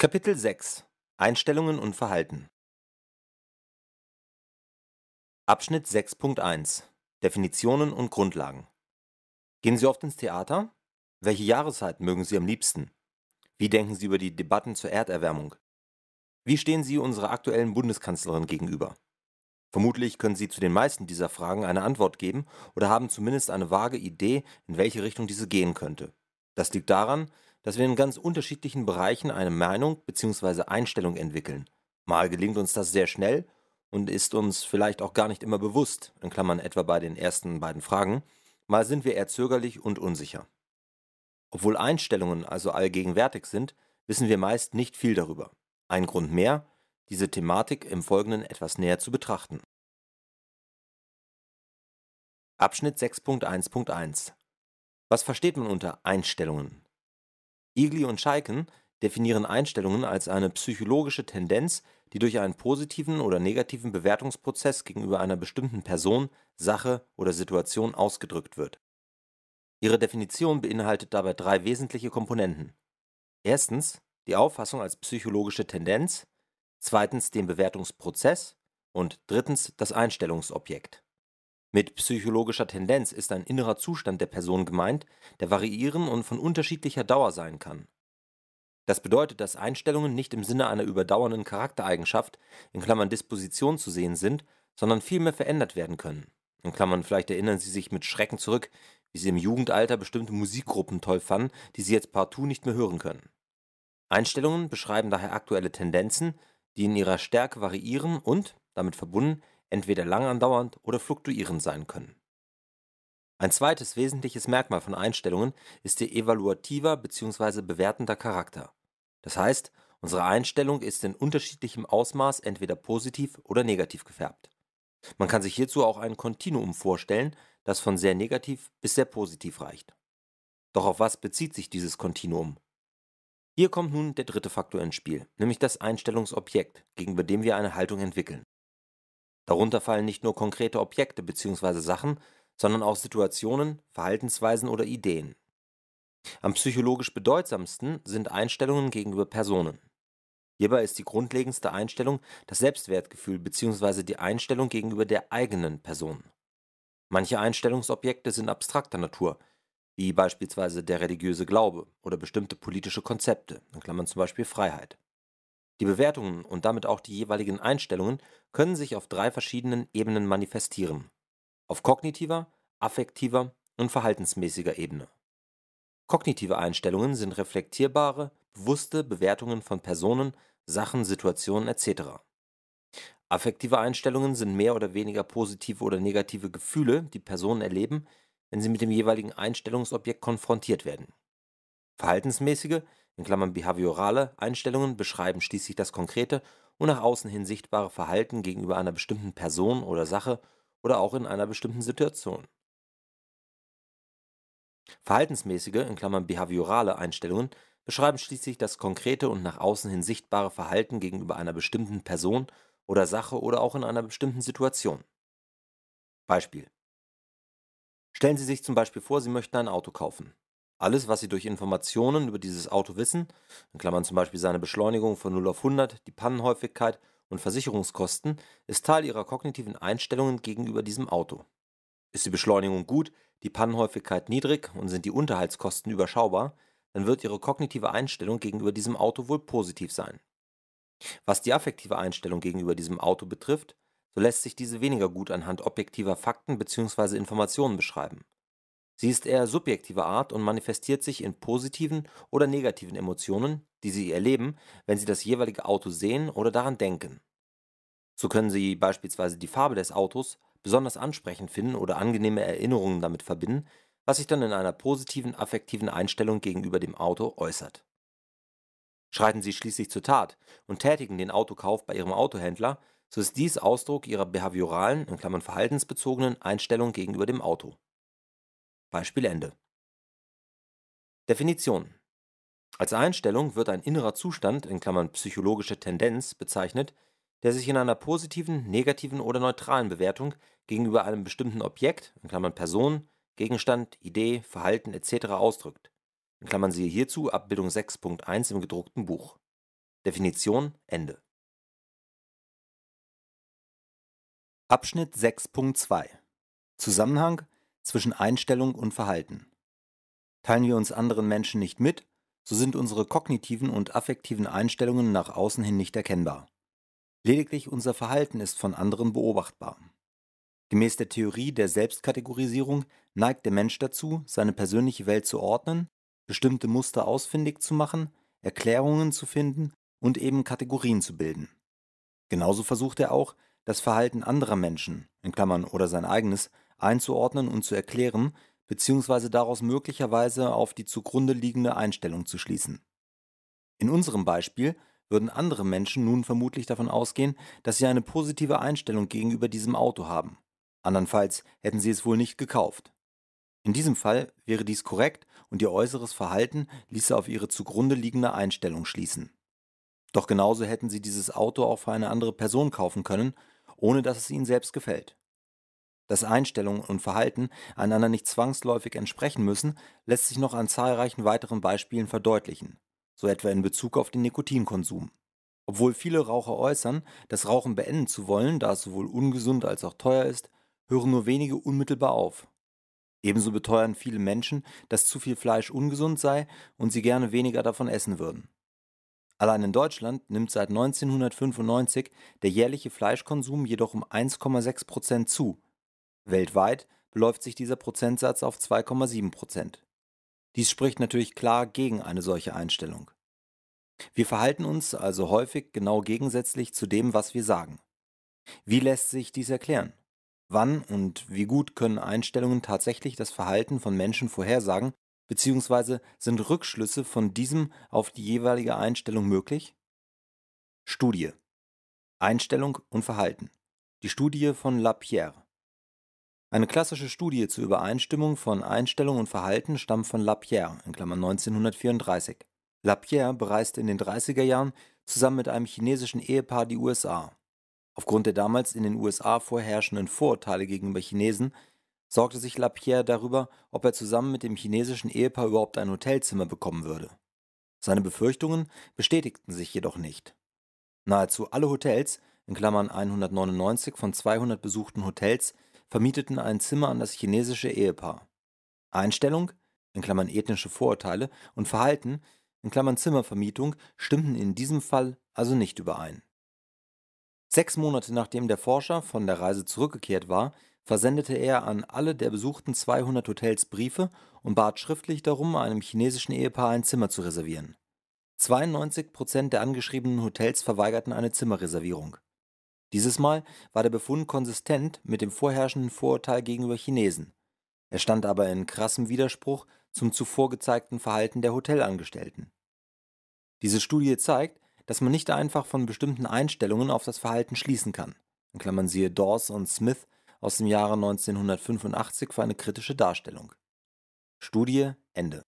Kapitel 6 Einstellungen und Verhalten Abschnitt 6.1 Definitionen und Grundlagen Gehen Sie oft ins Theater? Welche Jahreszeit mögen Sie am liebsten? Wie denken Sie über die Debatten zur Erderwärmung? Wie stehen Sie unserer aktuellen Bundeskanzlerin gegenüber? Vermutlich können Sie zu den meisten dieser Fragen eine Antwort geben oder haben zumindest eine vage Idee, in welche Richtung diese gehen könnte. Das liegt daran, dass wir in ganz unterschiedlichen Bereichen eine Meinung bzw. Einstellung entwickeln. Mal gelingt uns das sehr schnell und ist uns vielleicht auch gar nicht immer bewusst, in Klammern etwa bei den ersten beiden Fragen, mal sind wir eher zögerlich und unsicher. Obwohl Einstellungen also allgegenwärtig sind, wissen wir meist nicht viel darüber. Ein Grund mehr, diese Thematik im Folgenden etwas näher zu betrachten. Abschnitt 6.1.1 Was versteht man unter Einstellungen? Igli und Scheiken definieren Einstellungen als eine psychologische Tendenz, die durch einen positiven oder negativen Bewertungsprozess gegenüber einer bestimmten Person, Sache oder Situation ausgedrückt wird. Ihre Definition beinhaltet dabei drei wesentliche Komponenten. Erstens die Auffassung als psychologische Tendenz, zweitens den Bewertungsprozess und drittens das Einstellungsobjekt. Mit psychologischer Tendenz ist ein innerer Zustand der Person gemeint, der variieren und von unterschiedlicher Dauer sein kann. Das bedeutet, dass Einstellungen nicht im Sinne einer überdauernden Charaktereigenschaft in Klammern (Disposition) zu sehen sind, sondern vielmehr verändert werden können In Klammern (vielleicht erinnern Sie sich mit Schrecken zurück, wie Sie im Jugendalter bestimmte Musikgruppen toll fanden, die Sie jetzt partout nicht mehr hören können). Einstellungen beschreiben daher aktuelle Tendenzen, die in ihrer Stärke variieren und, damit verbunden entweder lang andauernd oder fluktuierend sein können. Ein zweites wesentliches Merkmal von Einstellungen ist ihr evaluativer bzw. bewertender Charakter. Das heißt, unsere Einstellung ist in unterschiedlichem Ausmaß entweder positiv oder negativ gefärbt. Man kann sich hierzu auch ein Kontinuum vorstellen, das von sehr negativ bis sehr positiv reicht. Doch auf was bezieht sich dieses Kontinuum? Hier kommt nun der dritte Faktor ins Spiel, nämlich das Einstellungsobjekt, gegenüber dem wir eine Haltung entwickeln. Darunter fallen nicht nur konkrete Objekte bzw. Sachen, sondern auch Situationen, Verhaltensweisen oder Ideen. Am psychologisch bedeutsamsten sind Einstellungen gegenüber Personen. Hierbei ist die grundlegendste Einstellung das Selbstwertgefühl bzw. die Einstellung gegenüber der eigenen Person. Manche Einstellungsobjekte sind abstrakter Natur, wie beispielsweise der religiöse Glaube oder bestimmte politische Konzepte, in Klammern zum Beispiel Freiheit. Die Bewertungen und damit auch die jeweiligen Einstellungen können sich auf drei verschiedenen Ebenen manifestieren: auf kognitiver, affektiver und verhaltensmäßiger Ebene. Kognitive Einstellungen sind reflektierbare, bewusste Bewertungen von Personen, Sachen, Situationen etc. Affektive Einstellungen sind mehr oder weniger positive oder negative Gefühle, die Personen erleben, wenn sie mit dem jeweiligen Einstellungsobjekt konfrontiert werden. Verhaltensmäßige in Klammern (behaviorale) Einstellungen beschreiben schließlich das konkrete und nach außen hin sichtbare Verhalten gegenüber einer bestimmten Person oder Sache oder auch in einer bestimmten Situation. Verhaltensmäßige in Klammern (behaviorale) Einstellungen beschreiben schließlich das konkrete und nach außen hin sichtbare Verhalten gegenüber einer bestimmten Person oder Sache oder auch in einer bestimmten Situation. Beispiel: Stellen Sie sich zum Beispiel vor, Sie möchten ein Auto kaufen alles, was Sie durch Informationen über dieses Auto wissen, in Klammern zum Beispiel seine Beschleunigung von 0 auf 100, die Pannenhäufigkeit und Versicherungskosten, ist Teil Ihrer kognitiven Einstellungen gegenüber diesem Auto. Ist die Beschleunigung gut, die Pannenhäufigkeit niedrig und sind die Unterhaltskosten überschaubar, dann wird Ihre kognitive Einstellung gegenüber diesem Auto wohl positiv sein. Was die affektive Einstellung gegenüber diesem Auto betrifft, so lässt sich diese weniger gut anhand objektiver Fakten bzw. Informationen beschreiben. Sie ist eher subjektiver Art und manifestiert sich in positiven oder negativen Emotionen, die Sie erleben, wenn Sie das jeweilige Auto sehen oder daran denken. So können Sie beispielsweise die Farbe des Autos besonders ansprechend finden oder angenehme Erinnerungen damit verbinden, was sich dann in einer positiven affektiven Einstellung gegenüber dem Auto äußert. Schreiten Sie schließlich zur Tat und tätigen den Autokauf bei Ihrem Autohändler, so ist dies Ausdruck Ihrer behavioralen in Klammern (verhaltensbezogenen) Einstellung gegenüber dem Auto Beispiel Ende. Definition Als Einstellung wird ein innerer Zustand (psychologische Tendenz) bezeichnet, der sich in einer positiven, negativen oder neutralen Bewertung gegenüber einem bestimmten Objekt (Person, Gegenstand, Idee, Verhalten etc.) ausdrückt (siehe hierzu Abbildung 6.1 im gedruckten Buch). Definition Ende. Abschnitt 6.2 Zusammenhang zwischen Einstellung und Verhalten. Teilen wir uns anderen Menschen nicht mit, so sind unsere kognitiven und affektiven Einstellungen nach außen hin nicht erkennbar. Lediglich unser Verhalten ist von anderen beobachtbar. Gemäß der Theorie der Selbstkategorisierung neigt der Mensch dazu, seine persönliche Welt zu ordnen, bestimmte Muster ausfindig zu machen, Erklärungen zu finden und eben Kategorien zu bilden. Genauso versucht er auch, das Verhalten anderer Menschen (oder sein eigenes einzuordnen und zu erklären, beziehungsweise daraus möglicherweise auf die zugrunde liegende Einstellung zu schließen. In unserem Beispiel würden andere Menschen nun vermutlich davon ausgehen, dass sie eine positive Einstellung gegenüber diesem Auto haben. Andernfalls hätten sie es wohl nicht gekauft. In diesem Fall wäre dies korrekt und ihr äußeres Verhalten ließe auf ihre zugrunde liegende Einstellung schließen. Doch genauso hätten sie dieses Auto auch für eine andere Person kaufen können, ohne dass es ihnen selbst gefällt dass Einstellungen und Verhalten einander nicht zwangsläufig entsprechen müssen, lässt sich noch an zahlreichen weiteren Beispielen verdeutlichen, so etwa in Bezug auf den Nikotinkonsum. Obwohl viele Raucher äußern, das Rauchen beenden zu wollen, da es sowohl ungesund als auch teuer ist, hören nur wenige unmittelbar auf. Ebenso beteuern viele Menschen, dass zu viel Fleisch ungesund sei und sie gerne weniger davon essen würden. Allein in Deutschland nimmt seit 1995 der jährliche Fleischkonsum jedoch um 1,6 Prozent zu, Weltweit beläuft sich dieser Prozentsatz auf 2,7 Prozent. Dies spricht natürlich klar gegen eine solche Einstellung. Wir verhalten uns also häufig genau gegensätzlich zu dem, was wir sagen. Wie lässt sich dies erklären? Wann und wie gut können Einstellungen tatsächlich das Verhalten von Menschen vorhersagen, beziehungsweise sind Rückschlüsse von diesem auf die jeweilige Einstellung möglich? Studie Einstellung und Verhalten. Die Studie von Lapierre. Eine klassische Studie zur Übereinstimmung von Einstellung und Verhalten stammt von Lapierre in Klammern (1934). Lapierre bereiste in den 30er Jahren zusammen mit einem chinesischen Ehepaar die USA. Aufgrund der damals in den USA vorherrschenden Vorurteile gegenüber Chinesen sorgte sich Lapierre darüber, ob er zusammen mit dem chinesischen Ehepaar überhaupt ein Hotelzimmer bekommen würde. Seine Befürchtungen bestätigten sich jedoch nicht. Nahezu alle Hotels in Klammern (199 von 200 besuchten Hotels vermieteten ein Zimmer an das chinesische Ehepaar. Einstellung (ethnische Vorurteile) und Verhalten (Zimmervermietung) stimmten in diesem Fall also nicht überein. Sechs Monate nachdem der Forscher von der Reise zurückgekehrt war, versendete er an alle der besuchten 200 Hotels Briefe und bat schriftlich darum, einem chinesischen Ehepaar ein Zimmer zu reservieren. 92 Prozent der angeschriebenen Hotels verweigerten eine Zimmerreservierung dieses Mal war der Befund konsistent mit dem vorherrschenden Vorurteil gegenüber Chinesen, er stand aber in krassem Widerspruch zum zuvor gezeigten Verhalten der Hotelangestellten. Diese Studie zeigt, dass man nicht einfach von bestimmten Einstellungen auf das Verhalten schließen kann (siehe Dawes und Smith aus dem Jahre 1985 für eine kritische Darstellung). Studie Ende.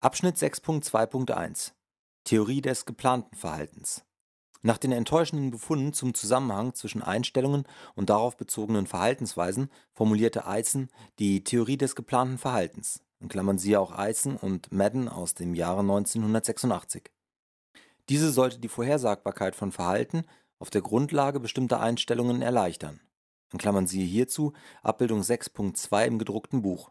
Abschnitt 6.2.1 Theorie des geplanten Verhaltens nach den enttäuschenden Befunden zum Zusammenhang zwischen Einstellungen und darauf bezogenen Verhaltensweisen formulierte Eisen die Theorie des geplanten Verhaltens (siehe auch Eisen und Madden aus dem Jahre 1986). Diese sollte die Vorhersagbarkeit von Verhalten auf der Grundlage bestimmter Einstellungen erleichtern (siehe hierzu Abbildung 6.2 im gedruckten Buch).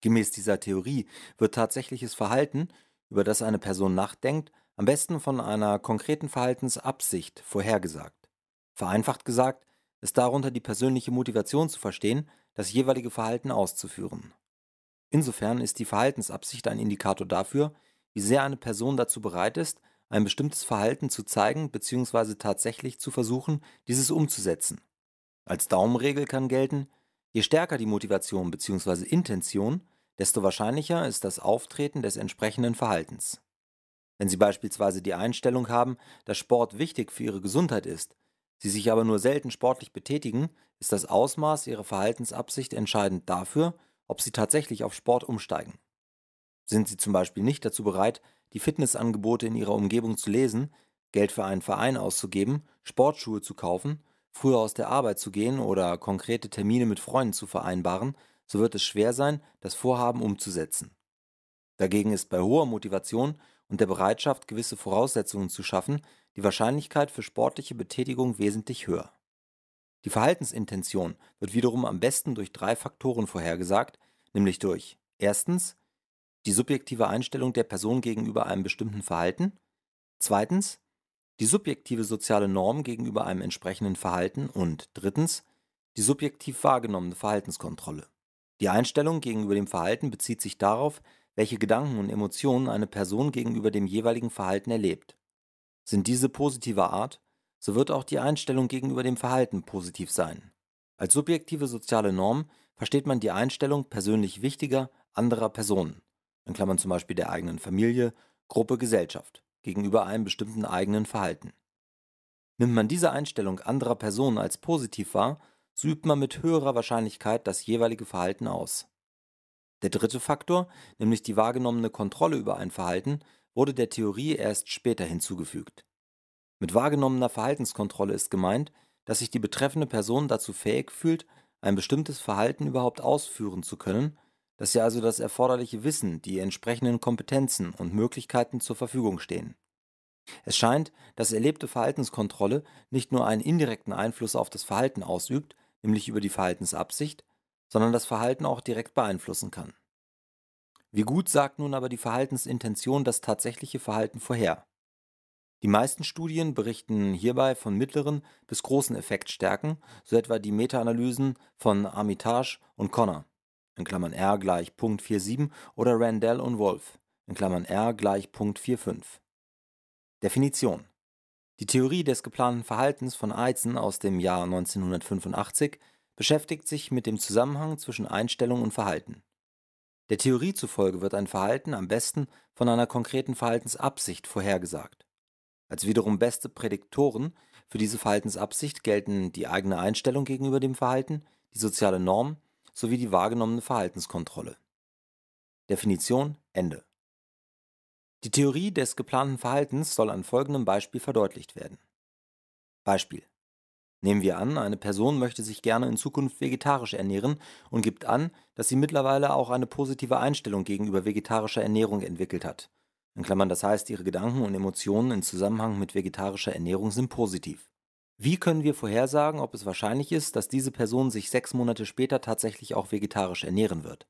Gemäß dieser Theorie wird tatsächliches Verhalten, über das eine Person nachdenkt am besten von einer konkreten Verhaltensabsicht vorhergesagt. Vereinfacht gesagt ist darunter die persönliche Motivation zu verstehen, das jeweilige Verhalten auszuführen. Insofern ist die Verhaltensabsicht ein Indikator dafür, wie sehr eine Person dazu bereit ist, ein bestimmtes Verhalten zu zeigen bzw. tatsächlich zu versuchen, dieses umzusetzen. Als Daumenregel kann gelten, je stärker die Motivation bzw. Intention, desto wahrscheinlicher ist das Auftreten des entsprechenden Verhaltens. Wenn Sie beispielsweise die Einstellung haben, dass Sport wichtig für Ihre Gesundheit ist, Sie sich aber nur selten sportlich betätigen, ist das Ausmaß Ihrer Verhaltensabsicht entscheidend dafür, ob Sie tatsächlich auf Sport umsteigen. Sind Sie zum Beispiel nicht dazu bereit, die Fitnessangebote in Ihrer Umgebung zu lesen, Geld für einen Verein auszugeben, Sportschuhe zu kaufen, früher aus der Arbeit zu gehen oder konkrete Termine mit Freunden zu vereinbaren, so wird es schwer sein, das Vorhaben umzusetzen. Dagegen ist bei hoher Motivation und der Bereitschaft, gewisse Voraussetzungen zu schaffen, die Wahrscheinlichkeit für sportliche Betätigung wesentlich höher. Die Verhaltensintention wird wiederum am besten durch drei Faktoren vorhergesagt, nämlich durch erstens die subjektive Einstellung der Person gegenüber einem bestimmten Verhalten, zweitens die subjektive soziale Norm gegenüber einem entsprechenden Verhalten und drittens die subjektiv wahrgenommene Verhaltenskontrolle. Die Einstellung gegenüber dem Verhalten bezieht sich darauf, welche Gedanken und Emotionen eine Person gegenüber dem jeweiligen Verhalten erlebt. Sind diese positiver Art, so wird auch die Einstellung gegenüber dem Verhalten positiv sein. Als subjektive soziale Norm versteht man die Einstellung persönlich wichtiger anderer Personen, in Klammern zum Beispiel der eigenen Familie, Gruppe, Gesellschaft, gegenüber einem bestimmten eigenen Verhalten. Nimmt man diese Einstellung anderer Personen als positiv wahr, so übt man mit höherer Wahrscheinlichkeit das jeweilige Verhalten aus. Der dritte Faktor, nämlich die wahrgenommene Kontrolle über ein Verhalten, wurde der Theorie erst später hinzugefügt. Mit wahrgenommener Verhaltenskontrolle ist gemeint, dass sich die betreffende Person dazu fähig fühlt, ein bestimmtes Verhalten überhaupt ausführen zu können, dass ihr also das erforderliche Wissen, die entsprechenden Kompetenzen und Möglichkeiten zur Verfügung stehen. Es scheint, dass erlebte Verhaltenskontrolle nicht nur einen indirekten Einfluss auf das Verhalten ausübt, nämlich über die Verhaltensabsicht, sondern das Verhalten auch direkt beeinflussen kann. Wie gut sagt nun aber die Verhaltensintention das tatsächliche Verhalten vorher? Die meisten Studien berichten hierbei von mittleren bis großen Effektstärken, so etwa die Meta-Analysen von Armitage und Connor in Klammern R gleich Punkt 47 oder Randell und Wolf in Klammern R gleich Punkt 45. Definition Die Theorie des geplanten Verhaltens von Eizen aus dem Jahr 1985 beschäftigt sich mit dem Zusammenhang zwischen Einstellung und Verhalten. Der Theorie zufolge wird ein Verhalten am besten von einer konkreten Verhaltensabsicht vorhergesagt. Als wiederum beste Prädiktoren für diese Verhaltensabsicht gelten die eigene Einstellung gegenüber dem Verhalten, die soziale Norm sowie die wahrgenommene Verhaltenskontrolle. Definition Ende. Die Theorie des geplanten Verhaltens soll an folgendem Beispiel verdeutlicht werden. Beispiel Nehmen wir an, eine Person möchte sich gerne in Zukunft vegetarisch ernähren und gibt an, dass sie mittlerweile auch eine positive Einstellung gegenüber vegetarischer Ernährung entwickelt hat In Klammern, (das heißt, ihre Gedanken und Emotionen im Zusammenhang mit vegetarischer Ernährung sind positiv). Wie können wir vorhersagen, ob es wahrscheinlich ist, dass diese Person sich sechs Monate später tatsächlich auch vegetarisch ernähren wird?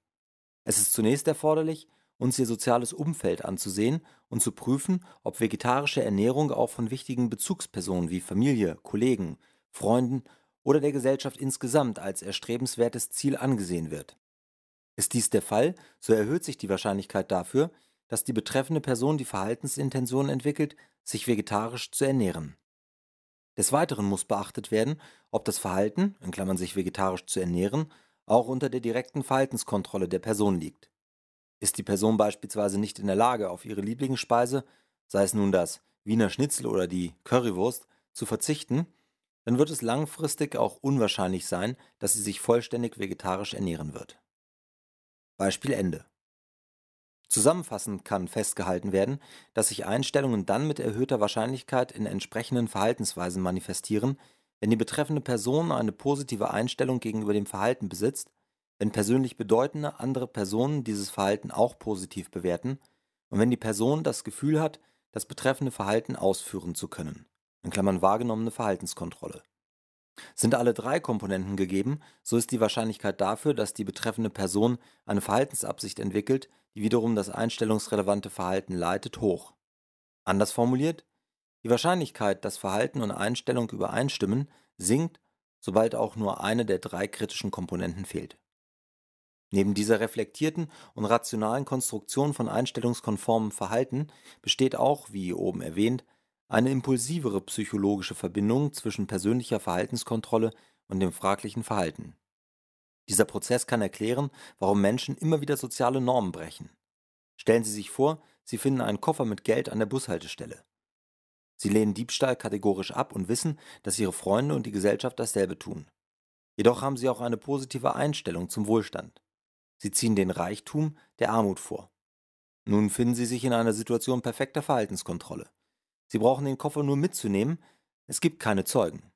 Es ist zunächst erforderlich, uns ihr soziales Umfeld anzusehen und zu prüfen, ob vegetarische Ernährung auch von wichtigen Bezugspersonen wie Familie, Kollegen Freunden oder der Gesellschaft insgesamt als erstrebenswertes Ziel angesehen wird. Ist dies der Fall, so erhöht sich die Wahrscheinlichkeit dafür, dass die betreffende Person die Verhaltensintention entwickelt, sich vegetarisch zu ernähren. Des Weiteren muss beachtet werden, ob das Verhalten in Klammern (sich vegetarisch zu ernähren) auch unter der direkten Verhaltenskontrolle der Person liegt. Ist die Person beispielsweise nicht in der Lage, auf ihre Lieblingsspeise, sei es nun das Wiener Schnitzel oder die Currywurst, zu verzichten, dann wird es langfristig auch unwahrscheinlich sein, dass sie sich vollständig vegetarisch ernähren wird. Beispiel Ende. Zusammenfassend kann festgehalten werden, dass sich Einstellungen dann mit erhöhter Wahrscheinlichkeit in entsprechenden Verhaltensweisen manifestieren, wenn die betreffende Person eine positive Einstellung gegenüber dem Verhalten besitzt, wenn persönlich bedeutende andere Personen dieses Verhalten auch positiv bewerten und wenn die Person das Gefühl hat, das betreffende Verhalten ausführen zu können in Klammern wahrgenommene Verhaltenskontrolle). Sind alle drei Komponenten gegeben, so ist die Wahrscheinlichkeit dafür, dass die betreffende Person eine Verhaltensabsicht entwickelt, die wiederum das einstellungsrelevante Verhalten leitet, hoch. Anders formuliert: Die Wahrscheinlichkeit, dass Verhalten und Einstellung übereinstimmen, sinkt, sobald auch nur eine der drei kritischen Komponenten fehlt. Neben dieser reflektierten und rationalen Konstruktion von einstellungskonformem Verhalten besteht auch, wie oben erwähnt eine impulsivere psychologische Verbindung zwischen persönlicher Verhaltenskontrolle und dem fraglichen Verhalten. Dieser Prozess kann erklären, warum Menschen immer wieder soziale Normen brechen. Stellen Sie sich vor, Sie finden einen Koffer mit Geld an der Bushaltestelle. Sie lehnen Diebstahl kategorisch ab und wissen, dass Ihre Freunde und die Gesellschaft dasselbe tun. Jedoch haben Sie auch eine positive Einstellung zum Wohlstand. Sie ziehen den Reichtum der Armut vor. Nun finden Sie sich in einer Situation perfekter Verhaltenskontrolle. Sie brauchen den Koffer nur mitzunehmen, es gibt keine Zeugen.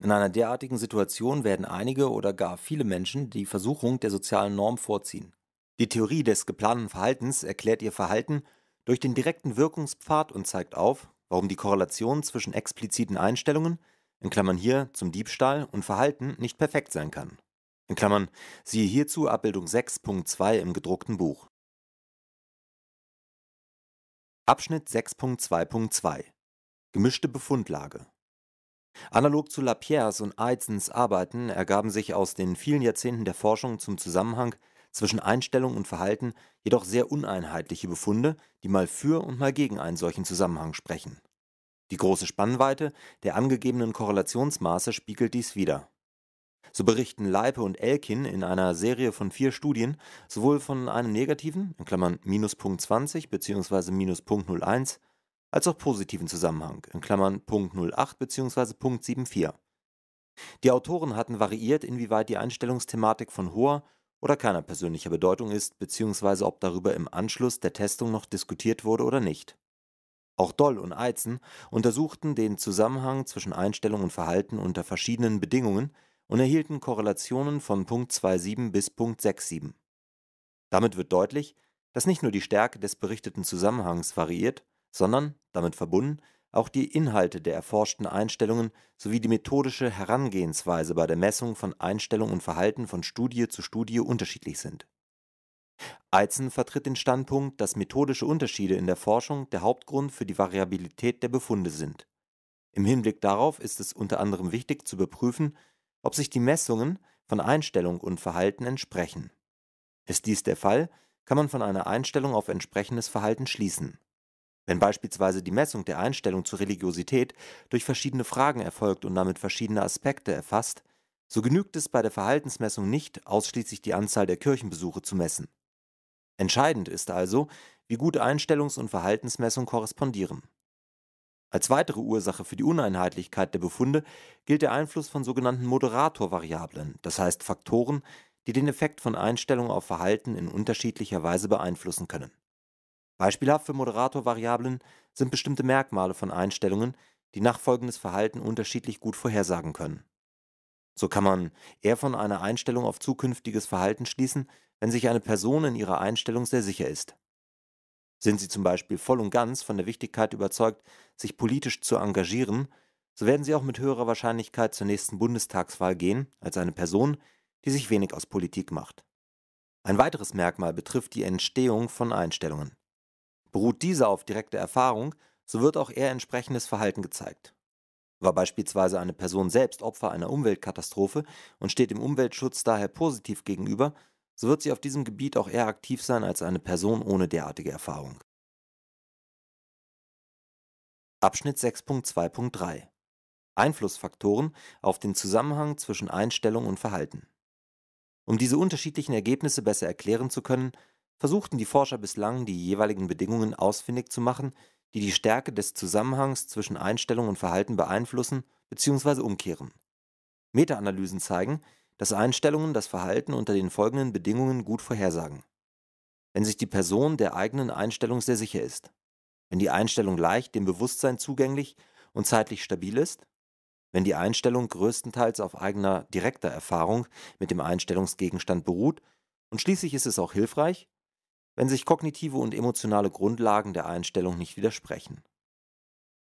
In einer derartigen Situation werden einige oder gar viele Menschen die Versuchung der sozialen Norm vorziehen. Die Theorie des geplanten Verhaltens erklärt ihr Verhalten durch den direkten Wirkungspfad und zeigt auf, warum die Korrelation zwischen expliziten Einstellungen, in Klammern hier zum Diebstahl, und Verhalten nicht perfekt sein kann. In Klammern, siehe hierzu Abbildung 6.2 im gedruckten Buch. Abschnitt 6.2.2 Gemischte Befundlage Analog zu Lapierres und Eitzens Arbeiten ergaben sich aus den vielen Jahrzehnten der Forschung zum Zusammenhang zwischen Einstellung und Verhalten jedoch sehr uneinheitliche Befunde, die mal für und mal gegen einen solchen Zusammenhang sprechen. Die große Spannweite der angegebenen Korrelationsmaße spiegelt dies wider so berichten Leipe und Elkin in einer Serie von vier Studien sowohl von einem negativen in Klammern (Minuspunkt 20 bzw. Minuspunkt 01) als auch positiven Zusammenhang in Klammern (Punkt 08 bzw. Punkt 74). Die Autoren hatten variiert, inwieweit die Einstellungsthematik von hoher oder keiner persönlicher Bedeutung ist bzw. ob darüber im Anschluss der Testung noch diskutiert wurde oder nicht. Auch Doll und Eizen untersuchten den Zusammenhang zwischen Einstellung und Verhalten unter verschiedenen Bedingungen und erhielten Korrelationen von Punkt 2.7 bis Punkt 6.7. Damit wird deutlich, dass nicht nur die Stärke des berichteten Zusammenhangs variiert, sondern, damit verbunden, auch die Inhalte der erforschten Einstellungen sowie die methodische Herangehensweise bei der Messung von Einstellung und Verhalten von Studie zu Studie unterschiedlich sind. Eizen vertritt den Standpunkt, dass methodische Unterschiede in der Forschung der Hauptgrund für die Variabilität der Befunde sind. Im Hinblick darauf ist es unter anderem wichtig zu überprüfen, ob sich die Messungen von Einstellung und Verhalten entsprechen. Ist dies der Fall, kann man von einer Einstellung auf entsprechendes Verhalten schließen. Wenn beispielsweise die Messung der Einstellung zur Religiosität durch verschiedene Fragen erfolgt und damit verschiedene Aspekte erfasst, so genügt es bei der Verhaltensmessung nicht, ausschließlich die Anzahl der Kirchenbesuche zu messen. Entscheidend ist also, wie gut Einstellungs- und Verhaltensmessung korrespondieren. Als weitere Ursache für die Uneinheitlichkeit der Befunde gilt der Einfluss von sogenannten Moderatorvariablen, das heißt Faktoren, die den Effekt von Einstellungen auf Verhalten in unterschiedlicher Weise beeinflussen können. Beispielhaft für Moderatorvariablen sind bestimmte Merkmale von Einstellungen, die nachfolgendes Verhalten unterschiedlich gut vorhersagen können. So kann man eher von einer Einstellung auf zukünftiges Verhalten schließen, wenn sich eine Person in ihrer Einstellung sehr sicher ist. Sind sie zum Beispiel voll und ganz von der Wichtigkeit überzeugt, sich politisch zu engagieren, so werden sie auch mit höherer Wahrscheinlichkeit zur nächsten Bundestagswahl gehen als eine Person, die sich wenig aus Politik macht. Ein weiteres Merkmal betrifft die Entstehung von Einstellungen. Beruht diese auf direkter Erfahrung, so wird auch eher entsprechendes Verhalten gezeigt. War beispielsweise eine Person selbst Opfer einer Umweltkatastrophe und steht dem Umweltschutz daher positiv gegenüber, so wird sie auf diesem Gebiet auch eher aktiv sein als eine Person ohne derartige Erfahrung. Abschnitt 6.2.3 Einflussfaktoren auf den Zusammenhang zwischen Einstellung und Verhalten. Um diese unterschiedlichen Ergebnisse besser erklären zu können, versuchten die Forscher bislang, die jeweiligen Bedingungen ausfindig zu machen, die die Stärke des Zusammenhangs zwischen Einstellung und Verhalten beeinflussen bzw. umkehren. Meta-Analysen zeigen, dass Einstellungen das Verhalten unter den folgenden Bedingungen gut vorhersagen. Wenn sich die Person der eigenen Einstellung sehr sicher ist. Wenn die Einstellung leicht dem Bewusstsein zugänglich und zeitlich stabil ist. Wenn die Einstellung größtenteils auf eigener direkter Erfahrung mit dem Einstellungsgegenstand beruht. Und schließlich ist es auch hilfreich, wenn sich kognitive und emotionale Grundlagen der Einstellung nicht widersprechen.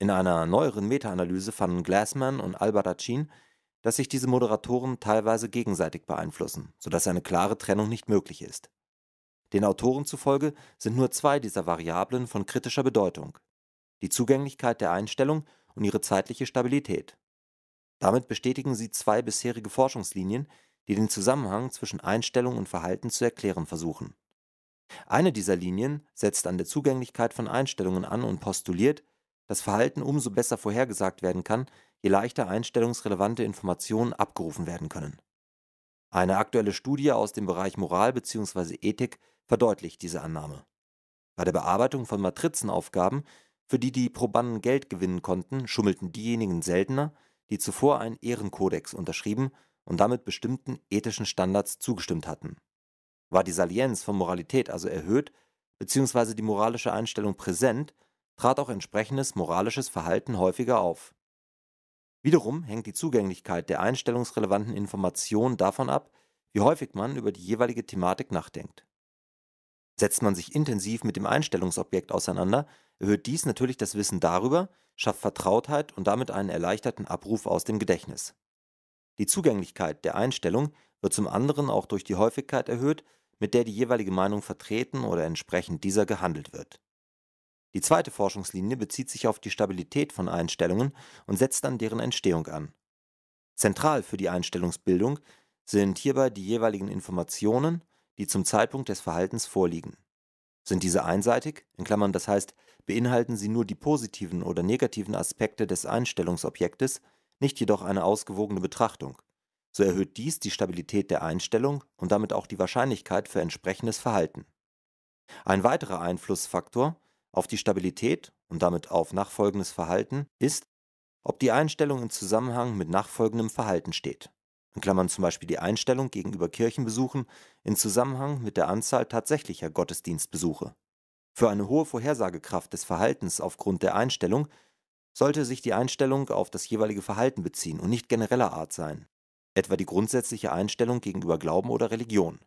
In einer neueren Meta-Analyse fanden Glassman und Albatacin dass sich diese Moderatoren teilweise gegenseitig beeinflussen, sodass eine klare Trennung nicht möglich ist. Den Autoren zufolge sind nur zwei dieser Variablen von kritischer Bedeutung, die Zugänglichkeit der Einstellung und ihre zeitliche Stabilität. Damit bestätigen sie zwei bisherige Forschungslinien, die den Zusammenhang zwischen Einstellung und Verhalten zu erklären versuchen. Eine dieser Linien setzt an der Zugänglichkeit von Einstellungen an und postuliert, dass Verhalten umso besser vorhergesagt werden kann, je leichter einstellungsrelevante Informationen abgerufen werden können. Eine aktuelle Studie aus dem Bereich Moral bzw. Ethik verdeutlicht diese Annahme. Bei der Bearbeitung von Matrizenaufgaben, für die die Probanden Geld gewinnen konnten, schummelten diejenigen seltener, die zuvor einen Ehrenkodex unterschrieben und damit bestimmten ethischen Standards zugestimmt hatten. War die Salienz von Moralität also erhöht, bzw. die moralische Einstellung präsent, trat auch entsprechendes moralisches Verhalten häufiger auf. Wiederum hängt die Zugänglichkeit der einstellungsrelevanten Informationen davon ab, wie häufig man über die jeweilige Thematik nachdenkt. Setzt man sich intensiv mit dem Einstellungsobjekt auseinander, erhöht dies natürlich das Wissen darüber, schafft Vertrautheit und damit einen erleichterten Abruf aus dem Gedächtnis. Die Zugänglichkeit der Einstellung wird zum anderen auch durch die Häufigkeit erhöht, mit der die jeweilige Meinung vertreten oder entsprechend dieser gehandelt wird die zweite Forschungslinie bezieht sich auf die Stabilität von Einstellungen und setzt an deren Entstehung an. Zentral für die Einstellungsbildung sind hierbei die jeweiligen Informationen, die zum Zeitpunkt des Verhaltens vorliegen. Sind diese einseitig (das heißt, beinhalten sie nur die positiven oder negativen Aspekte des Einstellungsobjektes, nicht jedoch eine ausgewogene Betrachtung), so erhöht dies die Stabilität der Einstellung und damit auch die Wahrscheinlichkeit für entsprechendes Verhalten. Ein weiterer Einflussfaktor auf die Stabilität und damit auf nachfolgendes Verhalten ist, ob die Einstellung im Zusammenhang mit nachfolgendem Verhalten steht. In Klammern zum Beispiel die Einstellung gegenüber Kirchenbesuchen in Zusammenhang mit der Anzahl tatsächlicher Gottesdienstbesuche. Für eine hohe Vorhersagekraft des Verhaltens aufgrund der Einstellung sollte sich die Einstellung auf das jeweilige Verhalten beziehen und nicht genereller Art sein, etwa die grundsätzliche Einstellung gegenüber Glauben oder Religion.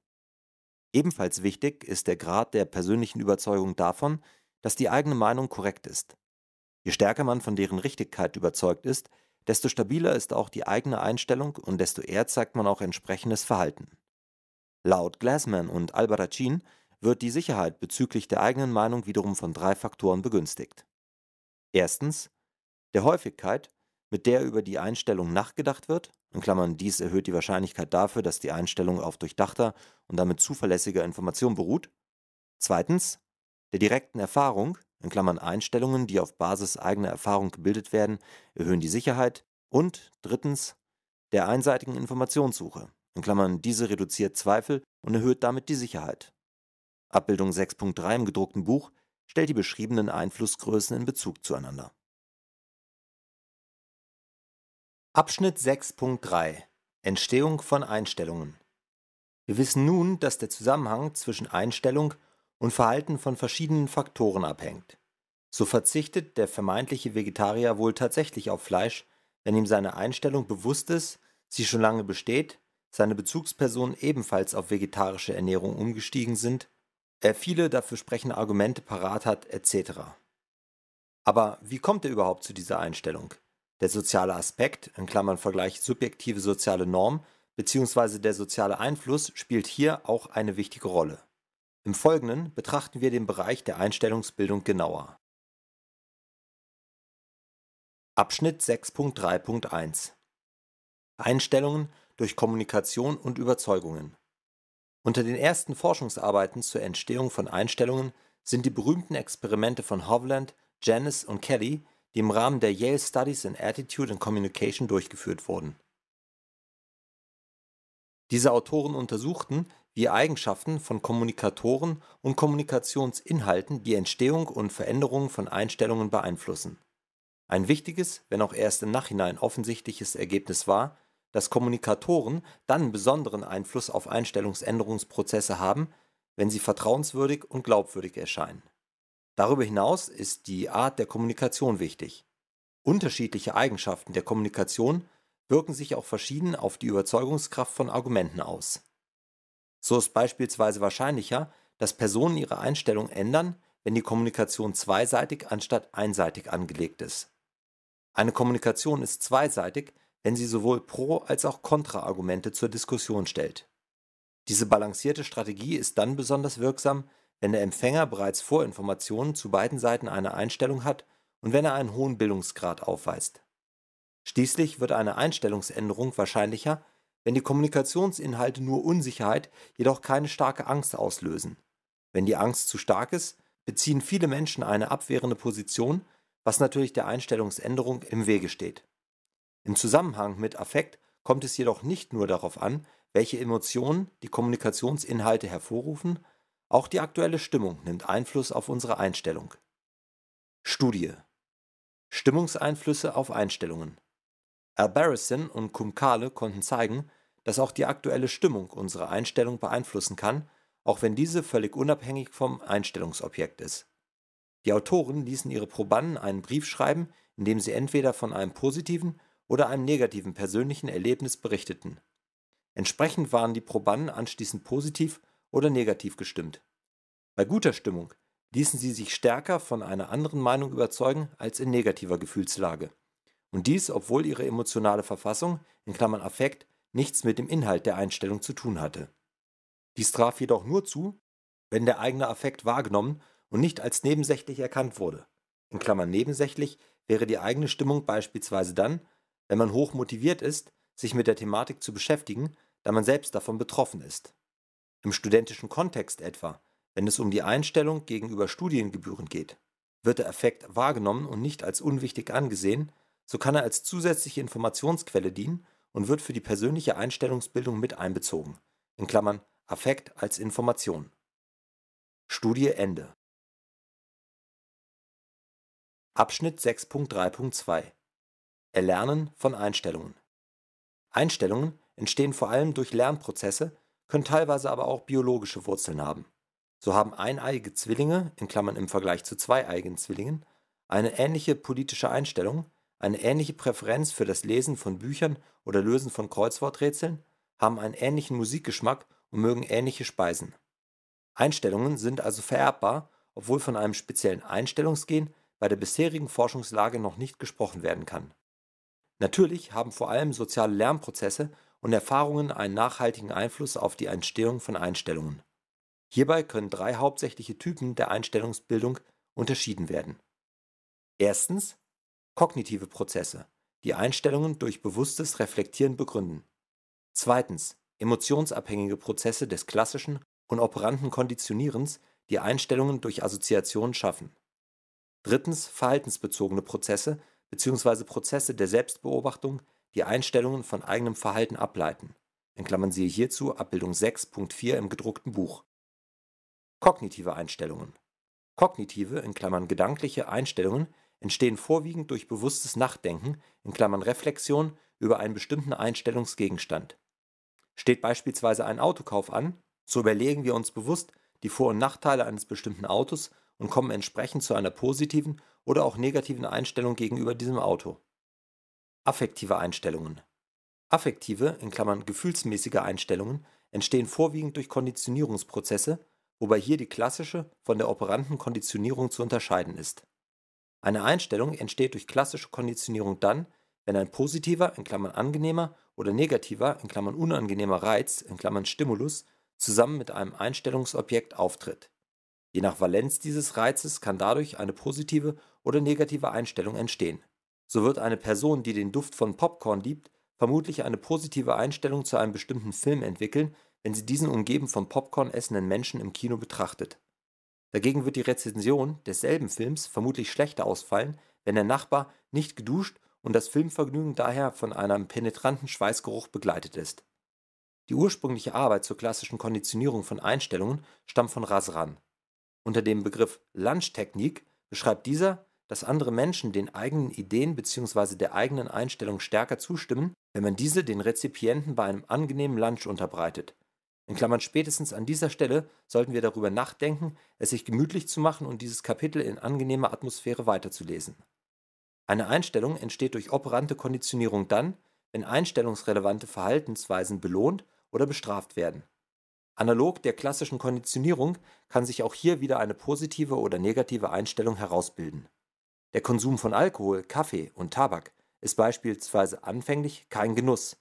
Ebenfalls wichtig ist der Grad der persönlichen Überzeugung davon, dass die eigene Meinung korrekt ist. Je stärker man von deren Richtigkeit überzeugt ist, desto stabiler ist auch die eigene Einstellung und desto eher zeigt man auch entsprechendes Verhalten. Laut Glassman und Albaracin wird die Sicherheit bezüglich der eigenen Meinung wiederum von drei Faktoren begünstigt. Erstens der Häufigkeit, mit der über die Einstellung nachgedacht wird, in Klammern dies erhöht die Wahrscheinlichkeit dafür, dass die Einstellung auf durchdachter und damit zuverlässiger Information beruht. Zweitens der direkten Erfahrung in Klammern (Einstellungen, die auf Basis eigener Erfahrung gebildet werden, erhöhen die Sicherheit) und drittens der einseitigen Informationssuche in Klammern (diese reduziert Zweifel und erhöht damit die Sicherheit). Abbildung 6.3 im gedruckten Buch stellt die beschriebenen Einflussgrößen in Bezug zueinander. Abschnitt 6.3 Entstehung von Einstellungen Wir wissen nun, dass der Zusammenhang zwischen Einstellung und Verhalten von verschiedenen Faktoren abhängt. So verzichtet der vermeintliche Vegetarier wohl tatsächlich auf Fleisch, wenn ihm seine Einstellung bewusst ist, sie schon lange besteht, seine Bezugspersonen ebenfalls auf vegetarische Ernährung umgestiegen sind, er viele dafür sprechende Argumente parat hat, etc. Aber wie kommt er überhaupt zu dieser Einstellung? Der soziale Aspekt, in Klammern Vergleich subjektive soziale Norm, beziehungsweise der soziale Einfluss spielt hier auch eine wichtige Rolle. Im Folgenden betrachten wir den Bereich der Einstellungsbildung genauer. Abschnitt 6.3.1 Einstellungen durch Kommunikation und Überzeugungen Unter den ersten Forschungsarbeiten zur Entstehung von Einstellungen sind die berühmten Experimente von Hovland, Janice und Kelly, die im Rahmen der Yale Studies in Attitude and Communication durchgeführt wurden. Diese Autoren untersuchten, die Eigenschaften von Kommunikatoren und Kommunikationsinhalten die Entstehung und Veränderung von Einstellungen beeinflussen. Ein wichtiges, wenn auch erst im Nachhinein offensichtliches Ergebnis war, dass Kommunikatoren dann besonderen Einfluss auf Einstellungsänderungsprozesse haben, wenn sie vertrauenswürdig und glaubwürdig erscheinen. Darüber hinaus ist die Art der Kommunikation wichtig. Unterschiedliche Eigenschaften der Kommunikation wirken sich auch verschieden auf die Überzeugungskraft von Argumenten aus so ist beispielsweise wahrscheinlicher, dass Personen ihre Einstellung ändern, wenn die Kommunikation zweiseitig anstatt einseitig angelegt ist. Eine Kommunikation ist zweiseitig, wenn sie sowohl Pro- als auch Kontra-Argumente zur Diskussion stellt. Diese balancierte Strategie ist dann besonders wirksam, wenn der Empfänger bereits Vorinformationen zu beiden Seiten einer Einstellung hat und wenn er einen hohen Bildungsgrad aufweist. Schließlich wird eine Einstellungsänderung wahrscheinlicher, wenn die Kommunikationsinhalte nur Unsicherheit, jedoch keine starke Angst auslösen. Wenn die Angst zu stark ist, beziehen viele Menschen eine abwehrende Position, was natürlich der Einstellungsänderung im Wege steht. Im Zusammenhang mit Affekt kommt es jedoch nicht nur darauf an, welche Emotionen die Kommunikationsinhalte hervorrufen, auch die aktuelle Stimmung nimmt Einfluss auf unsere Einstellung. Studie Stimmungseinflüsse auf Einstellungen Albarracin und Kumkale konnten zeigen, dass auch die aktuelle Stimmung unsere Einstellung beeinflussen kann, auch wenn diese völlig unabhängig vom Einstellungsobjekt ist. Die Autoren ließen ihre Probanden einen Brief schreiben, in dem sie entweder von einem positiven oder einem negativen persönlichen Erlebnis berichteten. Entsprechend waren die Probanden anschließend positiv oder negativ gestimmt. Bei guter Stimmung ließen sie sich stärker von einer anderen Meinung überzeugen als in negativer Gefühlslage. Und dies, obwohl ihre emotionale Verfassung in Klammern (Affekt) nichts mit dem Inhalt der Einstellung zu tun hatte. Dies traf jedoch nur zu, wenn der eigene Affekt wahrgenommen und nicht als nebensächlich erkannt wurde In Klammern (nebensächlich wäre die eigene Stimmung beispielsweise dann, wenn man hoch motiviert ist, sich mit der Thematik zu beschäftigen, da man selbst davon betroffen ist), im studentischen Kontext etwa, wenn es um die Einstellung gegenüber Studiengebühren geht. Wird der Affekt wahrgenommen und nicht als unwichtig angesehen so kann er als zusätzliche Informationsquelle dienen und wird für die persönliche Einstellungsbildung mit einbezogen In Klammern (Affekt als Information). Studie Ende Abschnitt 6.3.2 Erlernen von Einstellungen Einstellungen entstehen vor allem durch Lernprozesse, können teilweise aber auch biologische Wurzeln haben. So haben eineiige Zwillinge in Klammern (im Vergleich zu zweieiigen Zwillingen) eine ähnliche politische Einstellung eine ähnliche Präferenz für das Lesen von Büchern oder Lösen von Kreuzworträtseln, haben einen ähnlichen Musikgeschmack und mögen ähnliche Speisen. Einstellungen sind also vererbbar, obwohl von einem speziellen Einstellungsgen bei der bisherigen Forschungslage noch nicht gesprochen werden kann. Natürlich haben vor allem soziale Lernprozesse und Erfahrungen einen nachhaltigen Einfluss auf die Entstehung von Einstellungen. Hierbei können drei hauptsächliche Typen der Einstellungsbildung unterschieden werden. Erstens kognitive Prozesse, die Einstellungen durch bewusstes Reflektieren begründen Zweitens, emotionsabhängige Prozesse des klassischen und operanten Konditionierens, die Einstellungen durch Assoziationen schaffen Drittens, verhaltensbezogene Prozesse bzw. Prozesse der Selbstbeobachtung, die Einstellungen von eigenem Verhalten ableiten (siehe hierzu Abb. 6.4 im gedruckten Buch) kognitive Einstellungen kognitive in Klammern (gedankliche) Einstellungen entstehen vorwiegend durch bewusstes Nachdenken in Klammern (Reflexion) über einen bestimmten Einstellungsgegenstand. Steht beispielsweise ein Autokauf an, so überlegen wir uns bewusst die Vor und Nachteile eines bestimmten Autos und kommen entsprechend zu einer positiven oder auch negativen Einstellung gegenüber diesem Auto. Affektive Einstellungen Affektive in Klammern (gefühlsmäßige) Einstellungen entstehen vorwiegend durch Konditionierungsprozesse, wobei hier die klassische von der operanten Konditionierung zu unterscheiden ist eine Einstellung entsteht durch klassische Konditionierung dann, wenn ein positiver in Klammern (angenehmer) oder negativer in Klammern (unangenehmer) Reiz in Klammern (Stimulus) zusammen mit einem Einstellungsobjekt auftritt. Je nach Valenz dieses Reizes kann dadurch eine positive oder negative Einstellung entstehen. So wird eine Person, die den Duft von Popcorn liebt, vermutlich eine positive Einstellung zu einem bestimmten Film entwickeln, wenn sie diesen umgeben von Popcorn essenden Menschen im Kino betrachtet Dagegen wird die Rezension desselben Films vermutlich schlechter ausfallen, wenn der Nachbar nicht geduscht und das Filmvergnügen daher von einem penetranten Schweißgeruch begleitet ist. Die ursprüngliche Arbeit zur klassischen Konditionierung von Einstellungen stammt von Rasran. Unter dem Begriff Lunchtechnik beschreibt dieser, dass andere Menschen den eigenen Ideen bzw. der eigenen Einstellung stärker zustimmen, wenn man diese den Rezipienten bei einem angenehmen Lunch unterbreitet in Klammern spätestens an dieser Stelle sollten wir darüber nachdenken, es sich gemütlich zu machen und dieses Kapitel in angenehmer Atmosphäre weiterzulesen. Eine Einstellung entsteht durch operante Konditionierung dann, wenn einstellungsrelevante Verhaltensweisen belohnt oder bestraft werden. Analog der klassischen Konditionierung kann sich auch hier wieder eine positive oder negative Einstellung herausbilden. Der Konsum von Alkohol, Kaffee und Tabak ist beispielsweise anfänglich kein Genuss,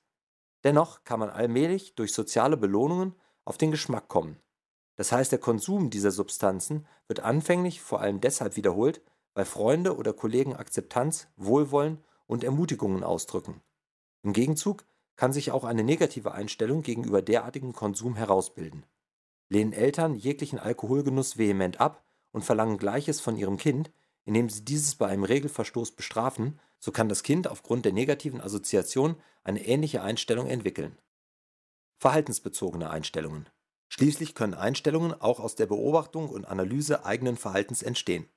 Dennoch kann man allmählich durch soziale Belohnungen auf den Geschmack kommen. Das heißt, der Konsum dieser Substanzen wird anfänglich vor allem deshalb wiederholt, weil Freunde oder Kollegen Akzeptanz, Wohlwollen und Ermutigungen ausdrücken. Im Gegenzug kann sich auch eine negative Einstellung gegenüber derartigem Konsum herausbilden. Lehnen Eltern jeglichen Alkoholgenuss vehement ab und verlangen Gleiches von ihrem Kind, indem sie dieses bei einem Regelverstoß bestrafen so kann das Kind aufgrund der negativen Assoziation eine ähnliche Einstellung entwickeln. Verhaltensbezogene Einstellungen Schließlich können Einstellungen auch aus der Beobachtung und Analyse eigenen Verhaltens entstehen.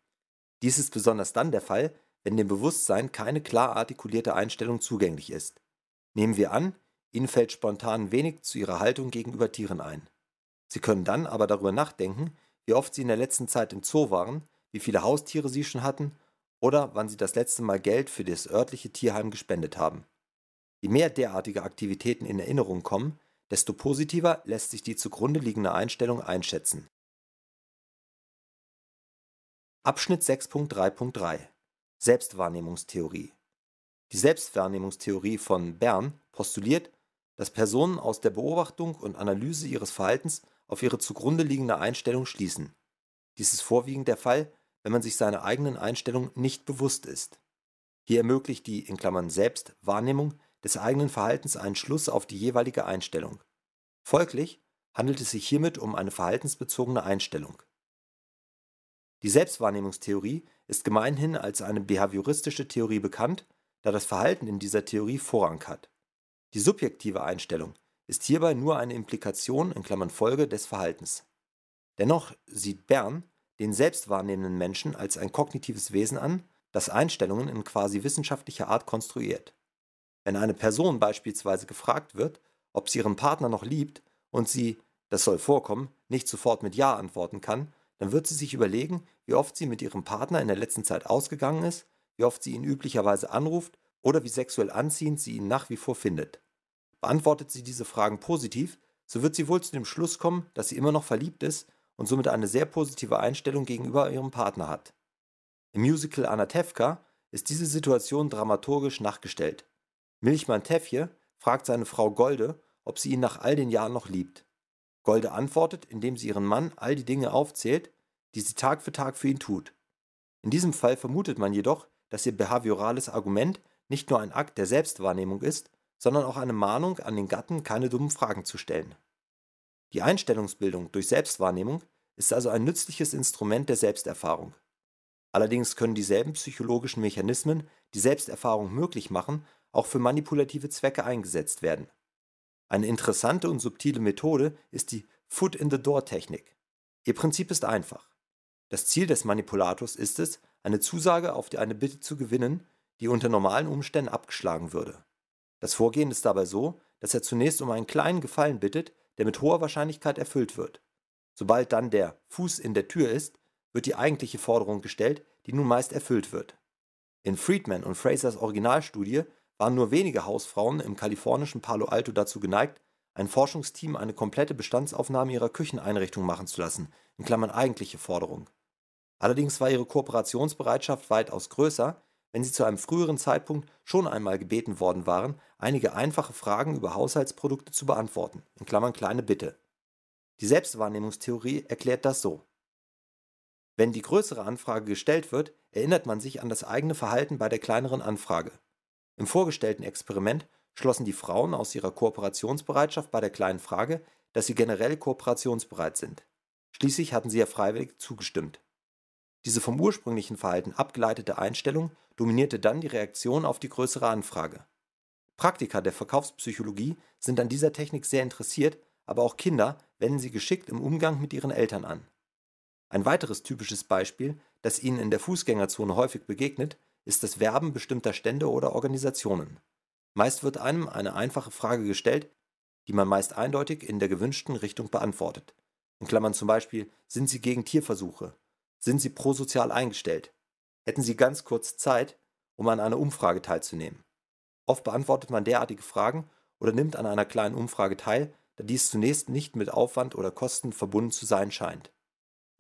Dies ist besonders dann der Fall, wenn dem Bewusstsein keine klar artikulierte Einstellung zugänglich ist. Nehmen wir an, Ihnen fällt spontan wenig zu Ihrer Haltung gegenüber Tieren ein. Sie können dann aber darüber nachdenken, wie oft Sie in der letzten Zeit im Zoo waren, wie viele Haustiere Sie schon hatten oder wann sie das letzte Mal Geld für das örtliche Tierheim gespendet haben. Je mehr derartige Aktivitäten in Erinnerung kommen, desto positiver lässt sich die zugrunde liegende Einstellung einschätzen. Abschnitt 6.3.3 Selbstwahrnehmungstheorie Die Selbstwahrnehmungstheorie von Bern postuliert, dass Personen aus der Beobachtung und Analyse ihres Verhaltens auf ihre zugrunde liegende Einstellung schließen. Dies ist vorwiegend der Fall, wenn man sich seiner eigenen Einstellung nicht bewusst ist. Hier ermöglicht die in Klammern (Selbstwahrnehmung) des eigenen Verhaltens einen Schluss auf die jeweilige Einstellung. Folglich handelt es sich hiermit um eine verhaltensbezogene Einstellung. Die Selbstwahrnehmungstheorie ist gemeinhin als eine behavioristische Theorie bekannt, da das Verhalten in dieser Theorie Vorrang hat. Die subjektive Einstellung ist hierbei nur eine Implikation in Klammern (Folge) des Verhaltens. Dennoch sieht Bern den selbstwahrnehmenden Menschen als ein kognitives Wesen an, das Einstellungen in quasi wissenschaftlicher Art konstruiert. Wenn eine Person beispielsweise gefragt wird, ob sie ihren Partner noch liebt und sie, das soll vorkommen, nicht sofort mit Ja antworten kann, dann wird sie sich überlegen, wie oft sie mit ihrem Partner in der letzten Zeit ausgegangen ist, wie oft sie ihn üblicherweise anruft oder wie sexuell anziehend sie ihn nach wie vor findet. Beantwortet sie diese Fragen positiv, so wird sie wohl zu dem Schluss kommen, dass sie immer noch verliebt ist und somit eine sehr positive Einstellung gegenüber ihrem Partner hat. Im Musical Anatevka ist diese Situation dramaturgisch nachgestellt. Milchmann Teffje fragt seine Frau Golde, ob sie ihn nach all den Jahren noch liebt. Golde antwortet, indem sie ihren Mann all die Dinge aufzählt, die sie Tag für Tag für ihn tut. In diesem Fall vermutet man jedoch, dass ihr behaviorales Argument nicht nur ein Akt der Selbstwahrnehmung ist, sondern auch eine Mahnung an den Gatten, keine dummen Fragen zu stellen. Die Einstellungsbildung durch Selbstwahrnehmung ist also ein nützliches Instrument der Selbsterfahrung. Allerdings können dieselben psychologischen Mechanismen, die Selbsterfahrung möglich machen, auch für manipulative Zwecke eingesetzt werden. Eine interessante und subtile Methode ist die Foot-in-the-Door-Technik. Ihr Prinzip ist einfach. Das Ziel des Manipulators ist es, eine Zusage auf eine Bitte zu gewinnen, die unter normalen Umständen abgeschlagen würde. Das Vorgehen ist dabei so, dass er zunächst um einen kleinen Gefallen bittet, der mit hoher Wahrscheinlichkeit erfüllt wird. Sobald dann der Fuß in der Tür ist, wird die eigentliche Forderung gestellt, die nun meist erfüllt wird. In Friedman und Frasers Originalstudie waren nur wenige Hausfrauen im kalifornischen Palo Alto dazu geneigt, ein Forschungsteam eine komplette Bestandsaufnahme ihrer Kücheneinrichtung machen zu lassen, in Klammern eigentliche Forderung. Allerdings war ihre Kooperationsbereitschaft weitaus größer, wenn sie zu einem früheren Zeitpunkt schon einmal gebeten worden waren, einige einfache Fragen über Haushaltsprodukte zu beantworten (kleine Bitte). Die Selbstwahrnehmungstheorie erklärt das so: Wenn die größere Anfrage gestellt wird, erinnert man sich an das eigene Verhalten bei der kleineren Anfrage. Im vorgestellten Experiment schlossen die Frauen aus ihrer Kooperationsbereitschaft bei der Kleinen Frage, dass sie generell kooperationsbereit sind. Schließlich hatten sie ja freiwillig zugestimmt diese vom ursprünglichen Verhalten abgeleitete Einstellung dominierte dann die Reaktion auf die größere Anfrage. Praktiker der Verkaufspsychologie sind an dieser Technik sehr interessiert, aber auch Kinder wenden sie geschickt im Umgang mit ihren Eltern an. Ein weiteres typisches Beispiel, das ihnen in der Fußgängerzone häufig begegnet, ist das Werben bestimmter Stände oder Organisationen. Meist wird einem eine einfache Frage gestellt, die man meist eindeutig in der gewünschten Richtung beantwortet. In Klammern zum Beispiel, sind Sie gegen Tierversuche? sind Sie prosozial eingestellt? Hätten Sie ganz kurz Zeit, um an einer Umfrage teilzunehmen? Oft beantwortet man derartige Fragen oder nimmt an einer kleinen Umfrage teil, da dies zunächst nicht mit Aufwand oder Kosten verbunden zu sein scheint.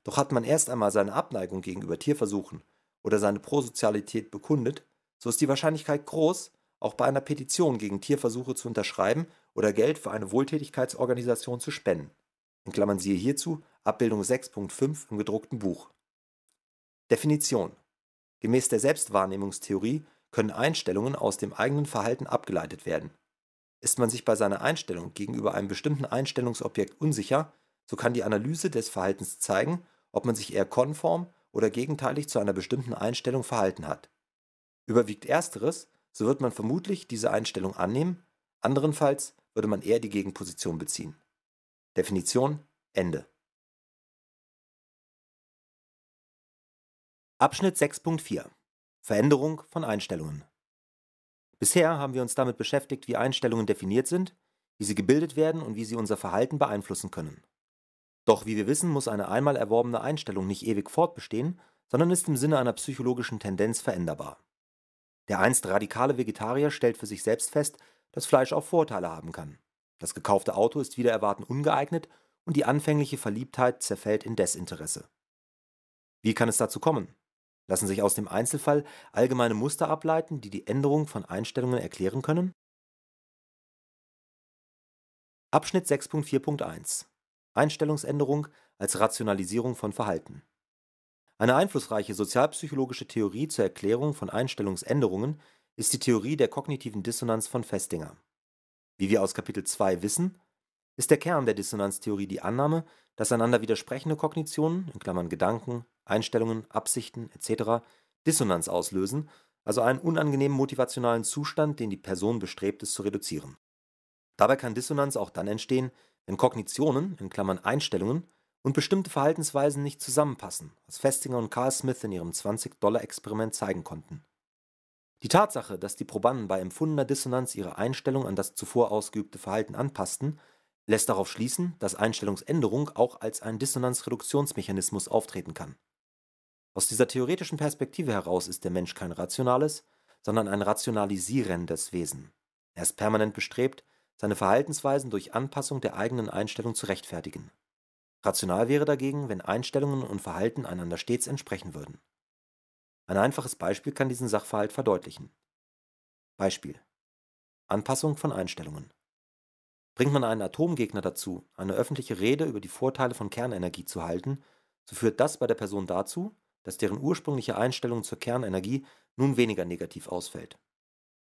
Doch hat man erst einmal seine Abneigung gegenüber Tierversuchen oder seine Prosozialität bekundet, so ist die Wahrscheinlichkeit groß, auch bei einer Petition gegen Tierversuche zu unterschreiben oder Geld für eine Wohltätigkeitsorganisation zu spenden. In Klammern siehe hierzu Abbildung 6.5 im gedruckten Buch. Definition: Gemäß der Selbstwahrnehmungstheorie können Einstellungen aus dem eigenen Verhalten abgeleitet werden. Ist man sich bei seiner Einstellung gegenüber einem bestimmten Einstellungsobjekt unsicher, so kann die Analyse des Verhaltens zeigen, ob man sich eher konform oder gegenteilig zu einer bestimmten Einstellung verhalten hat. Überwiegt ersteres, so wird man vermutlich diese Einstellung annehmen, anderenfalls würde man eher die Gegenposition beziehen. Definition Ende Abschnitt 6.4 Veränderung von Einstellungen Bisher haben wir uns damit beschäftigt, wie Einstellungen definiert sind, wie sie gebildet werden und wie sie unser Verhalten beeinflussen können. Doch wie wir wissen, muss eine einmal erworbene Einstellung nicht ewig fortbestehen, sondern ist im Sinne einer psychologischen Tendenz veränderbar. Der einst radikale Vegetarier stellt für sich selbst fest, dass Fleisch auch Vorteile haben kann. Das gekaufte Auto ist wieder erwarten ungeeignet und die anfängliche Verliebtheit zerfällt in Desinteresse. Wie kann es dazu kommen? Lassen sich aus dem Einzelfall allgemeine Muster ableiten, die die Änderung von Einstellungen erklären können? Abschnitt 6.4.1 Einstellungsänderung als Rationalisierung von Verhalten Eine einflussreiche sozialpsychologische Theorie zur Erklärung von Einstellungsänderungen ist die Theorie der kognitiven Dissonanz von Festinger. Wie wir aus Kapitel 2 wissen ist der Kern der Dissonanztheorie die Annahme, dass einander widersprechende Kognitionen in Klammern (Gedanken, Einstellungen, Absichten etc.) Dissonanz auslösen, also einen unangenehmen motivationalen Zustand, den die Person bestrebt ist zu reduzieren. Dabei kann Dissonanz auch dann entstehen, wenn Kognitionen in Klammern (Einstellungen) und bestimmte Verhaltensweisen nicht zusammenpassen, was Festinger und Carl Smith in ihrem 20-Dollar-Experiment zeigen konnten. Die Tatsache, dass die Probanden bei empfundener Dissonanz ihre Einstellung an das zuvor ausgeübte Verhalten anpassten lässt darauf schließen, dass Einstellungsänderung auch als ein Dissonanzreduktionsmechanismus auftreten kann. Aus dieser theoretischen Perspektive heraus ist der Mensch kein rationales, sondern ein rationalisierendes Wesen. Er ist permanent bestrebt, seine Verhaltensweisen durch Anpassung der eigenen Einstellung zu rechtfertigen. Rational wäre dagegen, wenn Einstellungen und Verhalten einander stets entsprechen würden. Ein einfaches Beispiel kann diesen Sachverhalt verdeutlichen. Beispiel Anpassung von Einstellungen. Bringt man einen Atomgegner dazu, eine öffentliche Rede über die Vorteile von Kernenergie zu halten, so führt das bei der Person dazu, dass deren ursprüngliche Einstellung zur Kernenergie nun weniger negativ ausfällt.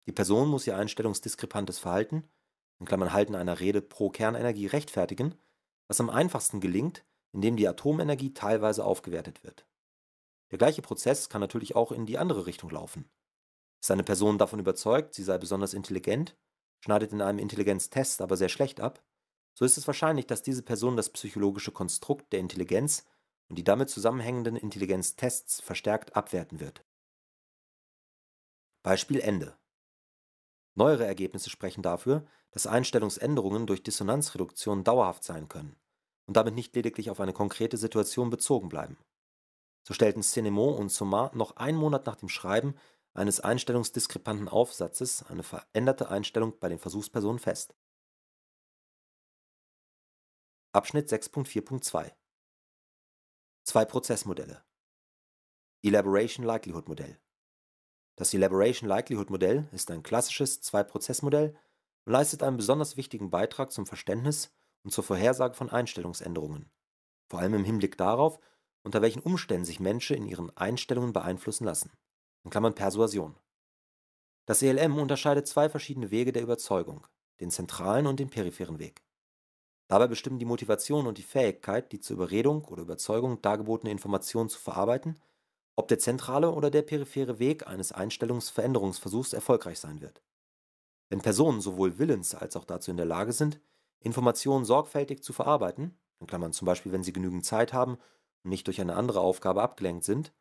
Die Person muss ihr einstellungsdiskrepantes Verhalten in Klammern (Halten einer Rede pro Kernenergie) rechtfertigen, was am einfachsten gelingt, indem die Atomenergie teilweise aufgewertet wird. Der gleiche Prozess kann natürlich auch in die andere Richtung laufen. Ist eine Person davon überzeugt, sie sei besonders intelligent schneidet in einem Intelligenztest aber sehr schlecht ab, so ist es wahrscheinlich, dass diese Person das psychologische Konstrukt der Intelligenz und die damit zusammenhängenden Intelligenztests verstärkt abwerten wird. Beispiel Ende. Neuere Ergebnisse sprechen dafür, dass Einstellungsänderungen durch Dissonanzreduktion dauerhaft sein können und damit nicht lediglich auf eine konkrete Situation bezogen bleiben. So stellten Cinemont und Sommer noch einen Monat nach dem Schreiben eines einstellungsdiskrepanten Aufsatzes eine veränderte Einstellung bei den Versuchspersonen fest. Abschnitt 6.4.2 Zwei Prozessmodelle Elaboration-Likelihood-Modell Das Elaboration-Likelihood-Modell ist ein klassisches Zwei-Prozess-Modell und leistet einen besonders wichtigen Beitrag zum Verständnis und zur Vorhersage von Einstellungsänderungen, vor allem im Hinblick darauf, unter welchen Umständen sich Menschen in ihren Einstellungen beeinflussen lassen in Klammern Persuasion). Das ELM unterscheidet zwei verschiedene Wege der Überzeugung: den zentralen und den peripheren Weg. Dabei bestimmen die Motivation und die Fähigkeit, die zur Überredung oder Überzeugung dargebotene Information zu verarbeiten, ob der zentrale oder der periphere Weg eines Einstellungsveränderungsversuchs erfolgreich sein wird. Wenn Personen sowohl willens als auch dazu in der Lage sind, Informationen sorgfältig zu verarbeiten in Klammern zum Beispiel, wenn sie genügend Zeit haben und nicht durch eine andere Aufgabe abgelenkt sind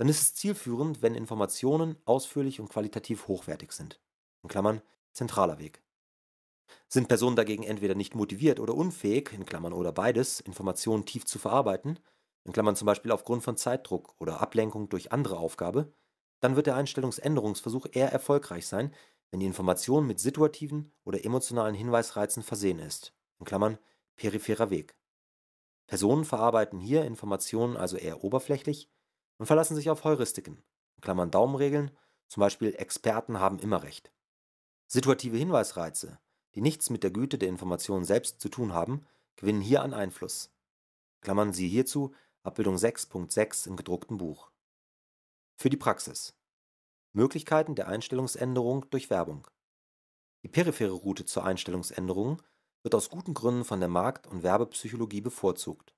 dann ist es zielführend, wenn Informationen ausführlich und qualitativ hochwertig sind. In Klammern zentraler Weg. Sind Personen dagegen entweder nicht motiviert oder unfähig, in Klammern oder beides, Informationen tief zu verarbeiten, in Klammern zum Beispiel aufgrund von Zeitdruck oder Ablenkung durch andere Aufgabe, dann wird der Einstellungsänderungsversuch eher erfolgreich sein, wenn die Information mit situativen oder emotionalen Hinweisreizen versehen ist, in Klammern peripherer Weg. Personen verarbeiten hier Informationen also eher oberflächlich, und verlassen sich auf Heuristiken Klammern (Daumenregeln, zum Beispiel Experten haben immer recht). Situative Hinweisreize, die nichts mit der Güte der Information selbst zu tun haben, gewinnen hier an Einfluss Klammern Sie hierzu Abb. 6.6 im gedruckten Buch). Für die Praxis: Möglichkeiten der Einstellungsänderung durch Werbung Die periphere Route zur Einstellungsänderung wird aus guten Gründen von der Markt und Werbepsychologie bevorzugt.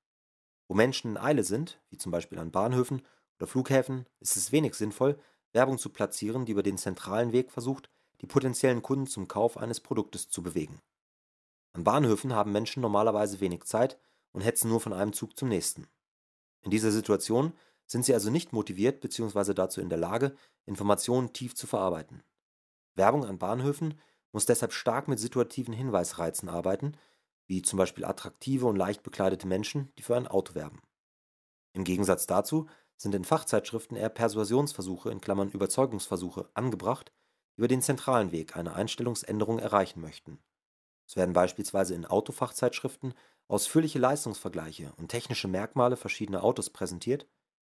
Wo Menschen in Eile sind wie (z. B. an Bahnhöfen oder Flughäfen ist es wenig sinnvoll, Werbung zu platzieren, die über den zentralen Weg versucht, die potenziellen Kunden zum Kauf eines Produktes zu bewegen. An Bahnhöfen haben Menschen normalerweise wenig Zeit und hetzen nur von einem Zug zum nächsten. In dieser Situation sind sie also nicht motiviert bzw. dazu in der Lage, Informationen tief zu verarbeiten. Werbung an Bahnhöfen muss deshalb stark mit situativen Hinweisreizen arbeiten, wie zum Beispiel attraktive und leicht bekleidete Menschen, die für ein Auto werben. Im Gegensatz dazu sind in Fachzeitschriften eher Persuasionsversuche (Überzeugungsversuche) angebracht, die über den zentralen Weg eine Einstellungsänderung erreichen möchten. Es werden beispielsweise in Autofachzeitschriften ausführliche Leistungsvergleiche und technische Merkmale verschiedener Autos präsentiert,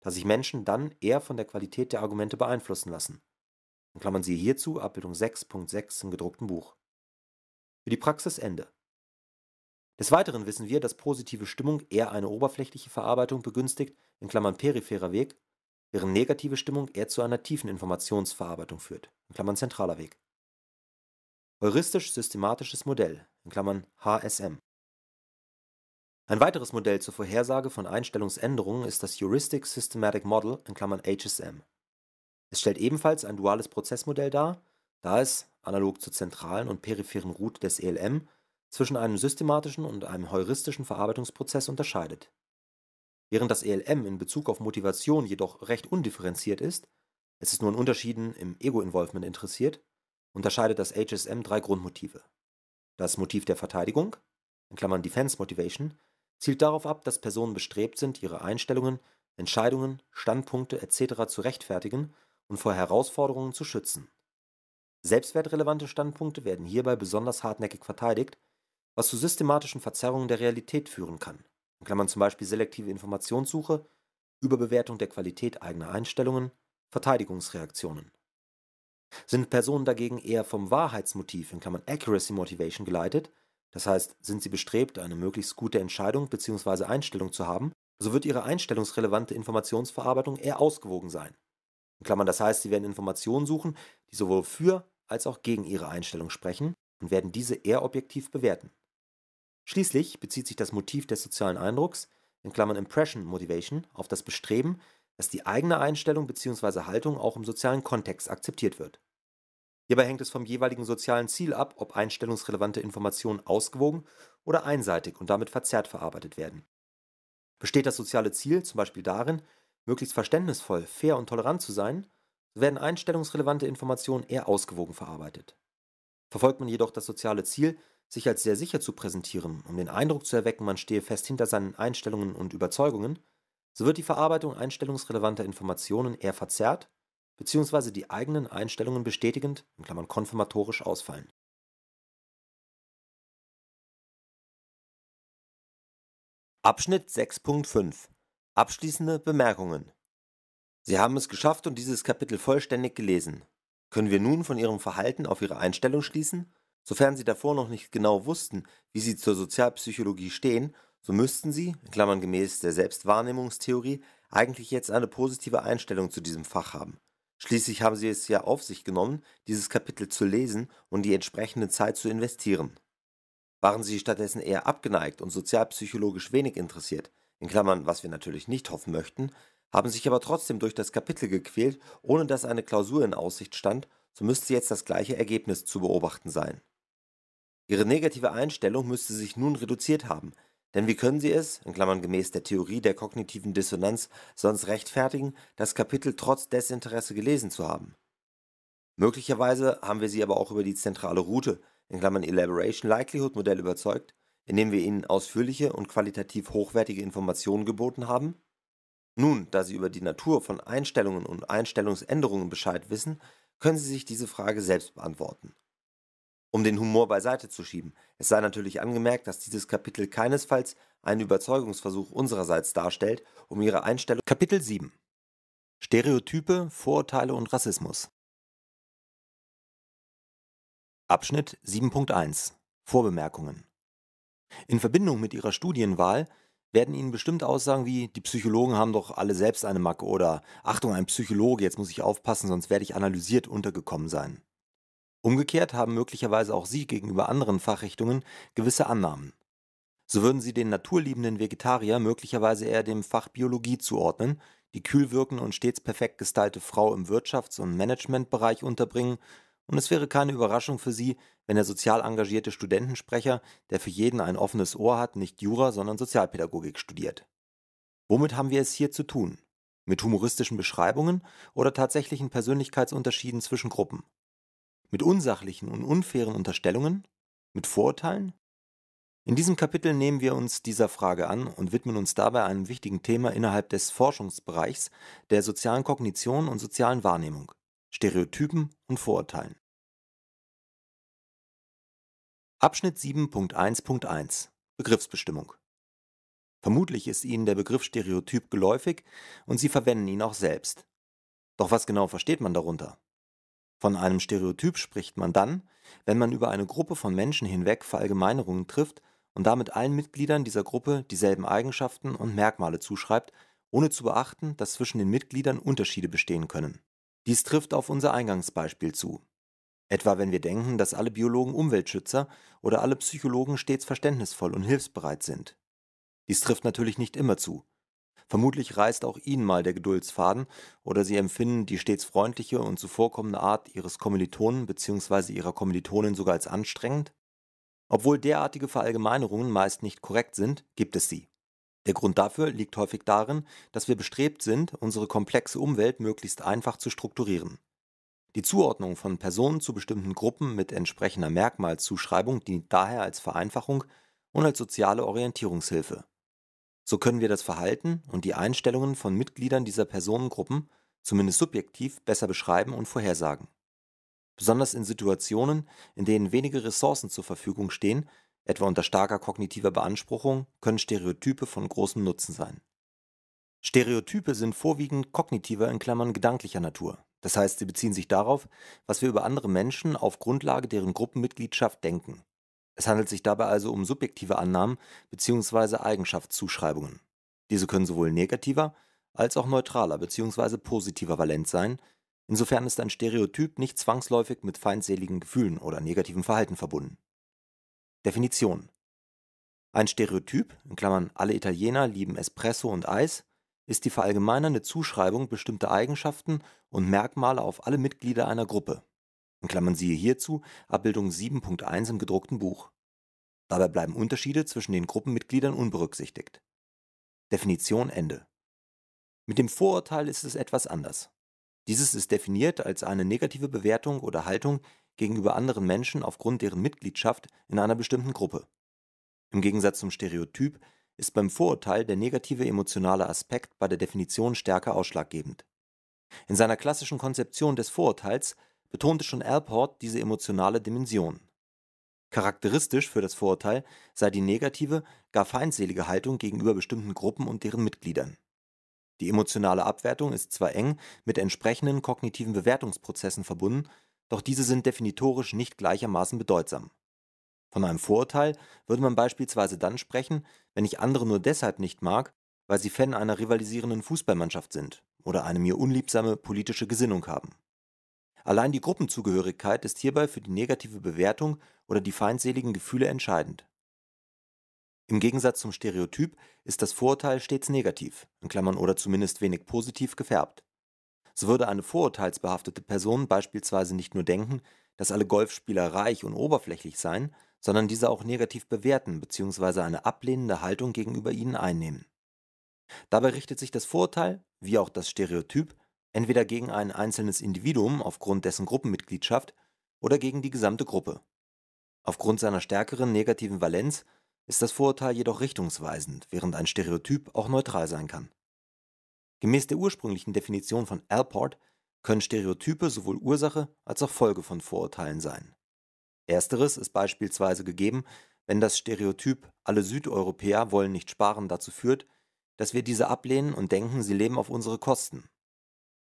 da sich Menschen dann eher von der Qualität der Argumente beeinflussen lassen klammern (siehe hierzu Abb. 6.6 im gedruckten Buch). Für die Praxis Ende. Des Weiteren wissen wir, dass positive Stimmung eher eine oberflächliche Verarbeitung begünstigt in Klammern (peripherer Weg), während negative Stimmung eher zu einer tiefen Informationsverarbeitung führt in Klammern (zentraler Weg). Heuristisch-Systematisches Modell in Klammern (HSM) Ein weiteres Modell zur Vorhersage von Einstellungsänderungen ist das Heuristic Systematic Model in Klammern (HSM). Es stellt ebenfalls ein duales Prozessmodell dar, da es – analog zur zentralen und peripheren Route des ELM – zwischen einem systematischen und einem heuristischen Verarbeitungsprozess unterscheidet Während das ELM in Bezug auf Motivation jedoch recht undifferenziert ist es ist nur an Unterschieden im Ego-Involvement interessiert, unterscheidet das HSM drei Grundmotive. Das Motiv der Verteidigung in Klammern (Defense Motivation) zielt darauf ab, dass Personen bestrebt sind, ihre Einstellungen, Entscheidungen, Standpunkte etc. zu rechtfertigen und vor Herausforderungen zu schützen. Selbstwertrelevante Standpunkte werden hierbei besonders hartnäckig verteidigt, was zu systematischen Verzerrungen der Realität führen kann in Klammern zum Beispiel selektive Informationssuche, Überbewertung der Qualität eigener Einstellungen, Verteidigungsreaktionen. Sind Personen dagegen eher vom Wahrheitsmotiv in Klammern Accuracy Motivation geleitet, das heißt, sind sie bestrebt, eine möglichst gute Entscheidung bzw. Einstellung zu haben, so wird ihre einstellungsrelevante Informationsverarbeitung eher ausgewogen sein. In Klammern, das heißt, sie werden Informationen suchen, die sowohl für als auch gegen ihre Einstellung sprechen und werden diese eher objektiv bewerten. Schließlich bezieht sich das Motiv des sozialen Eindrucks in Klammern (Impression Motivation) auf das Bestreben, dass die eigene Einstellung bzw. Haltung auch im sozialen Kontext akzeptiert wird. Hierbei hängt es vom jeweiligen sozialen Ziel ab, ob einstellungsrelevante Informationen ausgewogen oder einseitig und damit verzerrt verarbeitet werden. Besteht das soziale Ziel zum Beispiel darin, möglichst verständnisvoll, fair und tolerant zu sein, so werden einstellungsrelevante Informationen eher ausgewogen verarbeitet. Verfolgt man jedoch das soziale Ziel, sich als sehr sicher zu präsentieren, um den Eindruck zu erwecken, man stehe fest hinter seinen Einstellungen und Überzeugungen, so wird die Verarbeitung einstellungsrelevanter Informationen eher verzerrt bzw. die eigenen Einstellungen bestätigend in Klammern (konfirmatorisch) ausfallen. Abschnitt 6.5 Abschließende Bemerkungen Sie haben es geschafft und dieses Kapitel vollständig gelesen. Können wir nun von Ihrem Verhalten auf Ihre Einstellung schließen Sofern sie davor noch nicht genau wussten, wie sie zur Sozialpsychologie stehen, so müssten sie in Klammern (gemäß der Selbstwahrnehmungstheorie) eigentlich jetzt eine positive Einstellung zu diesem Fach haben. Schließlich haben sie es ja auf sich genommen, dieses Kapitel zu lesen und die entsprechende Zeit zu investieren. Waren sie stattdessen eher abgeneigt und sozialpsychologisch wenig interessiert in Klammern, (was wir natürlich nicht hoffen möchten), haben sich aber trotzdem durch das Kapitel gequält, ohne dass eine Klausur in Aussicht stand, so müsste jetzt das gleiche Ergebnis zu beobachten sein Ihre negative Einstellung müsste sich nun reduziert haben, denn wie können Sie es in Klammern (gemäß der Theorie der kognitiven Dissonanz) sonst rechtfertigen, das Kapitel trotz Desinteresse gelesen zu haben? Möglicherweise haben wir Sie aber auch über die zentrale Route in Klammern (Elaboration-Likelihood-Modell) überzeugt, indem wir Ihnen ausführliche und qualitativ hochwertige Informationen geboten haben? Nun, da Sie über die Natur von Einstellungen und Einstellungsänderungen Bescheid wissen, können Sie sich diese Frage selbst beantworten um den Humor beiseite zu schieben, es sei natürlich angemerkt, dass dieses Kapitel keinesfalls einen Überzeugungsversuch unsererseits darstellt, um ihre Einstellung. Kapitel 7 Stereotype, Vorurteile und Rassismus Abschnitt 7.1 Vorbemerkungen In Verbindung mit ihrer Studienwahl werden Ihnen bestimmt Aussagen wie, die Psychologen haben doch alle selbst eine Macke oder Achtung, ein Psychologe, jetzt muss ich aufpassen, sonst werde ich analysiert untergekommen sein. Umgekehrt haben möglicherweise auch sie gegenüber anderen Fachrichtungen gewisse Annahmen. So würden sie den naturliebenden Vegetarier möglicherweise eher dem Fach Biologie zuordnen, die kühl wirkende und stets perfekt gestylte Frau im Wirtschafts- und Managementbereich unterbringen, und es wäre keine Überraschung für sie, wenn der sozial engagierte Studentensprecher, der für jeden ein offenes Ohr hat, nicht Jura, sondern Sozialpädagogik studiert. Womit haben wir es hier zu tun? Mit humoristischen Beschreibungen oder tatsächlichen Persönlichkeitsunterschieden zwischen Gruppen? mit unsachlichen und unfairen Unterstellungen, mit Vorurteilen? In diesem Kapitel nehmen wir uns dieser Frage an und widmen uns dabei einem wichtigen Thema innerhalb des Forschungsbereichs der sozialen Kognition und sozialen Wahrnehmung, Stereotypen und Vorurteilen. Abschnitt 7.1.1 Begriffsbestimmung Vermutlich ist Ihnen der Begriff Stereotyp geläufig und Sie verwenden ihn auch selbst. Doch was genau versteht man darunter? Von einem Stereotyp spricht man dann, wenn man über eine Gruppe von Menschen hinweg Verallgemeinerungen trifft und damit allen Mitgliedern dieser Gruppe dieselben Eigenschaften und Merkmale zuschreibt, ohne zu beachten, dass zwischen den Mitgliedern Unterschiede bestehen können. Dies trifft auf unser Eingangsbeispiel zu. Etwa wenn wir denken, dass alle Biologen Umweltschützer oder alle Psychologen stets verständnisvoll und hilfsbereit sind. Dies trifft natürlich nicht immer zu. Vermutlich reißt auch ihnen mal der Geduldsfaden, oder sie empfinden die stets freundliche und zuvorkommende Art ihres Kommilitonen bzw. ihrer Kommilitonin sogar als anstrengend? Obwohl derartige Verallgemeinerungen meist nicht korrekt sind, gibt es sie. Der Grund dafür liegt häufig darin, dass wir bestrebt sind, unsere komplexe Umwelt möglichst einfach zu strukturieren. Die Zuordnung von Personen zu bestimmten Gruppen mit entsprechender Merkmalzuschreibung dient daher als Vereinfachung und als soziale Orientierungshilfe so können wir das Verhalten und die Einstellungen von Mitgliedern dieser Personengruppen, zumindest subjektiv, besser beschreiben und vorhersagen. Besonders in Situationen, in denen wenige Ressourcen zur Verfügung stehen, etwa unter starker kognitiver Beanspruchung, können Stereotype von großem Nutzen sein. Stereotype sind vorwiegend kognitiver in Klammern gedanklicher Natur. Das heißt, sie beziehen sich darauf, was wir über andere Menschen auf Grundlage deren Gruppenmitgliedschaft denken. Es handelt sich dabei also um subjektive Annahmen bzw. Eigenschaftszuschreibungen. Diese können sowohl negativer als auch neutraler bzw. positiver Valent sein, insofern ist ein Stereotyp nicht zwangsläufig mit feindseligen Gefühlen oder negativem Verhalten verbunden. Definition Ein Stereotyp in Klammern (alle Italiener lieben Espresso und Eis) ist die verallgemeinernde Zuschreibung bestimmter Eigenschaften und Merkmale auf alle Mitglieder einer Gruppe in Klammern (siehe hierzu Abbildung 7.1 im gedruckten Buch). Dabei bleiben Unterschiede zwischen den Gruppenmitgliedern unberücksichtigt. Definition Ende. Mit dem Vorurteil ist es etwas anders. Dieses ist definiert als eine negative Bewertung oder Haltung gegenüber anderen Menschen aufgrund deren Mitgliedschaft in einer bestimmten Gruppe. Im Gegensatz zum Stereotyp ist beim Vorurteil der negative emotionale Aspekt bei der Definition stärker ausschlaggebend. In seiner klassischen Konzeption des Vorurteils betonte schon Alport diese emotionale Dimension. Charakteristisch für das Vorurteil sei die negative, gar feindselige Haltung gegenüber bestimmten Gruppen und deren Mitgliedern. Die emotionale Abwertung ist zwar eng mit entsprechenden kognitiven Bewertungsprozessen verbunden, doch diese sind definitorisch nicht gleichermaßen bedeutsam. Von einem Vorurteil würde man beispielsweise dann sprechen, wenn ich andere nur deshalb nicht mag, weil sie Fan einer rivalisierenden Fußballmannschaft sind oder eine mir unliebsame politische Gesinnung haben. Allein die Gruppenzugehörigkeit ist hierbei für die negative Bewertung oder die feindseligen Gefühle entscheidend. Im Gegensatz zum Stereotyp ist das Vorurteil stets negativ in Klammern (oder zumindest wenig positiv) gefärbt. So würde eine vorurteilsbehaftete Person beispielsweise nicht nur denken, dass alle Golfspieler reich und oberflächlich seien, sondern diese auch negativ bewerten bzw. eine ablehnende Haltung gegenüber ihnen einnehmen. Dabei richtet sich das Vorurteil, wie auch das Stereotyp, entweder gegen ein einzelnes Individuum aufgrund dessen Gruppenmitgliedschaft oder gegen die gesamte Gruppe. Aufgrund seiner stärkeren negativen Valenz ist das Vorurteil jedoch richtungsweisend, während ein Stereotyp auch neutral sein kann. Gemäß der ursprünglichen Definition von Alport können Stereotype sowohl Ursache als auch Folge von Vorurteilen sein. Ersteres ist beispielsweise gegeben, wenn das Stereotyp alle Südeuropäer wollen nicht sparen dazu führt, dass wir diese ablehnen und denken, sie leben auf unsere Kosten,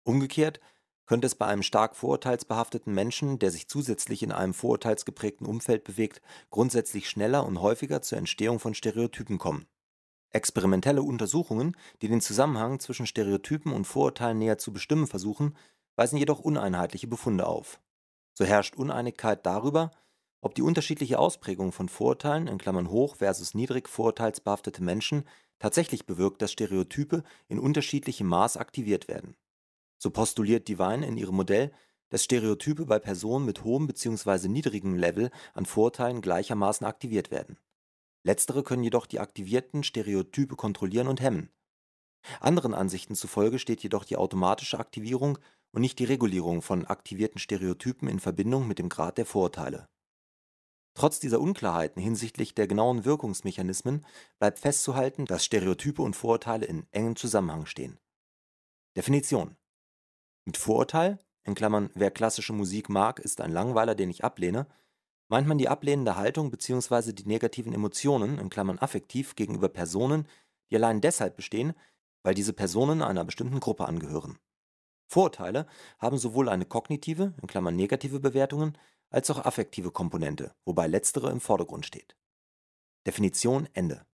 Umgekehrt könnte es bei einem stark vorurteilsbehafteten Menschen, der sich zusätzlich in einem vorurteilsgeprägten Umfeld bewegt, grundsätzlich schneller und häufiger zur Entstehung von Stereotypen kommen. Experimentelle Untersuchungen, die den Zusammenhang zwischen Stereotypen und Vorurteilen näher zu bestimmen versuchen, weisen jedoch uneinheitliche Befunde auf. So herrscht Uneinigkeit darüber, ob die unterschiedliche Ausprägung von Vorurteilen in Klammern (hoch versus niedrig vorurteilsbehaftete Menschen) tatsächlich bewirkt, dass Stereotype in unterschiedlichem Maß aktiviert werden so postuliert Divine in ihrem Modell, dass Stereotype bei Personen mit hohem bzw. niedrigem Level an Vorurteilen gleichermaßen aktiviert werden. Letztere können jedoch die aktivierten Stereotype kontrollieren und hemmen. Anderen Ansichten zufolge steht jedoch die automatische Aktivierung und nicht die Regulierung von aktivierten Stereotypen in Verbindung mit dem Grad der Vorurteile. Trotz dieser Unklarheiten hinsichtlich der genauen Wirkungsmechanismen bleibt festzuhalten, dass Stereotype und Vorurteile in engem Zusammenhang stehen. Definition mit Vorurteil in Klammern, (wer klassische Musik mag, ist ein Langweiler, den ich ablehne) meint man die ablehnende Haltung bzw. die negativen Emotionen in Klammern (affektiv) gegenüber Personen, die allein deshalb bestehen, weil diese Personen einer bestimmten Gruppe angehören. Vorurteile haben sowohl eine kognitive in Klammern (negative Bewertungen) als auch affektive Komponente, wobei letztere im Vordergrund steht. Definition Ende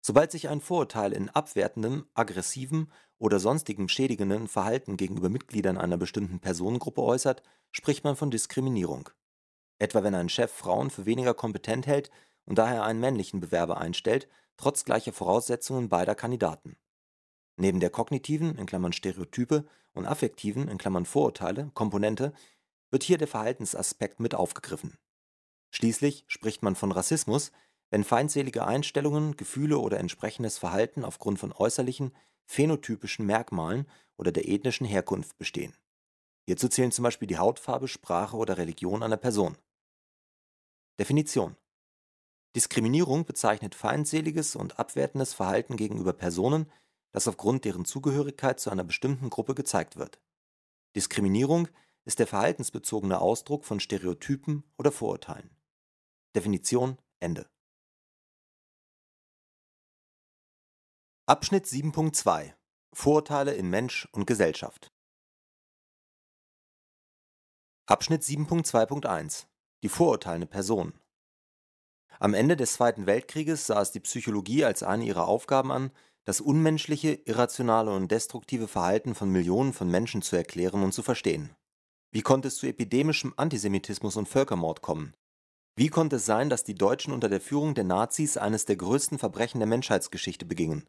Sobald sich ein Vorurteil in abwertendem, aggressivem oder sonstigem schädigenden Verhalten gegenüber Mitgliedern einer bestimmten Personengruppe äußert, spricht man von Diskriminierung. Etwa wenn ein Chef Frauen für weniger kompetent hält und daher einen männlichen Bewerber einstellt, trotz gleicher Voraussetzungen beider Kandidaten. Neben der kognitiven (Stereotype) und affektiven (Vorurteile) Komponente wird hier der Verhaltensaspekt mit aufgegriffen. Schließlich spricht man von Rassismus wenn feindselige Einstellungen, Gefühle oder entsprechendes Verhalten aufgrund von äußerlichen, phänotypischen Merkmalen oder der ethnischen Herkunft bestehen. Hierzu zählen zum Beispiel die Hautfarbe, Sprache oder Religion einer Person. Definition Diskriminierung bezeichnet feindseliges und abwertendes Verhalten gegenüber Personen, das aufgrund deren Zugehörigkeit zu einer bestimmten Gruppe gezeigt wird. Diskriminierung ist der verhaltensbezogene Ausdruck von Stereotypen oder Vorurteilen. Definition Ende Abschnitt 7.2 Vorurteile in Mensch und Gesellschaft Abschnitt 7.2.1 Die vorurteilende Person Am Ende des Zweiten Weltkrieges sah es die Psychologie als eine ihrer Aufgaben an, das unmenschliche, irrationale und destruktive Verhalten von Millionen von Menschen zu erklären und zu verstehen. Wie konnte es zu epidemischem Antisemitismus und Völkermord kommen? Wie konnte es sein, dass die Deutschen unter der Führung der Nazis eines der größten Verbrechen der Menschheitsgeschichte begingen?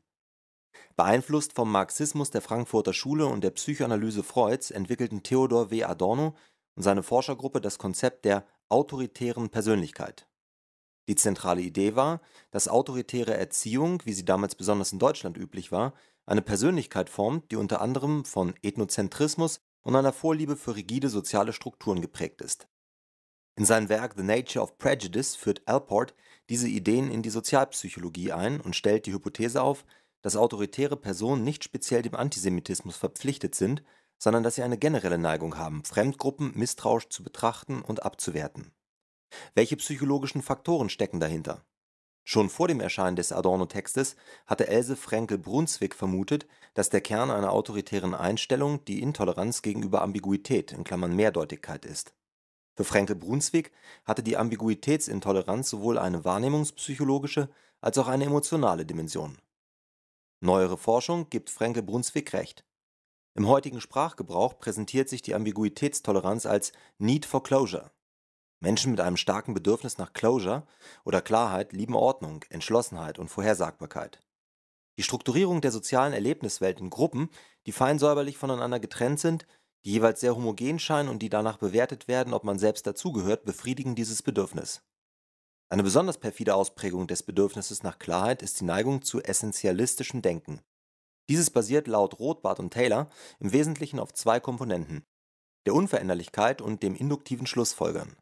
Beeinflusst vom Marxismus der Frankfurter Schule und der Psychoanalyse Freuds entwickelten Theodor W. Adorno und seine Forschergruppe das Konzept der „ autoritären Persönlichkeit “. Die zentrale Idee war, dass autoritäre Erziehung, wie sie damals besonders in Deutschland üblich war, eine Persönlichkeit formt, die unter anderem von Ethnozentrismus und einer Vorliebe für rigide soziale Strukturen geprägt ist. In seinem Werk The Nature of Prejudice führt Alport diese Ideen in die Sozialpsychologie ein und stellt die Hypothese auf dass autoritäre Personen nicht speziell dem Antisemitismus verpflichtet sind, sondern dass sie eine generelle Neigung haben, Fremdgruppen misstrauisch zu betrachten und abzuwerten. Welche psychologischen Faktoren stecken dahinter? Schon vor dem Erscheinen des Adorno-Textes hatte Else Frenkel-Brunswick vermutet, dass der Kern einer autoritären Einstellung die Intoleranz gegenüber Ambiguität (Mehrdeutigkeit) ist. Für Frenkel-Brunswick hatte die Ambiguitätsintoleranz sowohl eine wahrnehmungspsychologische als auch eine emotionale Dimension Neuere Forschung gibt Frenkel Brunswick recht. Im heutigen Sprachgebrauch präsentiert sich die Ambiguitätstoleranz als Need for Closure. Menschen mit einem starken Bedürfnis nach Closure oder Klarheit lieben Ordnung, Entschlossenheit und Vorhersagbarkeit. Die Strukturierung der sozialen Erlebniswelt in Gruppen, die fein säuberlich voneinander getrennt sind, die jeweils sehr homogen scheinen und die danach bewertet werden, ob man selbst dazugehört, befriedigen dieses Bedürfnis. Eine besonders perfide Ausprägung des Bedürfnisses nach Klarheit ist die Neigung zu essentialistischem Denken. Dieses basiert laut Rothbart und Taylor im Wesentlichen auf zwei Komponenten: der Unveränderlichkeit und dem induktiven Schlussfolgern.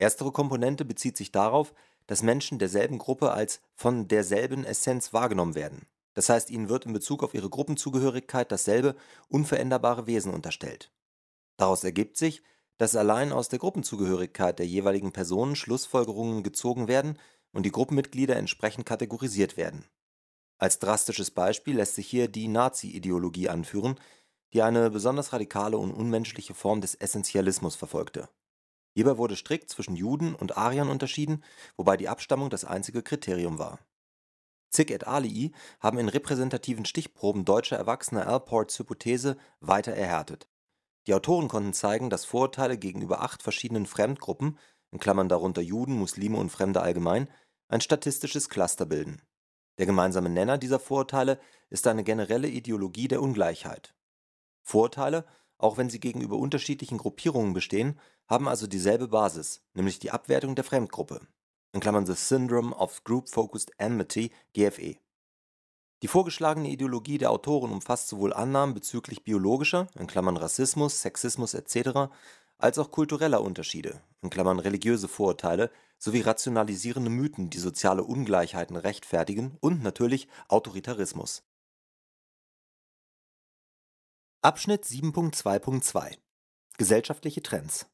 Erstere Komponente bezieht sich darauf, dass Menschen derselben Gruppe als von derselben Essenz wahrgenommen werden. Das heißt, ihnen wird in Bezug auf ihre Gruppenzugehörigkeit dasselbe unveränderbare Wesen unterstellt. Daraus ergibt sich, dass allein aus der Gruppenzugehörigkeit der jeweiligen Personen Schlussfolgerungen gezogen werden und die Gruppenmitglieder entsprechend kategorisiert werden. Als drastisches Beispiel lässt sich hier die Nazi-Ideologie anführen, die eine besonders radikale und unmenschliche Form des Essentialismus verfolgte. Hierbei wurde strikt zwischen Juden und Ariern unterschieden, wobei die Abstammung das einzige Kriterium war. Zick et alii haben in repräsentativen Stichproben deutscher Erwachsener Alports Hypothese weiter erhärtet die Autoren konnten zeigen, dass Vorurteile gegenüber acht verschiedenen Fremdgruppen in Klammern (darunter Juden, Muslime und Fremde allgemein) ein statistisches Cluster bilden. Der gemeinsame Nenner dieser Vorurteile ist eine generelle Ideologie der Ungleichheit. Vorurteile, auch wenn sie gegenüber unterschiedlichen Gruppierungen bestehen, haben also dieselbe Basis, nämlich die Abwertung der Fremdgruppe In Klammern (The Syndrome of Group Focused Enmity, GFE die vorgeschlagene Ideologie der Autoren umfasst sowohl Annahmen bezüglich biologischer in Klammern (Rassismus, Sexismus etc.) als auch kultureller Unterschiede in Klammern (religiöse Vorurteile) sowie rationalisierende Mythen, die soziale Ungleichheiten rechtfertigen, und natürlich Autoritarismus. Abschnitt 7.2.2 Gesellschaftliche Trends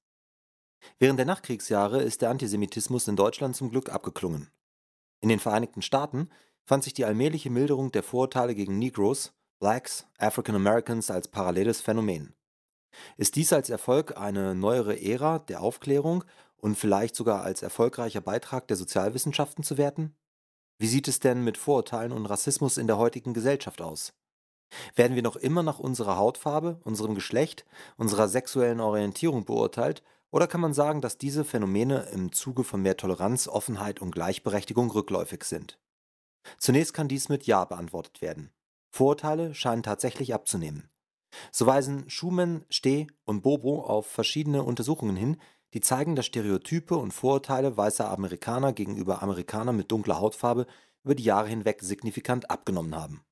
Während der Nachkriegsjahre ist der Antisemitismus in Deutschland zum Glück abgeklungen. In den Vereinigten Staaten fand sich die allmähliche Milderung der Vorurteile gegen Negroes, Blacks, African Americans als paralleles Phänomen. Ist dies als Erfolg eine neuere Ära der Aufklärung und vielleicht sogar als erfolgreicher Beitrag der Sozialwissenschaften zu werten? Wie sieht es denn mit Vorurteilen und Rassismus in der heutigen Gesellschaft aus? Werden wir noch immer nach unserer Hautfarbe, unserem Geschlecht, unserer sexuellen Orientierung beurteilt, oder kann man sagen, dass diese Phänomene im Zuge von mehr Toleranz, Offenheit und Gleichberechtigung rückläufig sind? Zunächst kann dies mit Ja beantwortet werden. Vorurteile scheinen tatsächlich abzunehmen. So weisen Schumann, Steh und Bobo auf verschiedene Untersuchungen hin, die zeigen, dass Stereotype und Vorurteile weißer Amerikaner gegenüber Amerikanern mit dunkler Hautfarbe über die Jahre hinweg signifikant abgenommen haben.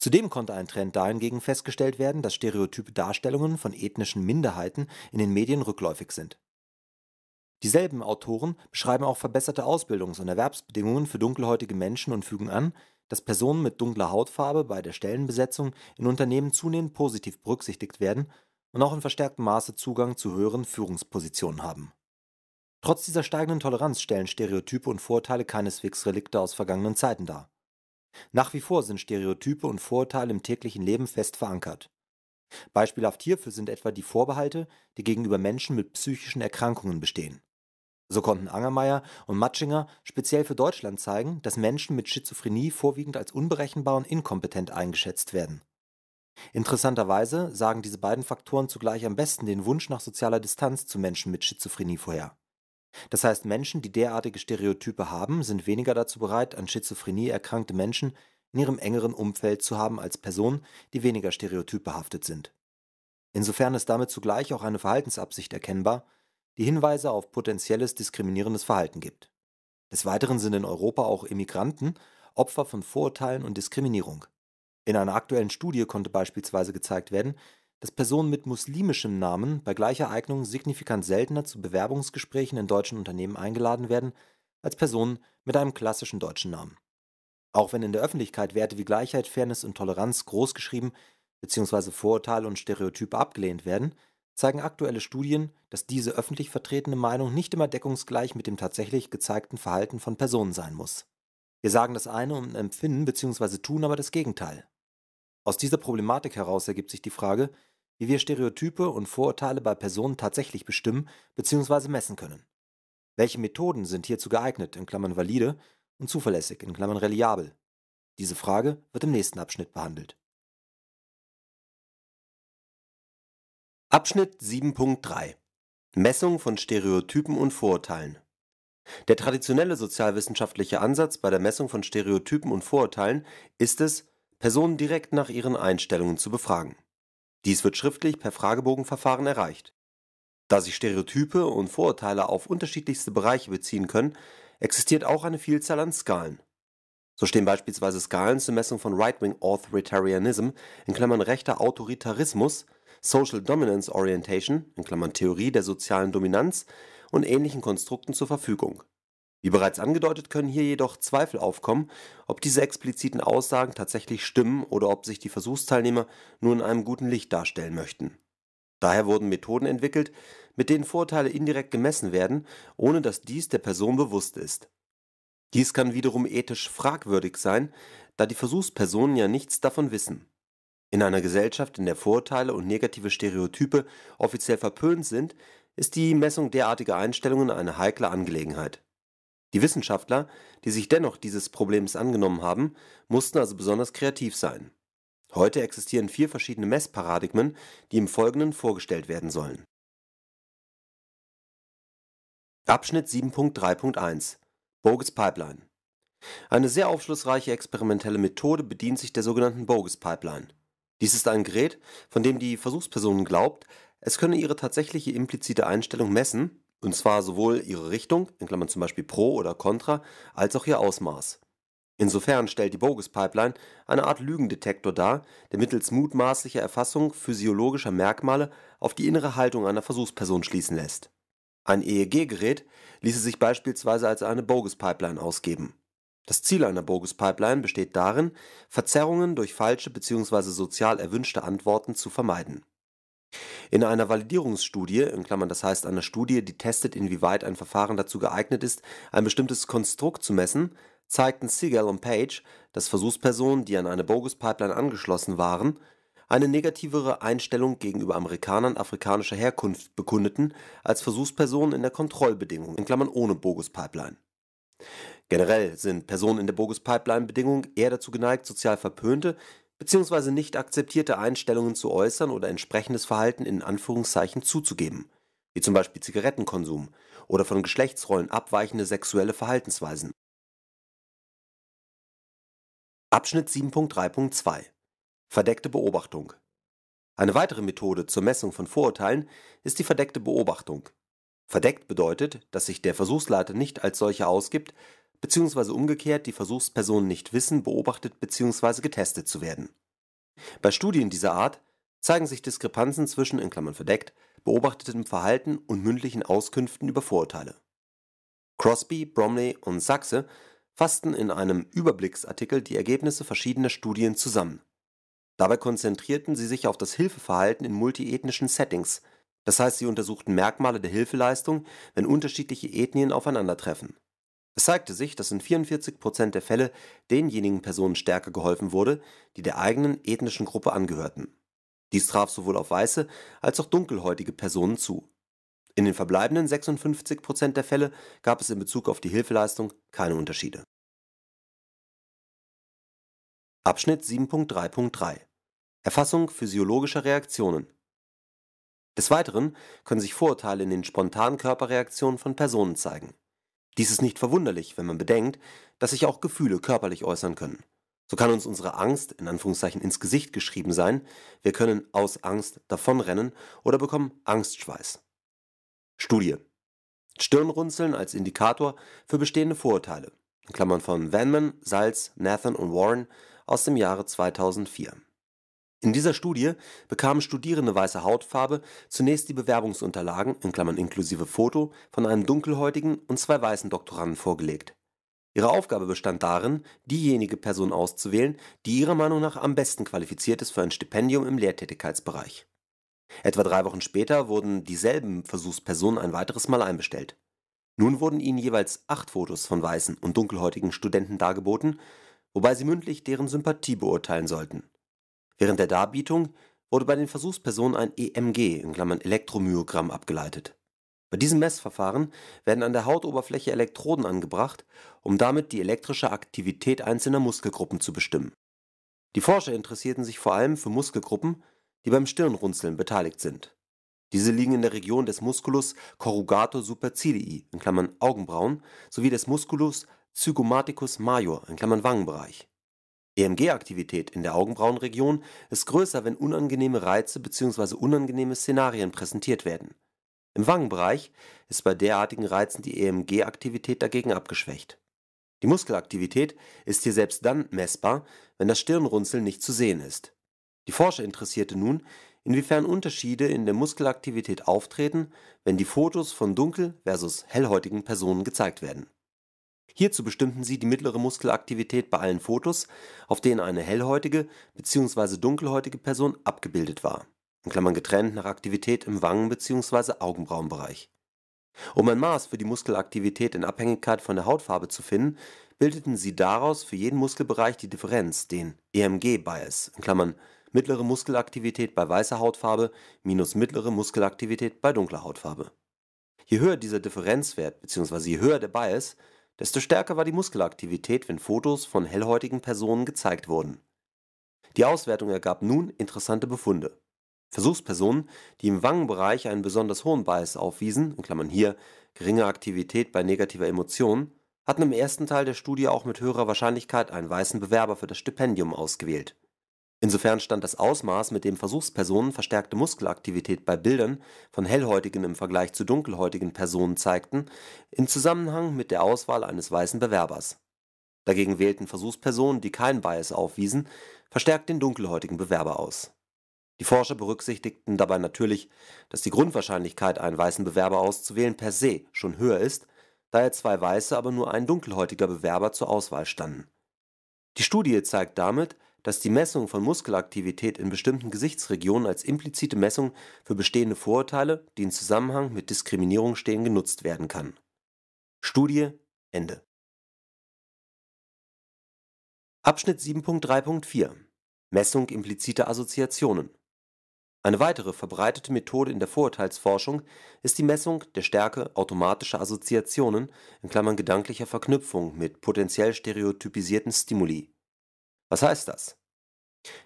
Zudem konnte ein Trend dahingegen festgestellt werden, dass stereotype Darstellungen von ethnischen Minderheiten in den Medien rückläufig sind Dieselben Autoren beschreiben auch verbesserte Ausbildungs und Erwerbsbedingungen für dunkelhäutige Menschen und fügen an, dass Personen mit dunkler Hautfarbe bei der Stellenbesetzung in Unternehmen zunehmend positiv berücksichtigt werden und auch in verstärktem Maße Zugang zu höheren Führungspositionen haben. Trotz dieser steigenden Toleranz stellen Stereotype und Vorurteile keineswegs Relikte aus vergangenen Zeiten dar. Nach wie vor sind Stereotype und Vorurteile im täglichen Leben fest verankert. Beispielhaft hierfür sind etwa die Vorbehalte, die gegenüber Menschen mit psychischen Erkrankungen bestehen so konnten Angermeier und Matschinger speziell für Deutschland zeigen, dass Menschen mit Schizophrenie vorwiegend als unberechenbar und inkompetent eingeschätzt werden. Interessanterweise sagen diese beiden Faktoren zugleich am besten den Wunsch nach sozialer Distanz zu Menschen mit Schizophrenie vorher. Das heißt, Menschen, die derartige Stereotype haben, sind weniger dazu bereit, an Schizophrenie erkrankte Menschen in ihrem engeren Umfeld zu haben als Personen, die weniger stereotypbehaftet sind. Insofern ist damit zugleich auch eine Verhaltensabsicht erkennbar, die Hinweise auf potenzielles diskriminierendes Verhalten gibt. Des Weiteren sind in Europa auch Immigranten Opfer von Vorurteilen und Diskriminierung. In einer aktuellen Studie konnte beispielsweise gezeigt werden, dass Personen mit muslimischem Namen bei gleicher Eignung signifikant seltener zu Bewerbungsgesprächen in deutschen Unternehmen eingeladen werden als Personen mit einem klassischen deutschen Namen. Auch wenn in der Öffentlichkeit Werte wie Gleichheit, Fairness und Toleranz großgeschrieben bzw. Vorurteile und Stereotype abgelehnt werden, zeigen aktuelle Studien, dass diese öffentlich vertretene Meinung nicht immer deckungsgleich mit dem tatsächlich gezeigten Verhalten von Personen sein muss. Wir sagen das eine und empfinden bzw. tun aber das Gegenteil. Aus dieser Problematik heraus ergibt sich die Frage, wie wir Stereotype und Vorurteile bei Personen tatsächlich bestimmen bzw. messen können. Welche Methoden sind hierzu geeignet (valide) und zuverlässig (reliabel)? Diese Frage wird im nächsten Abschnitt behandelt Abschnitt 7.3 Messung von Stereotypen und Vorurteilen Der traditionelle sozialwissenschaftliche Ansatz bei der Messung von Stereotypen und Vorurteilen ist es, Personen direkt nach ihren Einstellungen zu befragen. Dies wird schriftlich per Fragebogenverfahren erreicht. Da sich Stereotype und Vorurteile auf unterschiedlichste Bereiche beziehen können, existiert auch eine Vielzahl an Skalen. So stehen beispielsweise Skalen zur Messung von Right-Wing Authoritarianism in Klammern rechter Autoritarismus Social Dominance Orientation in Klammern (Theorie der sozialen Dominanz) und ähnlichen Konstrukten zur Verfügung. Wie bereits angedeutet, können hier jedoch Zweifel aufkommen, ob diese expliziten Aussagen tatsächlich stimmen oder ob sich die Versuchsteilnehmer nur in einem guten Licht darstellen möchten. Daher wurden Methoden entwickelt, mit denen Vorteile indirekt gemessen werden, ohne dass dies der Person bewusst ist. Dies kann wiederum ethisch fragwürdig sein, da die Versuchspersonen ja nichts davon wissen in einer Gesellschaft, in der Vorurteile und negative Stereotype offiziell verpönt sind, ist die Messung derartiger Einstellungen eine heikle Angelegenheit. Die Wissenschaftler, die sich dennoch dieses Problems angenommen haben, mussten also besonders kreativ sein. Heute existieren vier verschiedene Messparadigmen, die im Folgenden vorgestellt werden sollen. Abschnitt 7.3.1 Bogus Pipeline Eine sehr aufschlussreiche experimentelle Methode bedient sich der sogenannten Bogus Pipeline. Dies ist ein Gerät, von dem die Versuchsperson glaubt, es könne ihre tatsächliche implizite Einstellung messen, und zwar sowohl ihre Richtung in Klammern (zum Beispiel pro oder Contra, als auch ihr Ausmaß. Insofern stellt die Bogus-Pipeline eine Art Lügendetektor dar, der mittels mutmaßlicher Erfassung physiologischer Merkmale auf die innere Haltung einer Versuchsperson schließen lässt. Ein EEG-Gerät ließe sich beispielsweise als eine Bogus-Pipeline ausgeben das Ziel einer Bogus-Pipeline besteht darin, Verzerrungen durch falsche bzw. sozial erwünschte Antworten zu vermeiden. In einer Validierungsstudie (das heißt einer Studie, die testet, inwieweit ein Verfahren dazu geeignet ist, ein bestimmtes Konstrukt zu messen) zeigten Siegel und Page, dass Versuchspersonen, die an eine Bogus-Pipeline angeschlossen waren, eine negativere Einstellung gegenüber Amerikanern afrikanischer Herkunft bekundeten als Versuchspersonen in der Kontrollbedingung (ohne Bogus-Pipeline Generell sind Personen in der Bogus-Pipeline-Bedingung eher dazu geneigt, sozial verpönte bzw. nicht akzeptierte Einstellungen zu äußern oder entsprechendes Verhalten in Anführungszeichen zuzugeben, wie zum Beispiel Zigarettenkonsum oder von Geschlechtsrollen abweichende sexuelle Verhaltensweisen. Abschnitt 7.3.2 Verdeckte Beobachtung Eine weitere Methode zur Messung von Vorurteilen ist die verdeckte Beobachtung. Verdeckt bedeutet, dass sich der Versuchsleiter nicht als solcher ausgibt, beziehungsweise umgekehrt die Versuchspersonen nicht wissen, beobachtet bzw. getestet zu werden. Bei Studien dieser Art zeigen sich Diskrepanzen zwischen (verdeckt) beobachtetem Verhalten und mündlichen Auskünften über Vorurteile. Crosby, Bromley und Sachse fassten in einem Überblicksartikel die Ergebnisse verschiedener Studien zusammen. Dabei konzentrierten sie sich auf das Hilfeverhalten in multiethnischen Settings, das heißt, sie untersuchten Merkmale der Hilfeleistung, wenn unterschiedliche Ethnien aufeinandertreffen es zeigte sich, dass in 44 Prozent der Fälle denjenigen Personen stärker geholfen wurde, die der eigenen ethnischen Gruppe angehörten. Dies traf sowohl auf weiße als auch dunkelhäutige Personen zu. In den verbleibenden 56 Prozent der Fälle gab es in Bezug auf die Hilfeleistung keine Unterschiede. Abschnitt 7.3.3 Erfassung physiologischer Reaktionen Des Weiteren können sich Vorurteile in den spontanen Körperreaktionen von Personen zeigen dies ist nicht verwunderlich, wenn man bedenkt, dass sich auch Gefühle körperlich äußern können. So kann uns unsere Angst in Anführungszeichen ins Gesicht geschrieben sein, wir können aus Angst davonrennen oder bekommen Angstschweiß. Studie. Stirnrunzeln als Indikator für bestehende Vorurteile. In Klammern von Vanman, Salz, Nathan und Warren aus dem Jahre 2004. In dieser Studie bekamen Studierende weiße Hautfarbe zunächst die Bewerbungsunterlagen (inklusive Foto) von einem dunkelhäutigen und zwei weißen Doktoranden vorgelegt. Ihre Aufgabe bestand darin, diejenige Person auszuwählen, die ihrer Meinung nach am besten qualifiziert ist für ein Stipendium im Lehrtätigkeitsbereich. Etwa drei Wochen später wurden dieselben Versuchspersonen ein weiteres Mal einbestellt. Nun wurden ihnen jeweils acht Fotos von weißen und dunkelhäutigen Studenten dargeboten, wobei sie mündlich deren Sympathie beurteilen sollten Während der Darbietung wurde bei den Versuchspersonen ein EMG (Elektromyogramm) abgeleitet. Bei diesem Messverfahren werden an der Hautoberfläche Elektroden angebracht, um damit die elektrische Aktivität einzelner Muskelgruppen zu bestimmen. Die Forscher interessierten sich vor allem für Muskelgruppen, die beim Stirnrunzeln beteiligt sind. Diese liegen in der Region des Musculus corrugator supercilii (Augenbrauen) sowie des Musculus zygomaticus major (Wangenbereich EMG-Aktivität in der Augenbrauenregion ist größer, wenn unangenehme Reize bzw. unangenehme Szenarien präsentiert werden. Im Wangenbereich ist bei derartigen Reizen die EMG-Aktivität dagegen abgeschwächt. Die Muskelaktivität ist hier selbst dann messbar, wenn das Stirnrunzeln nicht zu sehen ist. Die Forscher interessierte nun, inwiefern Unterschiede in der Muskelaktivität auftreten, wenn die Fotos von dunkel versus hellhäutigen Personen gezeigt werden Hierzu bestimmten sie die mittlere Muskelaktivität bei allen Fotos, auf denen eine hellhäutige bzw. dunkelhäutige Person abgebildet war in Klammern (getrennt nach Aktivität im Wangen bzw. Augenbrauenbereich). Um ein Maß für die Muskelaktivität in Abhängigkeit von der Hautfarbe zu finden, bildeten sie daraus für jeden Muskelbereich die Differenz, den EMG-Bias in Klammern (mittlere Muskelaktivität bei weißer Hautfarbe minus mittlere Muskelaktivität bei dunkler Hautfarbe). Je höher dieser Differenzwert bzw. je höher der Bias desto stärker war die Muskelaktivität, wenn Fotos von hellhäutigen Personen gezeigt wurden. Die Auswertung ergab nun interessante Befunde. Versuchspersonen, die im Wangenbereich einen besonders hohen Bias aufwiesen in Klammern (hier geringe Aktivität bei negativer Emotion), hatten im ersten Teil der Studie auch mit höherer Wahrscheinlichkeit einen weißen Bewerber für das Stipendium ausgewählt Insofern stand das Ausmaß, mit dem Versuchspersonen verstärkte Muskelaktivität bei Bildern von hellhäutigen im Vergleich zu dunkelhäutigen Personen zeigten, in Zusammenhang mit der Auswahl eines weißen Bewerbers. Dagegen wählten Versuchspersonen, die keinen Bias aufwiesen, verstärkt den dunkelhäutigen Bewerber aus. Die Forscher berücksichtigten dabei natürlich, dass die Grundwahrscheinlichkeit, einen weißen Bewerber auszuwählen, per se schon höher ist, da daher zwei weiße, aber nur ein dunkelhäutiger Bewerber zur Auswahl standen. Die Studie zeigt damit, dass die Messung von Muskelaktivität in bestimmten Gesichtsregionen als implizite Messung für bestehende Vorurteile, die in Zusammenhang mit Diskriminierung stehen, genutzt werden kann. Studie Ende. Abschnitt 7.3.4 Messung impliziter Assoziationen Eine weitere verbreitete Methode in der Vorurteilsforschung ist die Messung der Stärke automatischer Assoziationen in (gedanklicher Verknüpfung mit potenziell stereotypisierten Stimuli was heißt das?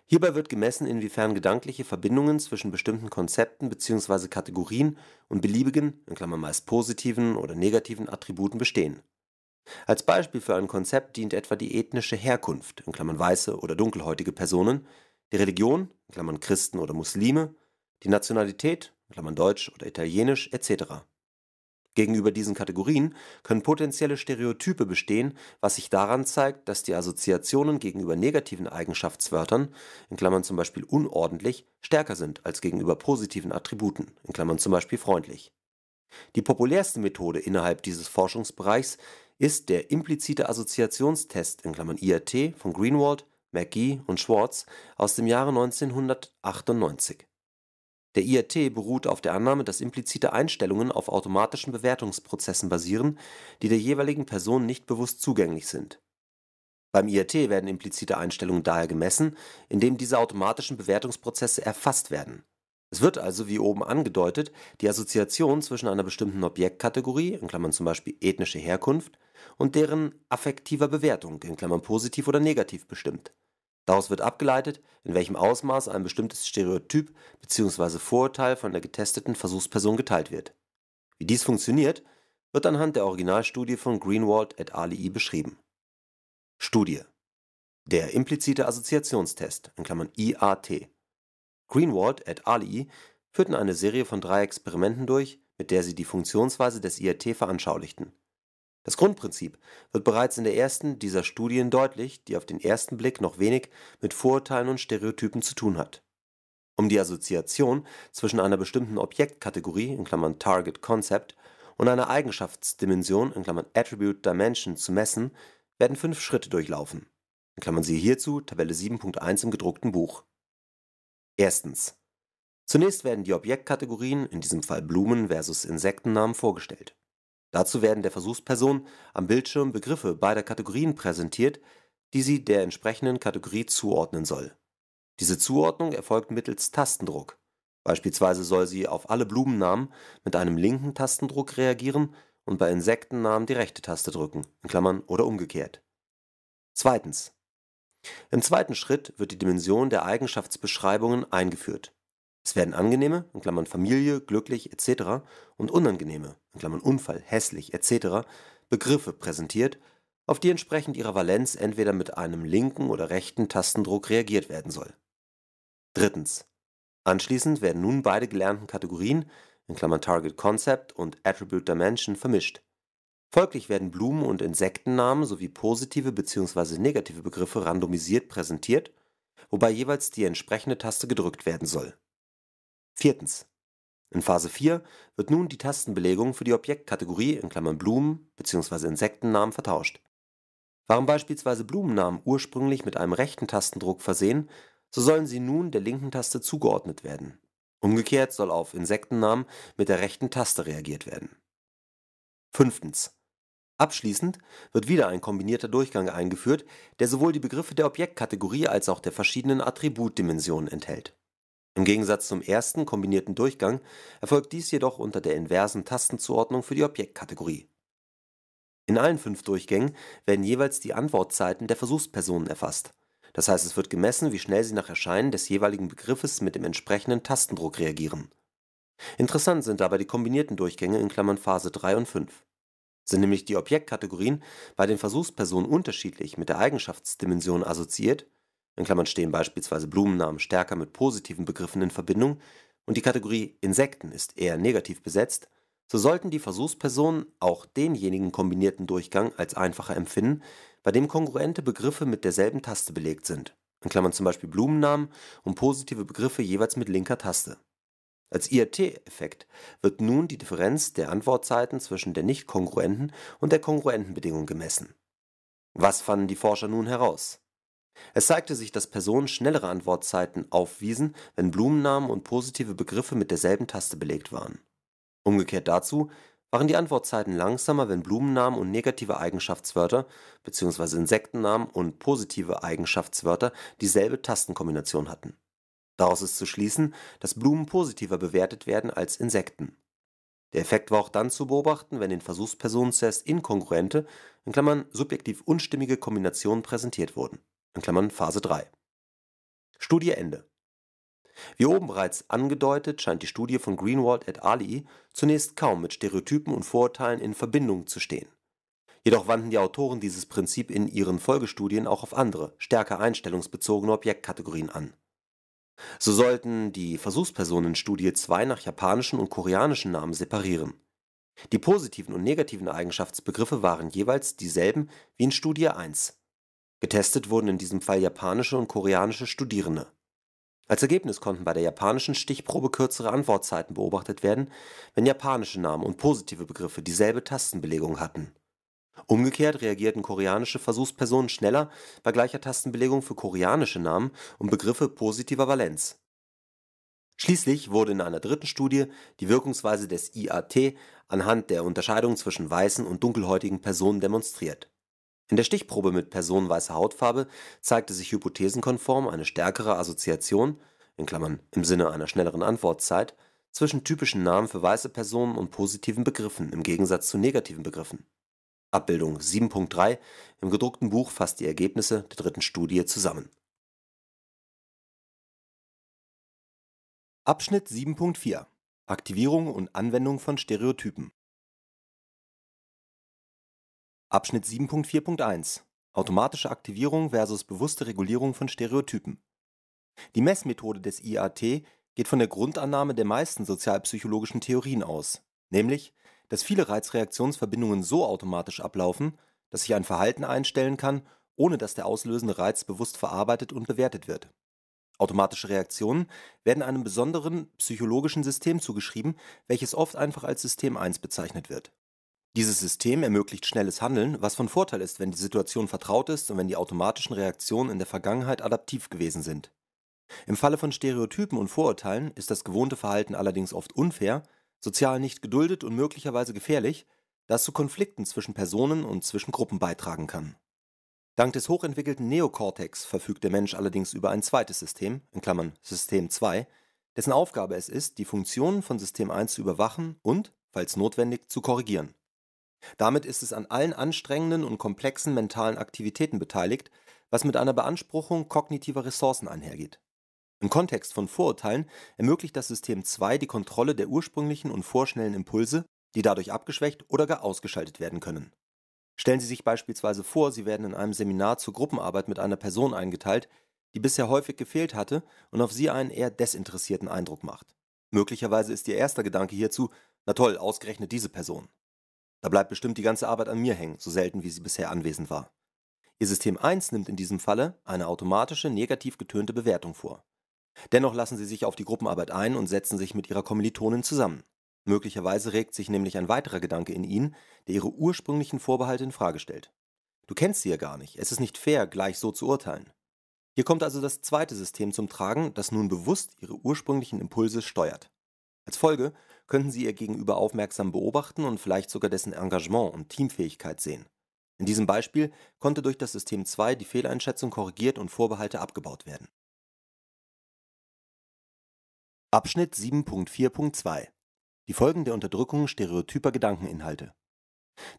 Hierbei wird gemessen, inwiefern gedankliche Verbindungen zwischen bestimmten Konzepten bzw. Kategorien und beliebigen (meist positiven oder negativen) Attributen bestehen. Als Beispiel für ein Konzept dient etwa die ethnische Herkunft (weiße oder dunkelhäutige Personen), die Religion (Christen oder Muslime), die Nationalität (deutsch oder italienisch) etc. Gegenüber diesen Kategorien können potenzielle Stereotype bestehen, was sich daran zeigt, dass die Assoziationen gegenüber negativen Eigenschaftswörtern in (z. B. unordentlich) stärker sind als gegenüber positiven Attributen in (z. B. freundlich). Die populärste Methode innerhalb dieses Forschungsbereichs ist der implizite Assoziationstest in Klammern (IAT) von Greenwald, McGee und Schwartz aus dem Jahre 1998 der IRT beruht auf der Annahme, dass implizite Einstellungen auf automatischen Bewertungsprozessen basieren, die der jeweiligen Person nicht bewusst zugänglich sind. Beim IRT werden implizite Einstellungen daher gemessen, indem diese automatischen Bewertungsprozesse erfasst werden. Es wird also, wie oben angedeutet, die Assoziation zwischen einer bestimmten Objektkategorie in Klammern (zum Beispiel ethnische Herkunft) und deren affektiver Bewertung in Klammern (positiv oder negativ) bestimmt Daraus wird abgeleitet, in welchem Ausmaß ein bestimmtes Stereotyp bzw. Vorurteil von der getesteten Versuchsperson geteilt wird. Wie dies funktioniert, wird anhand der Originalstudie von Greenwald et al. beschrieben. Studie Der implizite Assoziationstest in Klammern (IAT). Greenwald et al. führten eine Serie von drei Experimenten durch, mit der sie die Funktionsweise des IAT veranschaulichten das Grundprinzip wird bereits in der ersten dieser Studien deutlich, die auf den ersten Blick noch wenig mit Vorurteilen und Stereotypen zu tun hat. Um die Assoziation zwischen einer bestimmten Objektkategorie in Klammern (Target Concept) und einer Eigenschaftsdimension in Klammern (Attribute Dimension) zu messen, werden fünf Schritte durchlaufen In Klammern (siehe hierzu Tabelle 7.1 im gedruckten Buch). Erstens. Zunächst werden die Objektkategorien (in diesem Fall Blumen versus Insektennamen) vorgestellt Dazu werden der Versuchsperson am Bildschirm Begriffe beider Kategorien präsentiert, die sie der entsprechenden Kategorie zuordnen soll. Diese Zuordnung erfolgt mittels Tastendruck. Beispielsweise soll sie auf alle Blumennamen mit einem linken Tastendruck reagieren und bei Insektennamen die rechte Taste drücken in Klammern (oder umgekehrt). Zweitens. Im zweiten Schritt wird die Dimension der Eigenschaftsbeschreibungen eingeführt es werden angenehme (Familie, glücklich etc.) und unangenehme (Unfall, hässlich etc.) Begriffe präsentiert, auf die entsprechend ihrer Valenz entweder mit einem linken oder rechten Tastendruck reagiert werden soll. Anschließend werden nun beide gelernten Kategorien (Target Concept und Attribute Dimension) vermischt. Folglich werden Blumen und Insektennamen sowie positive bzw. negative Begriffe randomisiert präsentiert, wobei jeweils die entsprechende Taste gedrückt werden soll Viertens. In Phase 4 wird nun die Tastenbelegung für die Objektkategorie in Klammern (Blumen bzw. Insektennamen) vertauscht. Waren beispielsweise Blumennamen ursprünglich mit einem rechten Tastendruck versehen, so sollen sie nun der linken Taste zugeordnet werden. Umgekehrt soll auf Insektennamen mit der rechten Taste reagiert werden. Fünftens. Abschließend wird wieder ein kombinierter Durchgang eingeführt, der sowohl die Begriffe der Objektkategorie als auch der verschiedenen Attributdimensionen enthält im Gegensatz zum ersten kombinierten Durchgang erfolgt dies jedoch unter der inversen Tastenzuordnung für die Objektkategorie. In allen fünf Durchgängen werden jeweils die Antwortzeiten der Versuchspersonen erfasst, das heißt es wird gemessen, wie schnell sie nach Erscheinen des jeweiligen Begriffes mit dem entsprechenden Tastendruck reagieren. Interessant sind dabei die kombinierten Durchgänge in Klammern (Phase 3 und 5). Sind nämlich die Objektkategorien bei den Versuchspersonen unterschiedlich mit der Eigenschaftsdimension assoziiert in Klammern stehen beispielsweise Blumennamen stärker mit positiven Begriffen in Verbindung und die Kategorie Insekten ist eher negativ besetzt, so sollten die Versuchspersonen auch denjenigen kombinierten Durchgang als einfacher empfinden, bei dem kongruente Begriffe mit derselben Taste belegt sind in Klammern zum Beispiel Blumennamen und positive Begriffe jeweils mit linker Taste. Als IRT-Effekt wird nun die Differenz der Antwortzeiten zwischen der nicht kongruenten und der kongruenten Bedingung gemessen. Was fanden die Forscher nun heraus? Es zeigte sich, dass Personen schnellere Antwortzeiten aufwiesen, wenn Blumennamen und positive Begriffe mit derselben Taste belegt waren. Umgekehrt dazu waren die Antwortzeiten langsamer, wenn Blumennamen und negative Eigenschaftswörter bzw. Insektennamen und positive Eigenschaftswörter dieselbe Tastenkombination hatten. Daraus ist zu schließen, dass Blumen positiver bewertet werden als Insekten. Der Effekt war auch dann zu beobachten, wenn den Versuchspersonen zuerst inkongruente (subjektiv unstimmige) Kombinationen präsentiert wurden in Klammern Phase 3. Studie Ende. Wie oben bereits angedeutet, scheint die Studie von Greenwald et al. zunächst kaum mit Stereotypen und Vorurteilen in Verbindung zu stehen. Jedoch wandten die Autoren dieses Prinzip in ihren Folgestudien auch auf andere, stärker einstellungsbezogene Objektkategorien an. So sollten die Versuchspersonen in Studie 2 nach japanischen und koreanischen Namen separieren. Die positiven und negativen Eigenschaftsbegriffe waren jeweils dieselben wie in Studie 1 Getestet wurden in diesem Fall japanische und koreanische Studierende. Als Ergebnis konnten bei der japanischen Stichprobe kürzere Antwortzeiten beobachtet werden, wenn japanische Namen und positive Begriffe dieselbe Tastenbelegung hatten. Umgekehrt reagierten koreanische Versuchspersonen schneller bei gleicher Tastenbelegung für koreanische Namen und Begriffe positiver Valenz. Schließlich wurde in einer dritten Studie die Wirkungsweise des IAT anhand der Unterscheidung zwischen weißen und dunkelhäutigen Personen demonstriert in der Stichprobe mit Personen weißer Hautfarbe zeigte sich hypothesenkonform eine stärkere Assoziation (im Sinne einer schnelleren Antwortzeit) zwischen typischen Namen für weiße Personen und positiven Begriffen im Gegensatz zu negativen Begriffen. Abbildung 7.3 im gedruckten Buch fasst die Ergebnisse der dritten Studie zusammen. Abschnitt 7.4 Aktivierung und Anwendung von Stereotypen Abschnitt 7.4.1 Automatische Aktivierung versus bewusste Regulierung von Stereotypen. Die Messmethode des IAT geht von der Grundannahme der meisten sozialpsychologischen Theorien aus, nämlich, dass viele Reizreaktionsverbindungen so automatisch ablaufen, dass sich ein Verhalten einstellen kann, ohne dass der auslösende Reiz bewusst verarbeitet und bewertet wird. Automatische Reaktionen werden einem besonderen psychologischen System zugeschrieben, welches oft einfach als System 1 bezeichnet wird. Dieses System ermöglicht schnelles Handeln, was von Vorteil ist, wenn die Situation vertraut ist und wenn die automatischen Reaktionen in der Vergangenheit adaptiv gewesen sind. Im Falle von Stereotypen und Vorurteilen ist das gewohnte Verhalten allerdings oft unfair, sozial nicht geduldet und möglicherweise gefährlich, da es zu Konflikten zwischen Personen und zwischen Gruppen beitragen kann. Dank des hochentwickelten Neokortex verfügt der Mensch allerdings über ein zweites System in Klammern (System 2), dessen Aufgabe es ist, die Funktionen von System 1 zu überwachen und, falls notwendig, zu korrigieren damit ist es an allen anstrengenden und komplexen mentalen Aktivitäten beteiligt, was mit einer Beanspruchung kognitiver Ressourcen einhergeht. Im Kontext von Vorurteilen ermöglicht das System 2 die Kontrolle der ursprünglichen und vorschnellen Impulse, die dadurch abgeschwächt oder gar ausgeschaltet werden können. Stellen Sie sich beispielsweise vor, Sie werden in einem Seminar zur Gruppenarbeit mit einer Person eingeteilt, die bisher häufig gefehlt hatte und auf Sie einen eher desinteressierten Eindruck macht. Möglicherweise ist Ihr erster Gedanke hierzu, na toll, ausgerechnet diese Person. Da bleibt bestimmt die ganze Arbeit an mir hängen, so selten wie sie bisher anwesend war. Ihr System 1 nimmt in diesem Falle eine automatische negativ getönte Bewertung vor. Dennoch lassen sie sich auf die Gruppenarbeit ein und setzen sich mit ihrer Kommilitonin zusammen. Möglicherweise regt sich nämlich ein weiterer Gedanke in ihnen, der ihre ursprünglichen Vorbehalte in Frage stellt. Du kennst sie ja gar nicht, es ist nicht fair, gleich so zu urteilen. Hier kommt also das zweite System zum Tragen, das nun bewusst ihre ursprünglichen Impulse steuert. Als Folge könnten sie ihr Gegenüber aufmerksam beobachten und vielleicht sogar dessen Engagement und Teamfähigkeit sehen. In diesem Beispiel konnte durch das System 2 die Fehleinschätzung korrigiert und Vorbehalte abgebaut werden. Abschnitt 7.4.2 Die Folgen der Unterdrückung stereotyper Gedankeninhalte.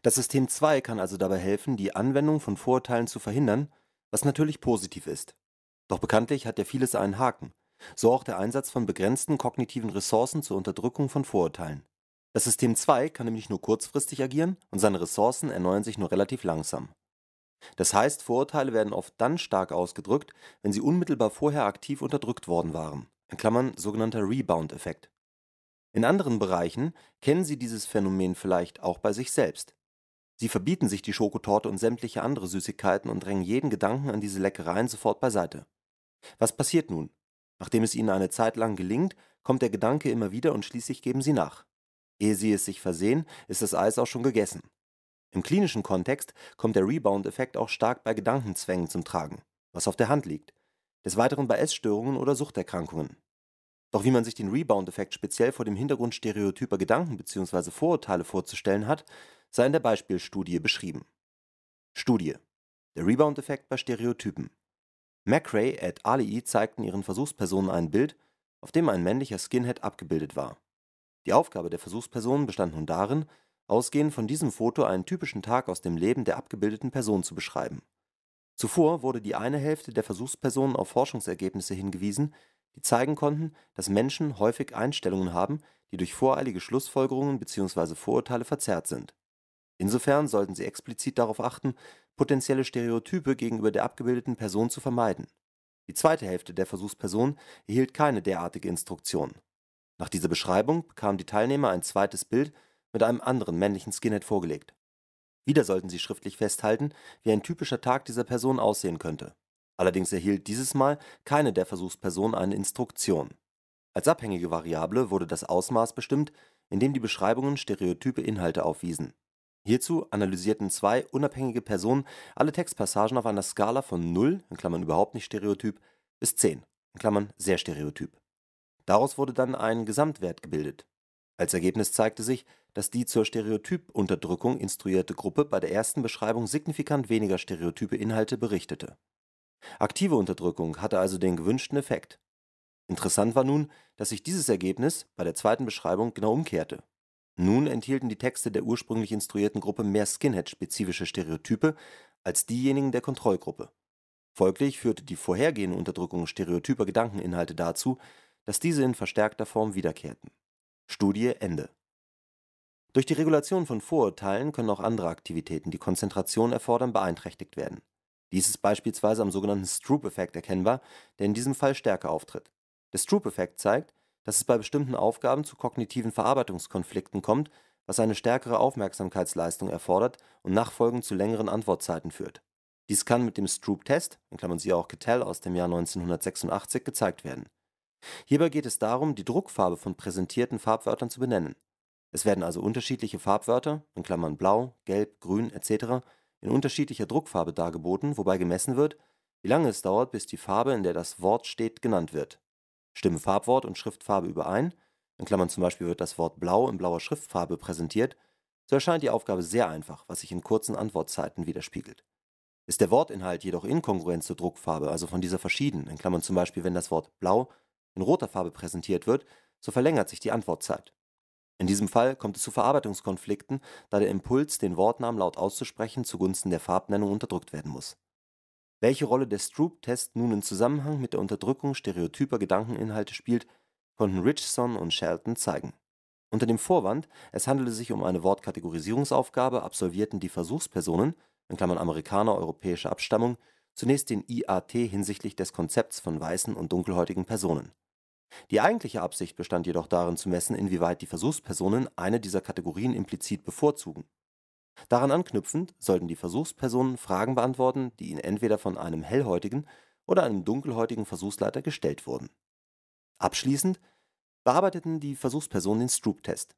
Das System 2 kann also dabei helfen, die Anwendung von Vorurteilen zu verhindern, was natürlich positiv ist. Doch bekanntlich hat ja vieles einen Haken, so auch der Einsatz von begrenzten kognitiven Ressourcen zur Unterdrückung von Vorurteilen. Das System 2 kann nämlich nur kurzfristig agieren und seine Ressourcen erneuern sich nur relativ langsam. Das heißt, Vorurteile werden oft dann stark ausgedrückt, wenn sie unmittelbar vorher aktiv unterdrückt worden waren, in Klammern sogenannter Rebound-Effekt. In anderen Bereichen kennen Sie dieses Phänomen vielleicht auch bei sich selbst. Sie verbieten sich die Schokotorte und sämtliche andere Süßigkeiten und drängen jeden Gedanken an diese Leckereien sofort beiseite. Was passiert nun? Nachdem es ihnen eine Zeit lang gelingt, kommt der Gedanke immer wieder und schließlich geben sie nach. Ehe sie es sich versehen, ist das Eis auch schon gegessen. Im klinischen Kontext kommt der Rebound-Effekt auch stark bei Gedankenzwängen zum Tragen, was auf der Hand liegt, des Weiteren bei Essstörungen oder Suchterkrankungen. Doch wie man sich den Rebound-Effekt speziell vor dem Hintergrund stereotyper Gedanken bzw. Vorurteile vorzustellen hat, sei in der Beispielstudie beschrieben. Studie. Der Rebound-Effekt bei Stereotypen. McRae et Ali zeigten ihren Versuchspersonen ein Bild, auf dem ein männlicher Skinhead abgebildet war. Die Aufgabe der Versuchspersonen bestand nun darin, ausgehend von diesem Foto einen typischen Tag aus dem Leben der abgebildeten Person zu beschreiben. Zuvor wurde die eine Hälfte der Versuchspersonen auf Forschungsergebnisse hingewiesen, die zeigen konnten, dass Menschen häufig Einstellungen haben, die durch voreilige Schlussfolgerungen bzw. Vorurteile verzerrt sind Insofern sollten sie explizit darauf achten, potenzielle Stereotype gegenüber der abgebildeten Person zu vermeiden. Die zweite Hälfte der Versuchsperson erhielt keine derartige Instruktion. Nach dieser Beschreibung bekamen die Teilnehmer ein zweites Bild mit einem anderen männlichen Skinhead vorgelegt. Wieder sollten sie schriftlich festhalten, wie ein typischer Tag dieser Person aussehen könnte. Allerdings erhielt dieses Mal keine der Versuchspersonen eine Instruktion. Als abhängige Variable wurde das Ausmaß bestimmt, in dem die Beschreibungen stereotype Inhalte aufwiesen Hierzu analysierten zwei unabhängige Personen alle Textpassagen auf einer Skala von 0 (überhaupt nicht stereotyp) bis 10 (sehr stereotyp). Daraus wurde dann ein Gesamtwert gebildet. Als Ergebnis zeigte sich, dass die zur Stereotypunterdrückung instruierte Gruppe bei der ersten Beschreibung signifikant weniger stereotype Inhalte berichtete. Aktive Unterdrückung hatte also den gewünschten Effekt. Interessant war nun, dass sich dieses Ergebnis bei der zweiten Beschreibung genau umkehrte nun enthielten die Texte der ursprünglich instruierten Gruppe mehr Skinhead-spezifische Stereotype als diejenigen der Kontrollgruppe. Folglich führte die vorhergehende Unterdrückung stereotyper Gedankeninhalte dazu, dass diese in verstärkter Form wiederkehrten. Studie Ende. Durch die Regulation von Vorurteilen können auch andere Aktivitäten, die Konzentration erfordern, beeinträchtigt werden. Dies ist beispielsweise am sogenannten Stroop-Effekt erkennbar, der in diesem Fall stärker auftritt. Der Stroop-Effekt zeigt, dass es bei bestimmten Aufgaben zu kognitiven Verarbeitungskonflikten kommt, was eine stärkere Aufmerksamkeitsleistung erfordert und nachfolgend zu längeren Antwortzeiten führt. Dies kann mit dem Stroop-Test in Klammern Sie auch Cattell aus dem Jahr 1986) gezeigt werden. Hierbei geht es darum, die Druckfarbe von präsentierten Farbwörtern zu benennen. Es werden also unterschiedliche Farbwörter in Klammern (blau, gelb, grün etc.) in unterschiedlicher Druckfarbe dargeboten, wobei gemessen wird, wie lange es dauert, bis die Farbe, in der das Wort steht, genannt wird stimmen Farbwort und Schriftfarbe überein in Klammern (zum Beispiel wird das Wort blau in blauer Schriftfarbe präsentiert), so erscheint die Aufgabe sehr einfach, was sich in kurzen Antwortzeiten widerspiegelt. Ist der Wortinhalt jedoch inkongruent zur Druckfarbe, also von dieser verschieden in Klammern (zum Beispiel wenn das Wort blau in roter Farbe präsentiert wird, so verlängert sich die Antwortzeit). In diesem Fall kommt es zu Verarbeitungskonflikten, da der Impuls, den Wortnamen laut auszusprechen, zugunsten der Farbnennung unterdrückt werden muss welche Rolle der Stroop-Test nun im Zusammenhang mit der Unterdrückung stereotyper Gedankeninhalte spielt, konnten Richson und Shelton zeigen. Unter dem Vorwand, es handele sich um eine Wortkategorisierungsaufgabe, absolvierten die Versuchspersonen in Klammern (Amerikaner europäischer Abstammung) zunächst den IAT hinsichtlich des Konzepts von weißen und dunkelhäutigen Personen. Die eigentliche Absicht bestand jedoch darin zu messen, inwieweit die Versuchspersonen eine dieser Kategorien implizit bevorzugen Daran anknüpfend sollten die Versuchspersonen Fragen beantworten, die ihnen entweder von einem hellhäutigen oder einem dunkelhäutigen Versuchsleiter gestellt wurden. Abschließend bearbeiteten die Versuchspersonen den Stroop-Test.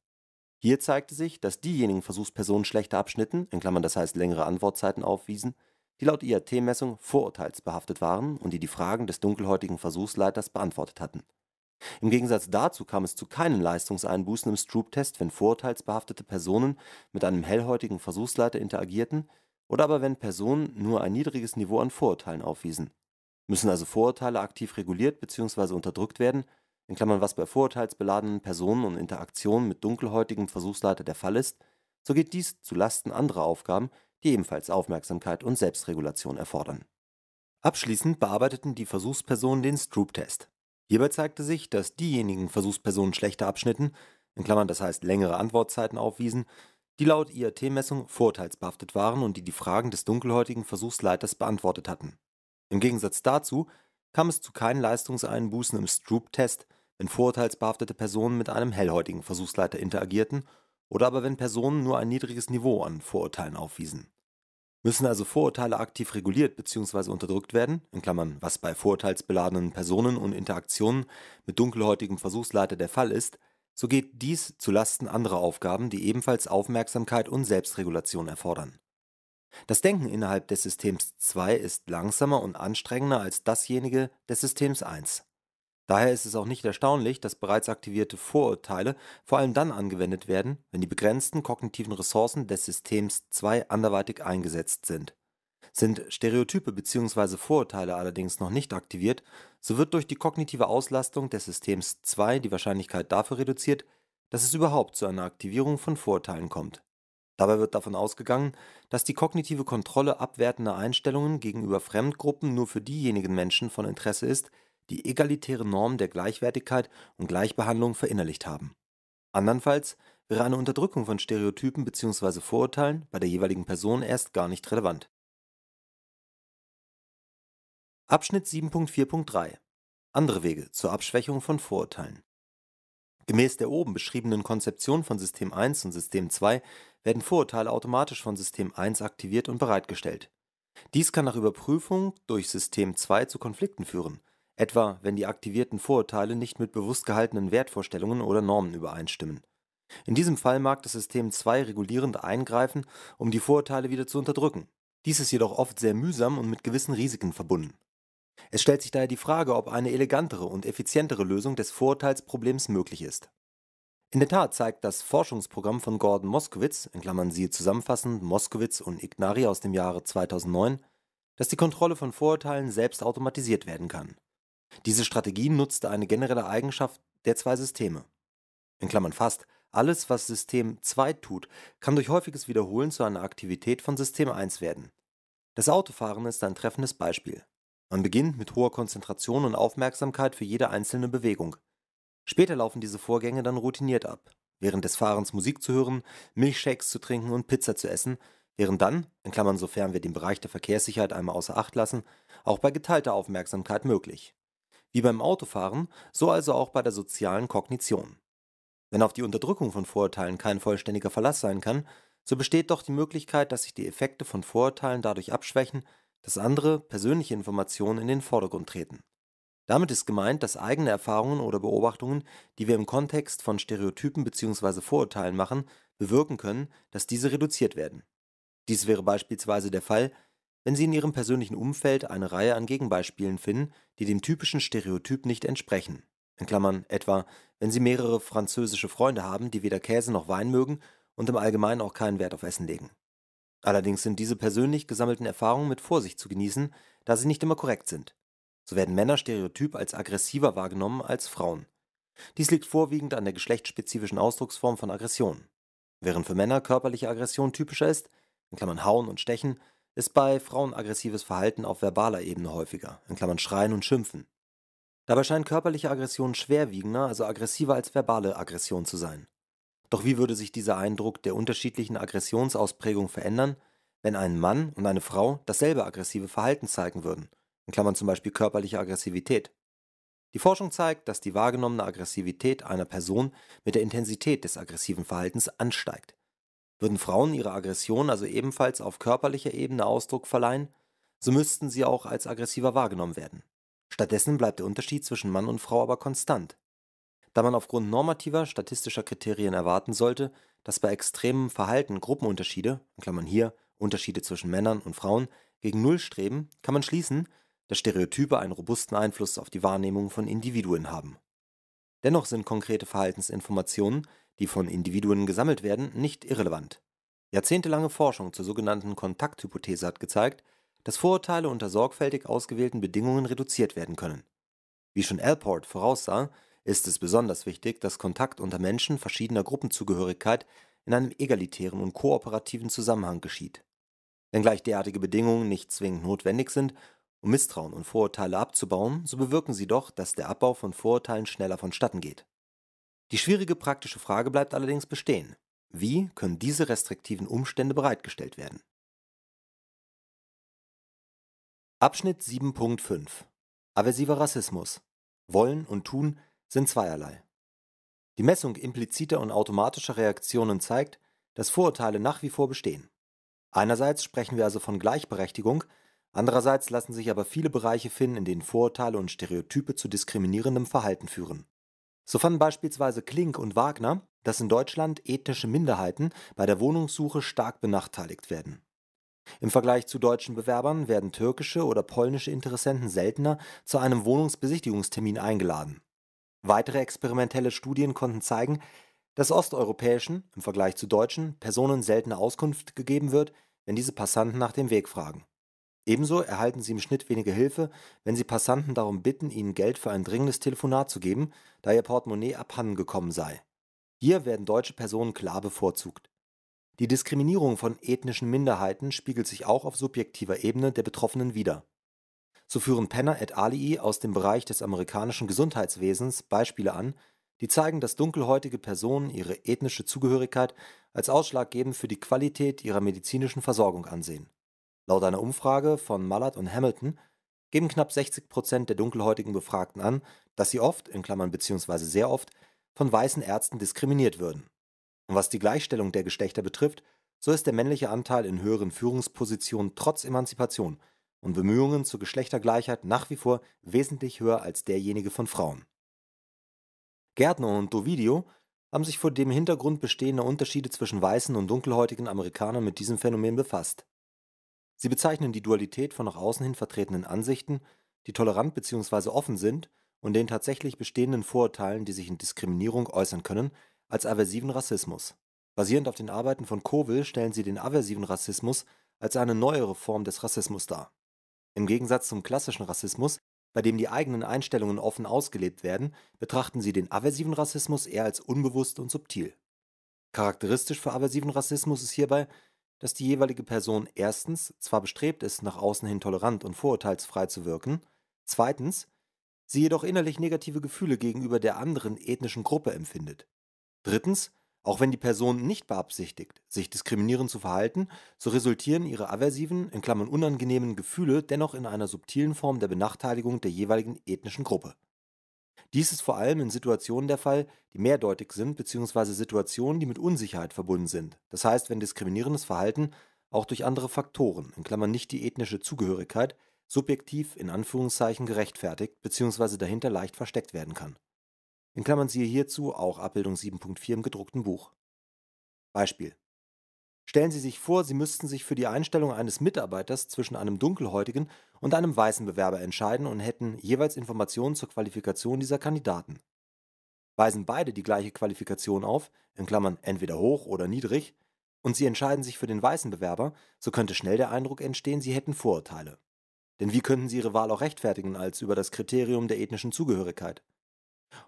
Hier zeigte sich, dass diejenigen Versuchspersonen schlechter abschnitten (das heißt längere Antwortzeiten aufwiesen), die laut IAT-Messung vorurteilsbehaftet waren und die die Fragen des dunkelhäutigen Versuchsleiters beantwortet hatten im Gegensatz dazu kam es zu keinen Leistungseinbußen im Stroop-Test, wenn vorurteilsbehaftete Personen mit einem hellhäutigen Versuchsleiter interagierten oder aber wenn Personen nur ein niedriges Niveau an Vorurteilen aufwiesen. Müssen also Vorurteile aktiv reguliert bzw. unterdrückt werden, in Klammern was bei vorurteilsbeladenen Personen und Interaktionen mit dunkelhäutigem Versuchsleiter der Fall ist, so geht dies zu Lasten anderer Aufgaben, die ebenfalls Aufmerksamkeit und Selbstregulation erfordern. Abschließend bearbeiteten die Versuchspersonen den Stroop-Test Hierbei zeigte sich, dass diejenigen Versuchspersonen schlechter abschnitten in Klammern (das heißt längere Antwortzeiten aufwiesen), die laut IAT-Messung vorurteilsbehaftet waren und die die Fragen des dunkelhäutigen Versuchsleiters beantwortet hatten. Im Gegensatz dazu kam es zu keinen Leistungseinbußen im Stroop-Test, wenn vorurteilsbehaftete Personen mit einem hellhäutigen Versuchsleiter interagierten oder aber wenn Personen nur ein niedriges Niveau an Vorurteilen aufwiesen müssen also Vorurteile aktiv reguliert bzw. unterdrückt werden (was bei vorurteilsbeladenen Personen und Interaktionen mit dunkelhäutigem Versuchsleiter der Fall ist), so geht dies zu Lasten anderer Aufgaben, die ebenfalls Aufmerksamkeit und Selbstregulation erfordern. Das Denken innerhalb des Systems 2 ist langsamer und anstrengender als dasjenige des Systems 1 Daher ist es auch nicht erstaunlich, dass bereits aktivierte Vorurteile vor allem dann angewendet werden, wenn die begrenzten kognitiven Ressourcen des Systems 2 anderweitig eingesetzt sind. Sind Stereotype bzw. Vorurteile allerdings noch nicht aktiviert, so wird durch die kognitive Auslastung des Systems 2 die Wahrscheinlichkeit dafür reduziert, dass es überhaupt zu einer Aktivierung von Vorurteilen kommt. Dabei wird davon ausgegangen, dass die kognitive Kontrolle abwertender Einstellungen gegenüber Fremdgruppen nur für diejenigen Menschen von Interesse ist, die egalitäre Norm der Gleichwertigkeit und Gleichbehandlung verinnerlicht haben. Andernfalls wäre eine Unterdrückung von Stereotypen bzw. Vorurteilen bei der jeweiligen Person erst gar nicht relevant. Abschnitt 7.4.3 Andere Wege zur Abschwächung von Vorurteilen Gemäß der oben beschriebenen Konzeption von System 1 und System 2 werden Vorurteile automatisch von System 1 aktiviert und bereitgestellt. Dies kann nach Überprüfung durch System 2 zu Konflikten führen, etwa wenn die aktivierten Vorurteile nicht mit bewusst gehaltenen Wertvorstellungen oder Normen übereinstimmen. In diesem Fall mag das System 2 regulierend eingreifen, um die Vorurteile wieder zu unterdrücken. Dies ist jedoch oft sehr mühsam und mit gewissen Risiken verbunden. Es stellt sich daher die Frage, ob eine elegantere und effizientere Lösung des Vorurteilsproblems möglich ist. In der Tat zeigt das Forschungsprogramm von Gordon Moskowitz, in Klammern siehe zusammenfassend Moskowitz und Ignari aus dem Jahre 2009, dass die Kontrolle von Vorurteilen selbst automatisiert werden kann. Diese Strategie nutzte eine generelle Eigenschaft der zwei Systeme In Klammern (fast alles, was System 2 tut, kann durch häufiges Wiederholen zu einer Aktivität von System 1 werden). Das Autofahren ist ein treffendes Beispiel. Man beginnt mit hoher Konzentration und Aufmerksamkeit für jede einzelne Bewegung. Später laufen diese Vorgänge dann routiniert ab: während des Fahrens Musik zu hören, Milchshakes zu trinken und Pizza zu essen, während dann in Klammern (sofern wir den Bereich der Verkehrssicherheit einmal außer Acht lassen) auch bei geteilter Aufmerksamkeit möglich wie beim Autofahren, so also auch bei der sozialen Kognition. Wenn auf die Unterdrückung von Vorurteilen kein vollständiger Verlass sein kann, so besteht doch die Möglichkeit, dass sich die Effekte von Vorurteilen dadurch abschwächen, dass andere persönliche Informationen in den Vordergrund treten. Damit ist gemeint, dass eigene Erfahrungen oder Beobachtungen, die wir im Kontext von Stereotypen bzw. Vorurteilen machen, bewirken können, dass diese reduziert werden. Dies wäre beispielsweise der Fall, wenn sie in ihrem persönlichen Umfeld eine Reihe an Gegenbeispielen finden, die dem typischen Stereotyp nicht entsprechen In Klammern (etwa, wenn sie mehrere französische Freunde haben, die weder Käse noch Wein mögen und im Allgemeinen auch keinen Wert auf Essen legen). Allerdings sind diese persönlich gesammelten Erfahrungen mit Vorsicht zu genießen, da sie nicht immer korrekt sind. So werden Männer stereotyp als aggressiver wahrgenommen als Frauen. Dies liegt vorwiegend an der geschlechtsspezifischen Ausdrucksform von Aggression. Während für Männer körperliche Aggression typischer ist in Klammern (Hauen und Stechen ist bei Frauen aggressives Verhalten auf verbaler Ebene häufiger (Schreien und Schimpfen). Dabei scheint körperliche Aggression schwerwiegender, also aggressiver als verbale Aggression zu sein. Doch wie würde sich dieser Eindruck der unterschiedlichen Aggressionsausprägung verändern, wenn ein Mann und eine Frau dasselbe aggressive Verhalten zeigen würden zum Beispiel körperliche Aggressivität)? Die Forschung zeigt, dass die wahrgenommene Aggressivität einer Person mit der Intensität des aggressiven Verhaltens ansteigt würden Frauen ihre Aggression also ebenfalls auf körperlicher Ebene Ausdruck verleihen, so müssten sie auch als aggressiver wahrgenommen werden. Stattdessen bleibt der Unterschied zwischen Mann und Frau aber konstant. Da man aufgrund normativer statistischer Kriterien erwarten sollte, dass bei extremem Verhalten Gruppenunterschiede (hier Unterschiede zwischen Männern und Frauen) gegen Null streben, kann man schließen, dass Stereotype einen robusten Einfluss auf die Wahrnehmung von Individuen haben. Dennoch sind konkrete Verhaltensinformationen die von Individuen gesammelt werden, nicht irrelevant. Jahrzehntelange Forschung zur sogenannten Kontakthypothese hat gezeigt, dass Vorurteile unter sorgfältig ausgewählten Bedingungen reduziert werden können. Wie schon Alport voraussah, ist es besonders wichtig, dass Kontakt unter Menschen verschiedener Gruppenzugehörigkeit in einem egalitären und kooperativen Zusammenhang geschieht. Wenngleich derartige Bedingungen nicht zwingend notwendig sind, um Misstrauen und Vorurteile abzubauen, so bewirken sie doch, dass der Abbau von Vorurteilen schneller vonstatten geht die schwierige praktische Frage bleibt allerdings bestehen. Wie können diese restriktiven Umstände bereitgestellt werden? Abschnitt 7.5 Aversiver Rassismus Wollen und Tun sind zweierlei. Die Messung impliziter und automatischer Reaktionen zeigt, dass Vorurteile nach wie vor bestehen. Einerseits sprechen wir also von Gleichberechtigung, andererseits lassen sich aber viele Bereiche finden, in denen Vorurteile und Stereotype zu diskriminierendem Verhalten führen. So fanden beispielsweise Klink und Wagner, dass in Deutschland ethnische Minderheiten bei der Wohnungssuche stark benachteiligt werden. Im Vergleich zu deutschen Bewerbern werden türkische oder polnische Interessenten seltener zu einem Wohnungsbesichtigungstermin eingeladen. Weitere experimentelle Studien konnten zeigen, dass osteuropäischen im Vergleich zu deutschen Personen seltener Auskunft gegeben wird, wenn diese Passanten nach dem Weg fragen Ebenso erhalten sie im Schnitt weniger Hilfe, wenn sie Passanten darum bitten, ihnen Geld für ein dringendes Telefonat zu geben, da ihr Portemonnaie abhandengekommen sei. Hier werden deutsche Personen klar bevorzugt. Die Diskriminierung von ethnischen Minderheiten spiegelt sich auch auf subjektiver Ebene der Betroffenen wider. So führen Penner et alii aus dem Bereich des amerikanischen Gesundheitswesens Beispiele an, die zeigen, dass dunkelhäutige Personen ihre ethnische Zugehörigkeit als ausschlaggebend für die Qualität ihrer medizinischen Versorgung ansehen Laut einer Umfrage von Mallard und Hamilton geben knapp 60 Prozent der dunkelhäutigen Befragten an, dass sie oft in Klammern beziehungsweise sehr oft) von weißen Ärzten diskriminiert würden. Und was die Gleichstellung der Geschlechter betrifft, so ist der männliche Anteil in höheren Führungspositionen trotz Emanzipation und Bemühungen zur Geschlechtergleichheit nach wie vor wesentlich höher als derjenige von Frauen. Gärtner und Dovidio haben sich vor dem Hintergrund bestehender Unterschiede zwischen weißen und dunkelhäutigen Amerikanern mit diesem Phänomen befasst Sie bezeichnen die Dualität von nach außen hin vertretenen Ansichten, die tolerant bzw. offen sind, und den tatsächlich bestehenden Vorurteilen, die sich in Diskriminierung äußern können, als aversiven Rassismus. Basierend auf den Arbeiten von Kovel stellen sie den aversiven Rassismus als eine neuere Form des Rassismus dar. Im Gegensatz zum klassischen Rassismus, bei dem die eigenen Einstellungen offen ausgelebt werden, betrachten sie den aversiven Rassismus eher als unbewusst und subtil. Charakteristisch für aversiven Rassismus ist hierbei, dass die jeweilige Person erstens zwar bestrebt ist, nach außen hin tolerant und vorurteilsfrei zu wirken, zweitens sie jedoch innerlich negative Gefühle gegenüber der anderen ethnischen Gruppe empfindet. Drittens, auch wenn die Person nicht beabsichtigt, sich diskriminierend zu verhalten, so resultieren ihre aversiven, in Klammern unangenehmen Gefühle dennoch in einer subtilen Form der Benachteiligung der jeweiligen ethnischen Gruppe dies ist vor allem in Situationen der Fall, die mehrdeutig sind bzw. Situationen, die mit Unsicherheit verbunden sind. Das heißt, wenn diskriminierendes Verhalten auch durch andere Faktoren in Klammern (nicht die ethnische Zugehörigkeit) subjektiv in Anführungszeichen gerechtfertigt bzw. dahinter leicht versteckt werden kann. In Klammern (siehe hierzu auch Abbildung 7.4 im gedruckten Buch). Beispiel Stellen Sie sich vor, Sie müssten sich für die Einstellung eines Mitarbeiters zwischen einem dunkelhäutigen und einem weißen Bewerber entscheiden und hätten jeweils Informationen zur Qualifikation dieser Kandidaten. Weisen beide die gleiche Qualifikation auf, in Klammern entweder hoch oder niedrig, und Sie entscheiden sich für den weißen Bewerber, so könnte schnell der Eindruck entstehen, Sie hätten Vorurteile. Denn wie könnten Sie Ihre Wahl auch rechtfertigen als über das Kriterium der ethnischen Zugehörigkeit?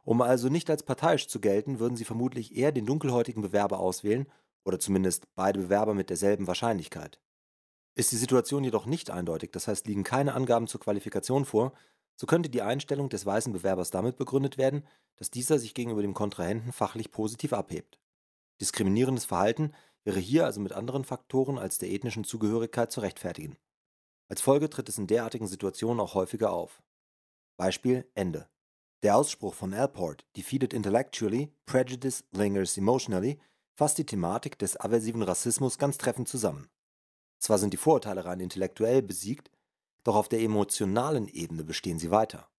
Um also nicht als parteiisch zu gelten, würden Sie vermutlich eher den dunkelhäutigen Bewerber auswählen oder zumindest beide Bewerber mit derselben Wahrscheinlichkeit. Ist die Situation jedoch nicht eindeutig, das heißt liegen keine Angaben zur Qualifikation vor, so könnte die Einstellung des weißen Bewerbers damit begründet werden, dass dieser sich gegenüber dem Kontrahenten fachlich positiv abhebt. Diskriminierendes Verhalten wäre hier also mit anderen Faktoren als der ethnischen Zugehörigkeit zu rechtfertigen. Als Folge tritt es in derartigen Situationen auch häufiger auf. Beispiel Ende. Der Ausspruch von Alport, defeated intellectually, prejudice lingers emotionally, fasst die Thematik des aversiven Rassismus ganz treffend zusammen. Zwar sind die Vorurteile rein intellektuell besiegt, doch auf der emotionalen Ebene bestehen sie weiter.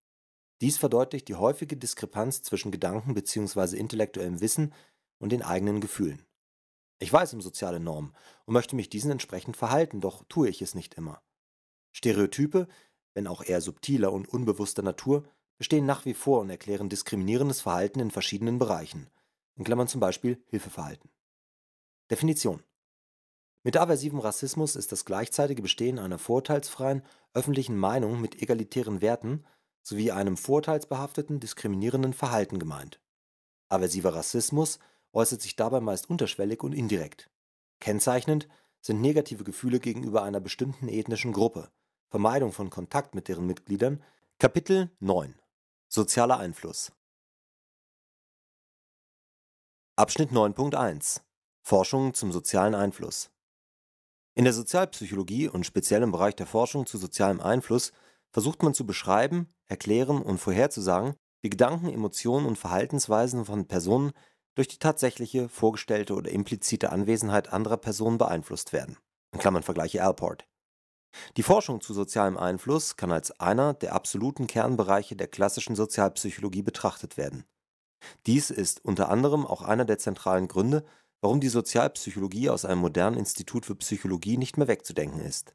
Dies verdeutlicht die häufige Diskrepanz zwischen Gedanken bzw. intellektuellem Wissen und den eigenen Gefühlen. Ich weiß um soziale Normen und möchte mich diesen entsprechend verhalten, doch tue ich es nicht immer. Stereotype, wenn auch eher subtiler und unbewusster Natur, bestehen nach wie vor und erklären diskriminierendes Verhalten in verschiedenen Bereichen – in Klammern zum Beispiel Hilfeverhalten. Definition mit aversivem Rassismus ist das gleichzeitige Bestehen einer vorurteilsfreien öffentlichen Meinung mit egalitären Werten sowie einem vorurteilsbehafteten diskriminierenden Verhalten gemeint. Aversiver Rassismus äußert sich dabei meist unterschwellig und indirekt. Kennzeichnend sind negative Gefühle gegenüber einer bestimmten ethnischen Gruppe, Vermeidung von Kontakt mit deren Mitgliedern. Kapitel 9 Sozialer Einfluss Abschnitt 9.1 Forschung zum sozialen Einfluss In der Sozialpsychologie und speziell im Bereich der Forschung zu sozialem Einfluss versucht man zu beschreiben, erklären und vorherzusagen, wie Gedanken, Emotionen und Verhaltensweisen von Personen durch die tatsächliche, vorgestellte oder implizite Anwesenheit anderer Personen beeinflusst werden. In Klammern Vergleiche Alport. Die Forschung zu sozialem Einfluss kann als einer der absoluten Kernbereiche der klassischen Sozialpsychologie betrachtet werden dies ist unter anderem auch einer der zentralen Gründe, warum die Sozialpsychologie aus einem modernen Institut für Psychologie nicht mehr wegzudenken ist.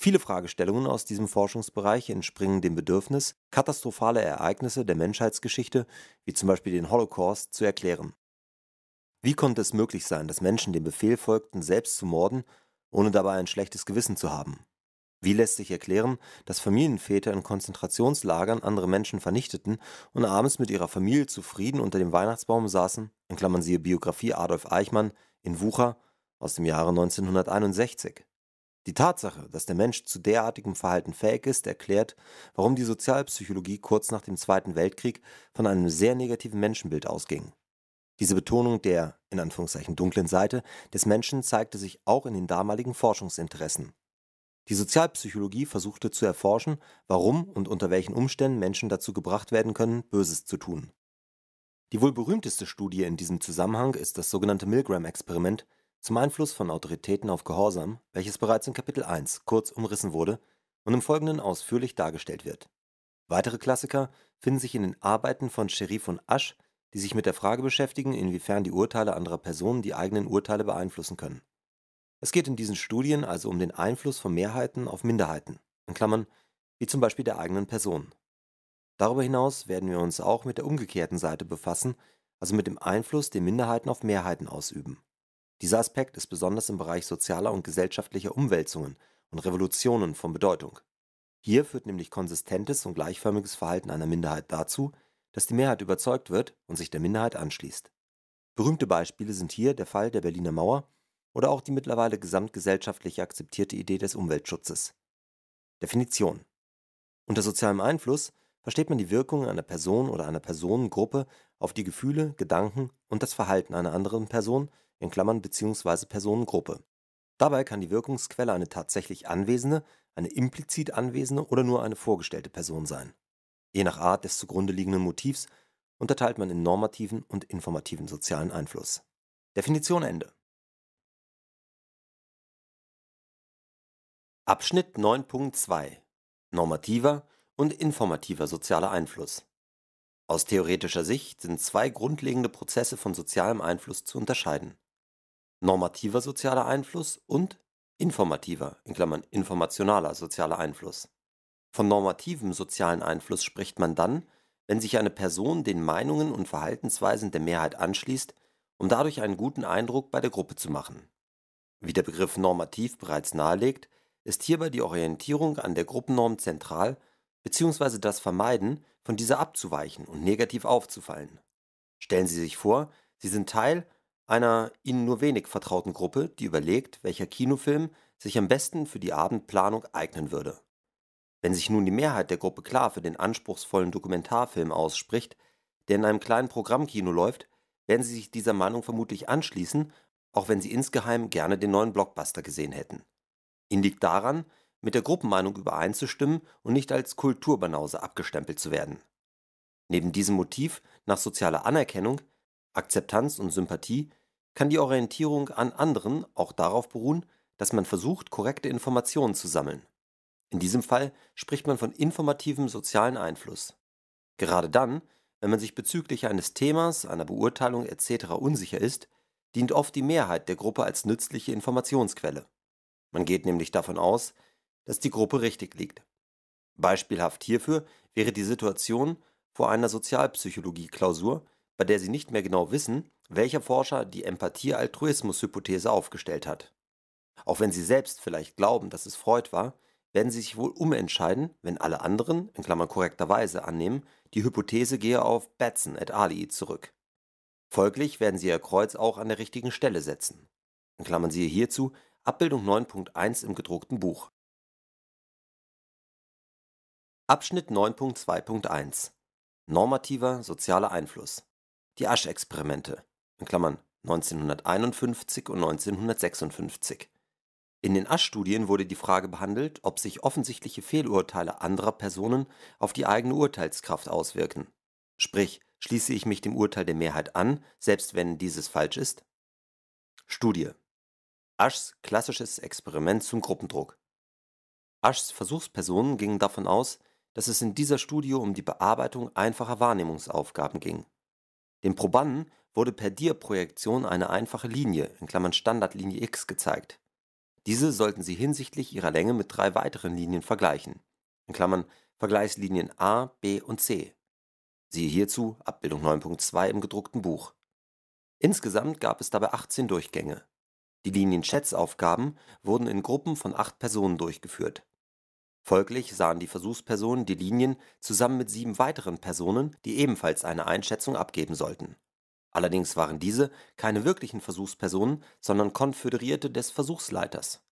Viele Fragestellungen aus diesem Forschungsbereich entspringen dem Bedürfnis, katastrophale Ereignisse der Menschheitsgeschichte, wie zum Beispiel den Holocaust, zu erklären. Wie konnte es möglich sein, dass Menschen dem Befehl folgten, selbst zu morden, ohne dabei ein schlechtes Gewissen zu haben? Wie lässt sich erklären, dass Familienväter in Konzentrationslagern andere Menschen vernichteten und abends mit ihrer Familie zufrieden unter dem Weihnachtsbaum saßen in Klammern (siehe Biografie Adolf Eichmann in Wucher aus dem Jahre 1961)? Die Tatsache, dass der Mensch zu derartigem Verhalten fähig ist, erklärt, warum die Sozialpsychologie kurz nach dem Zweiten Weltkrieg von einem sehr negativen Menschenbild ausging. Diese Betonung der „ in Anführungszeichen, dunklen Seite “des Menschen zeigte sich auch in den damaligen Forschungsinteressen die Sozialpsychologie versuchte zu erforschen, warum und unter welchen Umständen Menschen dazu gebracht werden können, Böses zu tun. Die wohl berühmteste Studie in diesem Zusammenhang ist das sogenannte Milgram-Experiment zum Einfluss von Autoritäten auf Gehorsam, welches bereits in Kapitel 1 kurz umrissen wurde und im Folgenden ausführlich dargestellt wird. Weitere Klassiker finden sich in den Arbeiten von Sherif und Asch, die sich mit der Frage beschäftigen, inwiefern die Urteile anderer Personen die eigenen Urteile beeinflussen können. Es geht in diesen Studien also um den Einfluss von Mehrheiten auf Minderheiten (wie zum Beispiel der eigenen Person). Darüber hinaus werden wir uns auch mit der umgekehrten Seite befassen, also mit dem Einfluss, den Minderheiten auf Mehrheiten ausüben. Dieser Aspekt ist besonders im Bereich sozialer und gesellschaftlicher Umwälzungen und Revolutionen von Bedeutung. Hier führt nämlich konsistentes und gleichförmiges Verhalten einer Minderheit dazu, dass die Mehrheit überzeugt wird und sich der Minderheit anschließt. Berühmte Beispiele sind hier der Fall der Berliner Mauer oder auch die mittlerweile gesamtgesellschaftlich akzeptierte Idee des Umweltschutzes. Definition Unter sozialem Einfluss versteht man die Wirkung einer Person oder einer Personengruppe auf die Gefühle, Gedanken und das Verhalten einer anderen Person (bzw. Personengruppe). Dabei kann die Wirkungsquelle eine tatsächlich anwesende, eine implizit anwesende oder nur eine vorgestellte Person sein. Je nach Art des zugrunde liegenden Motivs unterteilt man in normativen und informativen sozialen Einfluss. Definition Ende Abschnitt 9.2 Normativer und informativer sozialer Einfluss Aus theoretischer Sicht sind zwei grundlegende Prozesse von sozialem Einfluss zu unterscheiden. Normativer sozialer Einfluss und informativer in Klammern informationaler sozialer Einfluss. Von normativem sozialen Einfluss spricht man dann, wenn sich eine Person den Meinungen und Verhaltensweisen der Mehrheit anschließt, um dadurch einen guten Eindruck bei der Gruppe zu machen. Wie der Begriff normativ bereits nahelegt, ist hierbei die Orientierung an der Gruppennorm zentral bzw. das Vermeiden, von dieser abzuweichen und negativ aufzufallen. Stellen Sie sich vor, Sie sind Teil einer Ihnen nur wenig vertrauten Gruppe, die überlegt, welcher Kinofilm sich am besten für die Abendplanung eignen würde. Wenn sich nun die Mehrheit der Gruppe klar für den anspruchsvollen Dokumentarfilm ausspricht, der in einem kleinen Programmkino läuft, werden sie sich dieser Meinung vermutlich anschließen, auch wenn sie insgeheim gerne den neuen Blockbuster gesehen hätten. Ihn liegt daran, mit der Gruppenmeinung übereinzustimmen und nicht als Kulturbanause abgestempelt zu werden. Neben diesem Motiv nach sozialer Anerkennung, Akzeptanz und Sympathie kann die Orientierung an anderen auch darauf beruhen, dass man versucht, korrekte Informationen zu sammeln. In diesem Fall spricht man von informativem sozialen Einfluss. Gerade dann, wenn man sich bezüglich eines Themas, einer Beurteilung etc. unsicher ist, dient oft die Mehrheit der Gruppe als nützliche Informationsquelle man geht nämlich davon aus, dass die Gruppe richtig liegt. Beispielhaft hierfür wäre die Situation vor einer Sozialpsychologie-Klausur, bei der sie nicht mehr genau wissen, welcher Forscher die Empathie-Altruismus-Hypothese aufgestellt hat. Auch wenn sie selbst vielleicht glauben, dass es Freud war, werden sie sich wohl umentscheiden, wenn alle anderen, in Klammern korrekterweise, annehmen, die Hypothese gehe auf Batson et al. zurück. Folglich werden sie ihr Kreuz auch an der richtigen Stelle setzen. In Klammern siehe hierzu Abbildung 9.1 im gedruckten Buch. Abschnitt 9.2.1 Normativer sozialer Einfluss Die Asch-Experimente (1951 und 1956) In den Aschstudien wurde die Frage behandelt, ob sich offensichtliche Fehlurteile anderer Personen auf die eigene Urteilskraft auswirken. Sprich, schließe ich mich dem Urteil der Mehrheit an, selbst wenn dieses falsch ist? Studie Aschs klassisches Experiment zum Gruppendruck. Aschs Versuchspersonen gingen davon aus, dass es in dieser Studie um die Bearbeitung einfacher Wahrnehmungsaufgaben ging. Den Probanden wurde per Dir-Projektion eine einfache Linie in Klammern (Standardlinie X) gezeigt. Diese sollten sie hinsichtlich ihrer Länge mit drei weiteren Linien vergleichen in Klammern (Vergleichslinien A, B und C). Siehe hierzu Abbildung 9.2 im gedruckten Buch. Insgesamt gab es dabei 18 Durchgänge die linien Linienschätzaufgaben wurden in Gruppen von acht Personen durchgeführt. Folglich sahen die Versuchspersonen die Linien zusammen mit sieben weiteren Personen, die ebenfalls eine Einschätzung abgeben sollten. Allerdings waren diese keine wirklichen Versuchspersonen, sondern Konföderierte des Versuchsleiters.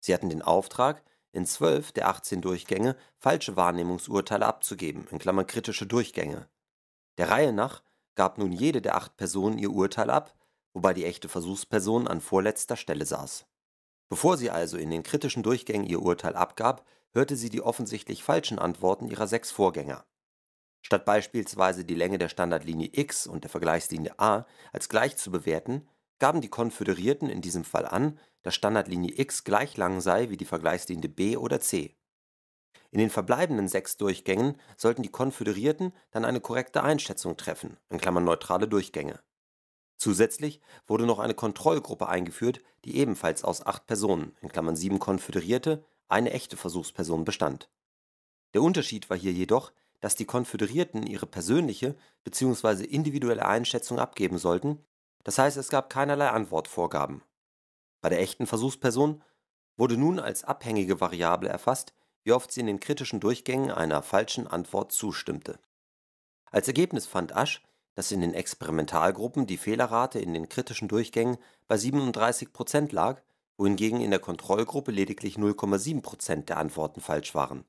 Sie hatten den Auftrag, in zwölf der 18 Durchgänge falsche Wahrnehmungsurteile abzugeben (kritische Durchgänge). Der Reihe nach gab nun jede der acht Personen ihr Urteil ab wobei die echte Versuchsperson an vorletzter Stelle saß. Bevor sie also in den kritischen Durchgängen ihr Urteil abgab, hörte sie die offensichtlich falschen Antworten ihrer sechs Vorgänger. Statt beispielsweise die Länge der Standardlinie X und der Vergleichslinie A als gleich zu bewerten, gaben die Konföderierten in diesem Fall an, dass Standardlinie X gleich lang sei wie die Vergleichslinie B oder C. In den verbleibenden sechs Durchgängen sollten die Konföderierten dann eine korrekte Einschätzung treffen in Klammern (neutrale Durchgänge Zusätzlich wurde noch eine Kontrollgruppe eingeführt, die ebenfalls aus acht Personen in Klammern sieben Konföderierte, eine echte Versuchsperson) bestand. Der Unterschied war hier jedoch, dass die Konföderierten ihre persönliche bzw. individuelle Einschätzung abgeben sollten, das heißt es gab keinerlei Antwortvorgaben. Bei der echten Versuchsperson wurde nun als abhängige Variable erfasst, wie oft sie in den kritischen Durchgängen einer falschen Antwort zustimmte. Als Ergebnis fand Asch dass in den Experimentalgruppen die Fehlerrate in den kritischen Durchgängen bei 37 lag, wohingegen in der Kontrollgruppe lediglich 0,7 der Antworten falsch waren.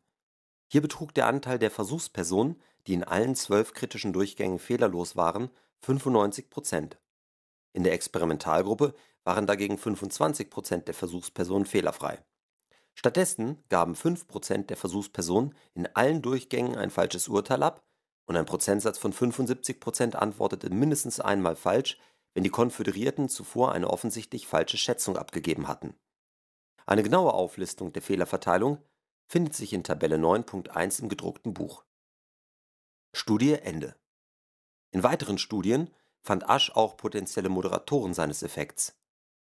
Hier betrug der Anteil der Versuchspersonen, die in allen zwölf kritischen Durchgängen fehlerlos waren, 95 In der Experimentalgruppe waren dagegen 25 der Versuchspersonen fehlerfrei. Stattdessen gaben 5 der Versuchspersonen in allen Durchgängen ein falsches Urteil ab und ein Prozentsatz von 75 antwortete mindestens einmal falsch, wenn die Konföderierten zuvor eine offensichtlich falsche Schätzung abgegeben hatten. Eine genaue Auflistung der Fehlerverteilung findet sich in Tabelle 9.1 im gedruckten Buch. Studie Ende. In weiteren Studien fand Asch auch potenzielle Moderatoren seines Effekts.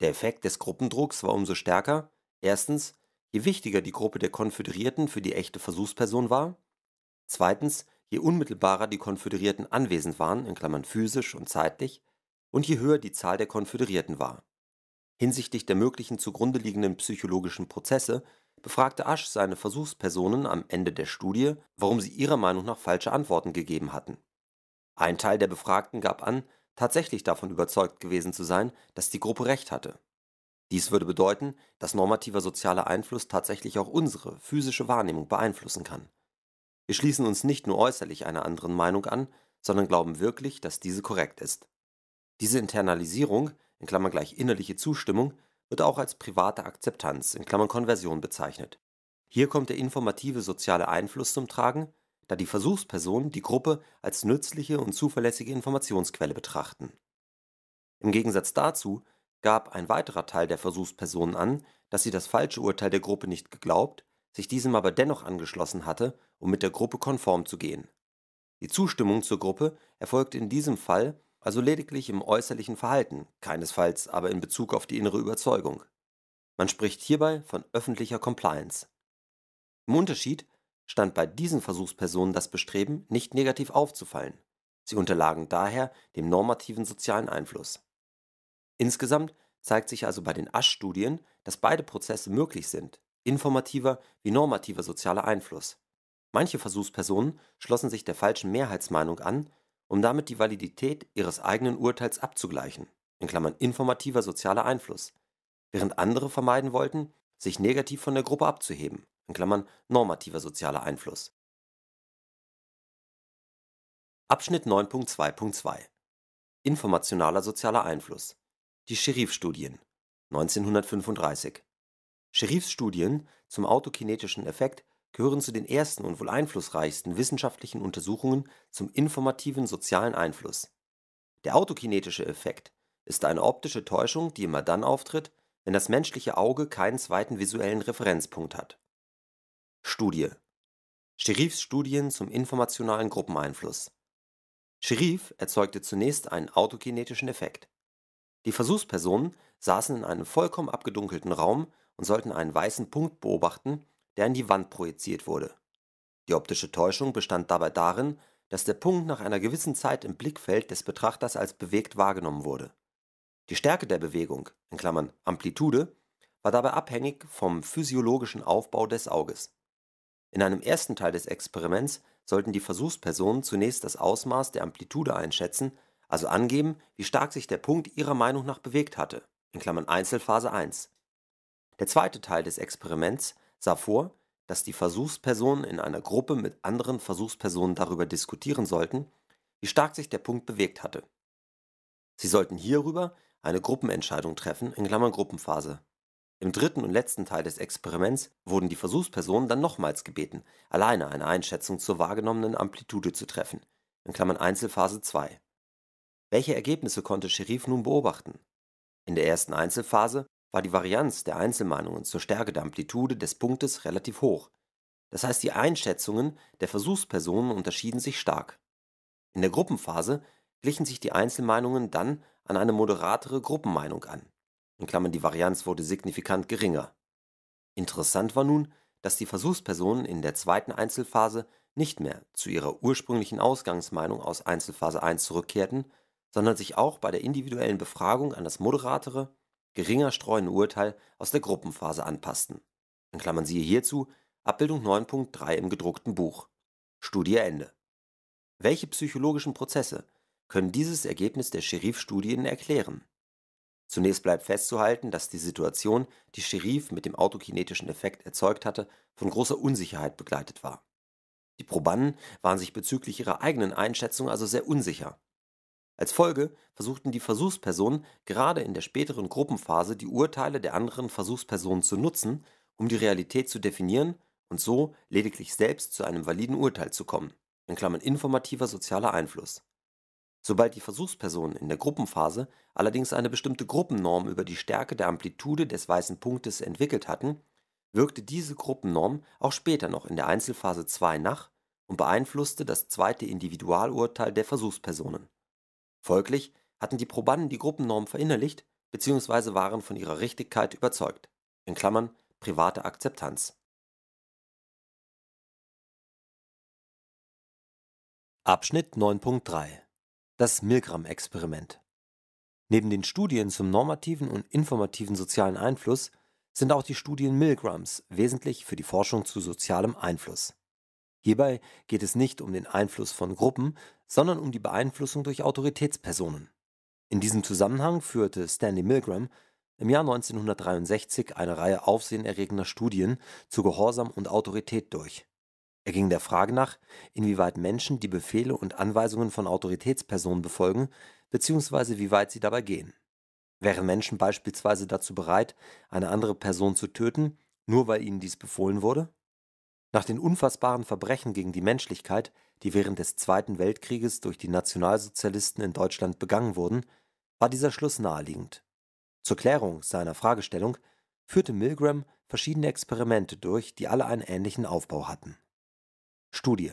Der Effekt des Gruppendrucks war umso stärker, erstens, je wichtiger die Gruppe der Konföderierten für die echte Versuchsperson war, zweitens, Je unmittelbarer die Konföderierten anwesend waren in Klammern (physisch und zeitlich) und je höher die Zahl der Konföderierten war. Hinsichtlich der möglichen zugrunde liegenden psychologischen Prozesse befragte Asch seine Versuchspersonen am Ende der Studie, warum sie ihrer Meinung nach falsche Antworten gegeben hatten. Ein Teil der Befragten gab an, tatsächlich davon überzeugt gewesen zu sein, dass die Gruppe recht hatte. Dies würde bedeuten, dass normativer sozialer Einfluss tatsächlich auch unsere physische Wahrnehmung beeinflussen kann wir schließen uns nicht nur äußerlich einer anderen Meinung an, sondern glauben wirklich, dass diese korrekt ist. Diese Internalisierung in Klammern (gleich innerliche Zustimmung) wird auch als private Akzeptanz in Klammern (Konversion) bezeichnet. Hier kommt der informative soziale Einfluss zum Tragen, da die Versuchspersonen die Gruppe als nützliche und zuverlässige Informationsquelle betrachten. Im Gegensatz dazu gab ein weiterer Teil der Versuchspersonen an, dass sie das falsche Urteil der Gruppe nicht geglaubt sich diesem aber dennoch angeschlossen hatte, um mit der Gruppe konform zu gehen. Die Zustimmung zur Gruppe erfolgt in diesem Fall also lediglich im äußerlichen Verhalten, keinesfalls aber in Bezug auf die innere Überzeugung. Man spricht hierbei von öffentlicher Compliance. Im Unterschied stand bei diesen Versuchspersonen das Bestreben, nicht negativ aufzufallen. Sie unterlagen daher dem normativen sozialen Einfluss. Insgesamt zeigt sich also bei den Asch-Studien, dass beide Prozesse möglich sind, informativer wie normativer sozialer Einfluss. Manche Versuchspersonen schlossen sich der falschen Mehrheitsmeinung an, um damit die Validität ihres eigenen Urteils abzugleichen in Klammern (informativer sozialer Einfluss), während andere vermeiden wollten, sich negativ von der Gruppe abzuheben in Klammern (normativer sozialer Einfluss). Abschnitt 9.2.2 Informationaler sozialer Einfluss: Die Sheriff-Studien (1935 Scherifs Studien zum autokinetischen Effekt gehören zu den ersten und wohl einflussreichsten wissenschaftlichen Untersuchungen zum informativen sozialen Einfluss. Der autokinetische Effekt ist eine optische Täuschung, die immer dann auftritt, wenn das menschliche Auge keinen zweiten visuellen Referenzpunkt hat. Studie Scherifs Studien zum informationalen Gruppeneinfluss Scherif erzeugte zunächst einen autokinetischen Effekt. Die Versuchspersonen saßen in einem vollkommen abgedunkelten Raum und sollten einen weißen Punkt beobachten, der an die Wand projiziert wurde. Die optische Täuschung bestand dabei darin, dass der Punkt nach einer gewissen Zeit im Blickfeld des Betrachters als bewegt wahrgenommen wurde. Die Stärke der Bewegung in Klammern (Amplitude) war dabei abhängig vom physiologischen Aufbau des Auges. In einem ersten Teil des Experiments sollten die Versuchspersonen zunächst das Ausmaß der Amplitude einschätzen, also angeben, wie stark sich der Punkt ihrer Meinung nach bewegt hatte in Klammern (Einzelphase 1 der zweite Teil des Experiments sah vor, dass die Versuchspersonen in einer Gruppe mit anderen Versuchspersonen darüber diskutieren sollten, wie stark sich der Punkt bewegt hatte. Sie sollten hierüber eine Gruppenentscheidung treffen (Gruppenphase). Im dritten und letzten Teil des Experiments wurden die Versuchspersonen dann nochmals gebeten, alleine eine Einschätzung zur wahrgenommenen Amplitude zu treffen (Einzelphase 2). Welche Ergebnisse konnte Sherif nun beobachten? In der ersten Einzelphase war die Varianz der Einzelmeinungen zur Stärke der Amplitude des Punktes relativ hoch, das heißt die Einschätzungen der Versuchspersonen unterschieden sich stark. In der Gruppenphase glichen sich die Einzelmeinungen dann an eine moderatere Gruppenmeinung an In Klammern (die Varianz wurde signifikant geringer). Interessant war nun, dass die Versuchspersonen in der zweiten Einzelphase nicht mehr zu ihrer ursprünglichen Ausgangsmeinung aus Einzelphase 1 zurückkehrten, sondern sich auch bei der individuellen Befragung an das moderatere geringer streuenden Urteil aus der Gruppenphase anpassten (siehe hierzu Abbildung 9.3 im gedruckten Buch). Studie Ende. Welche psychologischen Prozesse können dieses Ergebnis der scherif studien erklären? Zunächst bleibt festzuhalten, dass die Situation, die Scherif mit dem autokinetischen Effekt erzeugt hatte, von großer Unsicherheit begleitet war. Die Probanden waren sich bezüglich ihrer eigenen Einschätzung also sehr unsicher als Folge versuchten die Versuchspersonen gerade in der späteren Gruppenphase die Urteile der anderen Versuchspersonen zu nutzen, um die Realität zu definieren und so lediglich selbst zu einem validen Urteil zu kommen (informativer sozialer Einfluss). Sobald die Versuchspersonen in der Gruppenphase allerdings eine bestimmte Gruppennorm über die Stärke der Amplitude des weißen Punktes entwickelt hatten, wirkte diese Gruppennorm auch später noch in der Einzelphase 2 nach und beeinflusste das zweite Individualurteil der Versuchspersonen Folglich hatten die Probanden die Gruppennorm verinnerlicht bzw. waren von ihrer Richtigkeit überzeugt In Klammern (private Akzeptanz). Abschnitt 9.3 Das Milgram-Experiment Neben den Studien zum normativen und informativen sozialen Einfluss sind auch die Studien Milgrams wesentlich für die Forschung zu sozialem Einfluss Hierbei geht es nicht um den Einfluss von Gruppen, sondern um die Beeinflussung durch Autoritätspersonen. In diesem Zusammenhang führte Stanley Milgram im Jahr 1963 eine Reihe aufsehenerregender Studien zu Gehorsam und Autorität durch. Er ging der Frage nach, inwieweit Menschen die Befehle und Anweisungen von Autoritätspersonen befolgen bzw. wie weit sie dabei gehen. Wären Menschen beispielsweise dazu bereit, eine andere Person zu töten, nur weil ihnen dies befohlen wurde? Nach den unfassbaren Verbrechen gegen die Menschlichkeit, die während des Zweiten Weltkrieges durch die Nationalsozialisten in Deutschland begangen wurden, war dieser Schluss naheliegend. Zur Klärung seiner Fragestellung führte Milgram verschiedene Experimente durch, die alle einen ähnlichen Aufbau hatten. Studie: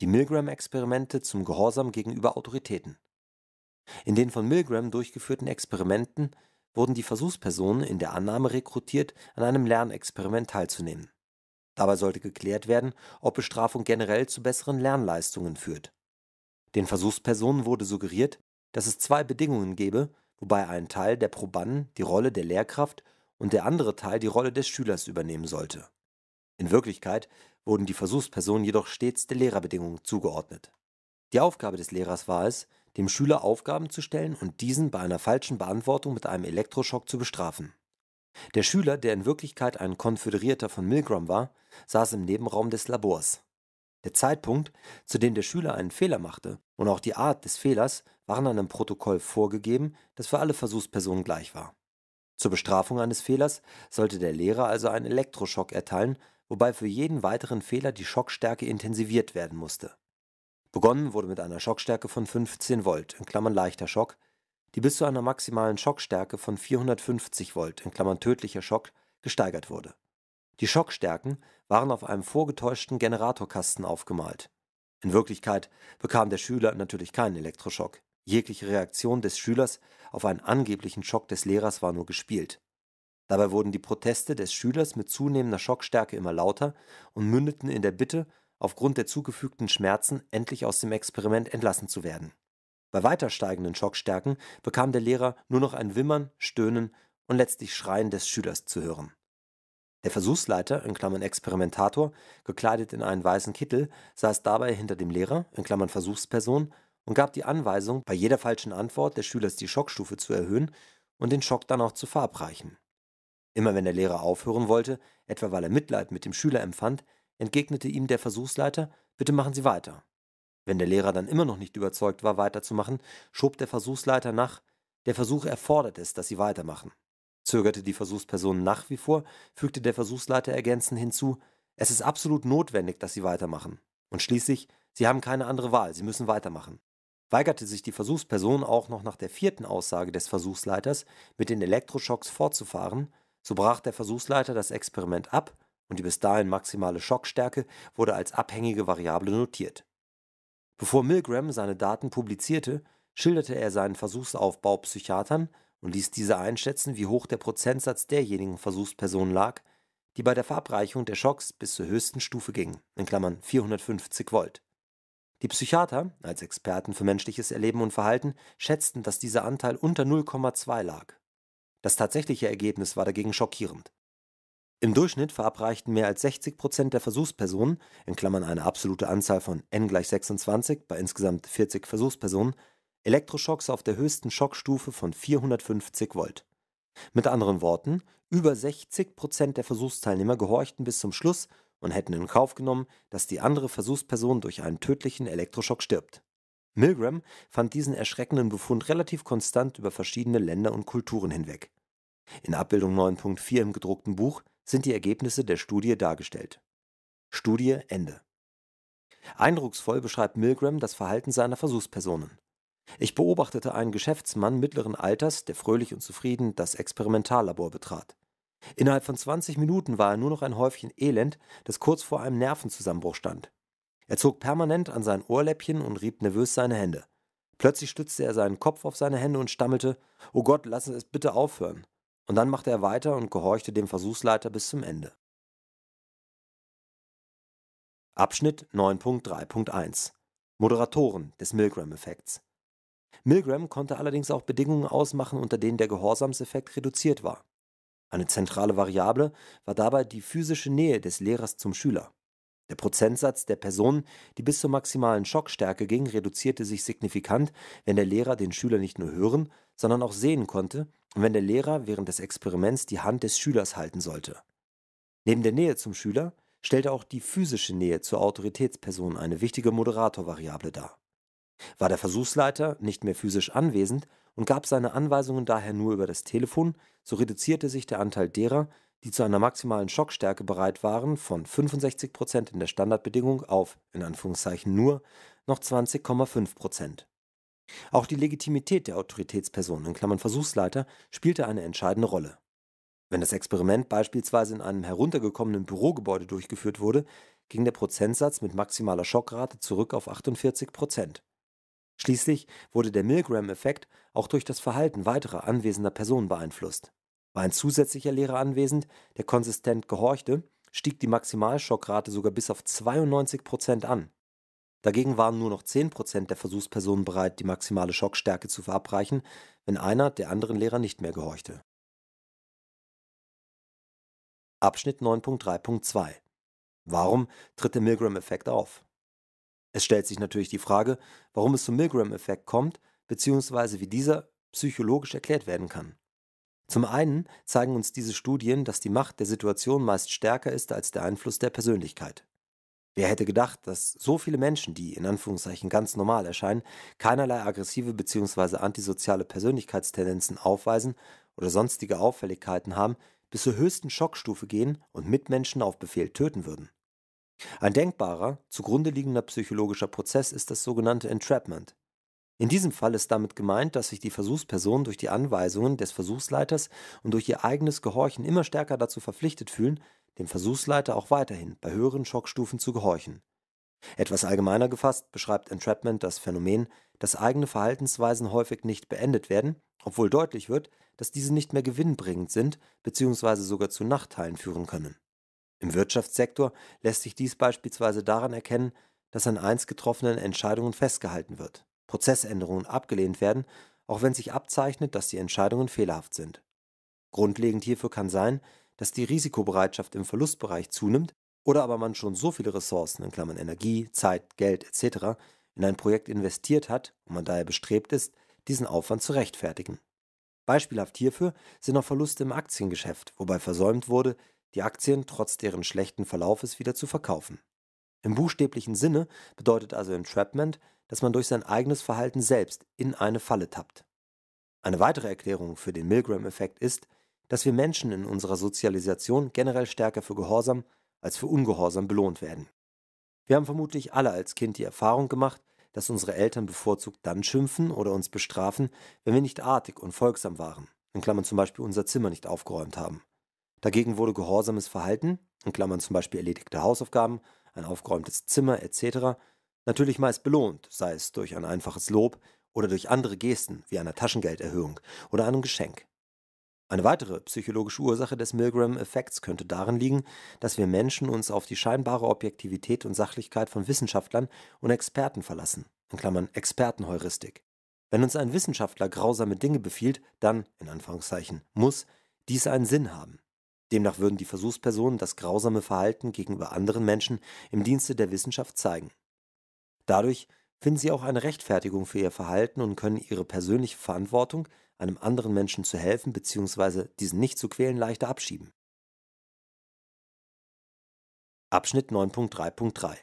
Die Milgram-Experimente zum Gehorsam gegenüber Autoritäten. In den von Milgram durchgeführten Experimenten wurden die Versuchspersonen in der Annahme rekrutiert, an einem Lernexperiment teilzunehmen Dabei sollte geklärt werden, ob Bestrafung generell zu besseren Lernleistungen führt. Den Versuchspersonen wurde suggeriert, dass es zwei Bedingungen gebe, wobei ein Teil der Probanden die Rolle der Lehrkraft und der andere Teil die Rolle des Schülers übernehmen sollte. In Wirklichkeit wurden die Versuchspersonen jedoch stets der Lehrerbedingung zugeordnet. Die Aufgabe des Lehrers war es, dem Schüler Aufgaben zu stellen und diesen bei einer falschen Beantwortung mit einem Elektroschock zu bestrafen der Schüler, der in Wirklichkeit ein Konföderierter von Milgram war, saß im Nebenraum des Labors. Der Zeitpunkt, zu dem der Schüler einen Fehler machte, und auch die Art des Fehlers waren an einem Protokoll vorgegeben, das für alle Versuchspersonen gleich war. Zur Bestrafung eines Fehlers sollte der Lehrer also einen Elektroschock erteilen, wobei für jeden weiteren Fehler die Schockstärke intensiviert werden musste. Begonnen wurde mit einer Schockstärke von 15 Volt (leichter Schock), die bis zu einer maximalen Schockstärke von 450 Volt (tödlicher Schock) gesteigert wurde. Die Schockstärken waren auf einem vorgetäuschten Generatorkasten aufgemalt. In Wirklichkeit bekam der Schüler natürlich keinen Elektroschock. Jegliche Reaktion des Schülers auf einen angeblichen Schock des Lehrers war nur gespielt. Dabei wurden die Proteste des Schülers mit zunehmender Schockstärke immer lauter und mündeten in der Bitte, aufgrund der zugefügten Schmerzen endlich aus dem Experiment entlassen zu werden bei weiter steigenden Schockstärken bekam der Lehrer nur noch ein Wimmern, Stöhnen und letztlich Schreien des Schülers zu hören. Der Versuchsleiter in Klammern (Experimentator), gekleidet in einen weißen Kittel, saß dabei hinter dem Lehrer in Klammern (Versuchsperson) und gab die Anweisung, bei jeder falschen Antwort des Schülers die Schockstufe zu erhöhen und den Schock dann auch zu verabreichen. Immer wenn der Lehrer aufhören wollte, etwa weil er Mitleid mit dem Schüler empfand, entgegnete ihm der Versuchsleiter: Bitte machen Sie weiter wenn der Lehrer dann immer noch nicht überzeugt war, weiterzumachen, schob der Versuchsleiter nach, der Versuch erfordert es, dass Sie weitermachen. Zögerte die Versuchsperson nach wie vor, fügte der Versuchsleiter ergänzend hinzu, es ist absolut notwendig, dass Sie weitermachen. Und schließlich, Sie haben keine andere Wahl, Sie müssen weitermachen. Weigerte sich die Versuchsperson auch noch nach der vierten Aussage des Versuchsleiters, mit den Elektroschocks fortzufahren, so brach der Versuchsleiter das Experiment ab und die bis dahin maximale Schockstärke wurde als abhängige Variable notiert. Bevor Milgram seine Daten publizierte, schilderte er seinen Versuchsaufbau Psychiatern und ließ diese einschätzen, wie hoch der Prozentsatz derjenigen Versuchspersonen lag, die bei der Verabreichung der Schocks bis zur höchsten Stufe gingen in Klammern (450 Volt). Die Psychiater als Experten für menschliches Erleben und Verhalten schätzten, dass dieser Anteil unter 0,2 lag. Das tatsächliche Ergebnis war dagegen schockierend im Durchschnitt verabreichten mehr als 60 Prozent der Versuchspersonen in Klammern (eine absolute Anzahl von n gleich 26 bei insgesamt 40 Versuchspersonen) Elektroschocks auf der höchsten Schockstufe von 450 Volt. Mit anderen Worten: Über 60 Prozent der Versuchsteilnehmer gehorchten bis zum Schluss und hätten in Kauf genommen, dass die andere Versuchsperson durch einen tödlichen Elektroschock stirbt. Milgram fand diesen erschreckenden Befund relativ konstant über verschiedene Länder und Kulturen hinweg. In Abbildung 9.4 im gedruckten Buch sind die Ergebnisse der Studie dargestellt. Studie Ende. Eindrucksvoll beschreibt Milgram das Verhalten seiner Versuchspersonen. Ich beobachtete einen Geschäftsmann mittleren Alters, der fröhlich und zufrieden das Experimentallabor betrat. Innerhalb von 20 Minuten war er nur noch ein Häufchen Elend, das kurz vor einem Nervenzusammenbruch stand. Er zog permanent an sein Ohrläppchen und rieb nervös seine Hände. Plötzlich stützte er seinen Kopf auf seine Hände und stammelte: Oh Gott, lassen Sie es bitte aufhören. Und dann machte er weiter und gehorchte dem Versuchsleiter bis zum Ende. Abschnitt 9.3.1 Moderatoren des Milgram-Effekts Milgram konnte allerdings auch Bedingungen ausmachen, unter denen der Gehorsamseffekt reduziert war. Eine zentrale Variable war dabei die physische Nähe des Lehrers zum Schüler. Der Prozentsatz der Personen, die bis zur maximalen Schockstärke ging, reduzierte sich signifikant, wenn der Lehrer den Schüler nicht nur hören, sondern auch sehen konnte und wenn der Lehrer während des Experiments die Hand des Schülers halten sollte. Neben der Nähe zum Schüler stellte auch die physische Nähe zur Autoritätsperson eine wichtige Moderatorvariable dar. War der Versuchsleiter nicht mehr physisch anwesend und gab seine Anweisungen daher nur über das Telefon, so reduzierte sich der Anteil derer, die zu einer maximalen Schockstärke bereit waren, von 65 Prozent in der Standardbedingung auf (nur) noch 20,5 Prozent. Auch die Legitimität der Autoritätspersonen, in Klammern (Versuchsleiter) spielte eine entscheidende Rolle. Wenn das Experiment beispielsweise in einem heruntergekommenen Bürogebäude durchgeführt wurde, ging der Prozentsatz mit maximaler Schockrate zurück auf 48 Prozent. Schließlich wurde der Milgram-Effekt auch durch das Verhalten weiterer anwesender Personen beeinflusst war ein zusätzlicher Lehrer anwesend, der konsistent gehorchte, stieg die Maximalschockrate sogar bis auf 92 Prozent an. Dagegen waren nur noch 10 Prozent der Versuchspersonen bereit, die maximale Schockstärke zu verabreichen, wenn einer der anderen Lehrer nicht mehr gehorchte. Abschnitt 9.3.2 Warum tritt der Milgram-Effekt auf? Es stellt sich natürlich die Frage, warum es zum Milgram-Effekt kommt, beziehungsweise wie dieser psychologisch erklärt werden kann. Zum einen zeigen uns diese Studien, dass die Macht der Situation meist stärker ist als der Einfluss der Persönlichkeit. Wer hätte gedacht, dass so viele Menschen, die in Anführungszeichen ganz normal erscheinen, keinerlei aggressive bzw. antisoziale Persönlichkeitstendenzen aufweisen oder sonstige Auffälligkeiten haben, bis zur höchsten Schockstufe gehen und Mitmenschen auf Befehl töten würden? Ein denkbarer, zugrunde liegender psychologischer Prozess ist das sogenannte Entrapment, in diesem Fall ist damit gemeint, dass sich die Versuchspersonen durch die Anweisungen des Versuchsleiters und durch ihr eigenes Gehorchen immer stärker dazu verpflichtet fühlen, dem Versuchsleiter auch weiterhin bei höheren Schockstufen zu gehorchen. Etwas allgemeiner gefasst beschreibt Entrapment das Phänomen, dass eigene Verhaltensweisen häufig nicht beendet werden, obwohl deutlich wird, dass diese nicht mehr gewinnbringend sind bzw. sogar zu Nachteilen führen können. Im Wirtschaftssektor lässt sich dies beispielsweise daran erkennen, dass an einst getroffenen Entscheidungen festgehalten wird. Prozessänderungen abgelehnt werden, auch wenn sich abzeichnet, dass die Entscheidungen fehlerhaft sind. Grundlegend hierfür kann sein, dass die Risikobereitschaft im Verlustbereich zunimmt oder aber man schon so viele Ressourcen Energie, Zeit, Geld etc. in ein Projekt investiert hat und man daher bestrebt ist, diesen Aufwand zu rechtfertigen. Beispielhaft hierfür sind auch Verluste im Aktiengeschäft, wobei versäumt wurde, die Aktien trotz deren schlechten Verlaufes wieder zu verkaufen. Im buchstäblichen Sinne bedeutet also Entrapment, dass man durch sein eigenes Verhalten selbst in eine Falle tappt. Eine weitere Erklärung für den Milgram-Effekt ist, dass wir Menschen in unserer Sozialisation generell stärker für Gehorsam als für Ungehorsam belohnt werden. Wir haben vermutlich alle als Kind die Erfahrung gemacht, dass unsere Eltern bevorzugt dann schimpfen oder uns bestrafen, wenn wir nicht artig und folgsam waren, in Klammern zum Beispiel unser Zimmer nicht aufgeräumt haben. Dagegen wurde gehorsames Verhalten, in Klammern zum Beispiel erledigte Hausaufgaben, ein aufgeräumtes Zimmer etc., Natürlich meist belohnt, sei es durch ein einfaches Lob oder durch andere Gesten wie einer Taschengelderhöhung oder einem Geschenk. Eine weitere psychologische Ursache des Milgram-Effekts könnte darin liegen, dass wir Menschen uns auf die scheinbare Objektivität und Sachlichkeit von Wissenschaftlern und Experten verlassen, in Klammern Expertenheuristik. Wenn uns ein Wissenschaftler grausame Dinge befiehlt, dann, in Anführungszeichen, muss dies einen Sinn haben. Demnach würden die Versuchspersonen das grausame Verhalten gegenüber anderen Menschen im Dienste der Wissenschaft zeigen. Dadurch finden sie auch eine Rechtfertigung für ihr Verhalten und können ihre persönliche Verantwortung, einem anderen Menschen zu helfen bzw. diesen nicht zu quälen, leichter abschieben. Abschnitt 9.3.3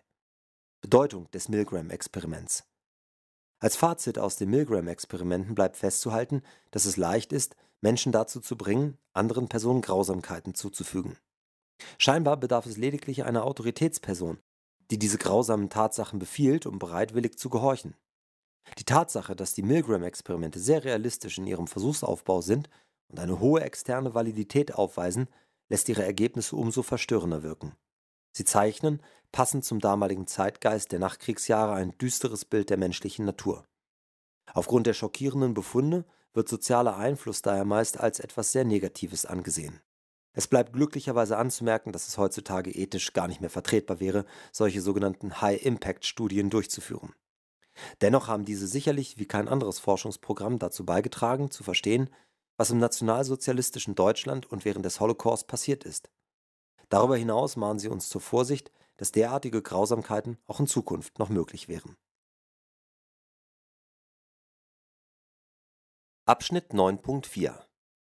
Bedeutung des Milgram-Experiments Als Fazit aus den Milgram-Experimenten bleibt festzuhalten, dass es leicht ist, Menschen dazu zu bringen, anderen Personen Grausamkeiten zuzufügen. Scheinbar bedarf es lediglich einer Autoritätsperson, die diese grausamen Tatsachen befiehlt, um bereitwillig zu gehorchen. Die Tatsache, dass die Milgram-Experimente sehr realistisch in ihrem Versuchsaufbau sind und eine hohe externe Validität aufweisen, lässt ihre Ergebnisse umso verstörender wirken. Sie zeichnen, passend zum damaligen Zeitgeist der Nachkriegsjahre, ein düsteres Bild der menschlichen Natur. Aufgrund der schockierenden Befunde wird sozialer Einfluss daher meist als etwas sehr Negatives angesehen es bleibt glücklicherweise anzumerken, dass es heutzutage ethisch gar nicht mehr vertretbar wäre, solche sogenannten High-Impact-Studien durchzuführen. Dennoch haben diese sicherlich wie kein anderes Forschungsprogramm dazu beigetragen, zu verstehen, was im nationalsozialistischen Deutschland und während des Holocaust passiert ist. Darüber hinaus mahnen sie uns zur Vorsicht, dass derartige Grausamkeiten auch in Zukunft noch möglich wären. Abschnitt 9.4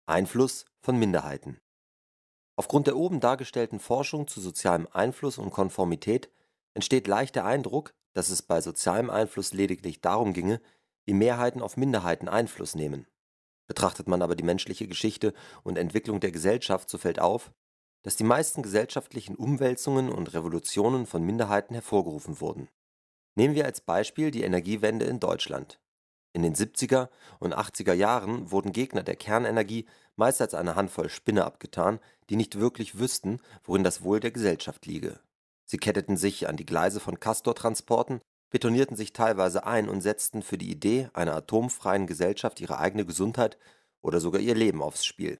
Einfluss von Minderheiten Aufgrund der oben dargestellten Forschung zu sozialem Einfluss und Konformität entsteht leicht der Eindruck, dass es bei sozialem Einfluss lediglich darum ginge, wie Mehrheiten auf Minderheiten Einfluss nehmen. Betrachtet man aber die menschliche Geschichte und Entwicklung der Gesellschaft, so fällt auf, dass die meisten gesellschaftlichen Umwälzungen und Revolutionen von Minderheiten hervorgerufen wurden. Nehmen wir als Beispiel die Energiewende in Deutschland in den 70er und 80er Jahren wurden Gegner der Kernenergie meist als eine Handvoll Spinne abgetan, die nicht wirklich wüssten, worin das Wohl der Gesellschaft liege. Sie ketteten sich an die Gleise von Castor-Transporten, betonierten sich teilweise ein und setzten für die Idee einer atomfreien Gesellschaft ihre eigene Gesundheit oder sogar ihr Leben aufs Spiel.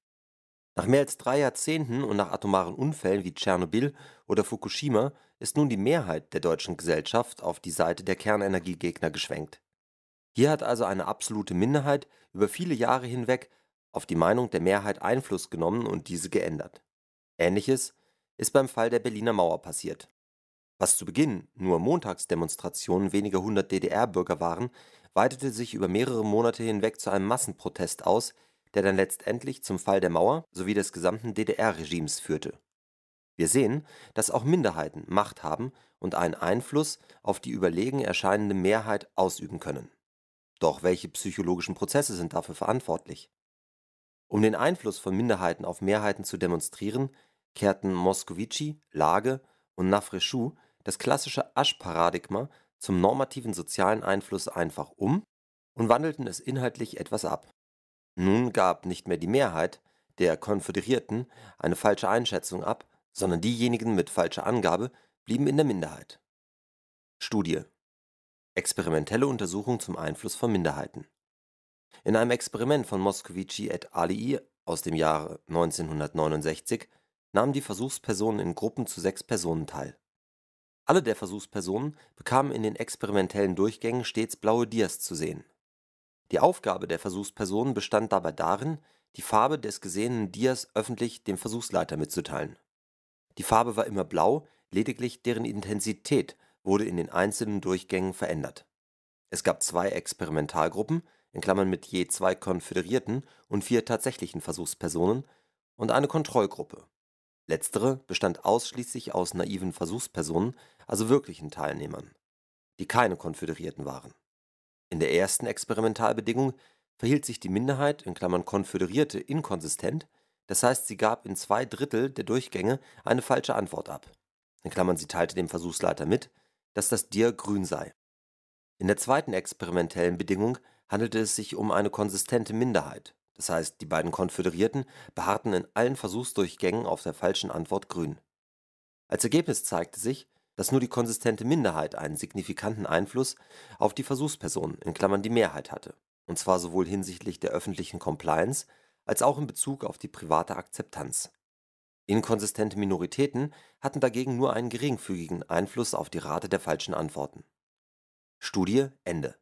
Nach mehr als drei Jahrzehnten und nach atomaren Unfällen wie Tschernobyl oder Fukushima ist nun die Mehrheit der deutschen Gesellschaft auf die Seite der Kernenergiegegner geschwenkt. Hier hat also eine absolute Minderheit über viele Jahre hinweg auf die Meinung der Mehrheit Einfluss genommen und diese geändert. Ähnliches ist beim Fall der Berliner Mauer passiert. Was zu Beginn nur Montagsdemonstrationen weniger hundert DDR-Bürger waren, weitete sich über mehrere Monate hinweg zu einem Massenprotest aus, der dann letztendlich zum Fall der Mauer sowie des gesamten DDR-Regimes führte. Wir sehen, dass auch Minderheiten Macht haben und einen Einfluss auf die überlegen erscheinende Mehrheit ausüben können doch welche psychologischen Prozesse sind dafür verantwortlich? Um den Einfluss von Minderheiten auf Mehrheiten zu demonstrieren, kehrten Moscovici, Lage und Nafreshu das klassische Asch-Paradigma zum normativen sozialen Einfluss einfach um und wandelten es inhaltlich etwas ab. Nun gab nicht mehr die Mehrheit der Konföderierten eine falsche Einschätzung ab, sondern diejenigen mit falscher Angabe blieben in der Minderheit. Studie Experimentelle Untersuchung zum Einfluss von Minderheiten In einem Experiment von Moscovici et al. aus dem Jahre 1969 nahmen die Versuchspersonen in Gruppen zu sechs Personen teil. Alle der Versuchspersonen bekamen in den experimentellen Durchgängen stets blaue Dias zu sehen. Die Aufgabe der Versuchspersonen bestand dabei darin, die Farbe des gesehenen Dias öffentlich dem Versuchsleiter mitzuteilen. Die Farbe war immer blau, lediglich deren Intensität wurde in den einzelnen Durchgängen verändert. Es gab zwei Experimentalgruppen in Klammern (mit je zwei Konföderierten und vier tatsächlichen Versuchspersonen) und eine Kontrollgruppe. Letztere bestand ausschließlich aus naiven Versuchspersonen, also wirklichen Teilnehmern, die keine Konföderierten waren. In der ersten Experimentalbedingung verhielt sich die Minderheit in Klammern (Konföderierte) inkonsistent, das heißt sie gab in zwei Drittel der Durchgänge eine falsche Antwort ab In Klammern, (sie teilte dem Versuchsleiter mit dass das Dir grün sei. In der zweiten experimentellen Bedingung handelte es sich um eine konsistente Minderheit, das heißt die beiden Konföderierten beharrten in allen Versuchsdurchgängen auf der falschen Antwort grün. Als Ergebnis zeigte sich, dass nur die konsistente Minderheit einen signifikanten Einfluss auf die Versuchspersonen in Klammern (die Mehrheit) hatte, und zwar sowohl hinsichtlich der öffentlichen Compliance als auch in Bezug auf die private Akzeptanz Inkonsistente Minoritäten hatten dagegen nur einen geringfügigen Einfluss auf die Rate der falschen Antworten. Studie Ende.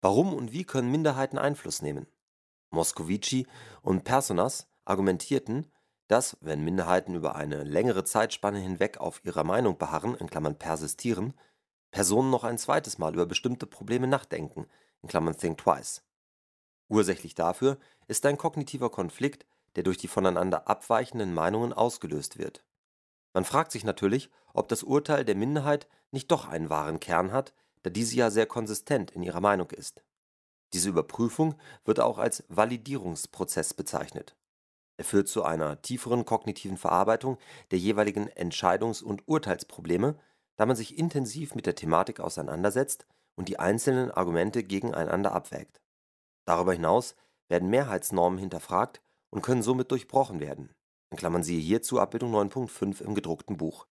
Warum und wie können Minderheiten Einfluss nehmen? Moscovici und Personas argumentierten, dass, wenn Minderheiten über eine längere Zeitspanne hinweg auf ihrer Meinung beharren (persistieren), Personen noch ein zweites Mal über bestimmte Probleme nachdenken (think twice). Ursächlich dafür ist ein kognitiver Konflikt der durch die voneinander abweichenden Meinungen ausgelöst wird. Man fragt sich natürlich, ob das Urteil der Minderheit nicht doch einen wahren Kern hat, da diese ja sehr konsistent in ihrer Meinung ist. Diese Überprüfung wird auch als Validierungsprozess bezeichnet. Er führt zu einer tieferen kognitiven Verarbeitung der jeweiligen Entscheidungs- und Urteilsprobleme, da man sich intensiv mit der Thematik auseinandersetzt und die einzelnen Argumente gegeneinander abwägt. Darüber hinaus werden Mehrheitsnormen hinterfragt und können somit durchbrochen werden. In Klammern siehe hierzu Abbildung 9.5 im gedruckten Buch.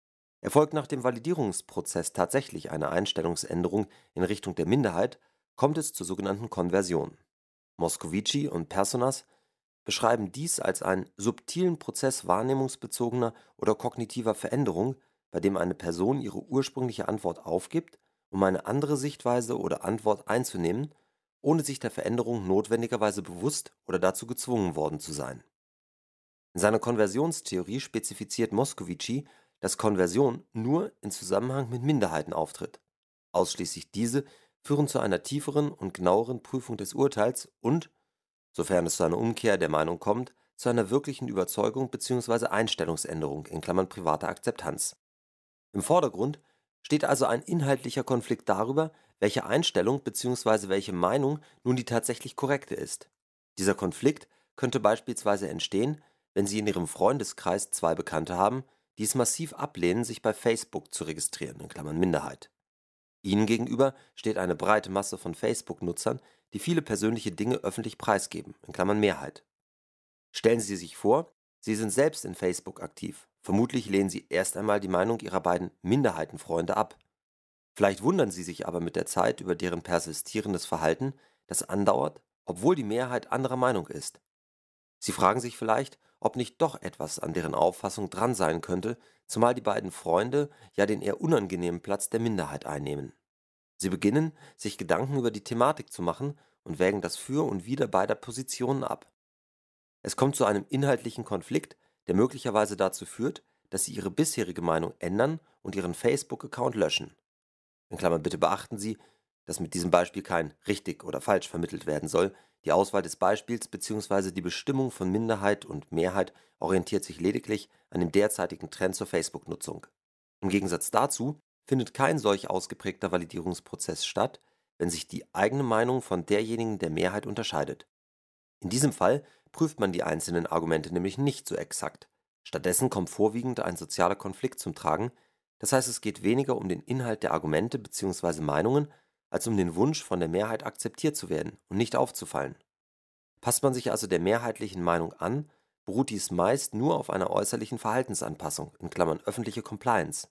Erfolgt nach dem Validierungsprozess tatsächlich eine Einstellungsänderung in Richtung der Minderheit, kommt es zur sogenannten Konversion. Moscovici und Personas beschreiben dies als einen subtilen Prozess wahrnehmungsbezogener oder kognitiver Veränderung, bei dem eine Person ihre ursprüngliche Antwort aufgibt, um eine andere Sichtweise oder Antwort einzunehmen ohne sich der Veränderung notwendigerweise bewusst oder dazu gezwungen worden zu sein. In seiner Konversionstheorie spezifiziert Moscovici, dass Konversion nur in Zusammenhang mit Minderheiten auftritt. Ausschließlich diese führen zu einer tieferen und genaueren Prüfung des Urteils und, sofern es zu einer Umkehr der Meinung kommt, zu einer wirklichen Überzeugung bzw. Einstellungsänderung (private Akzeptanz). Im Vordergrund Steht also ein inhaltlicher Konflikt darüber, welche Einstellung bzw. welche Meinung nun die tatsächlich korrekte ist. Dieser Konflikt könnte beispielsweise entstehen, wenn Sie in Ihrem Freundeskreis zwei Bekannte haben, die es massiv ablehnen, sich bei Facebook zu registrieren (Minderheit). Ihnen gegenüber steht eine breite Masse von Facebook-Nutzern, die viele persönliche Dinge öffentlich preisgeben (Mehrheit). Stellen Sie sich vor, Sie sind selbst in Facebook aktiv Vermutlich lehnen sie erst einmal die Meinung ihrer beiden Minderheitenfreunde ab. Vielleicht wundern sie sich aber mit der Zeit über deren persistierendes Verhalten, das andauert, obwohl die Mehrheit anderer Meinung ist. Sie fragen sich vielleicht, ob nicht doch etwas an deren Auffassung dran sein könnte, zumal die beiden Freunde ja den eher unangenehmen Platz der Minderheit einnehmen. Sie beginnen, sich Gedanken über die Thematik zu machen und wägen das Für und Wider beider Positionen ab. Es kommt zu einem inhaltlichen Konflikt, der möglicherweise dazu führt, dass Sie Ihre bisherige Meinung ändern und Ihren Facebook-Account löschen. In Klammern (Bitte beachten Sie, dass mit diesem Beispiel kein richtig oder falsch vermittelt werden soll, die Auswahl des Beispiels bzw. die Bestimmung von Minderheit und Mehrheit orientiert sich lediglich an dem derzeitigen Trend zur Facebook-Nutzung. Im Gegensatz dazu findet kein solch ausgeprägter Validierungsprozess statt, wenn sich die eigene Meinung von derjenigen der Mehrheit unterscheidet. In diesem Fall prüft man die einzelnen Argumente nämlich nicht so exakt. Stattdessen kommt vorwiegend ein sozialer Konflikt zum Tragen, das heißt es geht weniger um den Inhalt der Argumente bzw. Meinungen als um den Wunsch, von der Mehrheit akzeptiert zu werden und nicht aufzufallen. Passt man sich also der mehrheitlichen Meinung an, beruht dies meist nur auf einer äußerlichen Verhaltensanpassung in Klammern (öffentliche Compliance).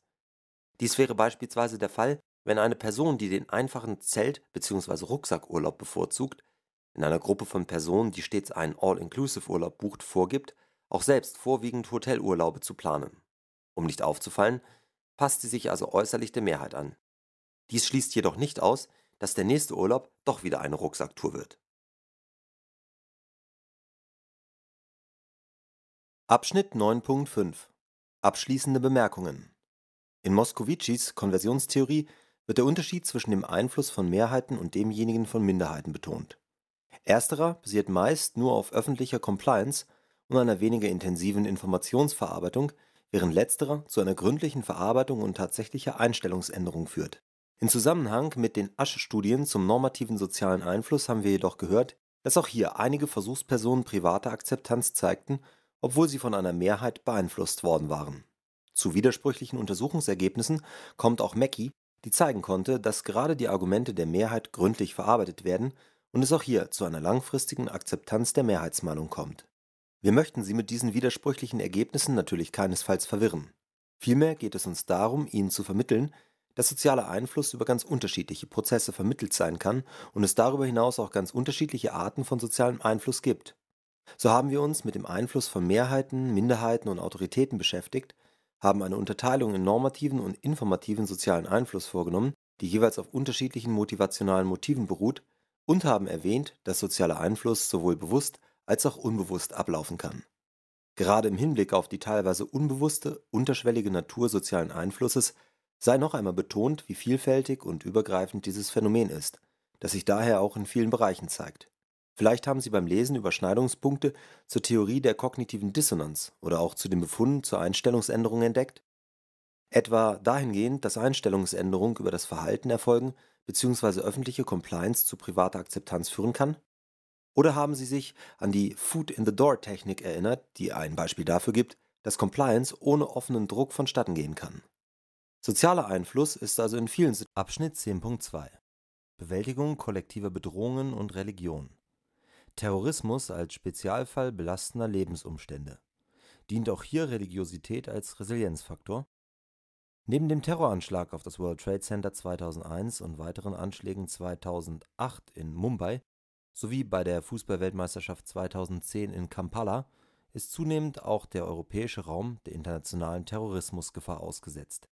Dies wäre beispielsweise der Fall, wenn eine Person, die den einfachen Zelt bzw. Rucksackurlaub bevorzugt in einer Gruppe von Personen, die stets einen All-Inclusive-Urlaub bucht, vorgibt, auch selbst vorwiegend Hotelurlaube zu planen. Um nicht aufzufallen, passt sie sich also äußerlich der Mehrheit an. Dies schließt jedoch nicht aus, dass der nächste Urlaub doch wieder eine Rucksacktour wird. Abschnitt 9.5 Abschließende Bemerkungen In Moskovicis Konversionstheorie wird der Unterschied zwischen dem Einfluss von Mehrheiten und demjenigen von Minderheiten betont. Ersterer basiert meist nur auf öffentlicher Compliance und einer weniger intensiven Informationsverarbeitung, während letzterer zu einer gründlichen Verarbeitung und tatsächlicher Einstellungsänderung führt. In Zusammenhang mit den Asche-Studien zum normativen sozialen Einfluss haben wir jedoch gehört, dass auch hier einige Versuchspersonen private Akzeptanz zeigten, obwohl sie von einer Mehrheit beeinflusst worden waren. Zu widersprüchlichen Untersuchungsergebnissen kommt auch Mackie, die zeigen konnte, dass gerade die Argumente der Mehrheit gründlich verarbeitet werden und es auch hier zu einer langfristigen Akzeptanz der Mehrheitsmeinung kommt. Wir möchten Sie mit diesen widersprüchlichen Ergebnissen natürlich keinesfalls verwirren. Vielmehr geht es uns darum, Ihnen zu vermitteln, dass sozialer Einfluss über ganz unterschiedliche Prozesse vermittelt sein kann und es darüber hinaus auch ganz unterschiedliche Arten von sozialem Einfluss gibt. So haben wir uns mit dem Einfluss von Mehrheiten, Minderheiten und Autoritäten beschäftigt, haben eine Unterteilung in normativen und informativen sozialen Einfluss vorgenommen, die jeweils auf unterschiedlichen motivationalen Motiven beruht und haben erwähnt, dass sozialer Einfluss sowohl bewusst als auch unbewusst ablaufen kann. Gerade im Hinblick auf die teilweise unbewusste, unterschwellige Natur sozialen Einflusses sei noch einmal betont, wie vielfältig und übergreifend dieses Phänomen ist, das sich daher auch in vielen Bereichen zeigt. Vielleicht haben Sie beim Lesen Überschneidungspunkte zur Theorie der kognitiven Dissonanz oder auch zu den Befunden zur Einstellungsänderung entdeckt. Etwa dahingehend, dass Einstellungsänderungen über das Verhalten erfolgen, bzw. öffentliche Compliance zu privater Akzeptanz führen kann? Oder haben Sie sich an die Food-in-the-Door-Technik erinnert, die ein Beispiel dafür gibt, dass Compliance ohne offenen Druck vonstatten gehen kann? Sozialer Einfluss ist also in vielen Situationen. Abschnitt 10.2 Bewältigung kollektiver Bedrohungen und Religion Terrorismus als Spezialfall belastender Lebensumstände. Dient auch hier Religiosität als Resilienzfaktor? Neben dem Terroranschlag auf das World Trade Center 2001 und weiteren Anschlägen 2008 in Mumbai sowie bei der Fußballweltmeisterschaft 2010 in Kampala ist zunehmend auch der europäische Raum der internationalen Terrorismusgefahr ausgesetzt.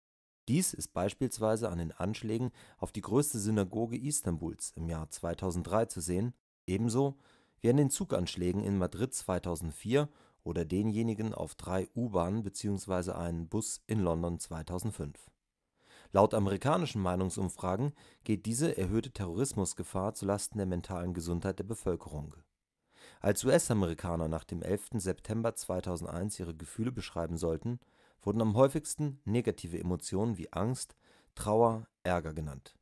Dies ist beispielsweise an den Anschlägen auf die größte Synagoge Istanbuls im Jahr 2003 zu sehen, ebenso wie an den Zuganschlägen in Madrid 2004 oder denjenigen auf drei U-Bahnen bzw. einen Bus in London 2005. Laut amerikanischen Meinungsumfragen geht diese erhöhte Terrorismusgefahr zulasten der mentalen Gesundheit der Bevölkerung. Als US-Amerikaner nach dem 11. September 2001 ihre Gefühle beschreiben sollten, wurden am häufigsten negative Emotionen wie Angst, Trauer, Ärger genannt.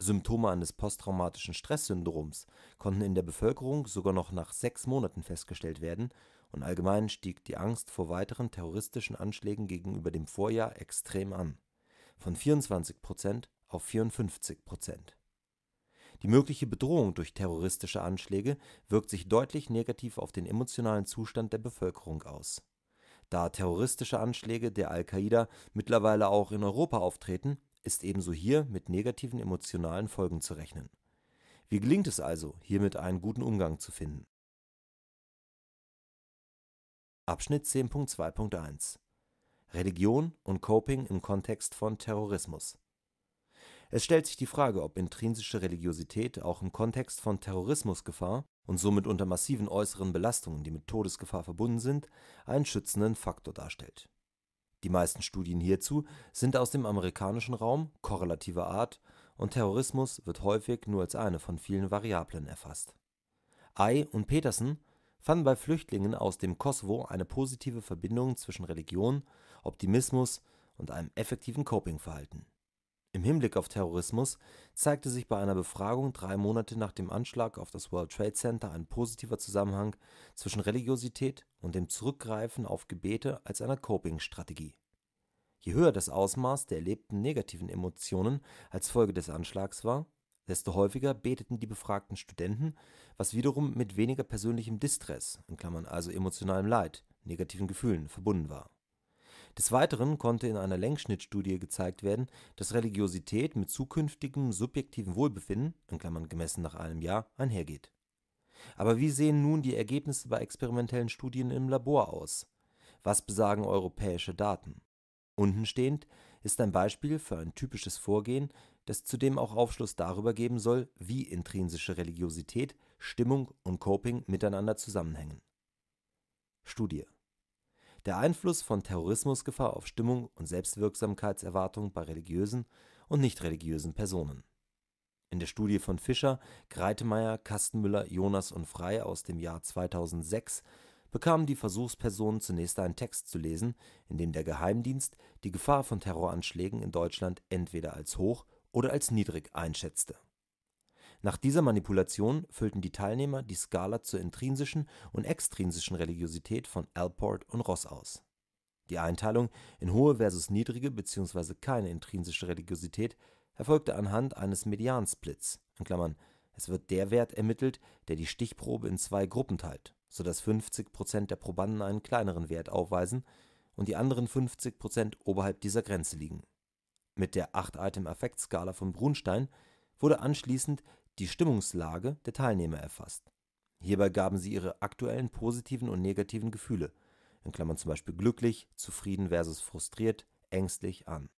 Symptome eines posttraumatischen Stresssyndroms konnten in der Bevölkerung sogar noch nach sechs Monaten festgestellt werden und allgemein stieg die Angst vor weiteren terroristischen Anschlägen gegenüber dem Vorjahr extrem an (von 24 Prozent auf 54 Prozent). Die mögliche Bedrohung durch terroristische Anschläge wirkt sich deutlich negativ auf den emotionalen Zustand der Bevölkerung aus. Da terroristische Anschläge der Al-Qaida mittlerweile auch in Europa auftreten, ist ebenso hier mit negativen emotionalen Folgen zu rechnen. Wie gelingt es also, hiermit einen guten Umgang zu finden Abschnitt 10.2.1 Religion und Coping im Kontext von Terrorismus Es stellt sich die Frage, ob intrinsische Religiosität auch im Kontext von Terrorismusgefahr und somit unter massiven äußeren Belastungen, die mit Todesgefahr verbunden sind, einen schützenden Faktor darstellt. Die meisten Studien hierzu sind aus dem amerikanischen Raum korrelativer Art und Terrorismus wird häufig nur als eine von vielen Variablen erfasst. Eye und Peterson fanden bei Flüchtlingen aus dem Kosovo eine positive Verbindung zwischen Religion, Optimismus und einem effektiven Coping-Verhalten. Im Hinblick auf Terrorismus zeigte sich bei einer Befragung drei Monate nach dem Anschlag auf das World Trade Center ein positiver Zusammenhang zwischen Religiosität und dem Zurückgreifen auf Gebete als einer Coping-Strategie. Je höher das Ausmaß der erlebten negativen Emotionen als Folge des Anschlags war Desto häufiger beteten die befragten Studenten, was wiederum mit weniger persönlichem Distress in Klammern (also emotionalem Leid, negativen Gefühlen) verbunden war. Des Weiteren konnte in einer Längsschnittstudie gezeigt werden, dass Religiosität mit zukünftigem subjektiven Wohlbefinden in Klammern (gemessen nach einem Jahr) einhergeht. Aber wie sehen nun die Ergebnisse bei experimentellen Studien im Labor aus? Was besagen europäische Daten? Untenstehend ist ein Beispiel für ein typisches Vorgehen das zudem auch Aufschluss darüber geben soll, wie intrinsische Religiosität, Stimmung und Coping miteinander zusammenhängen. Studie Der Einfluss von Terrorismusgefahr auf Stimmung und Selbstwirksamkeitserwartung bei religiösen und nicht religiösen Personen. In der Studie von Fischer, Greitemeyer, Kastenmüller, Jonas und Frey aus dem Jahr 2006 bekamen die Versuchspersonen zunächst einen Text zu lesen, in dem der Geheimdienst die Gefahr von Terroranschlägen in Deutschland entweder als hoch oder als niedrig einschätzte. Nach dieser Manipulation füllten die Teilnehmer die Skala zur intrinsischen und extrinsischen Religiosität von Alport und Ross aus. Die Einteilung in hohe versus niedrige bzw. keine intrinsische Religiosität erfolgte anhand eines Mediansplits (es wird der Wert ermittelt, der die Stichprobe in zwei Gruppen teilt, sodass dass 50 der Probanden einen kleineren Wert aufweisen und die anderen 50 oberhalb dieser Grenze liegen mit der 8 item affektskala von Brunstein wurde anschließend die Stimmungslage der Teilnehmer erfasst. Hierbei gaben sie ihre aktuellen positiven und negativen Gefühle in Klammern (z. B. glücklich, zufrieden versus frustriert, ängstlich) an.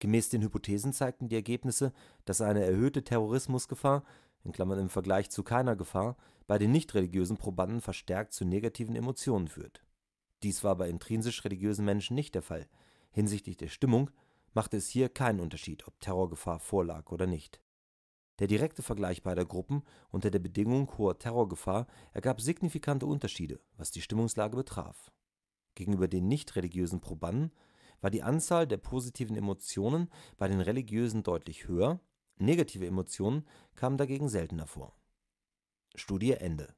Gemäß den Hypothesen zeigten die Ergebnisse, dass eine erhöhte Terrorismusgefahr in Klammern (im Vergleich zu keiner Gefahr) bei den nicht-religiösen Probanden verstärkt zu negativen Emotionen führt. Dies war bei intrinsisch religiösen Menschen nicht der Fall; hinsichtlich der Stimmung machte es hier keinen Unterschied, ob Terrorgefahr vorlag oder nicht. Der direkte Vergleich beider Gruppen unter der Bedingung hoher Terrorgefahr ergab signifikante Unterschiede, was die Stimmungslage betraf. Gegenüber den nicht-religiösen Probanden war die Anzahl der positiven Emotionen bei den Religiösen deutlich höher, negative Emotionen kamen dagegen seltener vor. Studie Ende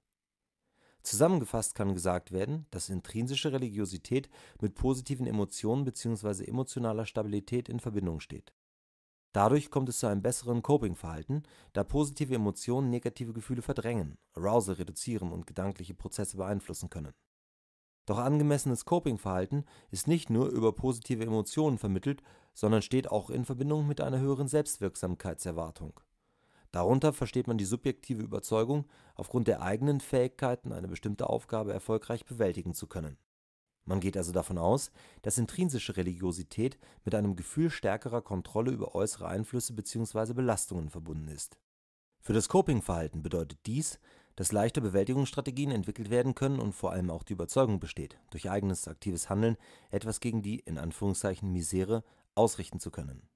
Zusammengefasst kann gesagt werden, dass intrinsische Religiosität mit positiven Emotionen bzw. emotionaler Stabilität in Verbindung steht. Dadurch kommt es zu einem besseren Coping-Verhalten, da positive Emotionen negative Gefühle verdrängen, Arousal reduzieren und gedankliche Prozesse beeinflussen können. Doch angemessenes Coping-Verhalten ist nicht nur über positive Emotionen vermittelt, sondern steht auch in Verbindung mit einer höheren Selbstwirksamkeitserwartung Darunter versteht man die subjektive Überzeugung, aufgrund der eigenen Fähigkeiten eine bestimmte Aufgabe erfolgreich bewältigen zu können. Man geht also davon aus, dass intrinsische Religiosität mit einem Gefühl stärkerer Kontrolle über äußere Einflüsse bzw. Belastungen verbunden ist. Für das Coping-Verhalten bedeutet dies, dass leichte Bewältigungsstrategien entwickelt werden können und vor allem auch die Überzeugung besteht, durch eigenes aktives Handeln etwas gegen die „ in Anführungszeichen, Misere “ausrichten zu können.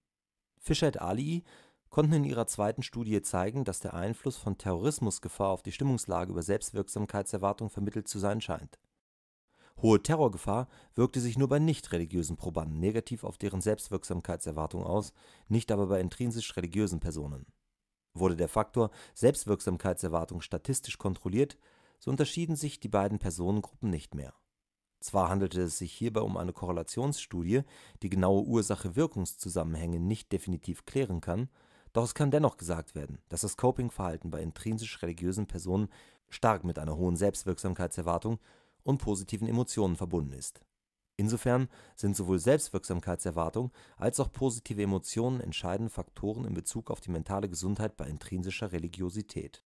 Fischer et al konnten in ihrer zweiten Studie zeigen, dass der Einfluss von Terrorismusgefahr auf die Stimmungslage über Selbstwirksamkeitserwartung vermittelt zu sein scheint. Hohe Terrorgefahr wirkte sich nur bei nicht-religiösen Probanden negativ auf deren Selbstwirksamkeitserwartung aus, nicht aber bei intrinsisch religiösen Personen. Wurde der Faktor Selbstwirksamkeitserwartung statistisch kontrolliert, so unterschieden sich die beiden Personengruppen nicht mehr. Zwar handelte es sich hierbei um eine Korrelationsstudie, die genaue Ursache-Wirkungszusammenhänge nicht definitiv klären kann doch es kann dennoch gesagt werden, dass das Coping-Verhalten bei intrinsisch religiösen Personen stark mit einer hohen Selbstwirksamkeitserwartung und positiven Emotionen verbunden ist. Insofern sind sowohl Selbstwirksamkeitserwartung als auch positive Emotionen entscheidende Faktoren in Bezug auf die mentale Gesundheit bei intrinsischer Religiosität.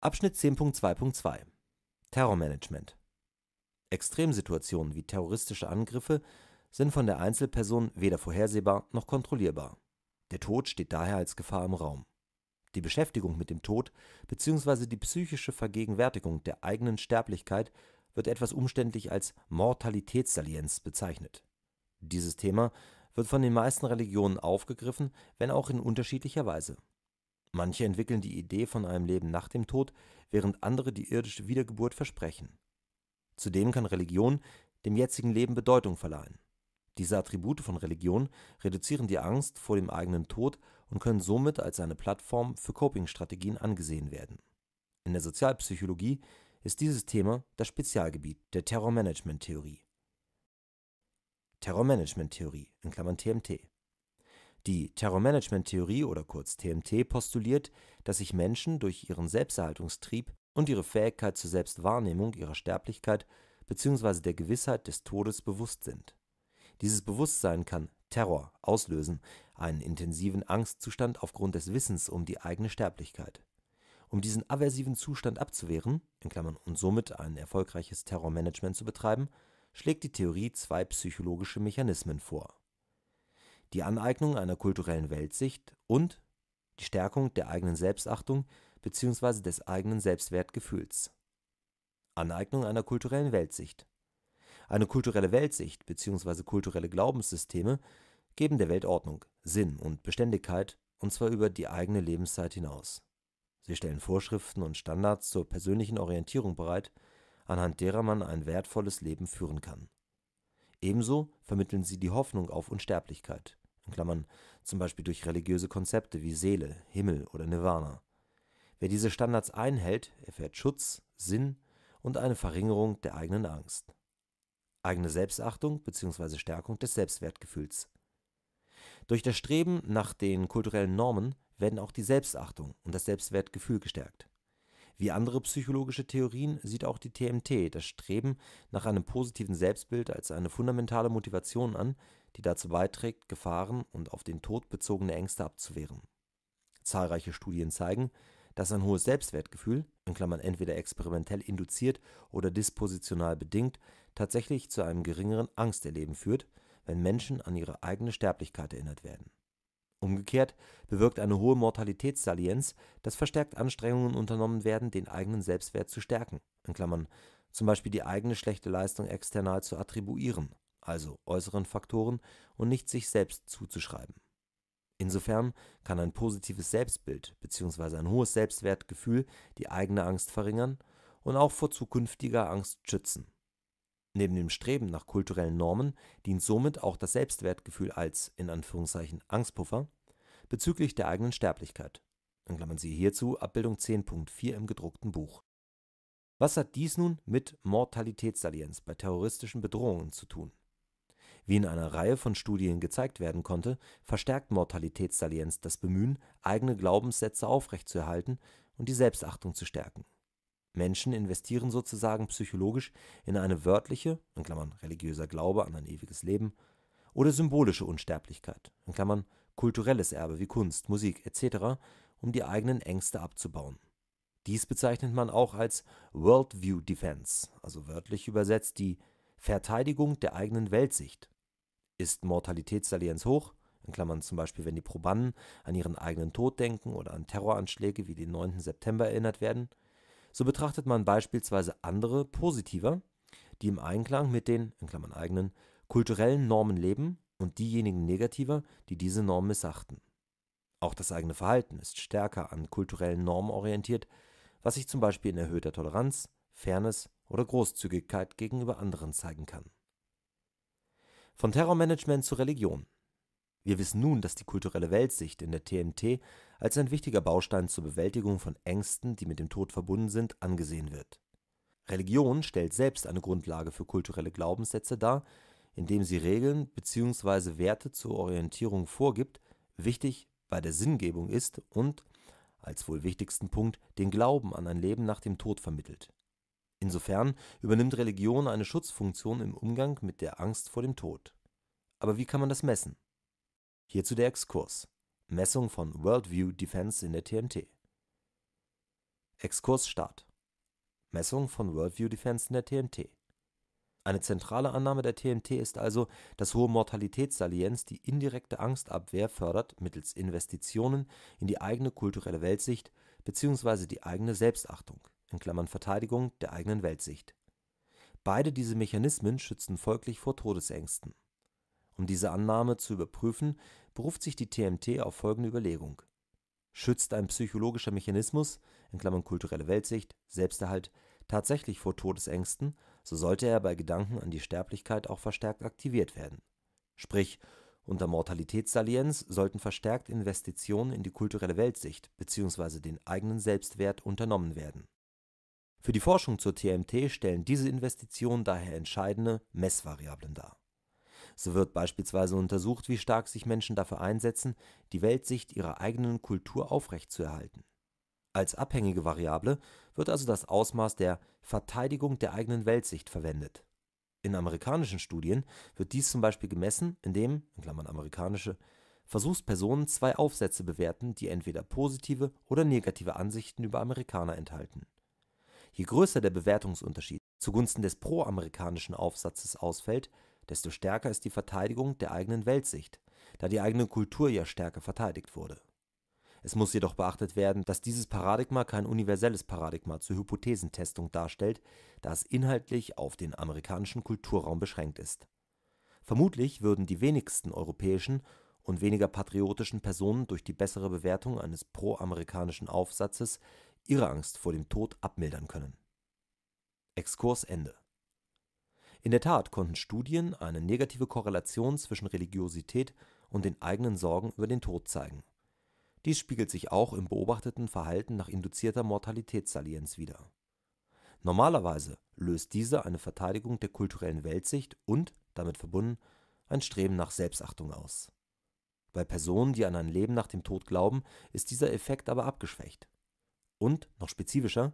Abschnitt 10.2.2 Terrormanagement Extremsituationen wie terroristische Angriffe sind von der Einzelperson weder vorhersehbar noch kontrollierbar. Der Tod steht daher als Gefahr im Raum. Die Beschäftigung mit dem Tod bzw. die psychische Vergegenwärtigung der eigenen Sterblichkeit wird etwas umständlich als Mortalitätssallienz bezeichnet. Dieses Thema wird von den meisten Religionen aufgegriffen, wenn auch in unterschiedlicher Weise. Manche entwickeln die Idee von einem Leben nach dem Tod, während andere die irdische Wiedergeburt versprechen. Zudem kann Religion dem jetzigen Leben Bedeutung verleihen diese Attribute von Religion reduzieren die Angst vor dem eigenen Tod und können somit als eine Plattform für Coping-Strategien angesehen werden. In der Sozialpsychologie ist dieses Thema das Spezialgebiet der Terrormanagement-Theorie. Terrormanagement-Theorie in Klammern (TMT) Die Terrormanagement-Theorie oder kurz TMT postuliert, dass sich Menschen durch ihren Selbsterhaltungstrieb und ihre Fähigkeit zur Selbstwahrnehmung ihrer Sterblichkeit bzw. der Gewissheit des Todes bewusst sind dieses Bewusstsein kann Terror auslösen, einen intensiven Angstzustand aufgrund des Wissens um die eigene Sterblichkeit. Um diesen aversiven Zustand abzuwehren in Klammern (und somit ein erfolgreiches Terrormanagement zu betreiben), schlägt die Theorie zwei psychologische Mechanismen vor: die Aneignung einer kulturellen Weltsicht und die Stärkung der eigenen Selbstachtung bzw. des eigenen Selbstwertgefühls. Aneignung einer kulturellen Weltsicht eine kulturelle Weltsicht bzw. kulturelle Glaubenssysteme geben der Weltordnung Sinn und Beständigkeit, und zwar über die eigene Lebenszeit hinaus. Sie stellen Vorschriften und Standards zur persönlichen Orientierung bereit, anhand derer man ein wertvolles Leben führen kann. Ebenso vermitteln sie die Hoffnung auf Unsterblichkeit in Klammern zum Beispiel durch religiöse Konzepte wie Seele, Himmel oder Nirvana). Wer diese Standards einhält, erfährt Schutz, Sinn und eine Verringerung der eigenen Angst eigene Selbstachtung bzw. Stärkung des Selbstwertgefühls. Durch das Streben nach den kulturellen Normen werden auch die Selbstachtung und das Selbstwertgefühl gestärkt. Wie andere psychologische Theorien sieht auch die TMT das Streben nach einem positiven Selbstbild als eine fundamentale Motivation an, die dazu beiträgt, Gefahren und auf den Tod bezogene Ängste abzuwehren. Zahlreiche Studien zeigen, dass ein hohes Selbstwertgefühl (entweder experimentell induziert oder dispositional bedingt tatsächlich zu einem geringeren Angsterleben führt, wenn Menschen an ihre eigene Sterblichkeit erinnert werden. Umgekehrt bewirkt eine hohe Mortalitätssalienz, dass verstärkt Anstrengungen unternommen werden, den eigenen Selbstwert zu stärken in Klammern, zum Beispiel die eigene schlechte Leistung external zu attribuieren, also äußeren Faktoren, und nicht sich selbst zuzuschreiben). Insofern kann ein positives Selbstbild bzw. ein hohes Selbstwertgefühl die eigene Angst verringern und auch vor zukünftiger Angst schützen Neben dem Streben nach kulturellen Normen dient somit auch das Selbstwertgefühl als „ in Anführungszeichen, Angstpuffer “bezüglich der eigenen Sterblichkeit klammern (siehe hierzu Abbildung 10.4 im gedruckten Buch). Was hat dies nun mit Mortalitätssalienz bei terroristischen Bedrohungen zu tun? Wie in einer Reihe von Studien gezeigt werden konnte, verstärkt Mortalitätssalienz das Bemühen, eigene Glaubenssätze aufrechtzuerhalten und die Selbstachtung zu stärken Menschen investieren sozusagen psychologisch in eine wörtliche in Klammern (religiöser Glaube an ein ewiges Leben) oder symbolische Unsterblichkeit in Klammern (kulturelles Erbe wie Kunst, Musik etc.), um die eigenen Ängste abzubauen. Dies bezeichnet man auch als Worldview Defense also (wörtlich übersetzt die „ Verteidigung der eigenen Weltsicht “). Ist Mortalitätssalient hoch in Klammern zum Beispiel, wenn die Probanden an ihren eigenen Tod denken oder an Terroranschläge wie den 9. September erinnert werden so betrachtet man beispielsweise andere positiver, die im Einklang mit den (eigenen) kulturellen Normen leben, und diejenigen negativer, die diese Normen missachten. Auch das eigene Verhalten ist stärker an kulturellen Normen orientiert, was sich zum Beispiel in erhöhter Toleranz, Fairness oder Großzügigkeit gegenüber anderen zeigen kann. Von Terrormanagement zur Religion wir wissen nun, dass die kulturelle Weltsicht in der TNT als ein wichtiger Baustein zur Bewältigung von Ängsten, die mit dem Tod verbunden sind, angesehen wird. Religion stellt selbst eine Grundlage für kulturelle Glaubenssätze dar, indem sie Regeln bzw. Werte zur Orientierung vorgibt, wichtig bei der Sinngebung ist und – als wohl wichtigsten Punkt – den Glauben an ein Leben nach dem Tod vermittelt. Insofern übernimmt Religion eine Schutzfunktion im Umgang mit der Angst vor dem Tod. Aber wie kann man das messen Hierzu der Exkurs: Messung von Worldview Defense in der TMT. Exkurs Start. Messung von Worldview Defense in der TMT. Eine zentrale Annahme der TMT ist also, dass hohe Mortalitätssalienz die indirekte Angstabwehr fördert mittels Investitionen in die eigene kulturelle Weltsicht bzw. die eigene Selbstachtung in Klammern (Verteidigung der eigenen Weltsicht). Beide diese Mechanismen schützen folglich vor Todesängsten. Um diese Annahme zu überprüfen beruft sich die TMT auf folgende Überlegung. Schützt ein psychologischer Mechanismus in Klammern (kulturelle Weltsicht, Selbsterhalt) tatsächlich vor Todesängsten, so sollte er bei Gedanken an die Sterblichkeit auch verstärkt aktiviert werden. Sprich, unter Mortalitätssalienz sollten verstärkt Investitionen in die kulturelle Weltsicht bzw. den eigenen Selbstwert unternommen werden. Für die Forschung zur TMT stellen diese Investitionen daher entscheidende Messvariablen dar so wird beispielsweise untersucht, wie stark sich Menschen dafür einsetzen, die Weltsicht ihrer eigenen Kultur aufrechtzuerhalten. Als abhängige Variable wird also das Ausmaß der „ Verteidigung der eigenen Weltsicht “verwendet. In amerikanischen Studien wird dies zum Beispiel gemessen, indem (amerikanische) Versuchspersonen zwei Aufsätze bewerten, die entweder positive oder negative Ansichten über Amerikaner enthalten. Je größer der Bewertungsunterschied zugunsten des proamerikanischen Aufsatzes ausfällt desto stärker ist die Verteidigung der eigenen Weltsicht, da die eigene Kultur ja stärker verteidigt wurde. Es muss jedoch beachtet werden, dass dieses Paradigma kein universelles Paradigma zur Hypothesentestung darstellt, da es inhaltlich auf den amerikanischen Kulturraum beschränkt ist. Vermutlich würden die wenigsten europäischen und weniger patriotischen Personen durch die bessere Bewertung eines pro-amerikanischen Aufsatzes ihre Angst vor dem Tod abmildern können. Exkurs Ende in der Tat konnten Studien eine negative Korrelation zwischen Religiosität und den eigenen Sorgen über den Tod zeigen. Dies spiegelt sich auch im beobachteten Verhalten nach induzierter Mortalitätssalienz wider. Normalerweise löst diese eine Verteidigung der kulturellen Weltsicht und, damit verbunden, ein Streben nach Selbstachtung aus. Bei Personen, die an ein Leben nach dem Tod glauben, ist dieser Effekt aber abgeschwächt. Und, noch spezifischer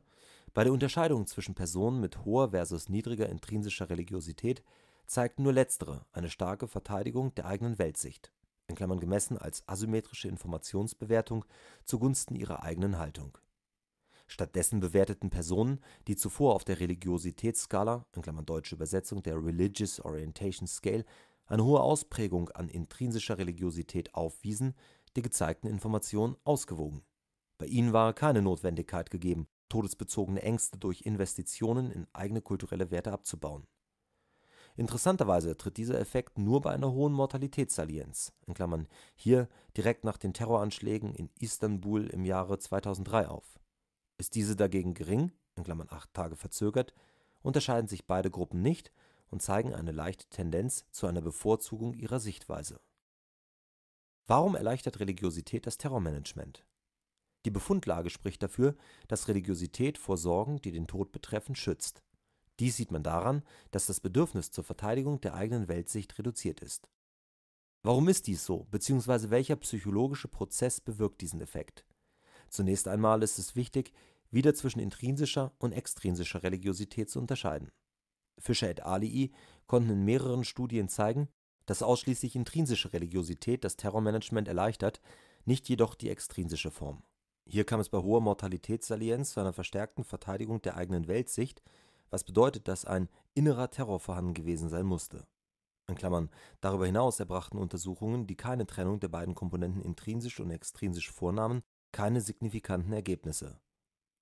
bei der Unterscheidung zwischen Personen mit hoher versus niedriger intrinsischer Religiosität zeigten nur letztere eine starke Verteidigung der eigenen Weltsicht in Klammern (gemessen als asymmetrische Informationsbewertung zugunsten ihrer eigenen Haltung). Stattdessen bewerteten Personen, die zuvor auf der Religiositätsskala in Klammern (deutsche Übersetzung der Religious Orientation Scale) eine hohe Ausprägung an intrinsischer Religiosität aufwiesen, die gezeigten Informationen ausgewogen. Bei ihnen war keine Notwendigkeit gegeben todesbezogene Ängste durch Investitionen in eigene kulturelle Werte abzubauen. Interessanterweise tritt dieser Effekt nur bei einer hohen Mortalitätssalienz (hier direkt nach den Terroranschlägen in Istanbul im Jahre 2003) auf. Ist diese dagegen gering in Klammern (acht Tage verzögert), unterscheiden sich beide Gruppen nicht und zeigen eine leichte Tendenz zu einer Bevorzugung ihrer Sichtweise. Warum erleichtert Religiosität das Terrormanagement die Befundlage spricht dafür, dass Religiosität vor Sorgen, die den Tod betreffen, schützt. Dies sieht man daran, dass das Bedürfnis zur Verteidigung der eigenen Weltsicht reduziert ist. Warum ist dies so, bzw. welcher psychologische Prozess bewirkt diesen Effekt? Zunächst einmal ist es wichtig, wieder zwischen intrinsischer und extrinsischer Religiosität zu unterscheiden. Fischer et alii konnten in mehreren Studien zeigen, dass ausschließlich intrinsische Religiosität das Terrormanagement erleichtert, nicht jedoch die extrinsische Form hier kam es bei hoher Mortalitätssalienz zu einer verstärkten Verteidigung der eigenen Weltsicht, was bedeutet, dass ein innerer Terror vorhanden gewesen sein musste. (Darüber hinaus erbrachten Untersuchungen, die keine Trennung der beiden Komponenten intrinsisch und extrinsisch vornahmen, keine signifikanten Ergebnisse.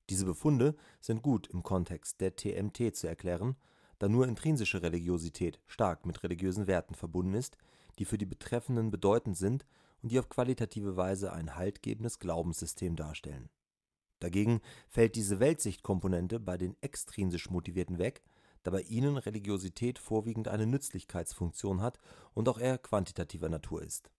Diese Befunde sind gut im Kontext der TMT zu erklären, da nur intrinsische Religiosität stark mit religiösen Werten verbunden ist, die für die Betreffenden bedeutend sind und die auf qualitative Weise ein haltgebendes Glaubenssystem darstellen. Dagegen fällt diese Weltsichtkomponente bei den extrinsisch Motivierten weg, da bei ihnen Religiosität vorwiegend eine Nützlichkeitsfunktion hat und auch eher quantitativer Natur ist.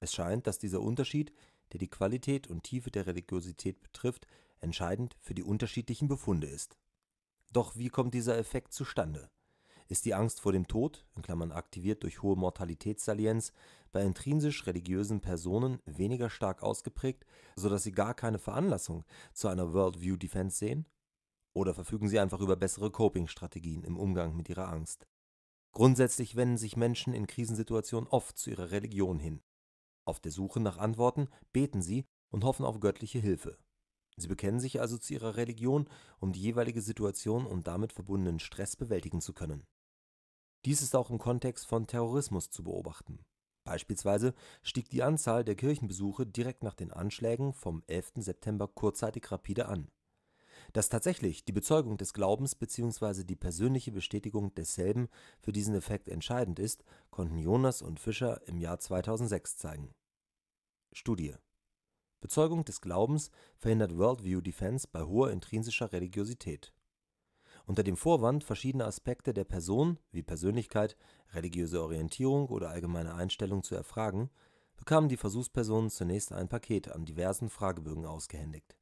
Es scheint, dass dieser Unterschied, der die Qualität und Tiefe der Religiosität betrifft, entscheidend für die unterschiedlichen Befunde ist. Doch wie kommt dieser Effekt zustande? ist die Angst vor dem Tod in Klammern (aktiviert durch hohe Mortalitätssalienz) bei intrinsisch religiösen Personen weniger stark ausgeprägt, sodass sie gar keine Veranlassung zu einer Worldview Defense sehen? Oder verfügen sie einfach über bessere Coping-Strategien im Umgang mit ihrer Angst? Grundsätzlich wenden sich Menschen in Krisensituationen oft zu ihrer Religion hin. Auf der Suche nach Antworten beten sie und hoffen auf göttliche Hilfe. Sie bekennen sich also zu ihrer Religion, um die jeweilige Situation und damit verbundenen Stress bewältigen zu können dies ist auch im Kontext von Terrorismus zu beobachten. Beispielsweise stieg die Anzahl der Kirchenbesuche direkt nach den Anschlägen vom 11. September kurzzeitig rapide an. Dass tatsächlich die Bezeugung des Glaubens bzw. die persönliche Bestätigung desselben für diesen Effekt entscheidend ist, konnten Jonas und Fischer im Jahr 2006 zeigen. Studie: Bezeugung des Glaubens verhindert Worldview Defense bei hoher intrinsischer Religiosität unter dem Vorwand, verschiedene Aspekte der Person wie Persönlichkeit, religiöse Orientierung oder allgemeine Einstellung zu erfragen, bekamen die Versuchspersonen zunächst ein Paket an diversen Fragebögen ausgehändigt.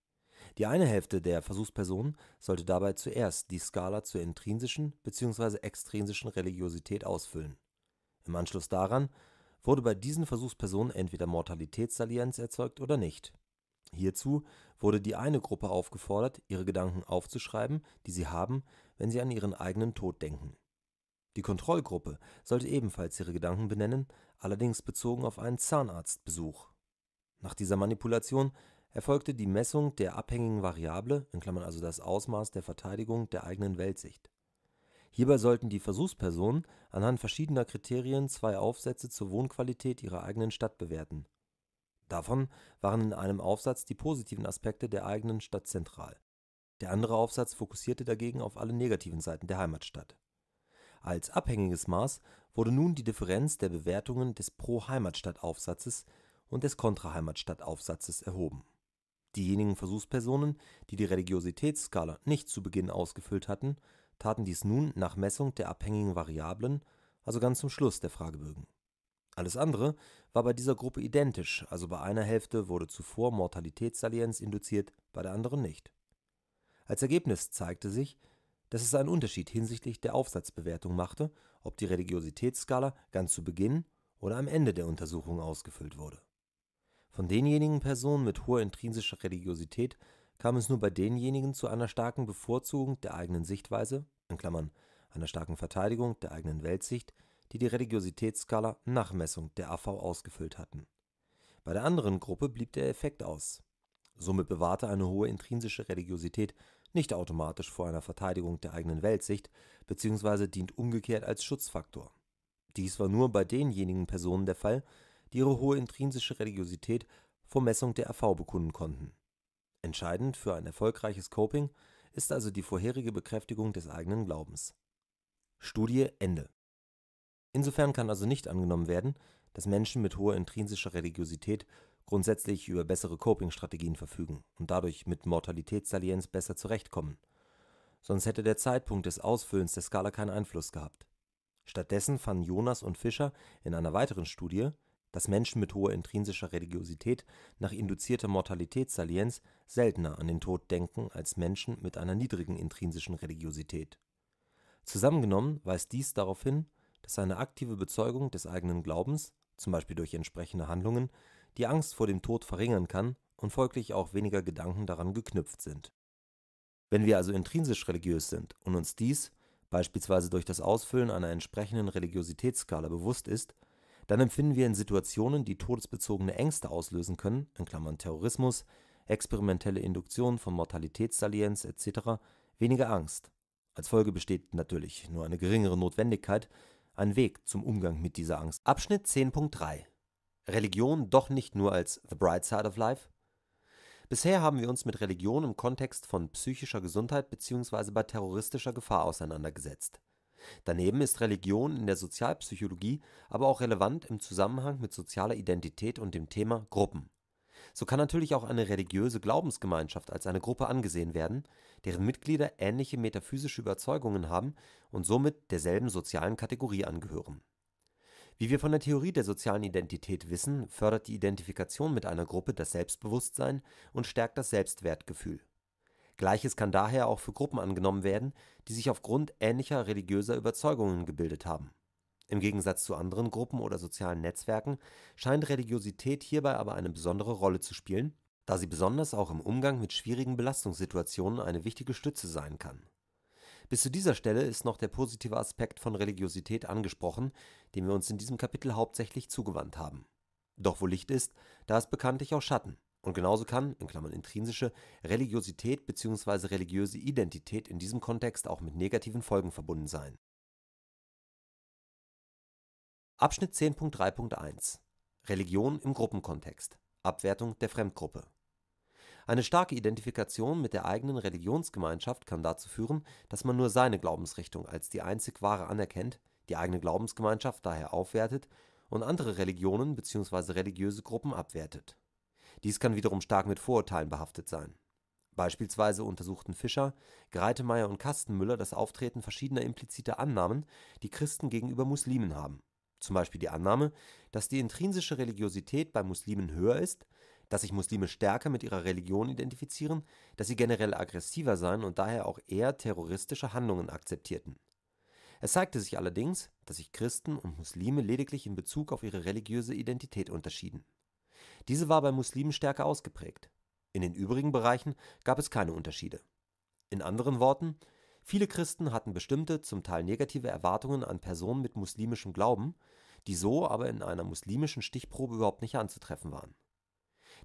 Die eine Hälfte der Versuchspersonen sollte dabei zuerst die Skala zur intrinsischen bzw. extrinsischen Religiosität ausfüllen. Im Anschluss daran wurde bei diesen Versuchspersonen entweder Mortalitätssalient erzeugt oder nicht Hierzu wurde die eine Gruppe aufgefordert, ihre Gedanken aufzuschreiben, die sie haben, wenn sie an ihren eigenen Tod denken. Die Kontrollgruppe sollte ebenfalls ihre Gedanken benennen, allerdings bezogen auf einen Zahnarztbesuch. Nach dieser Manipulation erfolgte die Messung der abhängigen Variable (also das Ausmaß der Verteidigung der eigenen Weltsicht). Hierbei sollten die Versuchspersonen anhand verschiedener Kriterien zwei Aufsätze zur Wohnqualität ihrer eigenen Stadt bewerten Davon waren in einem Aufsatz die positiven Aspekte der eigenen Stadt zentral. Der andere Aufsatz fokussierte dagegen auf alle negativen Seiten der Heimatstadt. Als abhängiges Maß wurde nun die Differenz der Bewertungen des Pro-Heimatstadt-Aufsatzes und des kontra heimatstadt aufsatzes erhoben. Diejenigen Versuchspersonen, die die Religiositätsskala nicht zu Beginn ausgefüllt hatten, taten dies nun nach Messung der abhängigen Variablen, also ganz zum Schluss der Fragebögen alles andere war bei dieser Gruppe identisch, also bei einer Hälfte wurde zuvor Mortalitätssalienz induziert, bei der anderen nicht. Als Ergebnis zeigte sich, dass es einen Unterschied hinsichtlich der Aufsatzbewertung machte, ob die Religiositätsskala ganz zu Beginn oder am Ende der Untersuchung ausgefüllt wurde. Von denjenigen Personen mit hoher intrinsischer Religiosität kam es nur bei denjenigen zu einer starken Bevorzugung der eigenen Sichtweise (einer starken Verteidigung der eigenen Weltsicht die die Religiositätsskala nach Messung der AV ausgefüllt hatten. Bei der anderen Gruppe blieb der Effekt aus. Somit bewahrte eine hohe intrinsische Religiosität nicht automatisch vor einer Verteidigung der eigenen Weltsicht bzw. dient umgekehrt als Schutzfaktor. Dies war nur bei denjenigen Personen der Fall, die ihre hohe intrinsische Religiosität vor Messung der AV bekunden konnten. Entscheidend für ein erfolgreiches Coping ist also die vorherige Bekräftigung des eigenen Glaubens. Studie Ende Insofern kann also nicht angenommen werden, dass Menschen mit hoher intrinsischer Religiosität grundsätzlich über bessere Coping-Strategien verfügen und dadurch mit Mortalitätssalienz besser zurechtkommen, sonst hätte der Zeitpunkt des Ausfüllens der Skala keinen Einfluss gehabt. Stattdessen fanden Jonas und Fischer in einer weiteren Studie, dass Menschen mit hoher intrinsischer Religiosität nach induzierter Mortalitätssalienz seltener an den Tod denken als Menschen mit einer niedrigen intrinsischen Religiosität. Zusammengenommen weist dies darauf hin dass eine aktive Bezeugung des eigenen Glaubens (z. B. durch entsprechende Handlungen) die Angst vor dem Tod verringern kann und folglich auch weniger Gedanken daran geknüpft sind. Wenn wir also intrinsisch religiös sind und uns dies beispielsweise durch das Ausfüllen einer entsprechenden Religiositätsskala bewusst ist, dann empfinden wir in Situationen, die todesbezogene Ängste auslösen können (Terrorismus, experimentelle Induktion von Mortalitätssalienz etc.) weniger Angst. Als Folge besteht natürlich nur eine geringere Notwendigkeit ein Weg zum Umgang mit dieser Angst. Abschnitt 10.3 Religion doch nicht nur als The Bright Side of Life? Bisher haben wir uns mit Religion im Kontext von psychischer Gesundheit bzw. bei terroristischer Gefahr auseinandergesetzt. Daneben ist Religion in der Sozialpsychologie aber auch relevant im Zusammenhang mit sozialer Identität und dem Thema Gruppen so kann natürlich auch eine religiöse Glaubensgemeinschaft als eine Gruppe angesehen werden, deren Mitglieder ähnliche metaphysische Überzeugungen haben und somit derselben sozialen Kategorie angehören. Wie wir von der Theorie der sozialen Identität wissen, fördert die Identifikation mit einer Gruppe das Selbstbewusstsein und stärkt das Selbstwertgefühl. Gleiches kann daher auch für Gruppen angenommen werden, die sich aufgrund ähnlicher religiöser Überzeugungen gebildet haben im Gegensatz zu anderen Gruppen oder sozialen Netzwerken scheint Religiosität hierbei aber eine besondere Rolle zu spielen, da sie besonders auch im Umgang mit schwierigen Belastungssituationen eine wichtige Stütze sein kann. Bis zu dieser Stelle ist noch der positive Aspekt von Religiosität angesprochen, dem wir uns in diesem Kapitel hauptsächlich zugewandt haben. Doch wo Licht ist, da ist bekanntlich auch Schatten. Und genauso kann (intrinsische) Religiosität bzw. religiöse Identität in diesem Kontext auch mit negativen Folgen verbunden sein Abschnitt 10.3.1 Religion im Gruppenkontext – Abwertung der Fremdgruppe Eine starke Identifikation mit der eigenen Religionsgemeinschaft kann dazu führen, dass man nur seine Glaubensrichtung als die einzig wahre anerkennt, die eigene Glaubensgemeinschaft daher aufwertet und andere Religionen bzw. religiöse Gruppen abwertet. Dies kann wiederum stark mit Vorurteilen behaftet sein. Beispielsweise untersuchten Fischer, Greitemeyer und Kastenmüller das Auftreten verschiedener impliziter Annahmen, die Christen gegenüber Muslimen haben zum Beispiel die Annahme, dass die intrinsische Religiosität bei Muslimen höher ist, dass sich Muslime stärker mit ihrer Religion identifizieren, dass sie generell aggressiver seien und daher auch eher terroristische Handlungen akzeptierten. Es zeigte sich allerdings, dass sich Christen und Muslime lediglich in Bezug auf ihre religiöse Identität unterschieden. Diese war bei Muslimen stärker ausgeprägt. In den übrigen Bereichen gab es keine Unterschiede. In anderen Worten Viele Christen hatten bestimmte, zum Teil negative Erwartungen an Personen mit muslimischem Glauben, die so aber in einer muslimischen Stichprobe überhaupt nicht anzutreffen waren.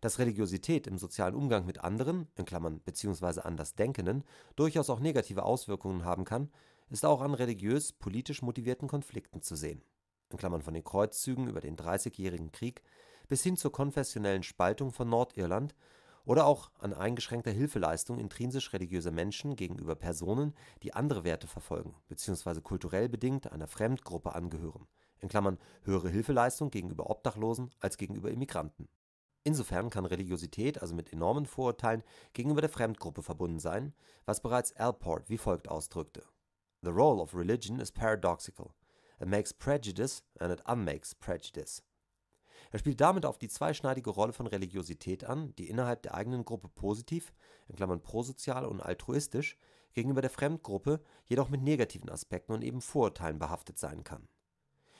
Dass Religiosität im sozialen Umgang mit anderen in Klammern (bzw. Andersdenkenden) durchaus auch negative Auswirkungen haben kann, ist auch an religiös-politisch motivierten Konflikten zu sehen (von den Kreuzzügen über den Dreißigjährigen Krieg bis hin zur konfessionellen Spaltung von Nordirland oder auch an eingeschränkter Hilfeleistung intrinsisch religiöser Menschen gegenüber Personen, die andere Werte verfolgen bzw. kulturell bedingt einer Fremdgruppe angehören in Klammern (höhere Hilfeleistung gegenüber Obdachlosen als gegenüber Immigranten). Insofern kann Religiosität also mit enormen Vorurteilen gegenüber der Fremdgruppe verbunden sein, was bereits Alport wie folgt ausdrückte: The role of religion is paradoxical: it makes prejudice and it unmakes prejudice er spielt damit auf die zweischneidige Rolle von Religiosität an, die innerhalb der eigenen Gruppe positiv in Klammern (prosozial und altruistisch), gegenüber der Fremdgruppe jedoch mit negativen Aspekten und eben Vorurteilen behaftet sein kann.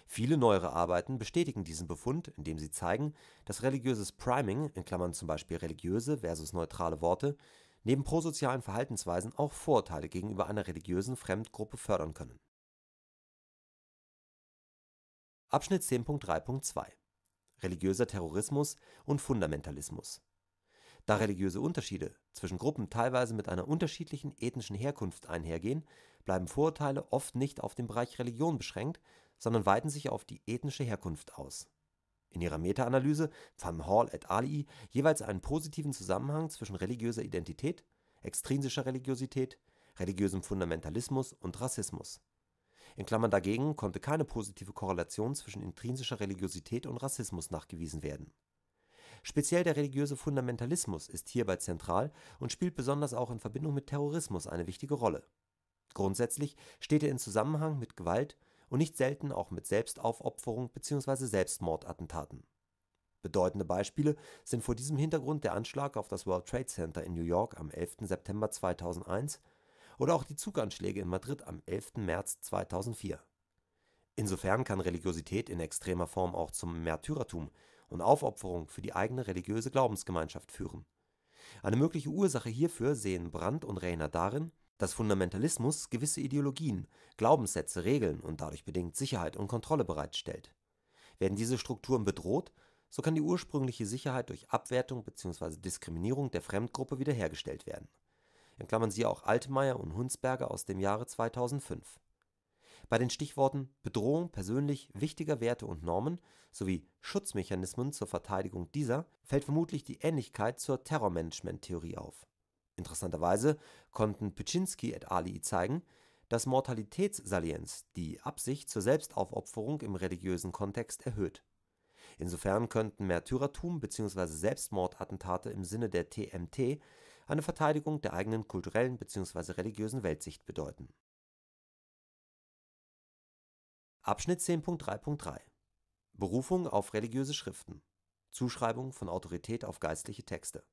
Viele neuere Arbeiten bestätigen diesen Befund, indem sie zeigen, dass religiöses Priming in Klammern zum Beispiel religiöse versus neutrale Worte) neben prosozialen Verhaltensweisen auch Vorurteile gegenüber einer religiösen Fremdgruppe fördern können. Abschnitt 10.3.2 religiöser Terrorismus und Fundamentalismus. Da religiöse Unterschiede zwischen Gruppen teilweise mit einer unterschiedlichen ethnischen Herkunft einhergehen, bleiben Vorurteile oft nicht auf den Bereich Religion beschränkt, sondern weiten sich auf die ethnische Herkunft aus. In ihrer Meta-Analyse fanden Hall et al. jeweils einen positiven Zusammenhang zwischen religiöser Identität, extrinsischer Religiosität, religiösem Fundamentalismus und Rassismus in Klammern Dagegen konnte keine positive Korrelation zwischen intrinsischer Religiosität und Rassismus nachgewiesen werden. Speziell der religiöse Fundamentalismus ist hierbei zentral und spielt besonders auch in Verbindung mit Terrorismus eine wichtige Rolle. Grundsätzlich steht er in Zusammenhang mit Gewalt und nicht selten auch mit Selbstaufopferung bzw. Selbstmordattentaten. Bedeutende Beispiele sind vor diesem Hintergrund der Anschlag auf das World Trade Center in New York am 11. September 2001 oder auch die Zuganschläge in Madrid am 11. März 2004. Insofern kann Religiosität in extremer Form auch zum Märtyrertum und Aufopferung für die eigene religiöse Glaubensgemeinschaft führen. Eine mögliche Ursache hierfür sehen Brandt und Rehner darin, dass Fundamentalismus gewisse Ideologien, Glaubenssätze, Regeln und dadurch bedingt Sicherheit und Kontrolle bereitstellt. Werden diese Strukturen bedroht, so kann die ursprüngliche Sicherheit durch Abwertung bzw. Diskriminierung der Fremdgruppe wiederhergestellt werden siehe auch Altmaier und Hunsberger aus dem Jahre 2005). Bei den Stichworten Bedrohung persönlich wichtiger Werte und Normen sowie Schutzmechanismen zur Verteidigung dieser fällt vermutlich die Ähnlichkeit zur Terrormanagement-Theorie auf. Interessanterweise konnten Pyschinski et al. zeigen, dass Mortalitätssalienz die Absicht zur Selbstaufopferung im religiösen Kontext erhöht. Insofern könnten Märtyrertum bzw. Selbstmordattentate im Sinne der TMT eine Verteidigung der eigenen kulturellen bzw. religiösen Weltsicht bedeuten. Abschnitt 10.3.3 Berufung auf religiöse Schriften Zuschreibung von Autorität auf geistliche Texte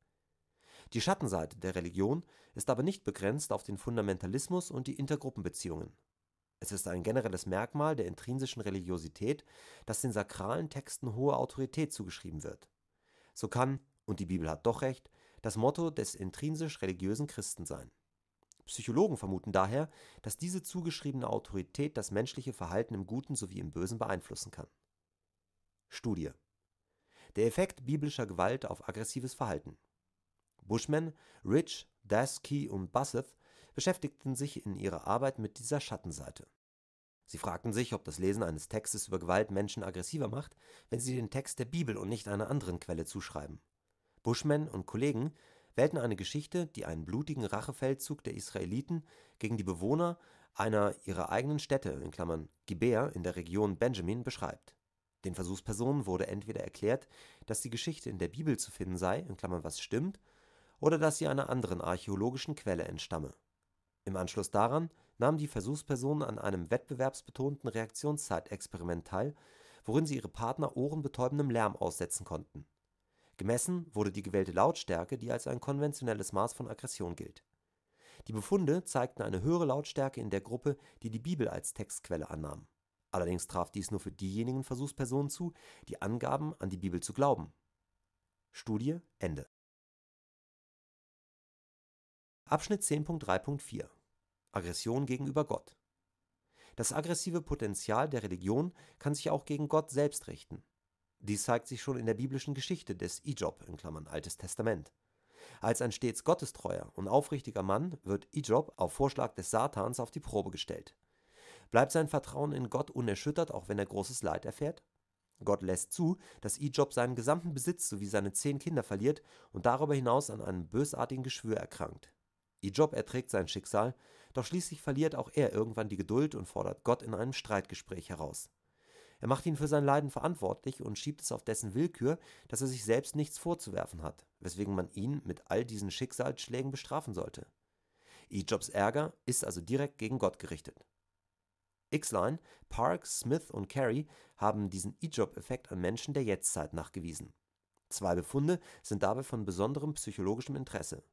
Die Schattenseite der Religion ist aber nicht begrenzt auf den Fundamentalismus und die Intergruppenbeziehungen. Es ist ein generelles Merkmal der intrinsischen Religiosität, dass den sakralen Texten hohe Autorität zugeschrieben wird. So kann, und die Bibel hat doch recht, das Motto des intrinsisch religiösen Christsein. Psychologen vermuten daher, dass diese zugeschriebene Autorität das menschliche Verhalten im Guten sowie im Bösen beeinflussen kann. Studie: Der Effekt biblischer Gewalt auf aggressives Verhalten. Bushman, Rich, Daskey und Busseth beschäftigten sich in ihrer Arbeit mit dieser Schattenseite. Sie fragten sich, ob das Lesen eines Textes über Gewalt Menschen aggressiver macht, wenn sie den Text der Bibel und nicht einer anderen Quelle zuschreiben Bushman und Kollegen wählten eine Geschichte, die einen blutigen Rachefeldzug der Israeliten gegen die Bewohner einer ihrer eigenen Städte in Klammern Gibeah, in der Region Benjamin) beschreibt. Den Versuchspersonen wurde entweder erklärt, dass die Geschichte in der Bibel zu finden sei in Klammern (was stimmt) oder dass sie einer anderen archäologischen Quelle entstamme. Im Anschluss daran nahmen die Versuchspersonen an einem wettbewerbsbetonten Reaktionszeitexperiment teil, worin sie ihre Partner ohrenbetäubendem Lärm aussetzen konnten Gemessen wurde die gewählte Lautstärke, die als ein konventionelles Maß von Aggression gilt. Die Befunde zeigten eine höhere Lautstärke in der Gruppe, die die Bibel als Textquelle annahm. Allerdings traf dies nur für diejenigen Versuchspersonen zu, die angaben, an die Bibel zu glauben. Studie Ende. Abschnitt 10.3.4 Aggression gegenüber Gott Das aggressive Potenzial der Religion kann sich auch gegen Gott selbst richten dies zeigt sich schon in der biblischen Geschichte des Ijob (Altes Testament). Als ein stets gottestreuer und aufrichtiger Mann wird Ijob auf Vorschlag des Satans auf die Probe gestellt. Bleibt sein Vertrauen in Gott unerschüttert, auch wenn er großes Leid erfährt? Gott lässt zu, dass Ijob seinen gesamten Besitz sowie seine zehn Kinder verliert und darüber hinaus an einem bösartigen Geschwür erkrankt. Ijob erträgt sein Schicksal, doch schließlich verliert auch er irgendwann die Geduld und fordert Gott in einem Streitgespräch heraus er macht ihn für sein Leiden verantwortlich und schiebt es auf dessen Willkür, dass er sich selbst nichts vorzuwerfen hat, weswegen man ihn mit all diesen Schicksalsschlägen bestrafen sollte. Ijobs Ärger ist also direkt gegen Gott gerichtet. X-Line, Parks, Smith und Carey haben diesen Ijob-Effekt an Menschen der Jetztzeit nachgewiesen. Zwei Befunde sind dabei von besonderem psychologischem Interesse.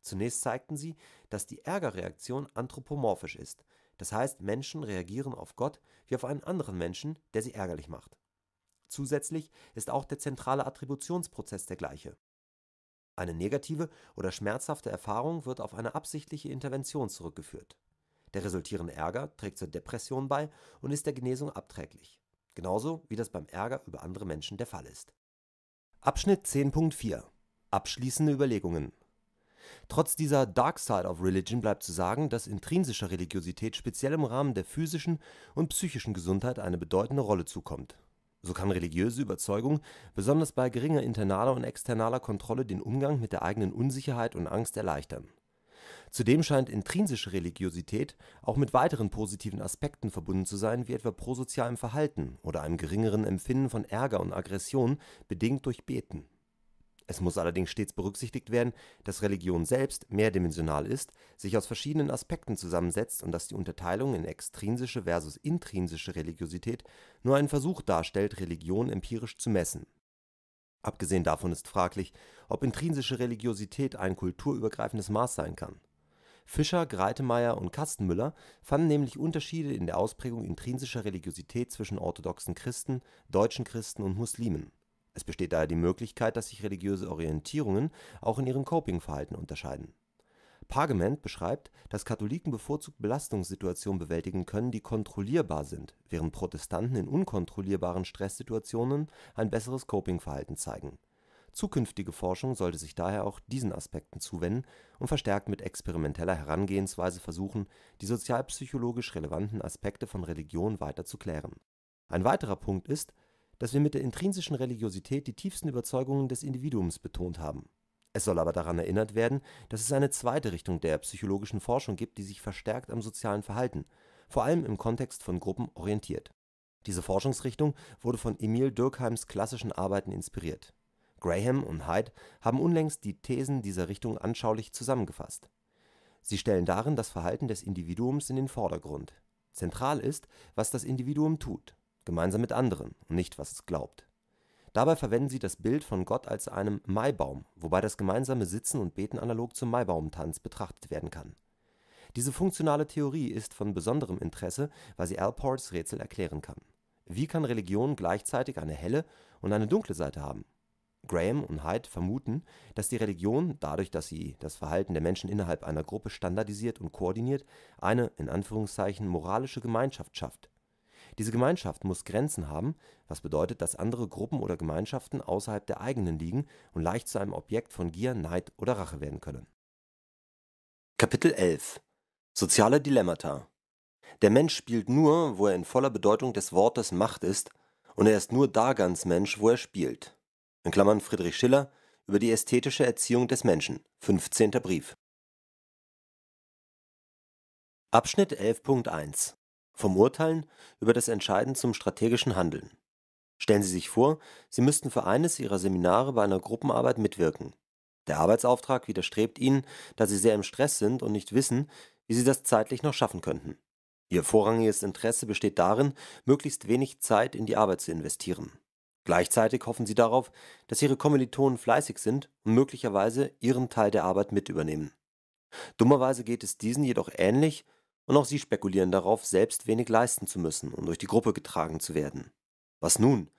Zunächst zeigten sie, dass die Ärgerreaktion anthropomorphisch ist das heißt, Menschen reagieren auf Gott wie auf einen anderen Menschen, der sie ärgerlich macht. Zusätzlich ist auch der zentrale Attributionsprozess der gleiche. Eine negative oder schmerzhafte Erfahrung wird auf eine absichtliche Intervention zurückgeführt. Der resultierende Ärger trägt zur Depression bei und ist der Genesung abträglich. Genauso wie das beim Ärger über andere Menschen der Fall ist. Abschnitt 10.4 Abschließende Überlegungen Trotz dieser Dark Side of Religion bleibt zu sagen, dass intrinsischer Religiosität speziell im Rahmen der physischen und psychischen Gesundheit eine bedeutende Rolle zukommt. So kann religiöse Überzeugung besonders bei geringer internaler und externaler Kontrolle den Umgang mit der eigenen Unsicherheit und Angst erleichtern. Zudem scheint intrinsische Religiosität auch mit weiteren positiven Aspekten verbunden zu sein, wie etwa prosozialem Verhalten oder einem geringeren Empfinden von Ärger und Aggression, bedingt durch Beten es muss allerdings stets berücksichtigt werden, dass Religion selbst mehrdimensional ist, sich aus verschiedenen Aspekten zusammensetzt und dass die Unterteilung in extrinsische versus intrinsische Religiosität nur einen Versuch darstellt, Religion empirisch zu messen. Abgesehen davon ist fraglich, ob intrinsische Religiosität ein kulturübergreifendes Maß sein kann. Fischer, Greitemeyer und Kastenmüller fanden nämlich Unterschiede in der Ausprägung intrinsischer Religiosität zwischen orthodoxen Christen, deutschen Christen und Muslimen es besteht daher die Möglichkeit, dass sich religiöse Orientierungen auch in ihrem Coping-Verhalten unterscheiden. Pargament beschreibt, dass Katholiken bevorzugt Belastungssituationen bewältigen können, die kontrollierbar sind, während Protestanten in unkontrollierbaren Stresssituationen ein besseres Coping-Verhalten zeigen. Zukünftige Forschung sollte sich daher auch diesen Aspekten zuwenden und verstärkt mit experimenteller Herangehensweise versuchen, die sozialpsychologisch relevanten Aspekte von Religion weiter zu klären. Ein weiterer Punkt ist dass wir mit der intrinsischen Religiosität die tiefsten Überzeugungen des Individuums betont haben. Es soll aber daran erinnert werden, dass es eine zweite Richtung der psychologischen Forschung gibt, die sich verstärkt am sozialen Verhalten, vor allem im Kontext von Gruppen, orientiert. Diese Forschungsrichtung wurde von Emil Durkheims klassischen Arbeiten inspiriert. Graham und Hyde haben unlängst die Thesen dieser Richtung anschaulich zusammengefasst. Sie stellen darin das Verhalten des Individuums in den Vordergrund. Zentral ist, was das Individuum tut gemeinsam mit anderen und nicht, was es glaubt. Dabei verwenden sie das Bild von Gott als einem Maibaum, wobei das gemeinsame Sitzen und Beten analog zum Maibaumtanz betrachtet werden kann. Diese funktionale Theorie ist von besonderem Interesse, weil sie Alports Rätsel erklären kann. Wie kann Religion gleichzeitig eine helle und eine dunkle Seite haben? Graham und Hyde vermuten, dass die Religion, dadurch, dass sie das Verhalten der Menschen innerhalb einer Gruppe standardisiert und koordiniert, eine (moralische) Gemeinschaft schafft diese Gemeinschaft muss Grenzen haben, was bedeutet, dass andere Gruppen oder Gemeinschaften außerhalb der eigenen liegen und leicht zu einem Objekt von Gier, Neid oder Rache werden können. Kapitel 11 Soziale Dilemmata Der Mensch spielt nur, wo er in voller Bedeutung des Wortes Macht ist, und er ist nur da ganz Mensch, wo er spielt. In Klammern Friedrich Schiller über die ästhetische Erziehung des Menschen, 15. Brief. Abschnitt 11.1 vom Urteilen über das Entscheiden zum strategischen Handeln. Stellen Sie sich vor, Sie müssten für eines Ihrer Seminare bei einer Gruppenarbeit mitwirken. Der Arbeitsauftrag widerstrebt Ihnen, da Sie sehr im Stress sind und nicht wissen, wie Sie das zeitlich noch schaffen könnten. Ihr vorrangiges Interesse besteht darin, möglichst wenig Zeit in die Arbeit zu investieren. Gleichzeitig hoffen Sie darauf, dass Ihre Kommilitonen fleißig sind und möglicherweise Ihren Teil der Arbeit mit übernehmen. Dummerweise geht es diesen jedoch ähnlich und auch sie spekulieren darauf, selbst wenig leisten zu müssen, und durch die Gruppe getragen zu werden. Was nun?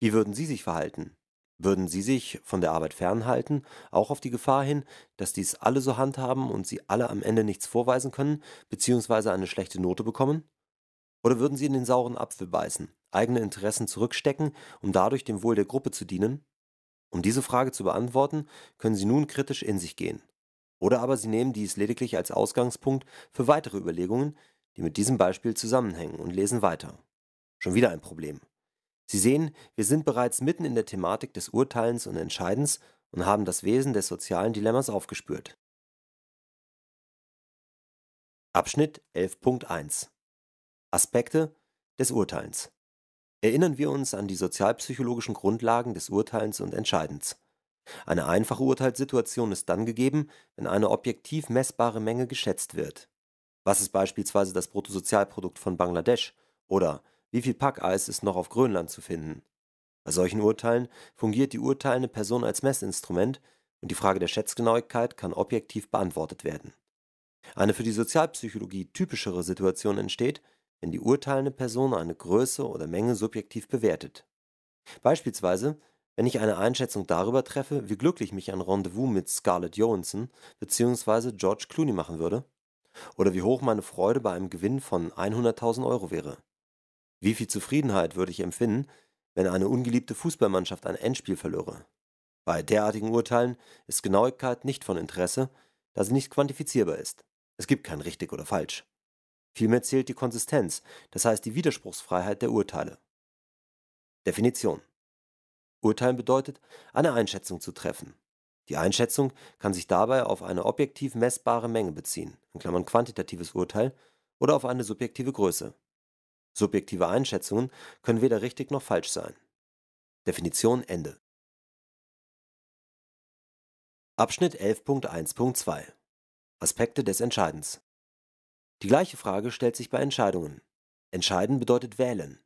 Wie würden Sie sich verhalten? Würden Sie sich von der Arbeit fernhalten, auch auf die Gefahr hin, dass dies alle so handhaben und Sie alle am Ende nichts vorweisen können, beziehungsweise eine schlechte Note bekommen? Oder würden Sie in den sauren Apfel beißen, eigene Interessen zurückstecken, um dadurch dem Wohl der Gruppe zu dienen? Um diese Frage zu beantworten, können Sie nun kritisch in sich gehen oder aber Sie nehmen dies lediglich als Ausgangspunkt für weitere Überlegungen, die mit diesem Beispiel zusammenhängen, und lesen weiter. Schon wieder ein Problem. Sie sehen, wir sind bereits mitten in der Thematik des Urteilens und Entscheidens und haben das Wesen des sozialen Dilemmas aufgespürt. Abschnitt 11.1 Aspekte des Urteilens Erinnern wir uns an die sozialpsychologischen Grundlagen des Urteilens und Entscheidens. Eine einfache Urteilssituation ist dann gegeben, wenn eine objektiv messbare Menge geschätzt wird. Was ist beispielsweise das Bruttosozialprodukt von Bangladesch oder wie viel Packeis ist noch auf Grönland zu finden? Bei solchen Urteilen fungiert die urteilende Person als Messinstrument und die Frage der Schätzgenauigkeit kann objektiv beantwortet werden. Eine für die Sozialpsychologie typischere Situation entsteht, wenn die urteilende Person eine Größe oder Menge subjektiv bewertet. Beispielsweise wenn ich eine Einschätzung darüber treffe, wie glücklich mich ein Rendezvous mit Scarlett Johansson bzw. George Clooney machen würde? Oder wie hoch meine Freude bei einem Gewinn von 100.000 Euro wäre? Wie viel Zufriedenheit würde ich empfinden, wenn eine ungeliebte Fußballmannschaft ein Endspiel verlöre? Bei derartigen Urteilen ist Genauigkeit nicht von Interesse, da sie nicht quantifizierbar ist. Es gibt kein richtig oder falsch. Vielmehr zählt die Konsistenz, das heißt die Widerspruchsfreiheit der Urteile. Definition Urteilen bedeutet, eine Einschätzung zu treffen. Die Einschätzung kann sich dabei auf eine objektiv messbare Menge beziehen in Klammern (quantitatives Urteil) oder auf eine subjektive Größe. Subjektive Einschätzungen können weder richtig noch falsch sein. Definition Ende. Abschnitt 11.1.2 Aspekte des Entscheidens Die gleiche Frage stellt sich bei Entscheidungen. Entscheiden bedeutet wählen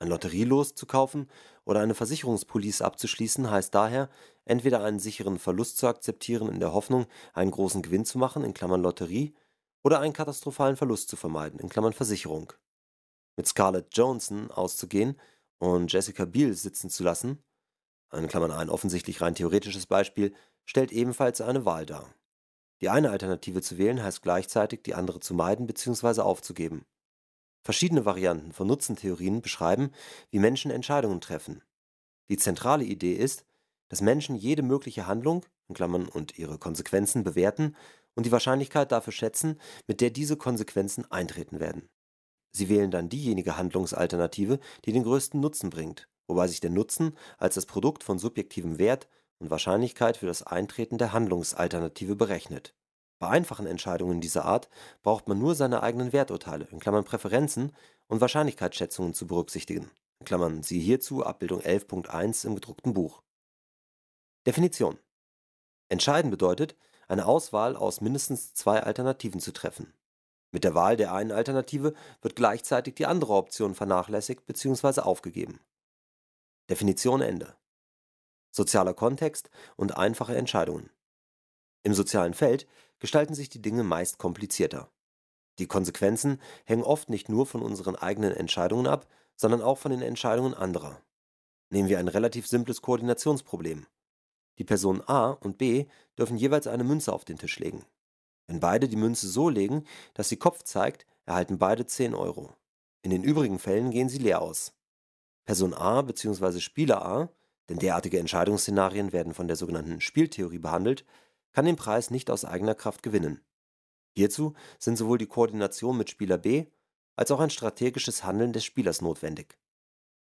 ein Lotterielos zu kaufen oder eine Versicherungspolice abzuschließen heißt daher, entweder einen sicheren Verlust zu akzeptieren in der Hoffnung, einen großen Gewinn zu machen (Lotterie) oder einen katastrophalen Verlust zu vermeiden (Versicherung). Mit Scarlett Johansson auszugehen und Jessica Biel sitzen zu lassen (ein offensichtlich rein theoretisches Beispiel) stellt ebenfalls eine Wahl dar. Die eine Alternative zu wählen heißt gleichzeitig, die andere zu meiden bzw. aufzugeben Verschiedene Varianten von Nutzentheorien beschreiben, wie Menschen Entscheidungen treffen. Die zentrale Idee ist, dass Menschen jede mögliche Handlung (und ihre Konsequenzen) bewerten und die Wahrscheinlichkeit dafür schätzen, mit der diese Konsequenzen eintreten werden. Sie wählen dann diejenige Handlungsalternative, die den größten Nutzen bringt, wobei sich der Nutzen als das Produkt von subjektivem Wert und Wahrscheinlichkeit für das Eintreten der Handlungsalternative berechnet bei einfachen Entscheidungen dieser Art braucht man nur seine eigenen Werturteile in Klammern (Präferenzen) und Wahrscheinlichkeitsschätzungen zu berücksichtigen In Klammern (siehe hierzu Abbildung 11.1 im gedruckten Buch). Definition: Entscheiden bedeutet, eine Auswahl aus mindestens zwei Alternativen zu treffen. Mit der Wahl der einen Alternative wird gleichzeitig die andere Option vernachlässigt bzw. aufgegeben. Definition Ende. Sozialer Kontext und einfache Entscheidungen Im sozialen Feld gestalten sich die Dinge meist komplizierter. Die Konsequenzen hängen oft nicht nur von unseren eigenen Entscheidungen ab, sondern auch von den Entscheidungen anderer. Nehmen wir ein relativ simples Koordinationsproblem. Die Personen A und B dürfen jeweils eine Münze auf den Tisch legen. Wenn beide die Münze so legen, dass sie Kopf zeigt, erhalten beide 10 Euro. In den übrigen Fällen gehen sie leer aus. Person A bzw. Spieler A, denn derartige Entscheidungsszenarien werden von der sogenannten Spieltheorie behandelt, kann den Preis nicht aus eigener Kraft gewinnen. Hierzu sind sowohl die Koordination mit Spieler B als auch ein strategisches Handeln des Spielers notwendig.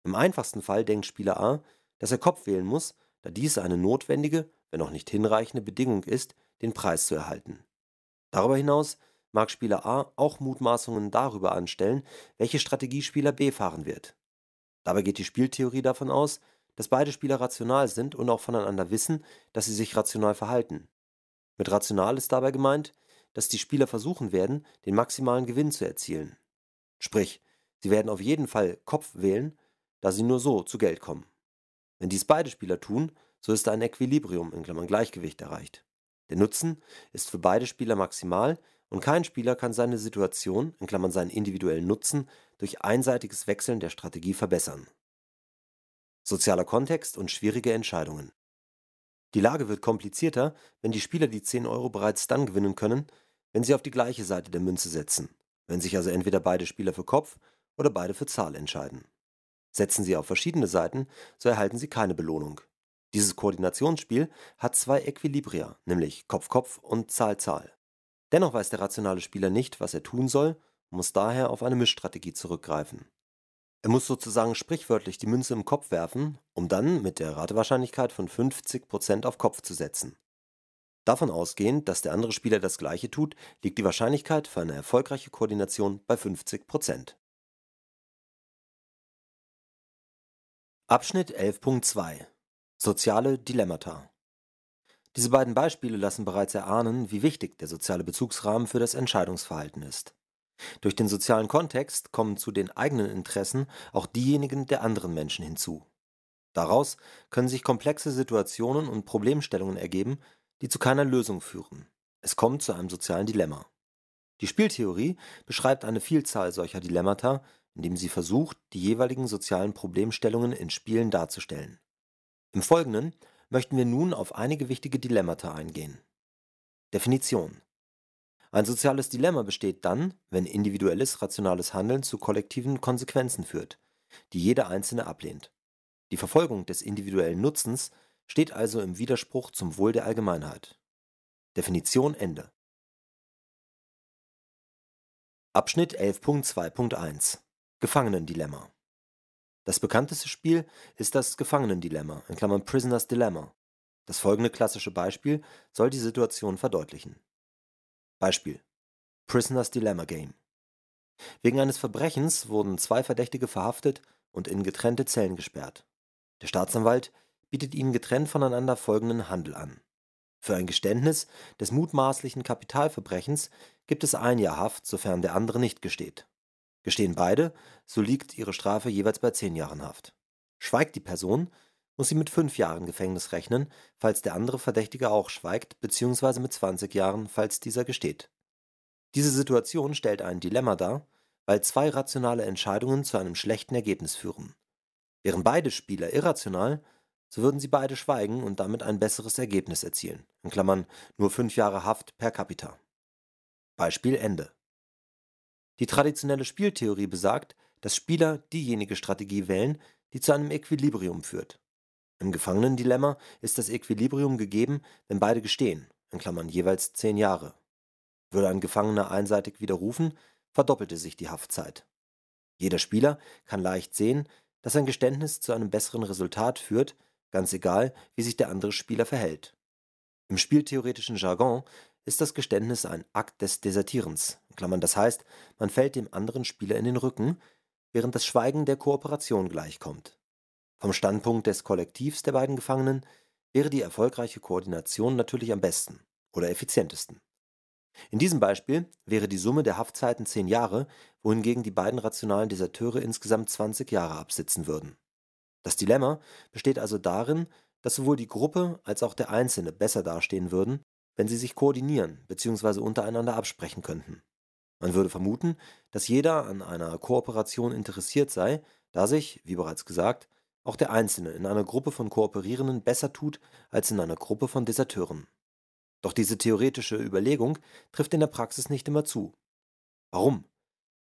Im einfachsten Fall denkt Spieler A, dass er Kopf wählen muss, da dies eine notwendige, wenn auch nicht hinreichende Bedingung ist, den Preis zu erhalten. Darüber hinaus mag Spieler A auch Mutmaßungen darüber anstellen, welche Strategie Spieler B fahren wird. Dabei geht die Spieltheorie davon aus, dass beide Spieler rational sind und auch voneinander wissen, dass sie sich rational verhalten mit rational ist dabei gemeint, dass die Spieler versuchen werden, den maximalen Gewinn zu erzielen. Sprich, sie werden auf jeden Fall Kopf wählen, da sie nur so zu Geld kommen. Wenn dies beide Spieler tun, so ist ein Equilibrium in Klammern (Gleichgewicht) erreicht. Der Nutzen ist für beide Spieler maximal und kein Spieler kann seine Situation in Klammern (seinen individuellen Nutzen) durch einseitiges Wechseln der Strategie verbessern. Sozialer Kontext und schwierige Entscheidungen die Lage wird komplizierter, wenn die Spieler die 10 Euro bereits dann gewinnen können, wenn sie auf die gleiche Seite der Münze setzen, wenn sich also entweder beide Spieler für Kopf oder beide für Zahl entscheiden. Setzen sie auf verschiedene Seiten, so erhalten sie keine Belohnung. Dieses Koordinationsspiel hat zwei Equilibria, nämlich Kopf-Kopf und Zahl-Zahl. Dennoch weiß der rationale Spieler nicht, was er tun soll, muss daher auf eine Mischstrategie zurückgreifen. Er muss sozusagen sprichwörtlich die Münze im Kopf werfen, um dann mit der Ratewahrscheinlichkeit von 50% auf Kopf zu setzen. Davon ausgehend, dass der andere Spieler das gleiche tut, liegt die Wahrscheinlichkeit für eine erfolgreiche Koordination bei 50%. Abschnitt 11.2 Soziale Dilemmata Diese beiden Beispiele lassen bereits erahnen, wie wichtig der soziale Bezugsrahmen für das Entscheidungsverhalten ist. Durch den sozialen Kontext kommen zu den eigenen Interessen auch diejenigen der anderen Menschen hinzu. Daraus können sich komplexe Situationen und Problemstellungen ergeben, die zu keiner Lösung führen. Es kommt zu einem sozialen Dilemma. Die Spieltheorie beschreibt eine Vielzahl solcher Dilemmata, indem sie versucht, die jeweiligen sozialen Problemstellungen in Spielen darzustellen. Im Folgenden möchten wir nun auf einige wichtige Dilemmata eingehen. Definition ein soziales Dilemma besteht dann, wenn individuelles rationales Handeln zu kollektiven Konsequenzen führt, die jeder Einzelne ablehnt. Die Verfolgung des individuellen Nutzens steht also im Widerspruch zum Wohl der Allgemeinheit. Definition Ende. Abschnitt 11.2.1 Gefangenendilemma Das bekannteste Spiel ist das Gefangenendilemma (Prisoner's Dilemma). Das folgende klassische Beispiel soll die Situation verdeutlichen Beispiel: Prisoner's Dilemma Game. Wegen eines Verbrechens wurden zwei Verdächtige verhaftet und in getrennte Zellen gesperrt. Der Staatsanwalt bietet ihnen getrennt voneinander folgenden Handel an: Für ein Geständnis des mutmaßlichen Kapitalverbrechens gibt es ein Jahr Haft, sofern der andere nicht gesteht. Gestehen beide, so liegt ihre Strafe jeweils bei zehn Jahren Haft. Schweigt die Person, muss sie mit fünf Jahren Gefängnis rechnen, falls der andere Verdächtige auch schweigt, beziehungsweise mit 20 Jahren, falls dieser gesteht. Diese Situation stellt ein Dilemma dar, weil zwei rationale Entscheidungen zu einem schlechten Ergebnis führen. Wären beide Spieler irrational, so würden sie beide schweigen und damit ein besseres Ergebnis erzielen. In Klammern nur fünf Jahre Haft per capita. Beispiel Ende. Die traditionelle Spieltheorie besagt, dass Spieler diejenige Strategie wählen, die zu einem Equilibrium führt. Im Gefangenendilemma ist das Equilibrium gegeben, wenn beide gestehen in Klammern (jeweils zehn Jahre). Würde ein Gefangener einseitig widerrufen, verdoppelte sich die Haftzeit. Jeder Spieler kann leicht sehen, dass ein Geständnis zu einem besseren Resultat führt, ganz egal, wie sich der andere Spieler verhält. Im spieltheoretischen Jargon ist das Geständnis ein Akt des Desertierens in Klammern (das heißt, man fällt dem anderen Spieler in den Rücken), während das Schweigen der Kooperation gleichkommt vom Standpunkt des Kollektivs der beiden Gefangenen wäre die erfolgreiche Koordination natürlich am besten oder effizientesten. In diesem Beispiel wäre die Summe der Haftzeiten 10 Jahre, wohingegen die beiden rationalen Deserteure insgesamt 20 Jahre absitzen würden. Das Dilemma besteht also darin, dass sowohl die Gruppe als auch der Einzelne besser dastehen würden, wenn sie sich koordinieren bzw. untereinander absprechen könnten. Man würde vermuten, dass jeder an einer Kooperation interessiert sei, da sich, wie bereits gesagt, auch der Einzelne in einer Gruppe von Kooperierenden besser tut als in einer Gruppe von Deserteuren. Doch diese theoretische Überlegung trifft in der Praxis nicht immer zu. Warum?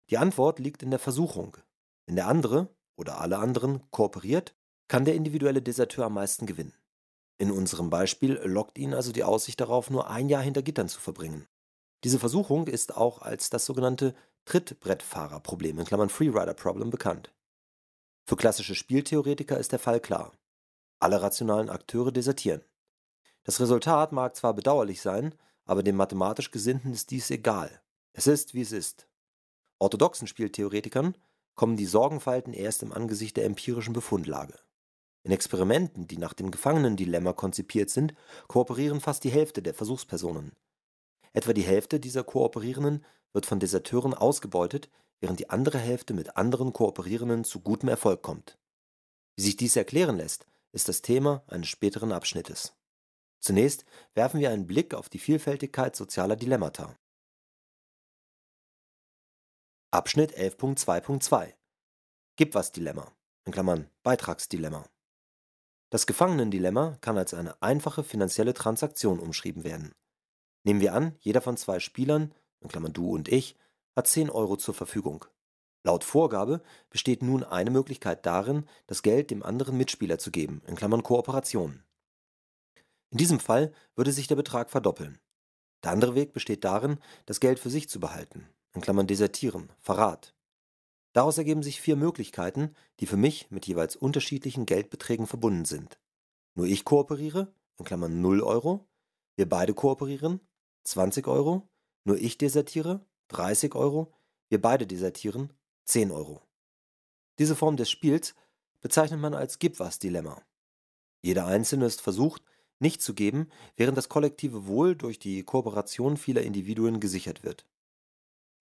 Die Antwort liegt in der Versuchung. Wenn der andere oder alle anderen kooperiert, kann der individuelle Deserteur am meisten gewinnen. In unserem Beispiel lockt ihn also die Aussicht darauf, nur ein Jahr hinter Gittern zu verbringen. Diese Versuchung ist auch als das sogenannte Trittbrettfahrerproblem in Klammern Freerider Problem bekannt. Für klassische Spieltheoretiker ist der Fall klar. Alle rationalen Akteure desertieren. Das Resultat mag zwar bedauerlich sein, aber dem mathematisch Gesinnten ist dies egal. Es ist, wie es ist. Orthodoxen Spieltheoretikern kommen die Sorgenfalten erst im Angesicht der empirischen Befundlage. In Experimenten, die nach dem Gefangenendilemma konzipiert sind, kooperieren fast die Hälfte der Versuchspersonen. Etwa die Hälfte dieser Kooperierenden wird von Deserteuren ausgebeutet, während die andere Hälfte mit anderen Kooperierenden zu gutem Erfolg kommt. Wie sich dies erklären lässt, ist das Thema eines späteren Abschnittes. Zunächst werfen wir einen Blick auf die Vielfältigkeit sozialer Dilemmata. Abschnitt 11.2.2 Gib was Dilemma Beitragsdilemma Das Gefangenendilemma kann als eine einfache finanzielle Transaktion umschrieben werden. Nehmen wir an, jeder von zwei Spielern (du und ich) hat 10 Euro zur Verfügung. Laut Vorgabe besteht nun eine Möglichkeit darin, das Geld dem anderen Mitspieler zu geben (Kooperation). In diesem Fall würde sich der Betrag verdoppeln. Der andere Weg besteht darin, das Geld für sich zu behalten (Desertieren, Verrat). Daraus ergeben sich vier Möglichkeiten, die für mich mit jeweils unterschiedlichen Geldbeträgen verbunden sind: Nur ich kooperiere (0 Euro), Wir beide kooperieren (20 Euro), Nur ich desertiere 30 Euro, wir beide desertieren, 10 Euro. Diese Form des Spiels bezeichnet man als Gib was Dilemma. Jeder Einzelne ist versucht, nicht zu geben, während das kollektive Wohl durch die Kooperation vieler Individuen gesichert wird.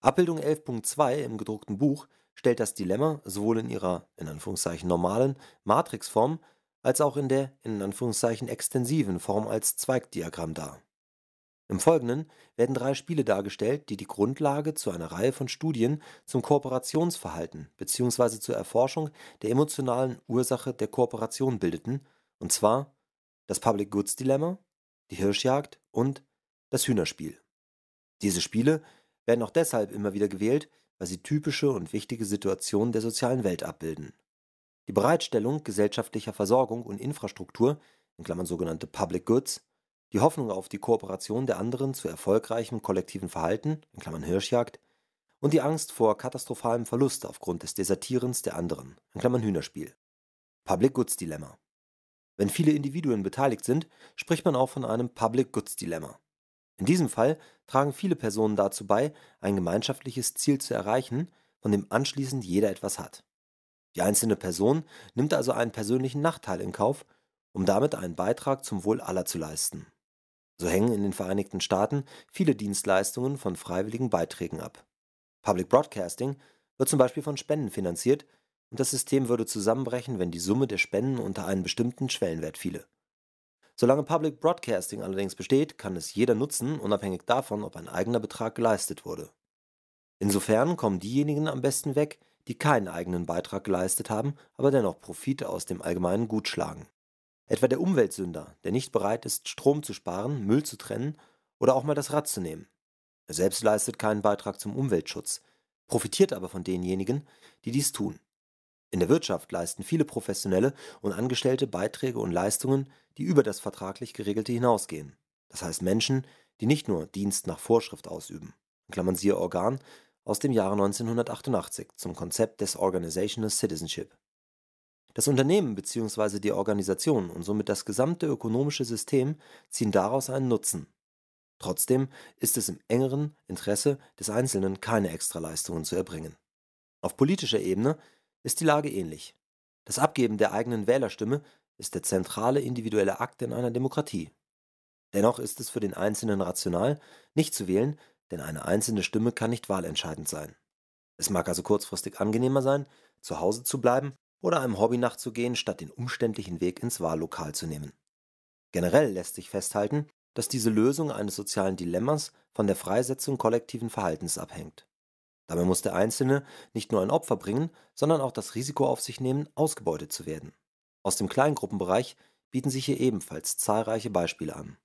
Abbildung 11.2 im gedruckten Buch stellt das Dilemma sowohl in ihrer in Anführungszeichen normalen Matrixform als auch in der in Anführungszeichen extensiven Form als Zweigdiagramm dar im Folgenden werden drei Spiele dargestellt, die die Grundlage zu einer Reihe von Studien zum Kooperationsverhalten bzw. zur Erforschung der emotionalen Ursache der Kooperation bildeten, und zwar das Public-Goods-Dilemma, die Hirschjagd und das Hühnerspiel. Diese Spiele werden auch deshalb immer wieder gewählt, weil sie typische und wichtige Situationen der sozialen Welt abbilden. Die Bereitstellung gesellschaftlicher Versorgung und Infrastruktur in Klammern (sogenannte Public Goods die Hoffnung auf die Kooperation der anderen zu erfolgreichem kollektiven Verhalten in Klammern (Hirschjagd) und die Angst vor katastrophalem Verlust aufgrund des Desertierens der anderen in Klammern (Hühnerspiel). Public Goods Dilemma: Wenn viele Individuen beteiligt sind, spricht man auch von einem Public Goods Dilemma. In diesem Fall tragen viele Personen dazu bei, ein gemeinschaftliches Ziel zu erreichen, von dem anschließend jeder etwas hat. Die einzelne Person nimmt also einen persönlichen Nachteil in Kauf, um damit einen Beitrag zum Wohl aller zu leisten so hängen in den Vereinigten Staaten viele Dienstleistungen von freiwilligen Beiträgen ab. Public Broadcasting wird zum Beispiel von Spenden finanziert und das System würde zusammenbrechen, wenn die Summe der Spenden unter einen bestimmten Schwellenwert fiele. Solange Public Broadcasting allerdings besteht, kann es jeder nutzen, unabhängig davon, ob ein eigener Betrag geleistet wurde. Insofern kommen diejenigen am besten weg, die keinen eigenen Beitrag geleistet haben, aber dennoch Profit aus dem allgemeinen Gut schlagen Etwa der Umweltsünder, der nicht bereit ist, Strom zu sparen, Müll zu trennen oder auch mal das Rad zu nehmen. Er selbst leistet keinen Beitrag zum Umweltschutz, profitiert aber von denjenigen, die dies tun. In der Wirtschaft leisten viele Professionelle und Angestellte Beiträge und Leistungen, die über das vertraglich geregelte hinausgehen. Das heißt Menschen, die nicht nur Dienst nach Vorschrift ausüben. In Klammern siehe Organ aus dem Jahre 1988 zum Konzept des Organizational Citizenship. Das Unternehmen bzw. die Organisation und somit das gesamte ökonomische System ziehen daraus einen Nutzen. Trotzdem ist es im engeren Interesse des Einzelnen, keine Extraleistungen zu erbringen. Auf politischer Ebene ist die Lage ähnlich. Das Abgeben der eigenen Wählerstimme ist der zentrale individuelle Akt in einer Demokratie. Dennoch ist es für den Einzelnen rational, nicht zu wählen, denn eine einzelne Stimme kann nicht wahlentscheidend sein. Es mag also kurzfristig angenehmer sein, zu Hause zu bleiben oder einem Hobby nachzugehen, statt den umständlichen Weg ins Wahllokal zu nehmen. Generell lässt sich festhalten, dass diese Lösung eines sozialen Dilemmas von der Freisetzung kollektiven Verhaltens abhängt. Dabei muss der Einzelne nicht nur ein Opfer bringen, sondern auch das Risiko auf sich nehmen, ausgebeutet zu werden. Aus dem Kleingruppenbereich bieten sich hier ebenfalls zahlreiche Beispiele an.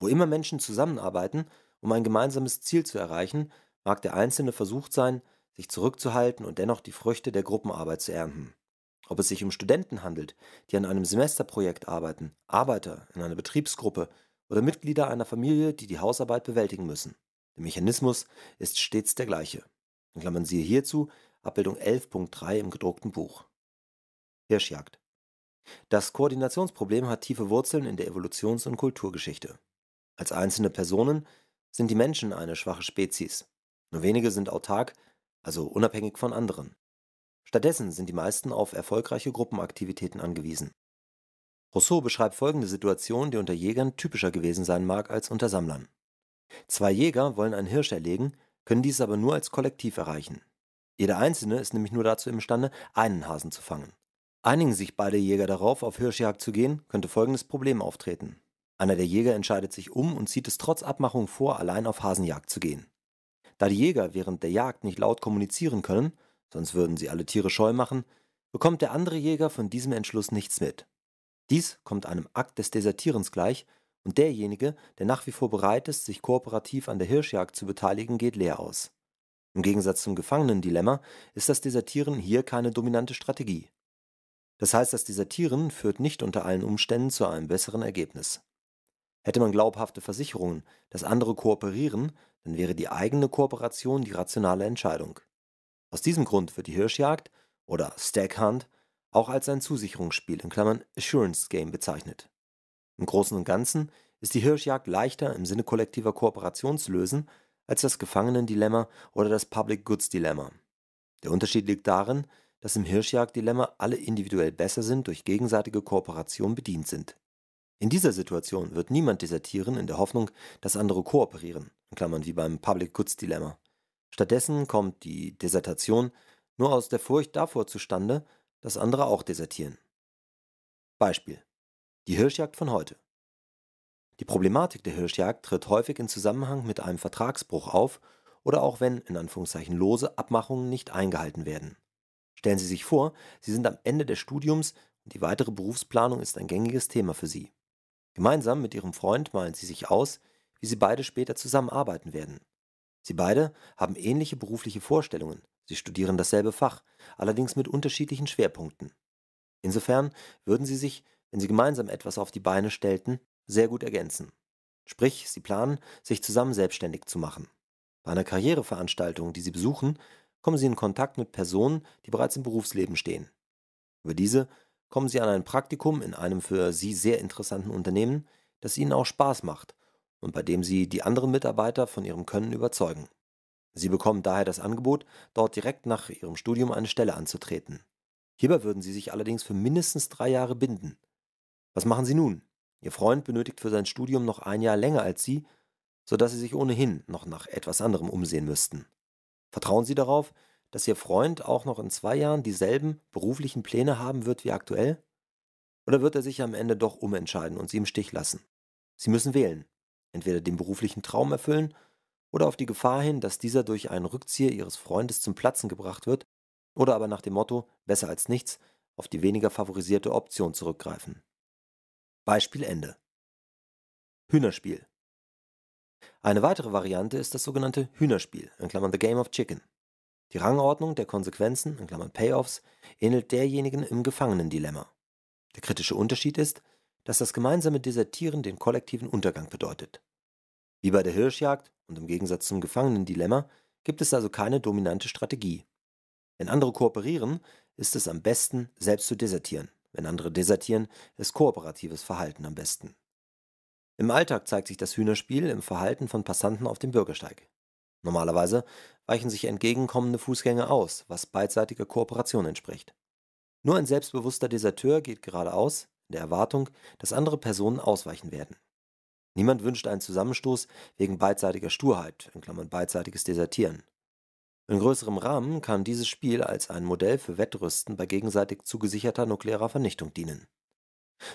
Wo immer Menschen zusammenarbeiten, um ein gemeinsames Ziel zu erreichen, mag der Einzelne versucht sein, sich zurückzuhalten und dennoch die Früchte der Gruppenarbeit zu ernten ob es sich um Studenten handelt, die an einem Semesterprojekt arbeiten, Arbeiter in einer Betriebsgruppe oder Mitglieder einer Familie, die die Hausarbeit bewältigen müssen. Der Mechanismus ist stets der gleiche. In Klammern siehe hierzu Abbildung 11.3 im gedruckten Buch. Hirschjagd. Das Koordinationsproblem hat tiefe Wurzeln in der Evolutions- und Kulturgeschichte. Als einzelne Personen sind die Menschen eine schwache Spezies. Nur wenige sind autark, also unabhängig von anderen. Stattdessen sind die meisten auf erfolgreiche Gruppenaktivitäten angewiesen. Rousseau beschreibt folgende Situation, die unter Jägern typischer gewesen sein mag als unter Sammlern. Zwei Jäger wollen einen Hirsch erlegen, können dies aber nur als Kollektiv erreichen. Jeder Einzelne ist nämlich nur dazu imstande, einen Hasen zu fangen. Einigen sich beide Jäger darauf, auf Hirschjagd zu gehen, könnte folgendes Problem auftreten. Einer der Jäger entscheidet sich um und zieht es trotz Abmachung vor, allein auf Hasenjagd zu gehen. Da die Jäger während der Jagd nicht laut kommunizieren können, sonst würden sie alle Tiere scheu machen, bekommt der andere Jäger von diesem Entschluss nichts mit. Dies kommt einem Akt des Desertierens gleich und derjenige, der nach wie vor bereit ist, sich kooperativ an der Hirschjagd zu beteiligen, geht leer aus. Im Gegensatz zum Gefangenendilemma ist das Desertieren hier keine dominante Strategie. Das heißt, das Desertieren führt nicht unter allen Umständen zu einem besseren Ergebnis. Hätte man glaubhafte Versicherungen, dass andere kooperieren, dann wäre die eigene Kooperation die rationale Entscheidung. Aus diesem Grund wird die Hirschjagd oder Stag Hunt auch als ein Zusicherungsspiel in Klammern (Assurance Game) bezeichnet. Im Großen und Ganzen ist die Hirschjagd leichter im Sinne kollektiver Kooperation zu lösen als das Gefangenendilemma oder das Public-Goods-Dilemma. Der Unterschied liegt darin, dass im Hirschjagddilemma alle individuell besser sind durch gegenseitige Kooperation bedient sind. In dieser Situation wird niemand desertieren in der Hoffnung, dass andere kooperieren in Klammern (wie beim Public-Goods-Dilemma Stattdessen kommt die Desertation nur aus der Furcht davor zustande, dass andere auch desertieren. Beispiel: Die Hirschjagd von heute. Die Problematik der Hirschjagd tritt häufig in Zusammenhang mit einem Vertragsbruch auf oder auch wenn in Anführungszeichen lose Abmachungen nicht eingehalten werden. Stellen Sie sich vor, Sie sind am Ende des Studiums und die weitere Berufsplanung ist ein gängiges Thema für Sie. Gemeinsam mit Ihrem Freund malen Sie sich aus, wie Sie beide später zusammenarbeiten werden. Sie beide haben ähnliche berufliche Vorstellungen, sie studieren dasselbe Fach, allerdings mit unterschiedlichen Schwerpunkten. Insofern würden sie sich, wenn sie gemeinsam etwas auf die Beine stellten, sehr gut ergänzen. Sprich, sie planen, sich zusammen selbstständig zu machen. Bei einer Karriereveranstaltung, die sie besuchen, kommen sie in Kontakt mit Personen, die bereits im Berufsleben stehen. Über diese kommen sie an ein Praktikum in einem für sie sehr interessanten Unternehmen, das ihnen auch Spaß macht und bei dem sie die anderen Mitarbeiter von ihrem Können überzeugen. Sie bekommen daher das Angebot, dort direkt nach ihrem Studium eine Stelle anzutreten. Hierbei würden sie sich allerdings für mindestens drei Jahre binden. Was machen sie nun? Ihr Freund benötigt für sein Studium noch ein Jahr länger als sie, sodass sie sich ohnehin noch nach etwas anderem umsehen müssten. Vertrauen Sie darauf, dass Ihr Freund auch noch in zwei Jahren dieselben beruflichen Pläne haben wird wie aktuell? Oder wird er sich am Ende doch umentscheiden und Sie im Stich lassen? Sie müssen wählen entweder den beruflichen Traum erfüllen oder auf die Gefahr hin, dass dieser durch einen Rückzieher ihres Freundes zum Platzen gebracht wird, oder aber nach dem Motto besser als nichts auf die weniger favorisierte Option zurückgreifen. Beispiel Ende. Hühnerspiel. Eine weitere Variante ist das sogenannte Hühnerspiel in Klammern (The Game of Chicken). Die Rangordnung der Konsequenzen in Klammern (Payoffs) ähnelt derjenigen im Gefangenendilemma. Der kritische Unterschied ist, dass das gemeinsame Desertieren den kollektiven Untergang bedeutet. Wie bei der Hirschjagd und im Gegensatz zum Gefangenendilemma gibt es also keine dominante Strategie. Wenn andere kooperieren, ist es am besten, selbst zu desertieren. Wenn andere desertieren, ist kooperatives Verhalten am besten. Im Alltag zeigt sich das Hühnerspiel im Verhalten von Passanten auf dem Bürgersteig. Normalerweise weichen sich entgegenkommende Fußgänger aus, was beidseitiger Kooperation entspricht. Nur ein selbstbewusster Deserteur geht geradeaus, in der Erwartung, dass andere Personen ausweichen werden. Niemand wünscht einen Zusammenstoß wegen beidseitiger Sturheit (beidseitiges Desertieren). In größerem Rahmen kann dieses Spiel als ein Modell für Wettrüsten bei gegenseitig zugesicherter nuklearer Vernichtung dienen.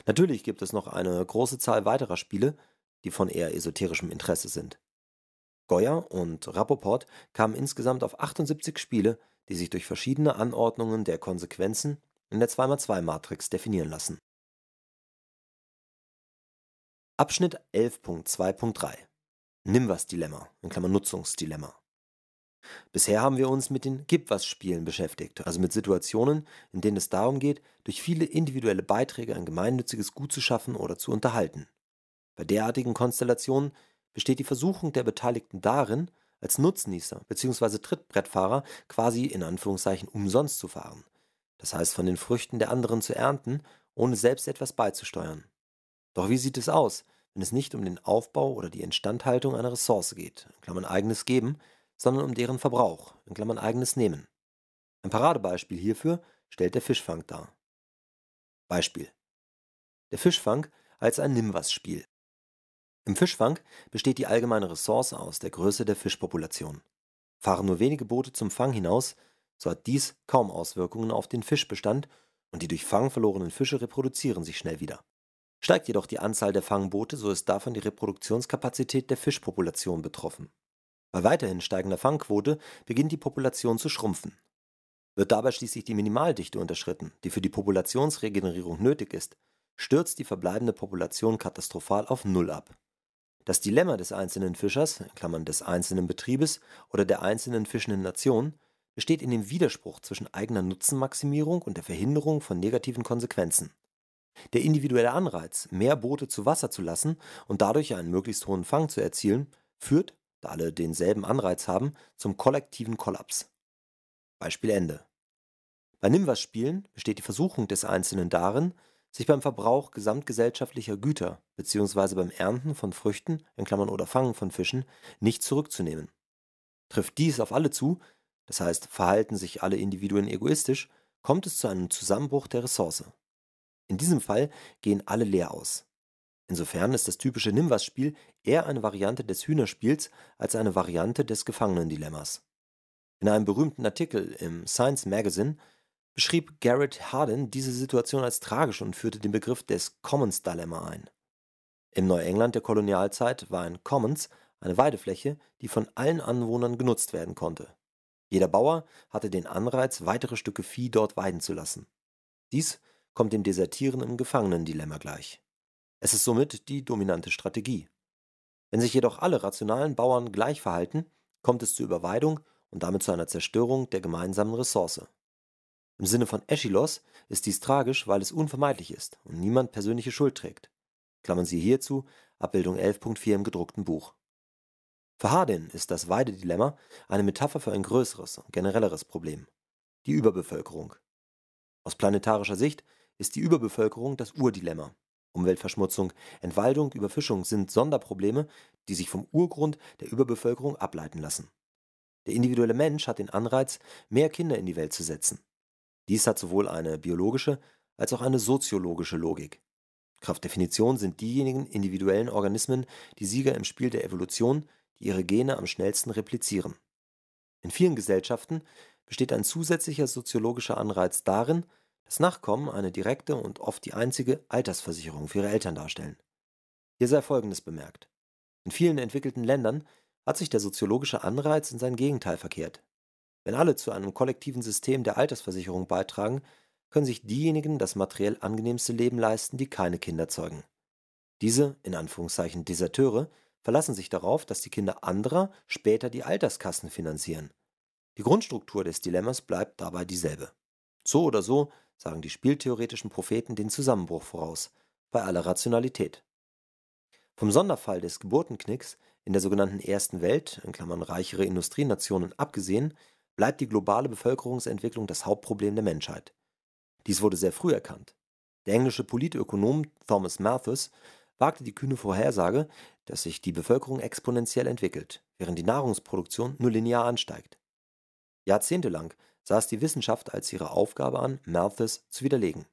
Natürlich gibt es noch eine große Zahl weiterer Spiele, die von eher esoterischem Interesse sind. Goya und Rapoport kamen insgesamt auf 78 Spiele, die sich durch verschiedene Anordnungen der Konsequenzen in der 2x2-Matrix definieren lassen Abschnitt 11.2.3 Nimm was Dilemma (Nutzungsdilemma). Bisher haben wir uns mit den Gib was Spielen beschäftigt, also mit Situationen, in denen es darum geht, durch viele individuelle Beiträge ein gemeinnütziges Gut zu schaffen oder zu unterhalten. Bei derartigen Konstellationen besteht die Versuchung der Beteiligten darin, als Nutznießer bzw. Trittbrettfahrer quasi in Anführungszeichen umsonst zu fahren, das heißt von den Früchten der anderen zu ernten, ohne selbst etwas beizusteuern doch wie sieht es aus, wenn es nicht um den Aufbau oder die Instandhaltung einer Ressource geht (eigenes Geben), sondern um deren Verbrauch (eigenes Nehmen)? Ein Paradebeispiel hierfür stellt der Fischfang dar. Beispiel: Der Fischfang als ein Nimwas-Spiel. Im Fischfang besteht die allgemeine Ressource aus der Größe der Fischpopulation. Fahren nur wenige Boote zum Fang hinaus, so hat dies kaum Auswirkungen auf den Fischbestand und die durch Fang verlorenen Fische reproduzieren sich schnell wieder Steigt jedoch die Anzahl der Fangboote, so ist davon die Reproduktionskapazität der Fischpopulation betroffen. Bei weiterhin steigender Fangquote beginnt die Population zu schrumpfen. Wird dabei schließlich die Minimaldichte unterschritten, die für die Populationsregenerierung nötig ist, stürzt die verbleibende Population katastrophal auf Null ab. Das Dilemma des einzelnen Fischers (des einzelnen Betriebes oder der einzelnen fischenden Nation) besteht in dem Widerspruch zwischen eigener Nutzenmaximierung und der Verhinderung von negativen Konsequenzen der individuelle Anreiz, mehr Boote zu Wasser zu lassen und dadurch einen möglichst hohen Fang zu erzielen, führt, da alle denselben Anreiz haben, zum kollektiven Kollaps. Beispiel Ende. Bei Nimbus-Spielen besteht die Versuchung des Einzelnen darin, sich beim Verbrauch gesamtgesellschaftlicher Güter bzw. beim Ernten von Früchten (oder Fangen von Fischen) nicht zurückzunehmen. Trifft dies auf alle zu, das heißt verhalten sich alle Individuen egoistisch, kommt es zu einem Zusammenbruch der Ressource in diesem Fall gehen alle leer aus. Insofern ist das typische Nimbus-Spiel eher eine Variante des Hühnerspiels als eine Variante des Gefangenendilemmas. In einem berühmten Artikel im Science Magazine beschrieb Garrett Hardin diese Situation als tragisch und führte den Begriff des Commons Dilemma ein. Im Neuengland der Kolonialzeit war ein Commons eine Weidefläche, die von allen Anwohnern genutzt werden konnte. Jeder Bauer hatte den Anreiz, weitere Stücke Vieh dort weiden zu lassen. Dies kommt dem Desertieren im Gefangenendilemma gleich. Es ist somit die dominante Strategie. Wenn sich jedoch alle rationalen Bauern gleich verhalten, kommt es zur Überweidung und damit zu einer Zerstörung der gemeinsamen Ressource. Im Sinne von Eschilos ist dies tragisch, weil es unvermeidlich ist und niemand persönliche Schuld trägt. Klammern Sie hierzu Abbildung 11.4 im gedruckten Buch. Für Hardin ist das Weidedilemma eine Metapher für ein größeres und generelleres Problem, die Überbevölkerung. Aus planetarischer Sicht ist die Überbevölkerung das Urdilemma. Umweltverschmutzung, Entwaldung, Überfischung sind Sonderprobleme, die sich vom Urgrund der Überbevölkerung ableiten lassen. Der individuelle Mensch hat den Anreiz, mehr Kinder in die Welt zu setzen. Dies hat sowohl eine biologische als auch eine soziologische Logik. Kraft Definition sind diejenigen individuellen Organismen die Sieger im Spiel der Evolution, die ihre Gene am schnellsten replizieren. In vielen Gesellschaften besteht ein zusätzlicher soziologischer Anreiz darin, das Nachkommen eine direkte und oft die einzige Altersversicherung für ihre Eltern darstellen. Hier sei Folgendes bemerkt. In vielen entwickelten Ländern hat sich der soziologische Anreiz in sein Gegenteil verkehrt. Wenn alle zu einem kollektiven System der Altersversicherung beitragen, können sich diejenigen das materiell angenehmste Leben leisten, die keine Kinder zeugen. Diese, in Anführungszeichen Deserteure, verlassen sich darauf, dass die Kinder anderer später die Alterskassen finanzieren. Die Grundstruktur des Dilemmas bleibt dabei dieselbe. So oder so sagen die spieltheoretischen Propheten den Zusammenbruch voraus, bei aller Rationalität. Vom Sonderfall des Geburtenknicks in der sogenannten Ersten Welt in Klammern (reichere Industrienationen) abgesehen, bleibt die globale Bevölkerungsentwicklung das Hauptproblem der Menschheit. Dies wurde sehr früh erkannt. Der englische Politökonom Thomas Malthus wagte die kühne Vorhersage, dass sich die Bevölkerung exponentiell entwickelt, während die Nahrungsproduktion nur linear ansteigt. Jahrzehntelang sah es die Wissenschaft als ihre Aufgabe an, Malthus zu widerlegen.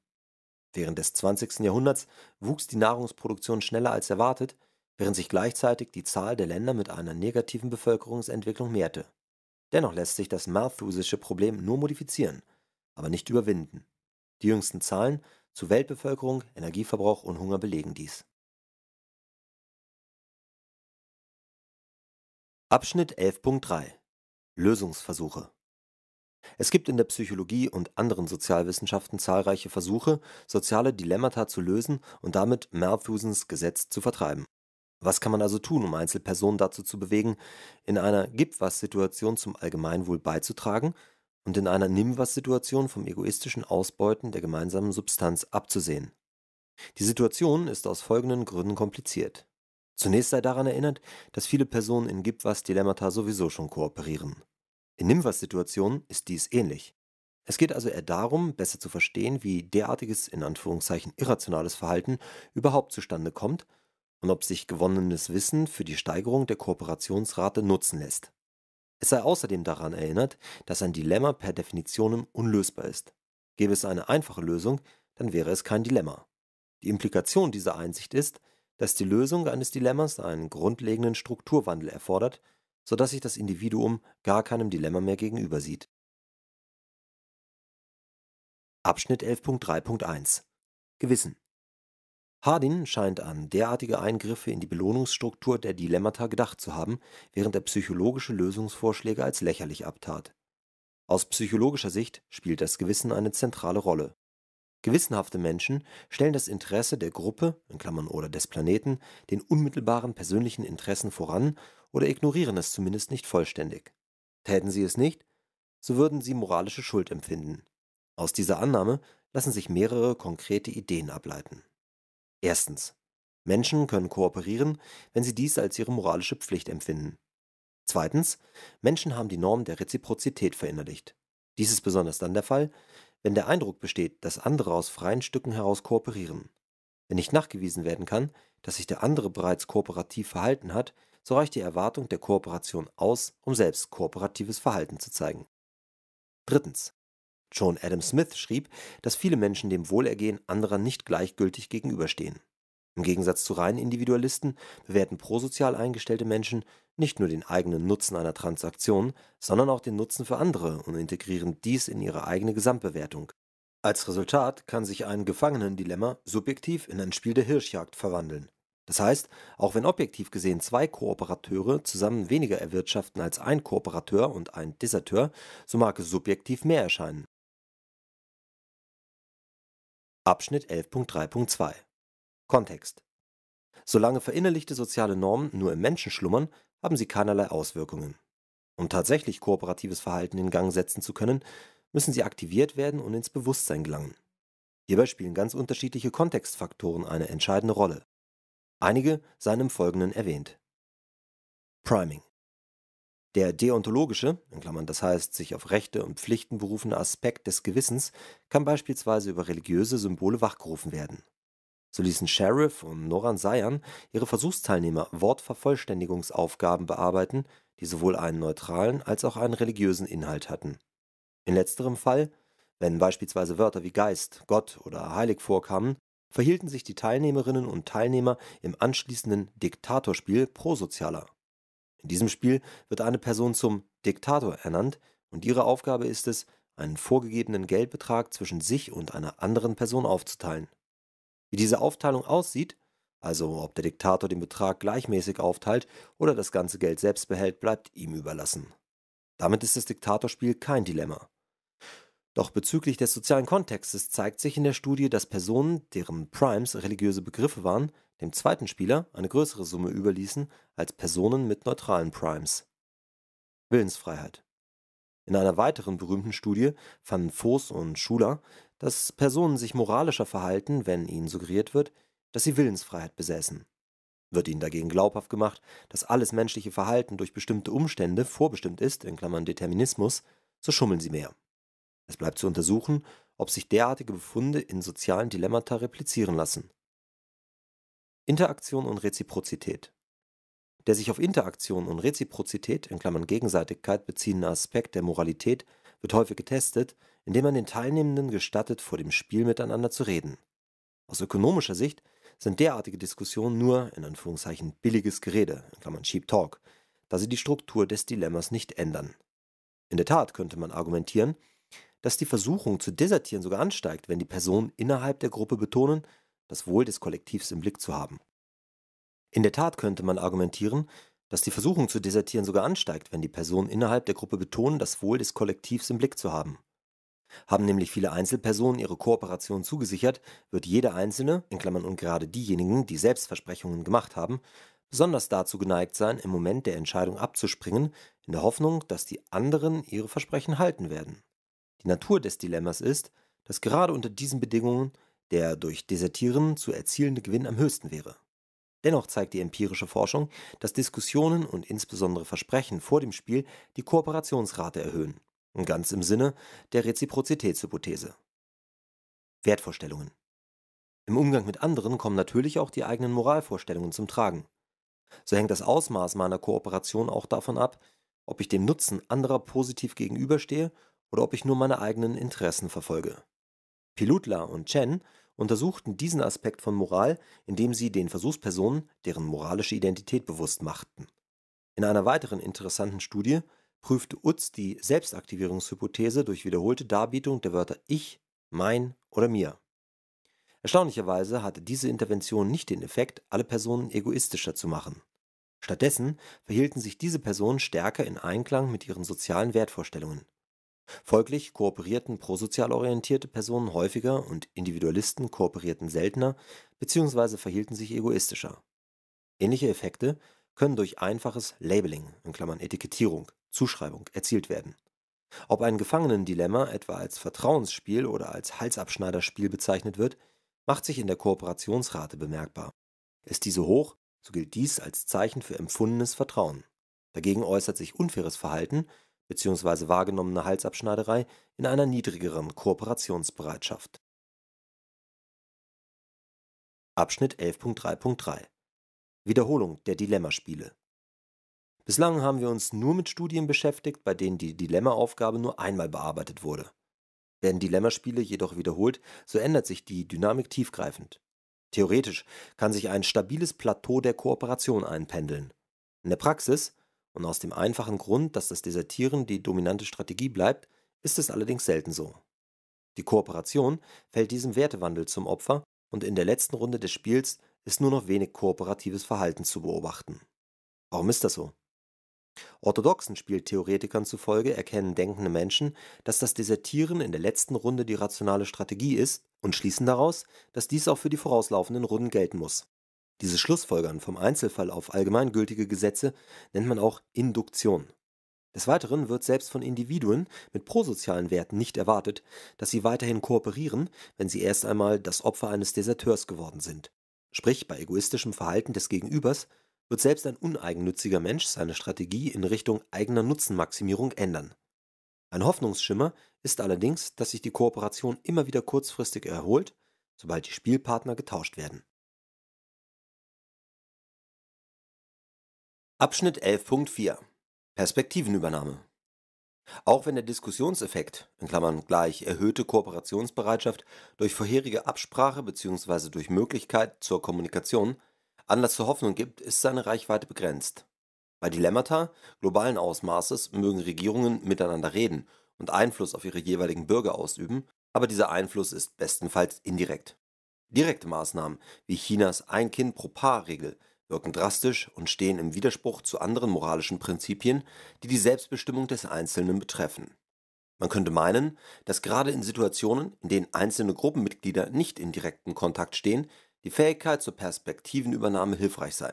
Während des 20. Jahrhunderts wuchs die Nahrungsproduktion schneller als erwartet, während sich gleichzeitig die Zahl der Länder mit einer negativen Bevölkerungsentwicklung mehrte. Dennoch lässt sich das malthusische Problem nur modifizieren, aber nicht überwinden. Die jüngsten Zahlen zu Weltbevölkerung, Energieverbrauch und Hunger belegen dies. Abschnitt 11.3 Lösungsversuche es gibt in der Psychologie und anderen Sozialwissenschaften zahlreiche Versuche, soziale Dilemmata zu lösen und damit Malthusens Gesetz zu vertreiben. Was kann man also tun, um Einzelpersonen dazu zu bewegen, in einer Gib-was-Situation zum Allgemeinwohl beizutragen und in einer Nimm-was-Situation vom egoistischen Ausbeuten der gemeinsamen Substanz abzusehen? Die Situation ist aus folgenden Gründen kompliziert. Zunächst sei daran erinnert, dass viele Personen in Gib-was-Dilemmata sowieso schon kooperieren. In Nimvas Situation ist dies ähnlich. Es geht also eher darum, besser zu verstehen, wie derartiges in Anführungszeichen irrationales Verhalten überhaupt zustande kommt und ob sich gewonnenes Wissen für die Steigerung der Kooperationsrate nutzen lässt. Es sei außerdem daran erinnert, dass ein Dilemma per Definitionem unlösbar ist. Gäbe es eine einfache Lösung, dann wäre es kein Dilemma. Die Implikation dieser Einsicht ist, dass die Lösung eines Dilemmas einen grundlegenden Strukturwandel erfordert sodass sich das Individuum gar keinem Dilemma mehr gegenübersieht. Abschnitt 11.3.1 Gewissen Hardin scheint an derartige Eingriffe in die Belohnungsstruktur der Dilemmata gedacht zu haben, während er psychologische Lösungsvorschläge als lächerlich abtat. Aus psychologischer Sicht spielt das Gewissen eine zentrale Rolle. Gewissenhafte Menschen stellen das Interesse der Gruppe (oder des Planeten) den unmittelbaren persönlichen Interessen voran oder ignorieren es zumindest nicht vollständig. Täten sie es nicht, so würden sie moralische Schuld empfinden. Aus dieser Annahme lassen sich mehrere konkrete Ideen ableiten. Erstens. Menschen können kooperieren, wenn sie dies als ihre moralische Pflicht empfinden. Zweitens. Menschen haben die Norm der Reziprozität verinnerlicht. Dies ist besonders dann der Fall, wenn der Eindruck besteht, dass andere aus freien Stücken heraus kooperieren. Wenn nicht nachgewiesen werden kann, dass sich der andere bereits kooperativ verhalten hat, so reicht die Erwartung der Kooperation aus, um selbst kooperatives Verhalten zu zeigen. Drittens. John Adam Smith schrieb, dass viele Menschen dem Wohlergehen anderer nicht gleichgültig gegenüberstehen. Im Gegensatz zu reinen Individualisten bewerten prosozial eingestellte Menschen nicht nur den eigenen Nutzen einer Transaktion, sondern auch den Nutzen für andere und integrieren dies in ihre eigene Gesamtbewertung. Als Resultat kann sich ein Gefangenendilemma subjektiv in ein Spiel der Hirschjagd verwandeln, das heißt, auch wenn objektiv gesehen zwei Kooperateure zusammen weniger erwirtschaften als ein Kooperateur und ein Deserteur, so mag es subjektiv mehr erscheinen. Abschnitt 11.3.2 Kontext Solange verinnerlichte soziale Normen nur im Menschen schlummern, haben sie keinerlei Auswirkungen. Um tatsächlich kooperatives Verhalten in Gang setzen zu können, müssen sie aktiviert werden und ins Bewusstsein gelangen. Hierbei spielen ganz unterschiedliche Kontextfaktoren eine entscheidende Rolle einige seien im Folgenden erwähnt. Priming. Der deontologische, das heißt sich auf Rechte und Pflichten berufene Aspekt des Gewissens, kann beispielsweise über religiöse Symbole wachgerufen werden. So ließen Sheriff und Noran Sayan ihre Versuchsteilnehmer Wortvervollständigungsaufgaben bearbeiten, die sowohl einen neutralen als auch einen religiösen Inhalt hatten. In letzterem Fall, wenn beispielsweise Wörter wie Geist, Gott oder Heilig vorkamen, verhielten sich die Teilnehmerinnen und Teilnehmer im anschließenden Diktatorspiel prosozialer. In diesem Spiel wird eine Person zum Diktator ernannt und ihre Aufgabe ist es, einen vorgegebenen Geldbetrag zwischen sich und einer anderen Person aufzuteilen. Wie diese Aufteilung aussieht, also ob der Diktator den Betrag gleichmäßig aufteilt oder das ganze Geld selbst behält, bleibt ihm überlassen. Damit ist das Diktatorspiel kein Dilemma. Doch bezüglich des sozialen Kontextes zeigt sich in der Studie, dass Personen, deren Primes religiöse Begriffe waren, dem zweiten Spieler eine größere Summe überließen als Personen mit neutralen Primes. Willensfreiheit. In einer weiteren berühmten Studie fanden Voss und Schuler, dass Personen sich moralischer verhalten, wenn ihnen suggeriert wird, dass sie Willensfreiheit besäßen. Wird ihnen dagegen glaubhaft gemacht, dass alles menschliche Verhalten durch bestimmte Umstände vorbestimmt ist, in Klammern Determinismus, so schummeln sie mehr. Es bleibt zu untersuchen, ob sich derartige Befunde in sozialen Dilemmata replizieren lassen. Interaktion und Reziprozität Der sich auf Interaktion und Reziprozität in Klammern (Gegenseitigkeit) beziehende Aspekt der Moralität wird häufig getestet, indem man den Teilnehmenden gestattet, vor dem Spiel miteinander zu reden. Aus ökonomischer Sicht sind derartige Diskussionen nur „ in Anführungszeichen billiges Gerede in Klammern “(cheap talk), da sie die Struktur des Dilemmas nicht ändern. In der Tat könnte man argumentieren dass die Versuchung zu desertieren sogar ansteigt, wenn die Personen innerhalb der Gruppe betonen, das Wohl des Kollektivs im Blick zu haben. In der Tat könnte man argumentieren, dass die Versuchung zu desertieren sogar ansteigt, wenn die Personen innerhalb der Gruppe betonen, das Wohl des Kollektivs im Blick zu haben. Haben nämlich viele Einzelpersonen ihre Kooperation zugesichert, wird jeder Einzelne, in Klammern und gerade diejenigen, die Selbstversprechungen gemacht haben, besonders dazu geneigt sein, im Moment der Entscheidung abzuspringen, in der Hoffnung, dass die anderen ihre Versprechen halten werden. Die Natur des Dilemmas ist, dass gerade unter diesen Bedingungen der durch Desertieren zu erzielende Gewinn am höchsten wäre. Dennoch zeigt die empirische Forschung, dass Diskussionen und insbesondere Versprechen vor dem Spiel die Kooperationsrate erhöhen, ganz im Sinne der Reziprozitätshypothese. Wertvorstellungen Im Umgang mit anderen kommen natürlich auch die eigenen Moralvorstellungen zum Tragen. So hängt das Ausmaß meiner Kooperation auch davon ab, ob ich dem Nutzen anderer positiv gegenüberstehe oder ob ich nur meine eigenen Interessen verfolge. Pilutla und Chen untersuchten diesen Aspekt von Moral, indem sie den Versuchspersonen deren moralische Identität bewusst machten. In einer weiteren interessanten Studie prüfte Utz die Selbstaktivierungshypothese durch wiederholte Darbietung der Wörter ich, mein oder mir. Erstaunlicherweise hatte diese Intervention nicht den Effekt, alle Personen egoistischer zu machen. Stattdessen verhielten sich diese Personen stärker in Einklang mit ihren sozialen Wertvorstellungen. Folglich kooperierten prosozial orientierte Personen häufiger und Individualisten kooperierten seltener bzw. verhielten sich egoistischer. Ähnliche Effekte können durch einfaches Labeling (Etikettierung, Zuschreibung) erzielt werden. Ob ein Gefangenendilemma etwa als Vertrauensspiel oder als Halsabschneiderspiel bezeichnet wird, macht sich in der Kooperationsrate bemerkbar. Ist diese hoch, so gilt dies als Zeichen für empfundenes Vertrauen. Dagegen äußert sich unfaires Verhalten bzw. wahrgenommene Halsabschneiderei in einer niedrigeren Kooperationsbereitschaft. Abschnitt 11.3.3 Wiederholung der Dilemmaspiele Bislang haben wir uns nur mit Studien beschäftigt, bei denen die Dilemmaaufgabe nur einmal bearbeitet wurde. Werden Dilemmaspiele jedoch wiederholt, so ändert sich die Dynamik tiefgreifend. Theoretisch kann sich ein stabiles Plateau der Kooperation einpendeln. In der Praxis und aus dem einfachen Grund, dass das Desertieren die dominante Strategie bleibt, ist es allerdings selten so. Die Kooperation fällt diesem Wertewandel zum Opfer und in der letzten Runde des Spiels ist nur noch wenig kooperatives Verhalten zu beobachten. Warum ist das so? Orthodoxen Spieltheoretikern zufolge erkennen denkende Menschen, dass das Desertieren in der letzten Runde die rationale Strategie ist und schließen daraus, dass dies auch für die vorauslaufenden Runden gelten muss. Dieses Schlussfolgern vom Einzelfall auf allgemeingültige Gesetze nennt man auch Induktion. Des Weiteren wird selbst von Individuen mit prosozialen Werten nicht erwartet, dass sie weiterhin kooperieren, wenn sie erst einmal das Opfer eines Deserteurs geworden sind. Sprich, bei egoistischem Verhalten des Gegenübers wird selbst ein uneigennütziger Mensch seine Strategie in Richtung eigener Nutzenmaximierung ändern. Ein Hoffnungsschimmer ist allerdings, dass sich die Kooperation immer wieder kurzfristig erholt, sobald die Spielpartner getauscht werden Abschnitt 11.4 Perspektivenübernahme Auch wenn der Diskussionseffekt in Klammern (gleich erhöhte Kooperationsbereitschaft durch vorherige Absprache bzw. durch Möglichkeit zur Kommunikation) Anlass zur Hoffnung gibt, ist seine Reichweite begrenzt. Bei Dilemmata globalen Ausmaßes mögen Regierungen miteinander reden und Einfluss auf ihre jeweiligen Bürger ausüben, aber dieser Einfluss ist bestenfalls indirekt. Direkte Maßnahmen wie Chinas Ein-Kind-pro-Paar-Regel wirken drastisch und stehen im Widerspruch zu anderen moralischen Prinzipien, die die Selbstbestimmung des Einzelnen betreffen. Man könnte meinen, dass gerade in Situationen, in denen einzelne Gruppenmitglieder nicht in direkten Kontakt stehen, die Fähigkeit zur Perspektivenübernahme hilfreich sei.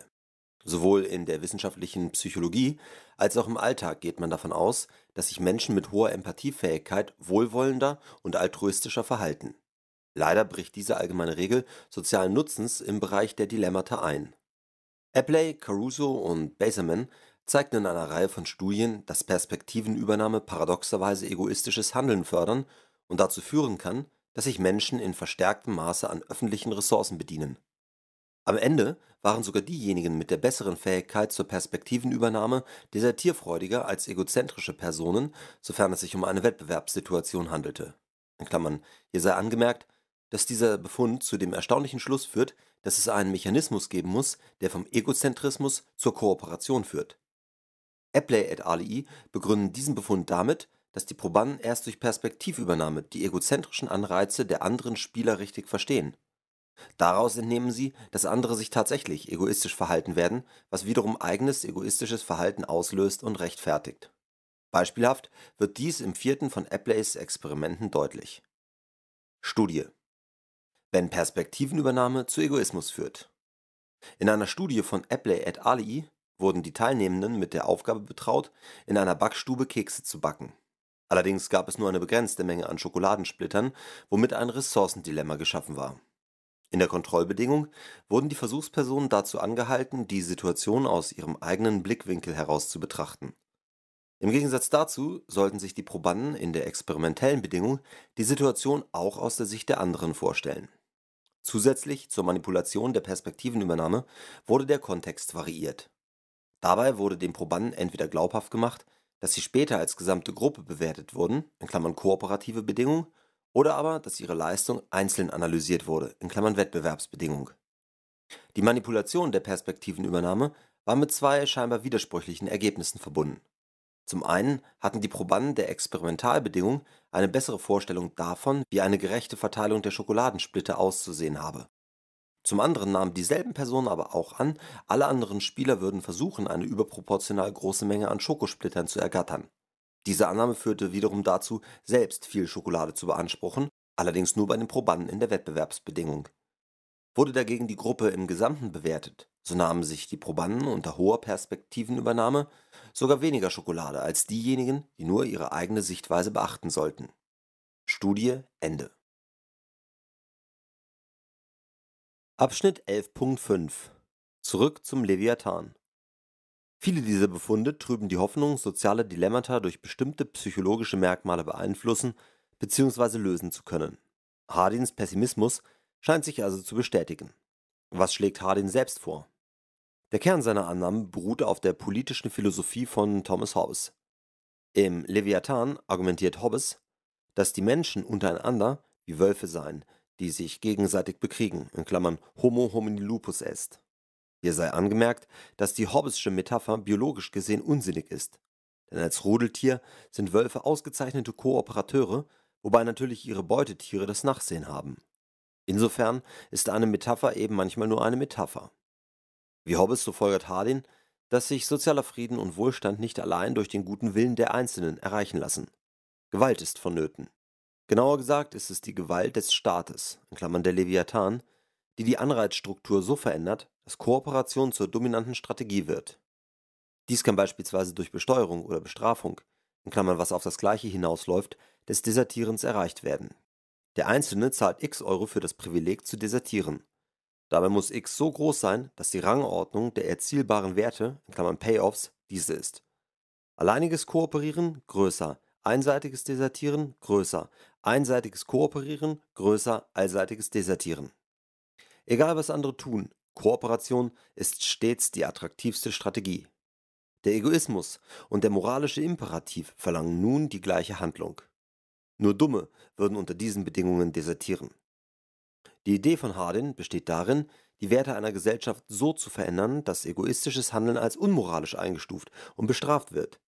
Sowohl in der wissenschaftlichen Psychologie als auch im Alltag geht man davon aus, dass sich Menschen mit hoher Empathiefähigkeit wohlwollender und altruistischer verhalten. Leider bricht diese allgemeine Regel sozialen Nutzens im Bereich der Dilemmata ein. Appley, Caruso und Bazerman zeigten in einer Reihe von Studien, dass Perspektivenübernahme paradoxerweise egoistisches Handeln fördern und dazu führen kann, dass sich Menschen in verstärktem Maße an öffentlichen Ressourcen bedienen. Am Ende waren sogar diejenigen mit der besseren Fähigkeit zur Perspektivenübernahme desertierfreudiger als egozentrische Personen, sofern es sich um eine Wettbewerbssituation handelte. In Klammern, hier sei angemerkt, dass dieser Befund zu dem erstaunlichen Schluss führt, dass es einen Mechanismus geben muss, der vom Egozentrismus zur Kooperation führt. Epley et al. begründen diesen Befund damit, dass die Probanden erst durch Perspektivübernahme die egozentrischen Anreize der anderen Spieler richtig verstehen. Daraus entnehmen sie, dass andere sich tatsächlich egoistisch verhalten werden, was wiederum eigenes egoistisches Verhalten auslöst und rechtfertigt. Beispielhaft wird dies im vierten von Epleys Experimenten deutlich. Studie wenn Perspektivenübernahme zu Egoismus führt. In einer Studie von Epley et Ali wurden die Teilnehmenden mit der Aufgabe betraut, in einer Backstube Kekse zu backen. Allerdings gab es nur eine begrenzte Menge an Schokoladensplittern, womit ein Ressourcendilemma geschaffen war. In der Kontrollbedingung wurden die Versuchspersonen dazu angehalten, die Situation aus ihrem eigenen Blickwinkel heraus zu betrachten. Im Gegensatz dazu sollten sich die Probanden in der experimentellen Bedingung die Situation auch aus der Sicht der anderen vorstellen Zusätzlich zur Manipulation der Perspektivenübernahme wurde der Kontext variiert. Dabei wurde den Probanden entweder glaubhaft gemacht, dass sie später als gesamte Gruppe bewertet wurden in Klammern (kooperative Bedingung) oder aber, dass ihre Leistung einzeln analysiert wurde in Klammern (Wettbewerbsbedingung). Die Manipulation der Perspektivenübernahme war mit zwei scheinbar widersprüchlichen Ergebnissen verbunden zum einen hatten die Probanden der Experimentalbedingung eine bessere Vorstellung davon, wie eine gerechte Verteilung der Schokoladensplitter auszusehen habe. Zum anderen nahmen dieselben Personen aber auch an, alle anderen Spieler würden versuchen, eine überproportional große Menge an Schokosplittern zu ergattern. Diese Annahme führte wiederum dazu, selbst viel Schokolade zu beanspruchen, allerdings nur bei den Probanden in der Wettbewerbsbedingung. Wurde dagegen die Gruppe im Gesamten bewertet, so nahmen sich die Probanden unter hoher Perspektivenübernahme sogar weniger Schokolade als diejenigen, die nur ihre eigene Sichtweise beachten sollten. Studie Ende. Abschnitt 11.5 Zurück zum Leviathan. Viele dieser Befunde trüben die Hoffnung, soziale Dilemmata durch bestimmte psychologische Merkmale beeinflussen bzw. lösen zu können. Hardins Pessimismus scheint sich also zu bestätigen. Was schlägt Hardin selbst vor? Der Kern seiner Annahmen beruhte auf der politischen Philosophie von Thomas Hobbes. Im Leviathan argumentiert Hobbes, dass die Menschen untereinander wie Wölfe seien, die sich gegenseitig bekriegen (Homo homini lupus est). Hier sei angemerkt, dass die Hobbesche Metapher biologisch gesehen unsinnig ist, denn als Rudeltier sind Wölfe ausgezeichnete Kooperateure, wobei natürlich ihre Beutetiere das Nachsehen haben. Insofern ist eine Metapher eben manchmal nur eine Metapher wie Hobbes, so folgert Hardin, dass sich sozialer Frieden und Wohlstand nicht allein durch den guten Willen der Einzelnen erreichen lassen. Gewalt ist vonnöten. Genauer gesagt ist es die Gewalt des Staates, in Klammern der Leviathan, die die Anreizstruktur so verändert, dass Kooperation zur dominanten Strategie wird. Dies kann beispielsweise durch Besteuerung oder Bestrafung, in Klammern was auf das Gleiche hinausläuft, des Desertierens erreicht werden. Der Einzelne zahlt x Euro für das Privileg zu desertieren. Dabei muss x so groß sein, dass die Rangordnung der erzielbaren Werte in Klammern (Payoffs) diese ist: Alleiniges Kooperieren größer Einseitiges Desertieren größer Einseitiges Kooperieren größer Allseitiges Desertieren Egal was andere tun, Kooperation ist stets die attraktivste Strategie. Der Egoismus und der moralische Imperativ verlangen nun die gleiche Handlung. Nur Dumme würden unter diesen Bedingungen desertieren die Idee von Hardin besteht darin, die Werte einer Gesellschaft so zu verändern, dass egoistisches Handeln als unmoralisch eingestuft und bestraft wird.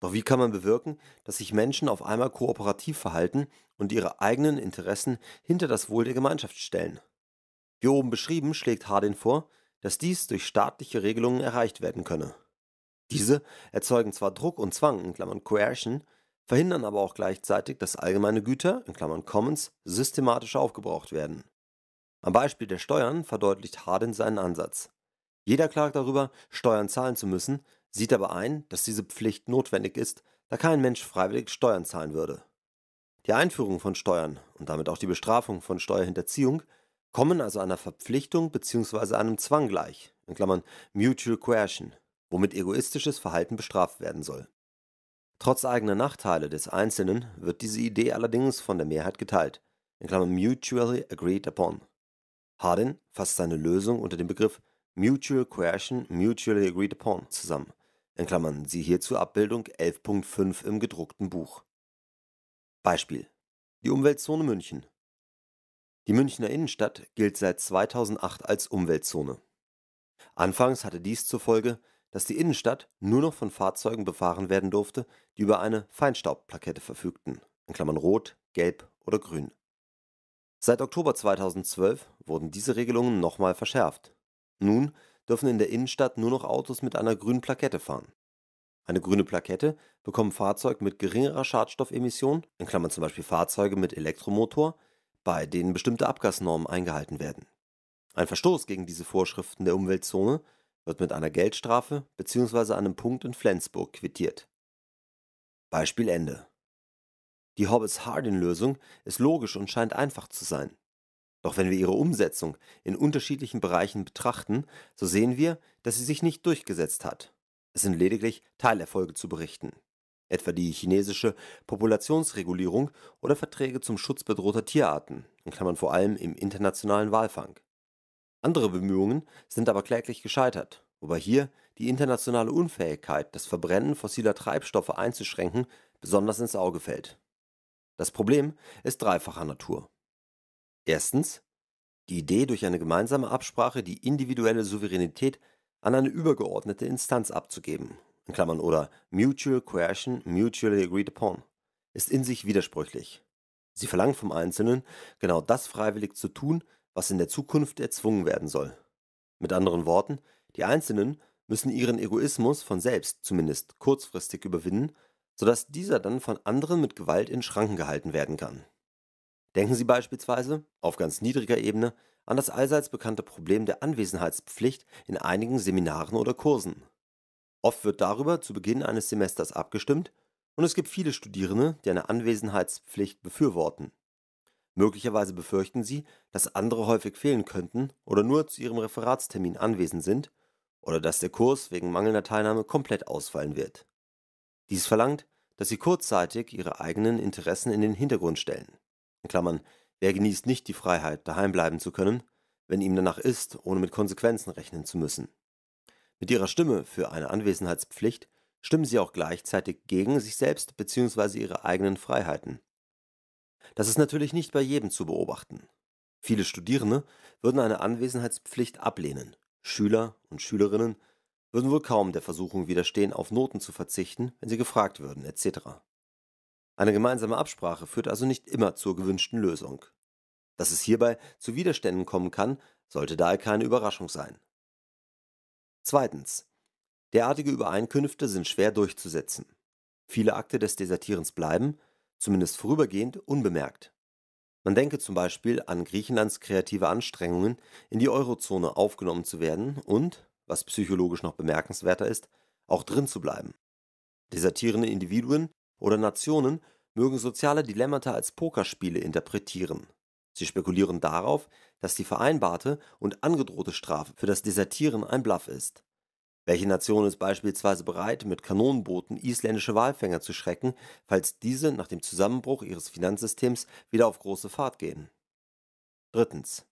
Doch wie kann man bewirken, dass sich Menschen auf einmal kooperativ verhalten und ihre eigenen Interessen hinter das Wohl der Gemeinschaft stellen? Wie oben beschrieben, schlägt Hardin vor, dass dies durch staatliche Regelungen erreicht werden könne. Diese erzeugen zwar Druck und Zwang in Klammern Coercion, verhindern aber auch gleichzeitig, dass allgemeine Güter in Klammern Commons systematisch aufgebraucht werden. Am Beispiel der Steuern verdeutlicht Hardin seinen Ansatz. Jeder klagt darüber, Steuern zahlen zu müssen, sieht aber ein, dass diese Pflicht notwendig ist, da kein Mensch freiwillig Steuern zahlen würde. Die Einführung von Steuern und damit auch die Bestrafung von Steuerhinterziehung kommen also einer Verpflichtung bzw. einem Zwang gleich (mutual coercion), womit egoistisches Verhalten bestraft werden soll. Trotz eigener Nachteile des Einzelnen wird diese Idee allerdings von der Mehrheit geteilt (mutually agreed upon Hardin fasst seine Lösung unter dem Begriff Mutual Coercion – Mutually Agreed Upon zusammen (siehe hierzu Abbildung 11.5 im gedruckten Buch). Beispiel: Die Umweltzone München Die Münchner Innenstadt gilt seit 2008 als Umweltzone. Anfangs hatte dies zur Folge, dass die Innenstadt nur noch von Fahrzeugen befahren werden durfte, die über eine Feinstaubplakette verfügten (Rot, Gelb, oder Grün Seit Oktober 2012 wurden diese Regelungen nochmal verschärft. Nun dürfen in der Innenstadt nur noch Autos mit einer grünen Plakette fahren. Eine grüne Plakette bekommen Fahrzeuge mit geringerer Schadstoffemission, in Klammern zum Beispiel Fahrzeuge mit Elektromotor, bei denen bestimmte Abgasnormen eingehalten werden. Ein Verstoß gegen diese Vorschriften der Umweltzone wird mit einer Geldstrafe bzw. einem Punkt in Flensburg quittiert. Beispiel Ende. Die Hobbes-Hardin-Lösung ist logisch und scheint einfach zu sein. Doch wenn wir ihre Umsetzung in unterschiedlichen Bereichen betrachten, so sehen wir, dass sie sich nicht durchgesetzt hat. Es sind lediglich Teilerfolge zu berichten, etwa die chinesische Populationsregulierung oder Verträge zum Schutz bedrohter Tierarten, in Klammern vor allem im internationalen Walfang. Andere Bemühungen sind aber kläglich gescheitert, wobei hier die internationale Unfähigkeit, das Verbrennen fossiler Treibstoffe einzuschränken, besonders ins Auge fällt. Das Problem ist dreifacher Natur. Erstens die Idee, durch eine gemeinsame Absprache die individuelle Souveränität an eine übergeordnete Instanz abzugeben, in Klammern oder Mutual Coercion, Mutually Agreed Upon, ist in sich widersprüchlich. Sie verlangt vom Einzelnen, genau das freiwillig zu tun, was in der Zukunft erzwungen werden soll. Mit anderen Worten, die Einzelnen müssen ihren Egoismus von selbst zumindest kurzfristig überwinden sodass dieser dann von anderen mit Gewalt in Schranken gehalten werden kann. Denken Sie beispielsweise, auf ganz niedriger Ebene, an das allseits bekannte Problem der Anwesenheitspflicht in einigen Seminaren oder Kursen. Oft wird darüber zu Beginn eines Semesters abgestimmt und es gibt viele Studierende, die eine Anwesenheitspflicht befürworten. Möglicherweise befürchten sie, dass andere häufig fehlen könnten oder nur zu ihrem Referatstermin anwesend sind oder dass der Kurs wegen mangelnder Teilnahme komplett ausfallen wird. Dies verlangt, dass sie kurzzeitig ihre eigenen Interessen in den Hintergrund stellen (wer genießt nicht die Freiheit, daheim bleiben zu können, wenn ihm danach ist, ohne mit Konsequenzen rechnen zu müssen?). Mit ihrer Stimme für eine Anwesenheitspflicht stimmen sie auch gleichzeitig gegen sich selbst bzw. ihre eigenen Freiheiten. Das ist natürlich nicht bei jedem zu beobachten. Viele Studierende würden eine Anwesenheitspflicht ablehnen, Schüler und Schülerinnen würden wohl kaum der Versuchung widerstehen, auf Noten zu verzichten, wenn sie gefragt würden, etc. Eine gemeinsame Absprache führt also nicht immer zur gewünschten Lösung. Dass es hierbei zu Widerständen kommen kann, sollte daher keine Überraschung sein. Zweitens. Derartige Übereinkünfte sind schwer durchzusetzen. Viele Akte des Desertierens bleiben, zumindest vorübergehend, unbemerkt. Man denke zum Beispiel an Griechenlands kreative Anstrengungen, in die Eurozone aufgenommen zu werden und, was psychologisch noch bemerkenswerter ist, auch drin zu bleiben. Desertierende Individuen oder Nationen mögen soziale Dilemmata als Pokerspiele interpretieren. Sie spekulieren darauf, dass die vereinbarte und angedrohte Strafe für das Desertieren ein Bluff ist. Welche Nation ist beispielsweise bereit, mit Kanonenbooten isländische Walfänger zu schrecken, falls diese nach dem Zusammenbruch ihres Finanzsystems wieder auf große Fahrt gehen? Drittens.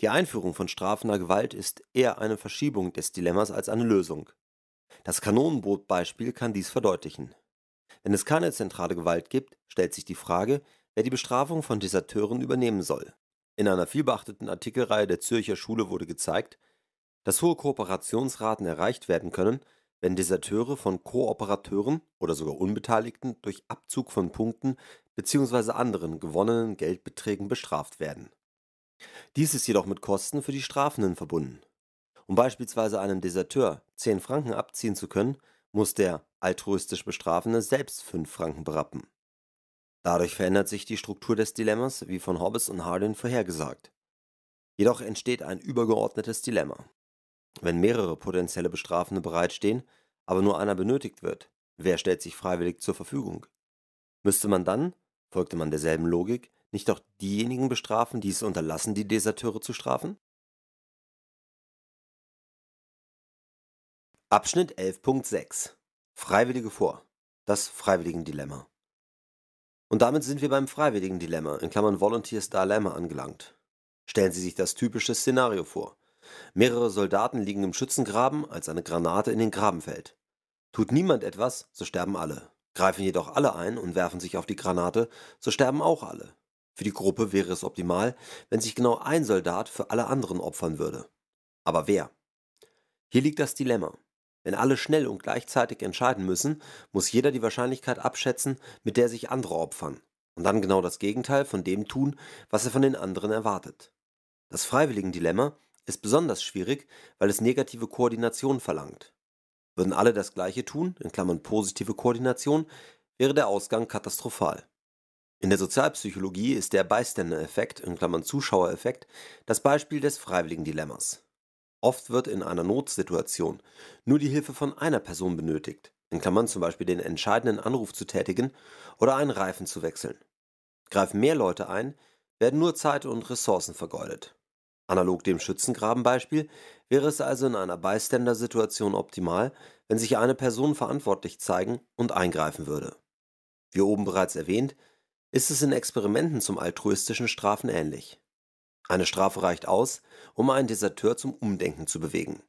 Die Einführung von strafender Gewalt ist eher eine Verschiebung des Dilemmas als eine Lösung. Das Kanonenbootbeispiel kann dies verdeutlichen. Wenn es keine zentrale Gewalt gibt, stellt sich die Frage, wer die Bestrafung von Deserteuren übernehmen soll. In einer vielbeachteten Artikelreihe der Zürcher Schule wurde gezeigt, dass hohe Kooperationsraten erreicht werden können, wenn Deserteure von Kooperateuren oder sogar Unbeteiligten durch Abzug von Punkten bzw. anderen gewonnenen Geldbeträgen bestraft werden dies ist jedoch mit Kosten für die Strafenden verbunden. Um beispielsweise einem Deserteur 10 Franken abziehen zu können, muss der altruistisch Bestrafende selbst 5 Franken berappen. Dadurch verändert sich die Struktur des Dilemmas, wie von Hobbes und Hardin vorhergesagt. Jedoch entsteht ein übergeordnetes Dilemma. Wenn mehrere potenzielle Bestrafende bereitstehen, aber nur einer benötigt wird, wer stellt sich freiwillig zur Verfügung? Müsste man dann, folgte man derselben Logik, nicht auch diejenigen bestrafen, die es unterlassen, die Deserteure zu strafen? Abschnitt 11.6 Freiwillige vor. Das Freiwilligendilemma. Und damit sind wir beim Freiwilligendilemma, in Klammern Volunteers Dilemma, angelangt. Stellen Sie sich das typische Szenario vor. Mehrere Soldaten liegen im Schützengraben, als eine Granate in den Graben fällt. Tut niemand etwas, so sterben alle. Greifen jedoch alle ein und werfen sich auf die Granate, so sterben auch alle. Für die Gruppe wäre es optimal, wenn sich genau ein Soldat für alle anderen opfern würde. Aber wer? Hier liegt das Dilemma. Wenn alle schnell und gleichzeitig entscheiden müssen, muss jeder die Wahrscheinlichkeit abschätzen, mit der sich andere opfern, und dann genau das Gegenteil von dem tun, was er von den anderen erwartet. Das Freiwilligendilemma ist besonders schwierig, weil es negative Koordination verlangt. Würden alle das Gleiche tun, in Klammern positive Koordination, wäre der Ausgang katastrophal. In der Sozialpsychologie ist der Bystander-Effekt (Zuschauereffekt) das Beispiel des freiwilligen Dilemmas. Oft wird in einer Notsituation nur die Hilfe von einer Person benötigt in Klammern zum Beispiel den entscheidenden Anruf zu tätigen oder einen Reifen zu wechseln). Greifen mehr Leute ein, werden nur Zeit und Ressourcen vergeudet. Analog dem Schützengrabenbeispiel wäre es also in einer Bystander-Situation optimal, wenn sich eine Person verantwortlich zeigen und eingreifen würde. Wie oben bereits erwähnt ist es in Experimenten zum altruistischen Strafen ähnlich. Eine Strafe reicht aus, um einen Deserteur zum Umdenken zu bewegen.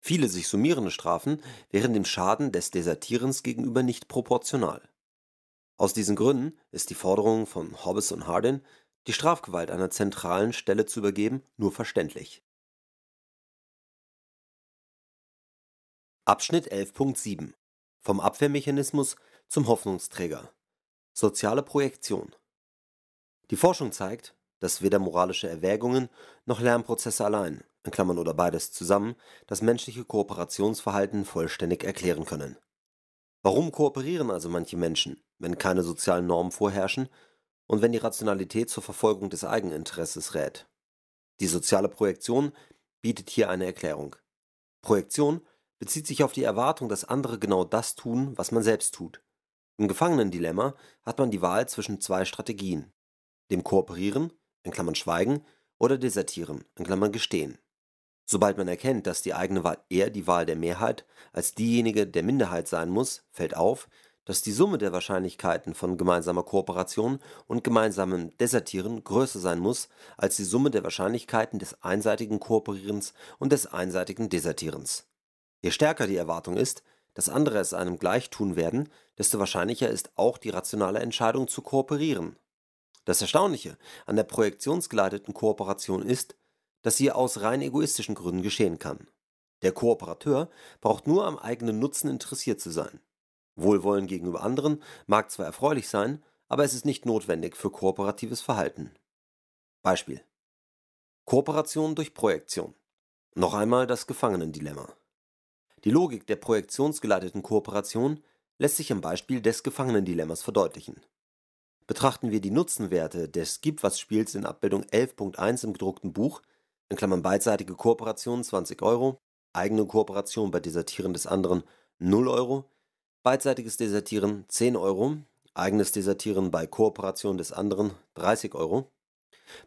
Viele sich summierende Strafen wären dem Schaden des Desertierens gegenüber nicht proportional. Aus diesen Gründen ist die Forderung von Hobbes und Hardin, die Strafgewalt einer zentralen Stelle zu übergeben, nur verständlich. Abschnitt 11.7 Vom Abwehrmechanismus zum Hoffnungsträger Soziale Projektion Die Forschung zeigt, dass weder moralische Erwägungen noch Lernprozesse allein in Klammern (oder beides zusammen) das menschliche Kooperationsverhalten vollständig erklären können. Warum kooperieren also manche Menschen, wenn keine sozialen Normen vorherrschen und wenn die Rationalität zur Verfolgung des Eigeninteresses rät? Die soziale Projektion bietet hier eine Erklärung. Projektion bezieht sich auf die Erwartung, dass andere genau das tun, was man selbst tut im Gefangenendilemma hat man die Wahl zwischen zwei Strategien: dem Kooperieren (Schweigen) oder Desertieren (Gestehen). Sobald man erkennt, dass die eigene Wahl eher die Wahl der Mehrheit als diejenige der Minderheit sein muss, fällt auf, dass die Summe der Wahrscheinlichkeiten von gemeinsamer Kooperation und gemeinsamem Desertieren größer sein muss als die Summe der Wahrscheinlichkeiten des einseitigen Kooperierens und des einseitigen Desertierens. Je stärker die Erwartung ist dass andere es einem gleich tun werden, desto wahrscheinlicher ist auch die rationale Entscheidung zu kooperieren. Das Erstaunliche an der projektionsgeleiteten Kooperation ist, dass sie aus rein egoistischen Gründen geschehen kann. Der Kooperateur braucht nur am eigenen Nutzen interessiert zu sein. Wohlwollen gegenüber anderen mag zwar erfreulich sein, aber es ist nicht notwendig für kooperatives Verhalten. Beispiel. Kooperation durch Projektion. Noch einmal das Gefangenendilemma. Die Logik der projektionsgeleiteten Kooperation lässt sich am Beispiel des Gefangenendilemmas verdeutlichen. Betrachten wir die Nutzenwerte des Gib-was-Spiels in Abbildung 11.1 im gedruckten Buch (beidseitige Kooperation 20 Euro, eigene Kooperation bei Desertieren des anderen 0 Euro, beidseitiges Desertieren 10 Euro, eigenes Desertieren bei Kooperation des anderen 30 Euro,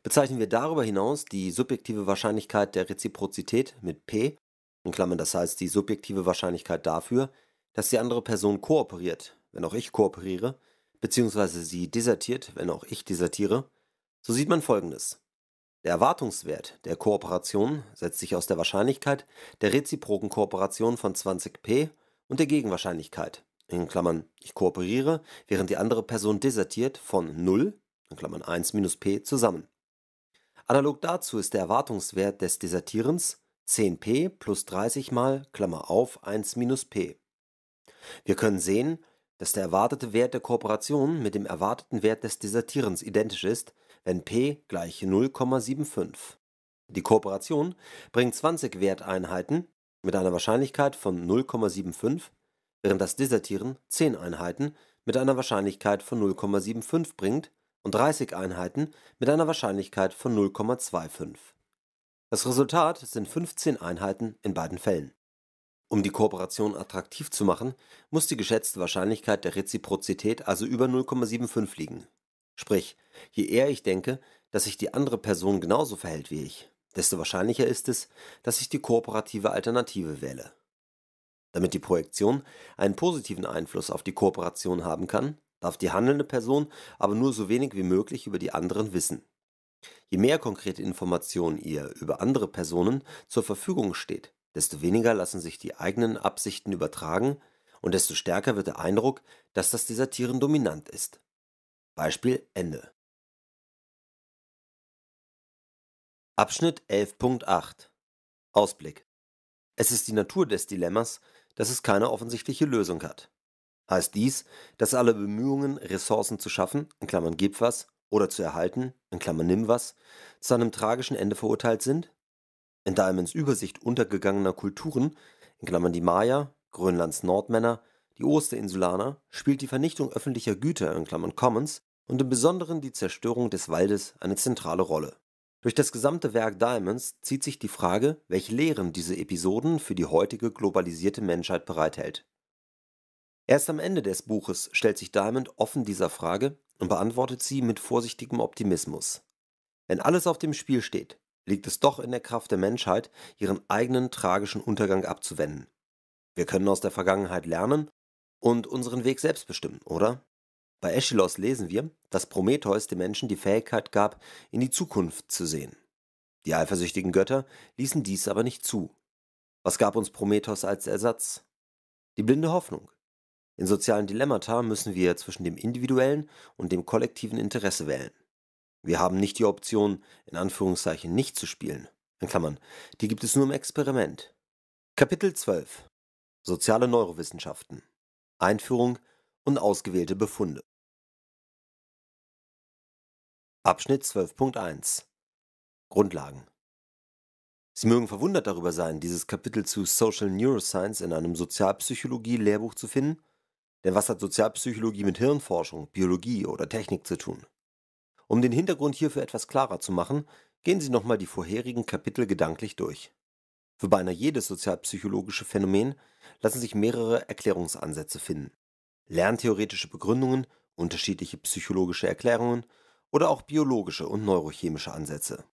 bezeichnen wir darüber hinaus die subjektive Wahrscheinlichkeit der Reziprozität mit P in Klammern, das heißt die subjektive Wahrscheinlichkeit dafür, dass die andere Person kooperiert, wenn auch ich kooperiere, beziehungsweise sie desertiert, wenn auch ich desertiere, so sieht man Folgendes. Der Erwartungswert der Kooperation setzt sich aus der Wahrscheinlichkeit der reziproken Kooperation von 20p und der Gegenwahrscheinlichkeit, in Klammern ich kooperiere, während die andere Person desertiert, von 0, in Klammern 1 minus p, zusammen. Analog dazu ist der Erwartungswert des Desertierens 10p plus 30 mal Klammer auf, (1 minus p). Wir können sehen, dass der erwartete Wert der Kooperation mit dem erwarteten Wert des Desertierens identisch ist, wenn p gleich 0,75. Die Kooperation bringt 20 Werteinheiten mit einer Wahrscheinlichkeit von 0,75, während das Desertieren 10 Einheiten mit einer Wahrscheinlichkeit von 0,75 bringt und 30 Einheiten mit einer Wahrscheinlichkeit von 0,25 das Resultat sind 15 Einheiten in beiden Fällen. Um die Kooperation attraktiv zu machen, muss die geschätzte Wahrscheinlichkeit der Reziprozität also über 0,75 liegen. Sprich, je eher ich denke, dass sich die andere Person genauso verhält wie ich, desto wahrscheinlicher ist es, dass ich die kooperative Alternative wähle. Damit die Projektion einen positiven Einfluss auf die Kooperation haben kann, darf die handelnde Person aber nur so wenig wie möglich über die anderen wissen. Je mehr konkrete Informationen ihr über andere Personen zur Verfügung steht, desto weniger lassen sich die eigenen Absichten übertragen und desto stärker wird der Eindruck, dass das Desertieren dominant ist. Beispiel Ende. Abschnitt 11.8 Ausblick Es ist die Natur des Dilemmas, dass es keine offensichtliche Lösung hat. Heißt dies, dass alle Bemühungen, Ressourcen zu schaffen, in Klammern gibt was, oder zu erhalten in Klammern was, zu einem tragischen Ende verurteilt sind? In Diamonds Übersicht untergegangener Kulturen in Klammern (die Maya, Grönlands Nordmänner, die Osterinsulaner) spielt die Vernichtung öffentlicher Güter in Klammern (commons) und im Besonderen die Zerstörung des Waldes eine zentrale Rolle. Durch das gesamte Werk Diamonds zieht sich die Frage, welche Lehren diese Episoden für die heutige globalisierte Menschheit bereithält. Erst am Ende des Buches stellt sich Diamond offen dieser Frage und beantwortet sie mit vorsichtigem Optimismus. Wenn alles auf dem Spiel steht, liegt es doch in der Kraft der Menschheit, ihren eigenen tragischen Untergang abzuwenden. Wir können aus der Vergangenheit lernen und unseren Weg selbst bestimmen, oder? Bei Aeschylus lesen wir, dass Prometheus den Menschen die Fähigkeit gab, in die Zukunft zu sehen. Die eifersüchtigen Götter ließen dies aber nicht zu. Was gab uns Prometheus als Ersatz? Die blinde Hoffnung, in sozialen Dilemmata müssen wir zwischen dem individuellen und dem kollektiven Interesse wählen. Wir haben nicht die Option, in Anführungszeichen nicht zu spielen. In Klammern, die gibt es nur im Experiment. Kapitel 12 Soziale Neurowissenschaften Einführung und ausgewählte Befunde Abschnitt 12.1 Grundlagen Sie mögen verwundert darüber sein, dieses Kapitel zu Social Neuroscience in einem Sozialpsychologie-Lehrbuch zu finden, denn was hat Sozialpsychologie mit Hirnforschung, Biologie oder Technik zu tun? Um den Hintergrund hierfür etwas klarer zu machen, gehen Sie nochmal die vorherigen Kapitel gedanklich durch. Für beinahe jedes sozialpsychologische Phänomen lassen sich mehrere Erklärungsansätze finden. Lerntheoretische Begründungen, unterschiedliche psychologische Erklärungen oder auch biologische und neurochemische Ansätze.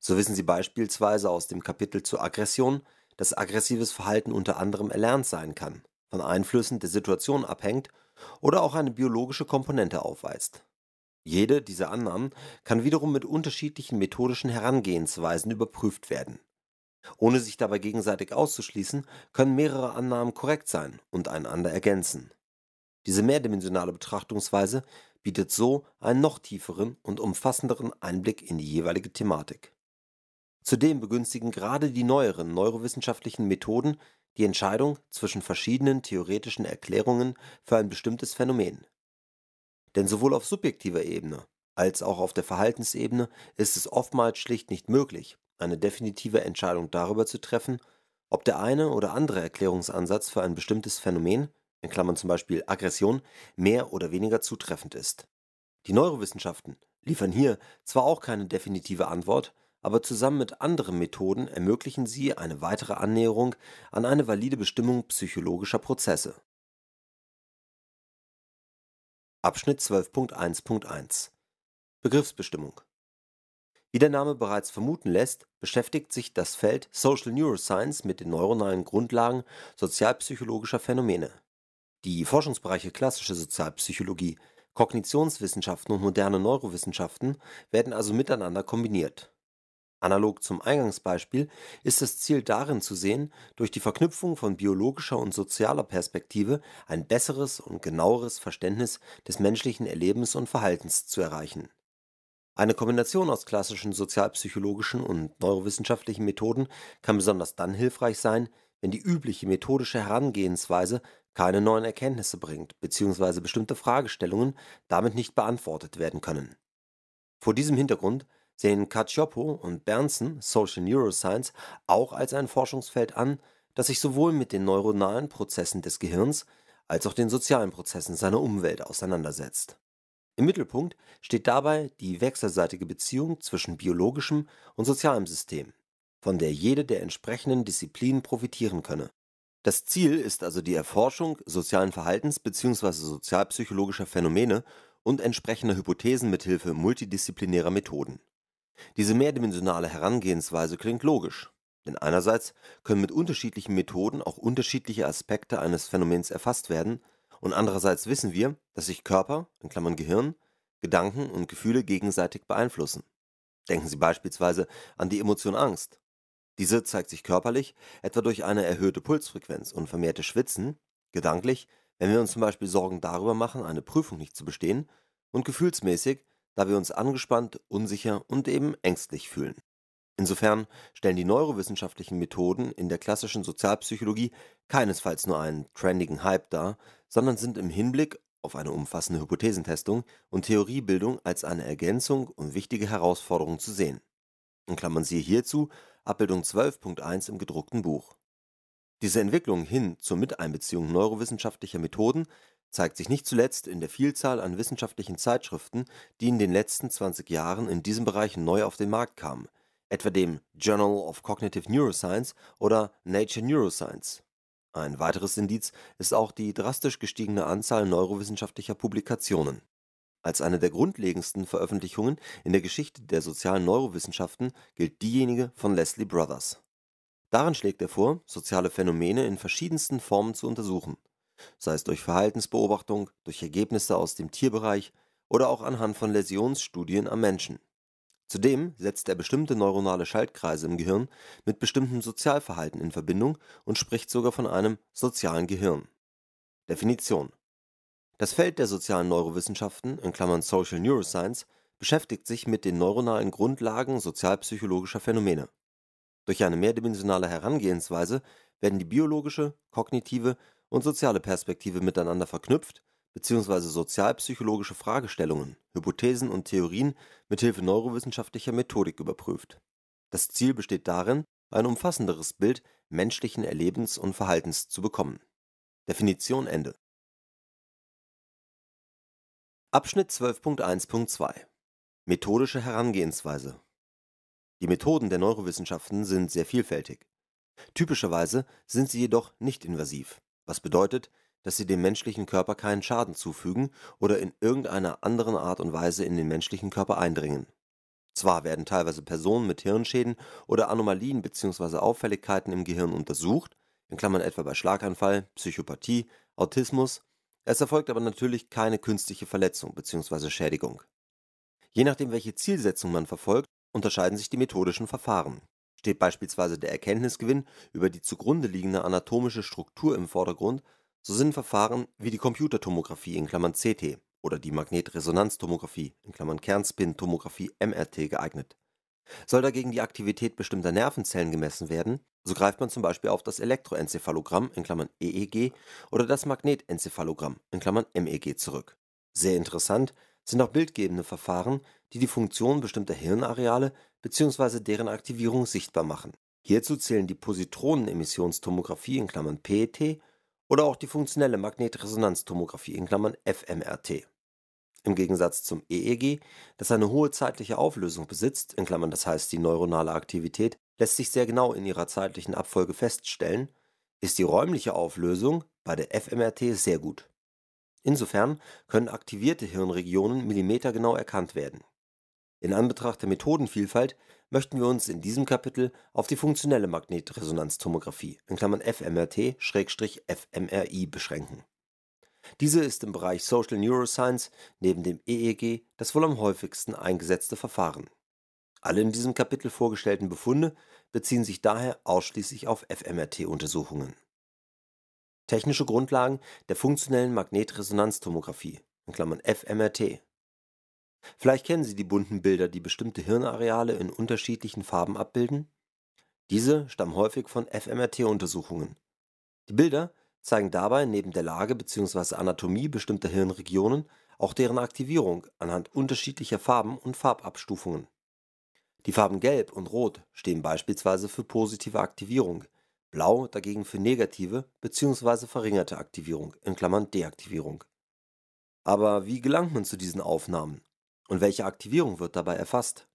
So wissen Sie beispielsweise aus dem Kapitel zur Aggression, dass aggressives Verhalten unter anderem erlernt sein kann von Einflüssen der Situation abhängt oder auch eine biologische Komponente aufweist. Jede dieser Annahmen kann wiederum mit unterschiedlichen methodischen Herangehensweisen überprüft werden. Ohne sich dabei gegenseitig auszuschließen, können mehrere Annahmen korrekt sein und einander ergänzen. Diese mehrdimensionale Betrachtungsweise bietet so einen noch tieferen und umfassenderen Einblick in die jeweilige Thematik. Zudem begünstigen gerade die neueren neurowissenschaftlichen Methoden die Entscheidung zwischen verschiedenen theoretischen Erklärungen für ein bestimmtes Phänomen. Denn sowohl auf subjektiver Ebene als auch auf der Verhaltensebene ist es oftmals schlicht nicht möglich, eine definitive Entscheidung darüber zu treffen, ob der eine oder andere Erklärungsansatz für ein bestimmtes Phänomen, in Klammern zum Beispiel Aggression, mehr oder weniger zutreffend ist. Die Neurowissenschaften liefern hier zwar auch keine definitive Antwort, aber zusammen mit anderen Methoden ermöglichen sie eine weitere Annäherung an eine valide Bestimmung psychologischer Prozesse. Abschnitt 12.1.1 Begriffsbestimmung Wie der Name bereits vermuten lässt, beschäftigt sich das Feld Social Neuroscience mit den neuronalen Grundlagen sozialpsychologischer Phänomene. Die Forschungsbereiche klassische Sozialpsychologie, Kognitionswissenschaften und moderne Neurowissenschaften werden also miteinander kombiniert Analog zum Eingangsbeispiel ist das Ziel darin zu sehen, durch die Verknüpfung von biologischer und sozialer Perspektive ein besseres und genaueres Verständnis des menschlichen Erlebens und Verhaltens zu erreichen. Eine Kombination aus klassischen sozialpsychologischen und neurowissenschaftlichen Methoden kann besonders dann hilfreich sein, wenn die übliche methodische Herangehensweise keine neuen Erkenntnisse bringt bzw. bestimmte Fragestellungen damit nicht beantwortet werden können. Vor diesem Hintergrund sehen Cacioppo und Bernsen Social Neuroscience auch als ein Forschungsfeld an, das sich sowohl mit den neuronalen Prozessen des Gehirns als auch den sozialen Prozessen seiner Umwelt auseinandersetzt. Im Mittelpunkt steht dabei die wechselseitige Beziehung zwischen biologischem und sozialem System, von der jede der entsprechenden Disziplinen profitieren könne. Das Ziel ist also die Erforschung sozialen Verhaltens bzw. sozialpsychologischer Phänomene und entsprechender Hypothesen mithilfe multidisziplinärer Methoden. Diese mehrdimensionale Herangehensweise klingt logisch, denn einerseits können mit unterschiedlichen Methoden auch unterschiedliche Aspekte eines Phänomens erfasst werden und andererseits wissen wir, dass sich Körper (Gehirn), Gedanken und Gefühle gegenseitig beeinflussen. Denken Sie beispielsweise an die Emotion Angst. Diese zeigt sich körperlich, etwa durch eine erhöhte Pulsfrequenz und vermehrte Schwitzen, gedanklich, wenn wir uns zum Beispiel Sorgen darüber machen, eine Prüfung nicht zu bestehen, und gefühlsmäßig, da wir uns angespannt, unsicher und eben ängstlich fühlen. Insofern stellen die neurowissenschaftlichen Methoden in der klassischen Sozialpsychologie keinesfalls nur einen trendigen Hype dar, sondern sind im Hinblick auf eine umfassende Hypothesentestung und Theoriebildung als eine Ergänzung und wichtige Herausforderung zu sehen. Und Klammern Sie hierzu Abbildung 12.1 im gedruckten Buch. Diese Entwicklung hin zur Miteinbeziehung neurowissenschaftlicher Methoden zeigt sich nicht zuletzt in der Vielzahl an wissenschaftlichen Zeitschriften, die in den letzten 20 Jahren in diesem Bereich neu auf den Markt kamen, etwa dem Journal of Cognitive Neuroscience oder Nature Neuroscience. Ein weiteres Indiz ist auch die drastisch gestiegene Anzahl neurowissenschaftlicher Publikationen. Als eine der grundlegendsten Veröffentlichungen in der Geschichte der sozialen Neurowissenschaften gilt diejenige von Leslie Brothers. Darin schlägt er vor, soziale Phänomene in verschiedensten Formen zu untersuchen sei es durch Verhaltensbeobachtung, durch Ergebnisse aus dem Tierbereich oder auch anhand von Läsionsstudien am Menschen. Zudem setzt er bestimmte neuronale Schaltkreise im Gehirn mit bestimmtem Sozialverhalten in Verbindung und spricht sogar von einem sozialen Gehirn. Definition Das Feld der sozialen Neurowissenschaften (Social Neuroscience) beschäftigt sich mit den neuronalen Grundlagen sozialpsychologischer Phänomene. Durch eine mehrdimensionale Herangehensweise werden die biologische, kognitive und soziale Perspektive miteinander verknüpft bzw. sozialpsychologische Fragestellungen, Hypothesen und Theorien mithilfe neurowissenschaftlicher Methodik überprüft. Das Ziel besteht darin, ein umfassenderes Bild menschlichen Erlebens und Verhaltens zu bekommen. Definition Ende. Abschnitt 12.1.2 Methodische Herangehensweise Die Methoden der Neurowissenschaften sind sehr vielfältig. Typischerweise sind sie jedoch nicht invasiv was bedeutet, dass sie dem menschlichen Körper keinen Schaden zufügen oder in irgendeiner anderen Art und Weise in den menschlichen Körper eindringen. Zwar werden teilweise Personen mit Hirnschäden oder Anomalien bzw. Auffälligkeiten im Gehirn untersucht, in Klammern etwa bei Schlaganfall, Psychopathie, Autismus, es erfolgt aber natürlich keine künstliche Verletzung bzw. Schädigung. Je nachdem, welche Zielsetzung man verfolgt, unterscheiden sich die methodischen Verfahren. Steht beispielsweise der Erkenntnisgewinn über die zugrunde liegende anatomische Struktur im Vordergrund, so sind Verfahren wie die Computertomographie (CT) oder die Magnetresonanztomographie (Kernspintomographie, MRT) geeignet. Soll dagegen die Aktivität bestimmter Nervenzellen gemessen werden, so greift man zum Beispiel auf das Elektroenzephalogramm (EEG) e oder das Magnetenzephalogrammm (MEG) zurück. Sehr interessant sind auch bildgebende Verfahren, die die Funktion bestimmter Hirnareale bzw. deren Aktivierung sichtbar machen. Hierzu zählen die Positronenemissionstomographie (PET) oder auch die funktionelle Magnetresonanztomographie (fMRT). Im Gegensatz zum EEG, das eine hohe zeitliche Auflösung besitzt (das heißt die neuronale Aktivität lässt sich sehr genau in ihrer zeitlichen Abfolge feststellen), ist die räumliche Auflösung bei der fMRT sehr gut Insofern können aktivierte Hirnregionen millimetergenau erkannt werden. In Anbetracht der Methodenvielfalt möchten wir uns in diesem Kapitel auf die funktionelle Magnetresonanztomographie (fMRT/fMRI) beschränken. Diese ist im Bereich Social Neuroscience neben dem EEG das wohl am häufigsten eingesetzte Verfahren. Alle in diesem Kapitel vorgestellten Befunde beziehen sich daher ausschließlich auf fMRT-Untersuchungen Technische Grundlagen der funktionellen Magnetresonanztomographie (fMRT). Vielleicht kennen Sie die bunten Bilder, die bestimmte Hirnareale in unterschiedlichen Farben abbilden? Diese stammen häufig von fMRT-Untersuchungen. Die Bilder zeigen dabei neben der Lage bzw. Anatomie bestimmter Hirnregionen auch deren Aktivierung anhand unterschiedlicher Farben und Farbabstufungen. Die Farben Gelb und Rot stehen beispielsweise für positive Aktivierung blau dagegen für negative bzw. verringerte Aktivierung in Klammern (Deaktivierung). Aber wie gelangt man zu diesen Aufnahmen und welche Aktivierung wird dabei erfasst?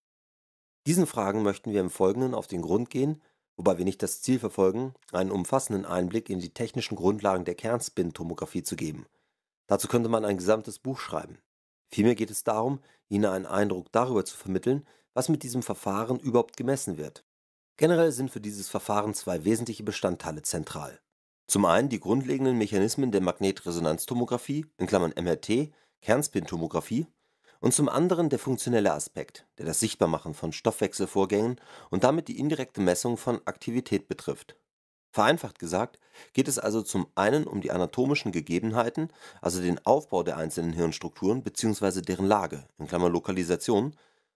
Diesen Fragen möchten wir im Folgenden auf den Grund gehen, wobei wir nicht das Ziel verfolgen, einen umfassenden Einblick in die technischen Grundlagen der Kernspintomographie zu geben. Dazu könnte man ein gesamtes Buch schreiben. Vielmehr geht es darum, Ihnen einen Eindruck darüber zu vermitteln, was mit diesem Verfahren überhaupt gemessen wird Generell sind für dieses Verfahren zwei wesentliche Bestandteile zentral. Zum einen die grundlegenden Mechanismen der Magnetresonanztomographie in Klammern (MRT, Kernspintomographie) und zum anderen der funktionelle Aspekt, der das Sichtbarmachen von Stoffwechselvorgängen und damit die indirekte Messung von Aktivität betrifft. Vereinfacht gesagt geht es also zum einen um die anatomischen Gegebenheiten, also den Aufbau der einzelnen Hirnstrukturen bzw. deren Lage in (Lokalisation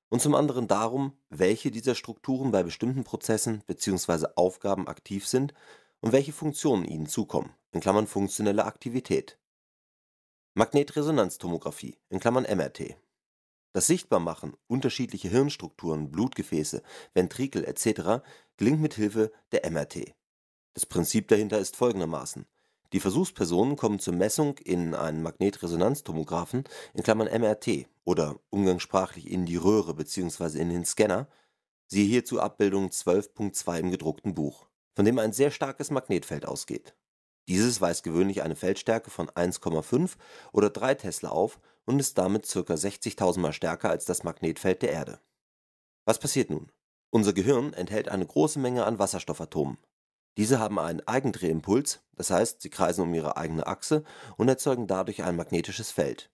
und zum anderen darum, welche dieser Strukturen bei bestimmten Prozessen bzw. Aufgaben aktiv sind und welche Funktionen ihnen zukommen in Klammern (funktionelle Aktivität). Magnetresonanztomographie in Klammern (MRT) Das Sichtbarmachen unterschiedlicher Hirnstrukturen, Blutgefäße, Ventrikel etc. gelingt mit Hilfe der MRT. Das Prinzip dahinter ist folgendermaßen die Versuchspersonen kommen zur Messung in einen Magnetresonanztomographen in Klammern (MRT) oder umgangssprachlich in die Röhre bzw. in den Scanner (siehe hierzu Abbildung 12.2 im gedruckten Buch), von dem ein sehr starkes Magnetfeld ausgeht. Dieses weist gewöhnlich eine Feldstärke von 1,5 oder 3 Tesla auf und ist damit ca. 60.000 mal stärker als das Magnetfeld der Erde. Was passiert nun? Unser Gehirn enthält eine große Menge an Wasserstoffatomen diese haben einen Eigendrehimpuls, das heißt, sie kreisen um ihre eigene Achse und erzeugen dadurch ein magnetisches Feld.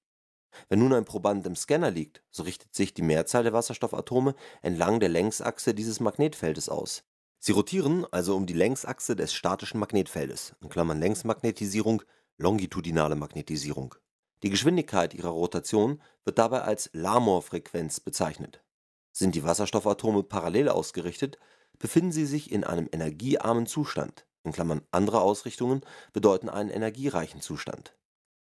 Wenn nun ein Proband im Scanner liegt, so richtet sich die Mehrzahl der Wasserstoffatome entlang der Längsachse dieses Magnetfeldes aus. Sie rotieren also um die Längsachse des statischen Magnetfeldes in Klammern (Längsmagnetisierung, longitudinale Magnetisierung). Die Geschwindigkeit ihrer Rotation wird dabei als lamor frequenz bezeichnet. Sind die Wasserstoffatome parallel ausgerichtet befinden sie sich in einem energiearmen Zustand In Klammern (andere Ausrichtungen bedeuten einen energiereichen Zustand).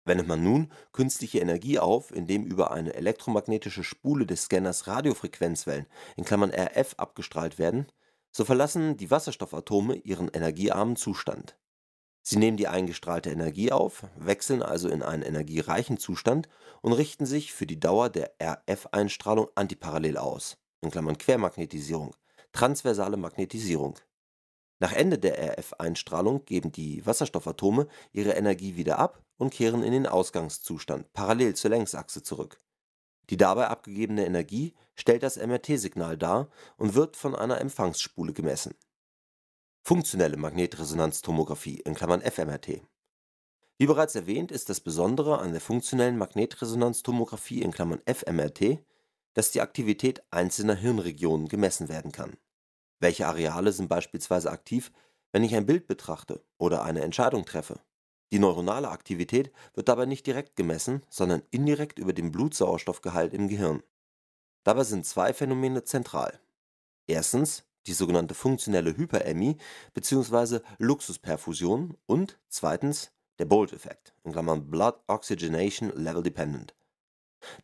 Wendet man nun künstliche Energie auf, indem über eine elektromagnetische Spule des Scanners Radiofrequenzwellen in Klammern (RF) abgestrahlt werden, so verlassen die Wasserstoffatome ihren energiearmen Zustand. Sie nehmen die eingestrahlte Energie auf, wechseln also in einen energiereichen Zustand und richten sich für die Dauer der RF-Einstrahlung antiparallel aus in Klammern (Quermagnetisierung transversale Magnetisierung. Nach Ende der RF-Einstrahlung geben die Wasserstoffatome ihre Energie wieder ab und kehren in den Ausgangszustand parallel zur Längsachse zurück. Die dabei abgegebene Energie stellt das MRT-Signal dar und wird von einer Empfangsspule gemessen. Funktionelle Magnetresonanztomographie in Klammern (fMRT). Wie bereits erwähnt, ist das Besondere an der funktionellen Magnetresonanztomographie in Klammern (fMRT dass die Aktivität einzelner Hirnregionen gemessen werden kann. Welche Areale sind beispielsweise aktiv, wenn ich ein Bild betrachte oder eine Entscheidung treffe? Die neuronale Aktivität wird dabei nicht direkt gemessen, sondern indirekt über den Blutsauerstoffgehalt im Gehirn. Dabei sind zwei Phänomene zentral. Erstens die sogenannte funktionelle Hyperämie bzw. Luxusperfusion und zweitens der Bolt-Effekt in Klammern (Blood Oxygenation Level Dependent).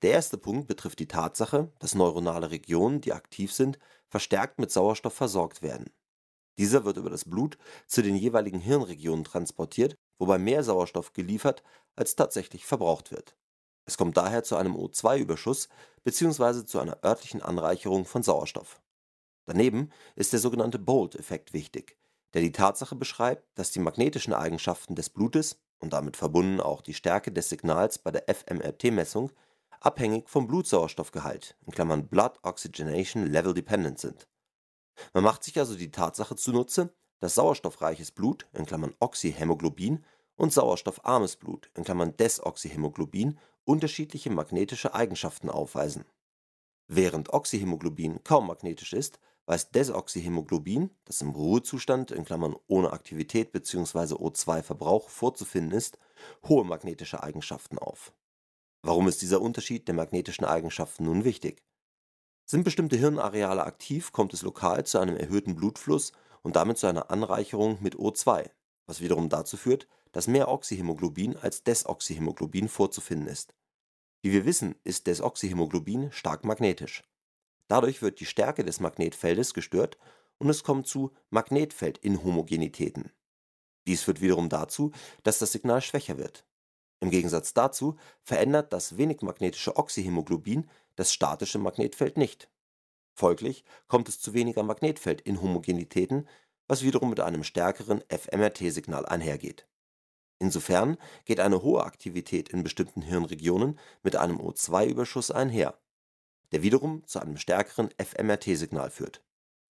Der erste Punkt betrifft die Tatsache, dass neuronale Regionen, die aktiv sind, verstärkt mit Sauerstoff versorgt werden. Dieser wird über das Blut zu den jeweiligen Hirnregionen transportiert, wobei mehr Sauerstoff geliefert als tatsächlich verbraucht wird. Es kommt daher zu einem O2-Überschuss bzw. zu einer örtlichen Anreicherung von Sauerstoff. Daneben ist der sogenannte Bolt-Effekt wichtig, der die Tatsache beschreibt, dass die magnetischen Eigenschaften des Blutes und damit verbunden auch die Stärke des Signals bei der FMRT-Messung abhängig vom Blutsauerstoffgehalt (Blood Oxygenation Level dependent) sind. Man macht sich also die Tatsache zunutze, dass sauerstoffreiches Blut (Oxyhämoglobin) und sauerstoffarmes Blut (Desoxyhämoglobin) unterschiedliche magnetische Eigenschaften aufweisen. Während Oxyhämoglobin kaum magnetisch ist, weist Desoxyhämoglobin, das im Ruhezustand (ohne Aktivität bzw. O2-Verbrauch) vorzufinden ist, hohe magnetische Eigenschaften auf Warum ist dieser Unterschied der magnetischen Eigenschaften nun wichtig? Sind bestimmte Hirnareale aktiv, kommt es lokal zu einem erhöhten Blutfluss und damit zu einer Anreicherung mit O2, was wiederum dazu führt, dass mehr Oxyhemoglobin als Desoxyhemoglobin vorzufinden ist. Wie wir wissen, ist Desoxyhemoglobin stark magnetisch. Dadurch wird die Stärke des Magnetfeldes gestört und es kommt zu Magnetfeldinhomogenitäten. Dies führt wiederum dazu, dass das Signal schwächer wird. Im Gegensatz dazu verändert das wenig magnetische Oxyhemoglobin das statische Magnetfeld nicht. Folglich kommt es zu weniger Magnetfeldinhomogenitäten, was wiederum mit einem stärkeren fMRT-Signal einhergeht. Insofern geht eine hohe Aktivität in bestimmten Hirnregionen mit einem O2-Überschuss einher, der wiederum zu einem stärkeren fMRT-Signal führt.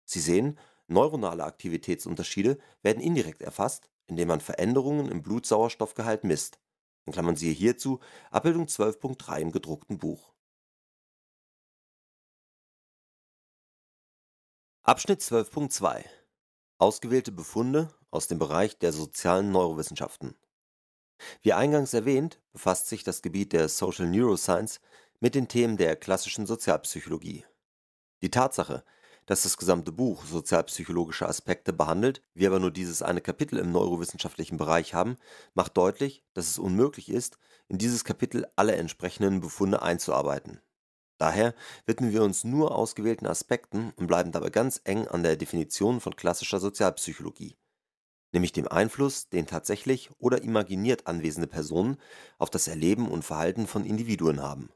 Sie sehen, neuronale Aktivitätsunterschiede werden indirekt erfasst, indem man Veränderungen im Blutsauerstoffgehalt misst in Klammern siehe hierzu, Abbildung 12.3 im gedruckten Buch. Abschnitt 12.2 Ausgewählte Befunde aus dem Bereich der sozialen Neurowissenschaften. Wie eingangs erwähnt, befasst sich das Gebiet der Social Neuroscience mit den Themen der klassischen Sozialpsychologie. Die Tatsache, dass das gesamte Buch sozialpsychologische Aspekte behandelt, wir aber nur dieses eine Kapitel im neurowissenschaftlichen Bereich haben, macht deutlich, dass es unmöglich ist, in dieses Kapitel alle entsprechenden Befunde einzuarbeiten. Daher widmen wir uns nur ausgewählten Aspekten und bleiben dabei ganz eng an der Definition von klassischer Sozialpsychologie, nämlich dem Einfluss, den tatsächlich oder imaginiert anwesende Personen auf das Erleben und Verhalten von Individuen haben.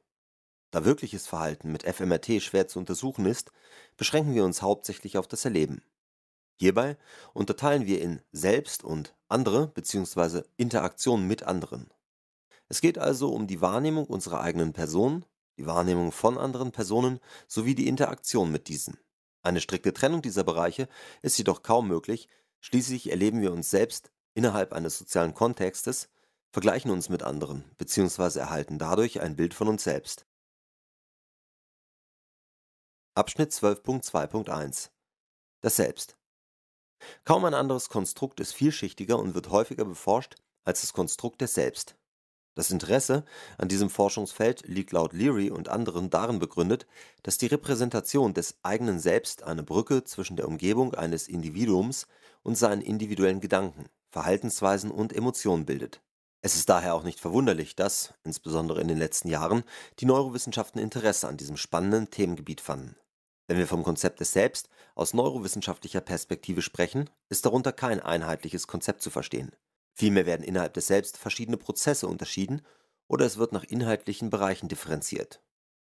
Da wirkliches Verhalten mit fMRT schwer zu untersuchen ist, beschränken wir uns hauptsächlich auf das Erleben. Hierbei unterteilen wir in Selbst und andere bzw. Interaktion mit anderen. Es geht also um die Wahrnehmung unserer eigenen Person, die Wahrnehmung von anderen Personen sowie die Interaktion mit diesen. Eine strikte Trennung dieser Bereiche ist jedoch kaum möglich, schließlich erleben wir uns selbst innerhalb eines sozialen Kontextes, vergleichen uns mit anderen bzw. erhalten dadurch ein Bild von uns selbst. Abschnitt 12.2.1 Das Selbst Kaum ein anderes Konstrukt ist vielschichtiger und wird häufiger beforscht als das Konstrukt des Selbst. Das Interesse an diesem Forschungsfeld liegt laut Leary und anderen darin begründet, dass die Repräsentation des eigenen Selbst eine Brücke zwischen der Umgebung eines Individuums und seinen individuellen Gedanken, Verhaltensweisen und Emotionen bildet. Es ist daher auch nicht verwunderlich, dass, insbesondere in den letzten Jahren, die Neurowissenschaften Interesse an diesem spannenden Themengebiet fanden. Wenn wir vom Konzept des Selbst aus neurowissenschaftlicher Perspektive sprechen, ist darunter kein einheitliches Konzept zu verstehen. Vielmehr werden innerhalb des Selbst verschiedene Prozesse unterschieden oder es wird nach inhaltlichen Bereichen differenziert.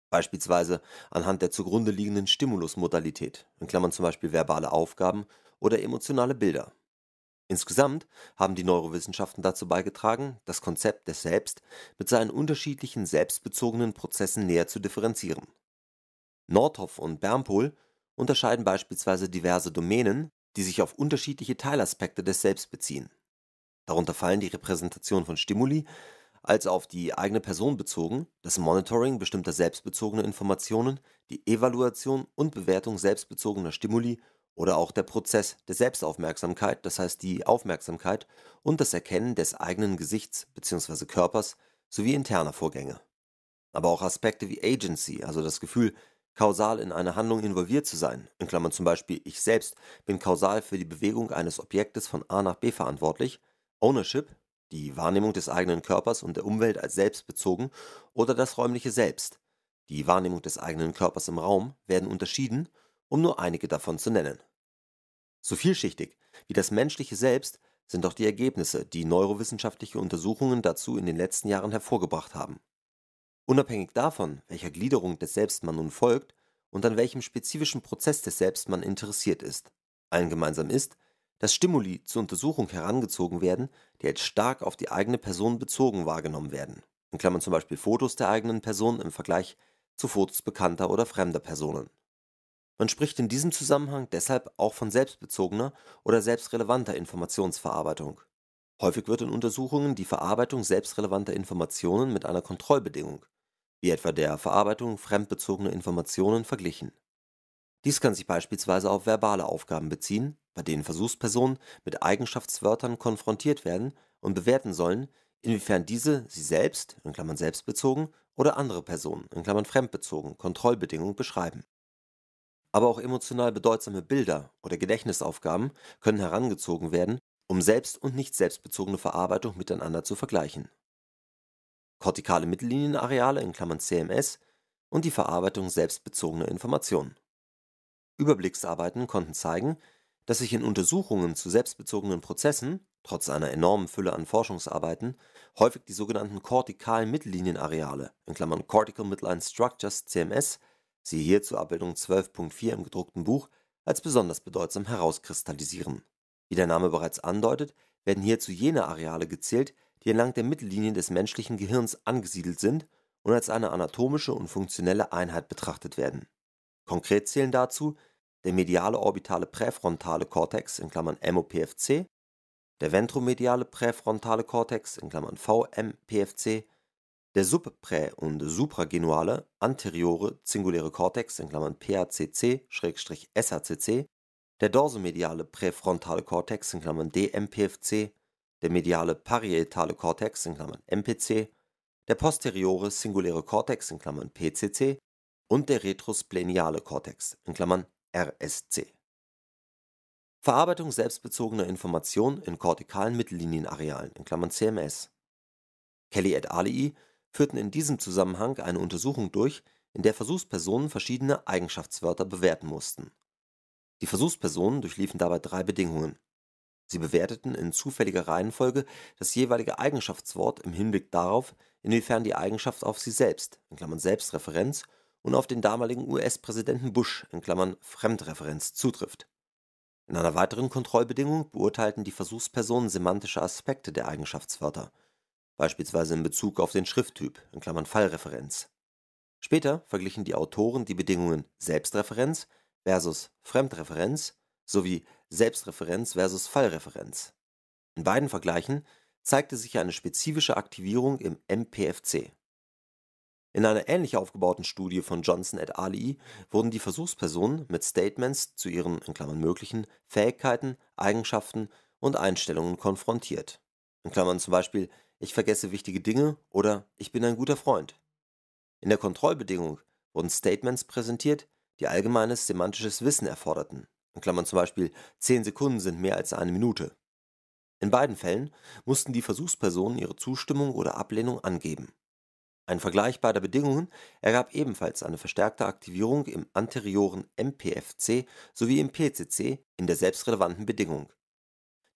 Beispielsweise anhand der zugrunde liegenden Stimulusmodalität, in Klammern zum Beispiel verbale Aufgaben oder emotionale Bilder. Insgesamt haben die Neurowissenschaften dazu beigetragen, das Konzept des Selbst mit seinen unterschiedlichen selbstbezogenen Prozessen näher zu differenzieren Nordhoff und Bermpol unterscheiden beispielsweise diverse Domänen, die sich auf unterschiedliche Teilaspekte des Selbst beziehen. Darunter fallen die Repräsentation von Stimuli, als auf die eigene Person bezogen, das Monitoring bestimmter selbstbezogener Informationen, die Evaluation und Bewertung selbstbezogener Stimuli oder auch der Prozess der Selbstaufmerksamkeit, das heißt die Aufmerksamkeit und das Erkennen des eigenen Gesichts bzw. Körpers sowie interner Vorgänge. Aber auch Aspekte wie Agency, also das Gefühl, Kausal in eine Handlung involviert zu sein In Klammern (zum Beispiel ich selbst bin kausal für die Bewegung eines Objektes von A nach B verantwortlich), Ownership (die Wahrnehmung des eigenen Körpers und der Umwelt als selbst bezogen) oder das räumliche Selbst (die Wahrnehmung des eigenen Körpers im Raum) werden unterschieden, um nur einige davon zu nennen. So vielschichtig wie das menschliche Selbst sind auch die Ergebnisse, die neurowissenschaftliche Untersuchungen dazu in den letzten Jahren hervorgebracht haben Unabhängig davon, welcher Gliederung des Selbst man nun folgt und an welchem spezifischen Prozess des Selbst man interessiert ist. Allen gemeinsam ist, dass Stimuli zur Untersuchung herangezogen werden, die als stark auf die eigene Person bezogen wahrgenommen werden. In Klammern zum Beispiel Fotos der eigenen Person im Vergleich zu Fotos bekannter oder fremder Personen. Man spricht in diesem Zusammenhang deshalb auch von selbstbezogener oder selbstrelevanter Informationsverarbeitung. Häufig wird in Untersuchungen die Verarbeitung selbstrelevanter Informationen mit einer Kontrollbedingung, wie etwa der Verarbeitung fremdbezogener Informationen, verglichen. Dies kann sich beispielsweise auf verbale Aufgaben beziehen, bei denen Versuchspersonen mit Eigenschaftswörtern konfrontiert werden und bewerten sollen, inwiefern diese sie selbst (selbstbezogen) oder andere Personen (fremdbezogen) Kontrollbedingungen beschreiben. Aber auch emotional bedeutsame Bilder oder Gedächtnisaufgaben können herangezogen werden, um selbst und nicht selbstbezogene Verarbeitung miteinander zu vergleichen kortikale Mittellinienareale in Klammern (CMS) und die Verarbeitung selbstbezogener Informationen. Überblicksarbeiten konnten zeigen, dass sich in Untersuchungen zu selbstbezogenen Prozessen trotz einer enormen Fülle an Forschungsarbeiten häufig die sogenannten kortikalen Mittellinienareale in Klammern (Cortical Midline Structures, CMS; siehe hierzu Abbildung 12.4 im gedruckten Buch) als besonders bedeutsam herauskristallisieren. Wie der Name bereits andeutet, werden hierzu jene Areale gezählt die entlang der Mittellinie des menschlichen Gehirns angesiedelt sind und als eine anatomische und funktionelle Einheit betrachtet werden. Konkret zählen dazu der mediale orbitale präfrontale Kortex (MOPFC), der ventromediale präfrontale Kortex (VMPFC), der subprä- und supragenuale anteriore zinguläre Kortex (PACC/SACC), der dorsomediale präfrontale Kortex (DMPFC der mediale parietale Kortex (MPC), der posteriore singuläre Kortex (PCC) und der retrospleniale Kortex (RSC). Verarbeitung selbstbezogener Informationen in kortikalen Mittellinienarealen (CMS). Kelly et Ali führten in diesem Zusammenhang eine Untersuchung durch, in der Versuchspersonen verschiedene Eigenschaftswörter bewerten mussten. Die Versuchspersonen durchliefen dabei drei Bedingungen Sie bewerteten in zufälliger Reihenfolge das jeweilige Eigenschaftswort im Hinblick darauf, inwiefern die Eigenschaft auf sie selbst (Selbstreferenz) und auf den damaligen US-Präsidenten Bush (Fremdreferenz) zutrifft. In einer weiteren Kontrollbedingung beurteilten die Versuchspersonen semantische Aspekte der Eigenschaftswörter, beispielsweise in Bezug auf den Schrifttyp (Fallreferenz). Später verglichen die Autoren die Bedingungen Selbstreferenz versus Fremdreferenz sowie Selbstreferenz versus Fallreferenz. In beiden Vergleichen zeigte sich eine spezifische Aktivierung im MPFC. In einer ähnlich aufgebauten Studie von Johnson et al. wurden die Versuchspersonen mit Statements zu ihren möglichen Fähigkeiten, Eigenschaften und Einstellungen konfrontiert. In Klammern zum Beispiel, ich vergesse wichtige Dinge oder ich bin ein guter Freund. In der Kontrollbedingung wurden Statements präsentiert, die allgemeines semantisches Wissen erforderten in Klammern zum Beispiel 10 Sekunden sind mehr als eine Minute. In beiden Fällen mussten die Versuchspersonen ihre Zustimmung oder Ablehnung angeben. Ein Vergleich beider Bedingungen ergab ebenfalls eine verstärkte Aktivierung im anterioren MPFC sowie im PCC in der selbstrelevanten Bedingung.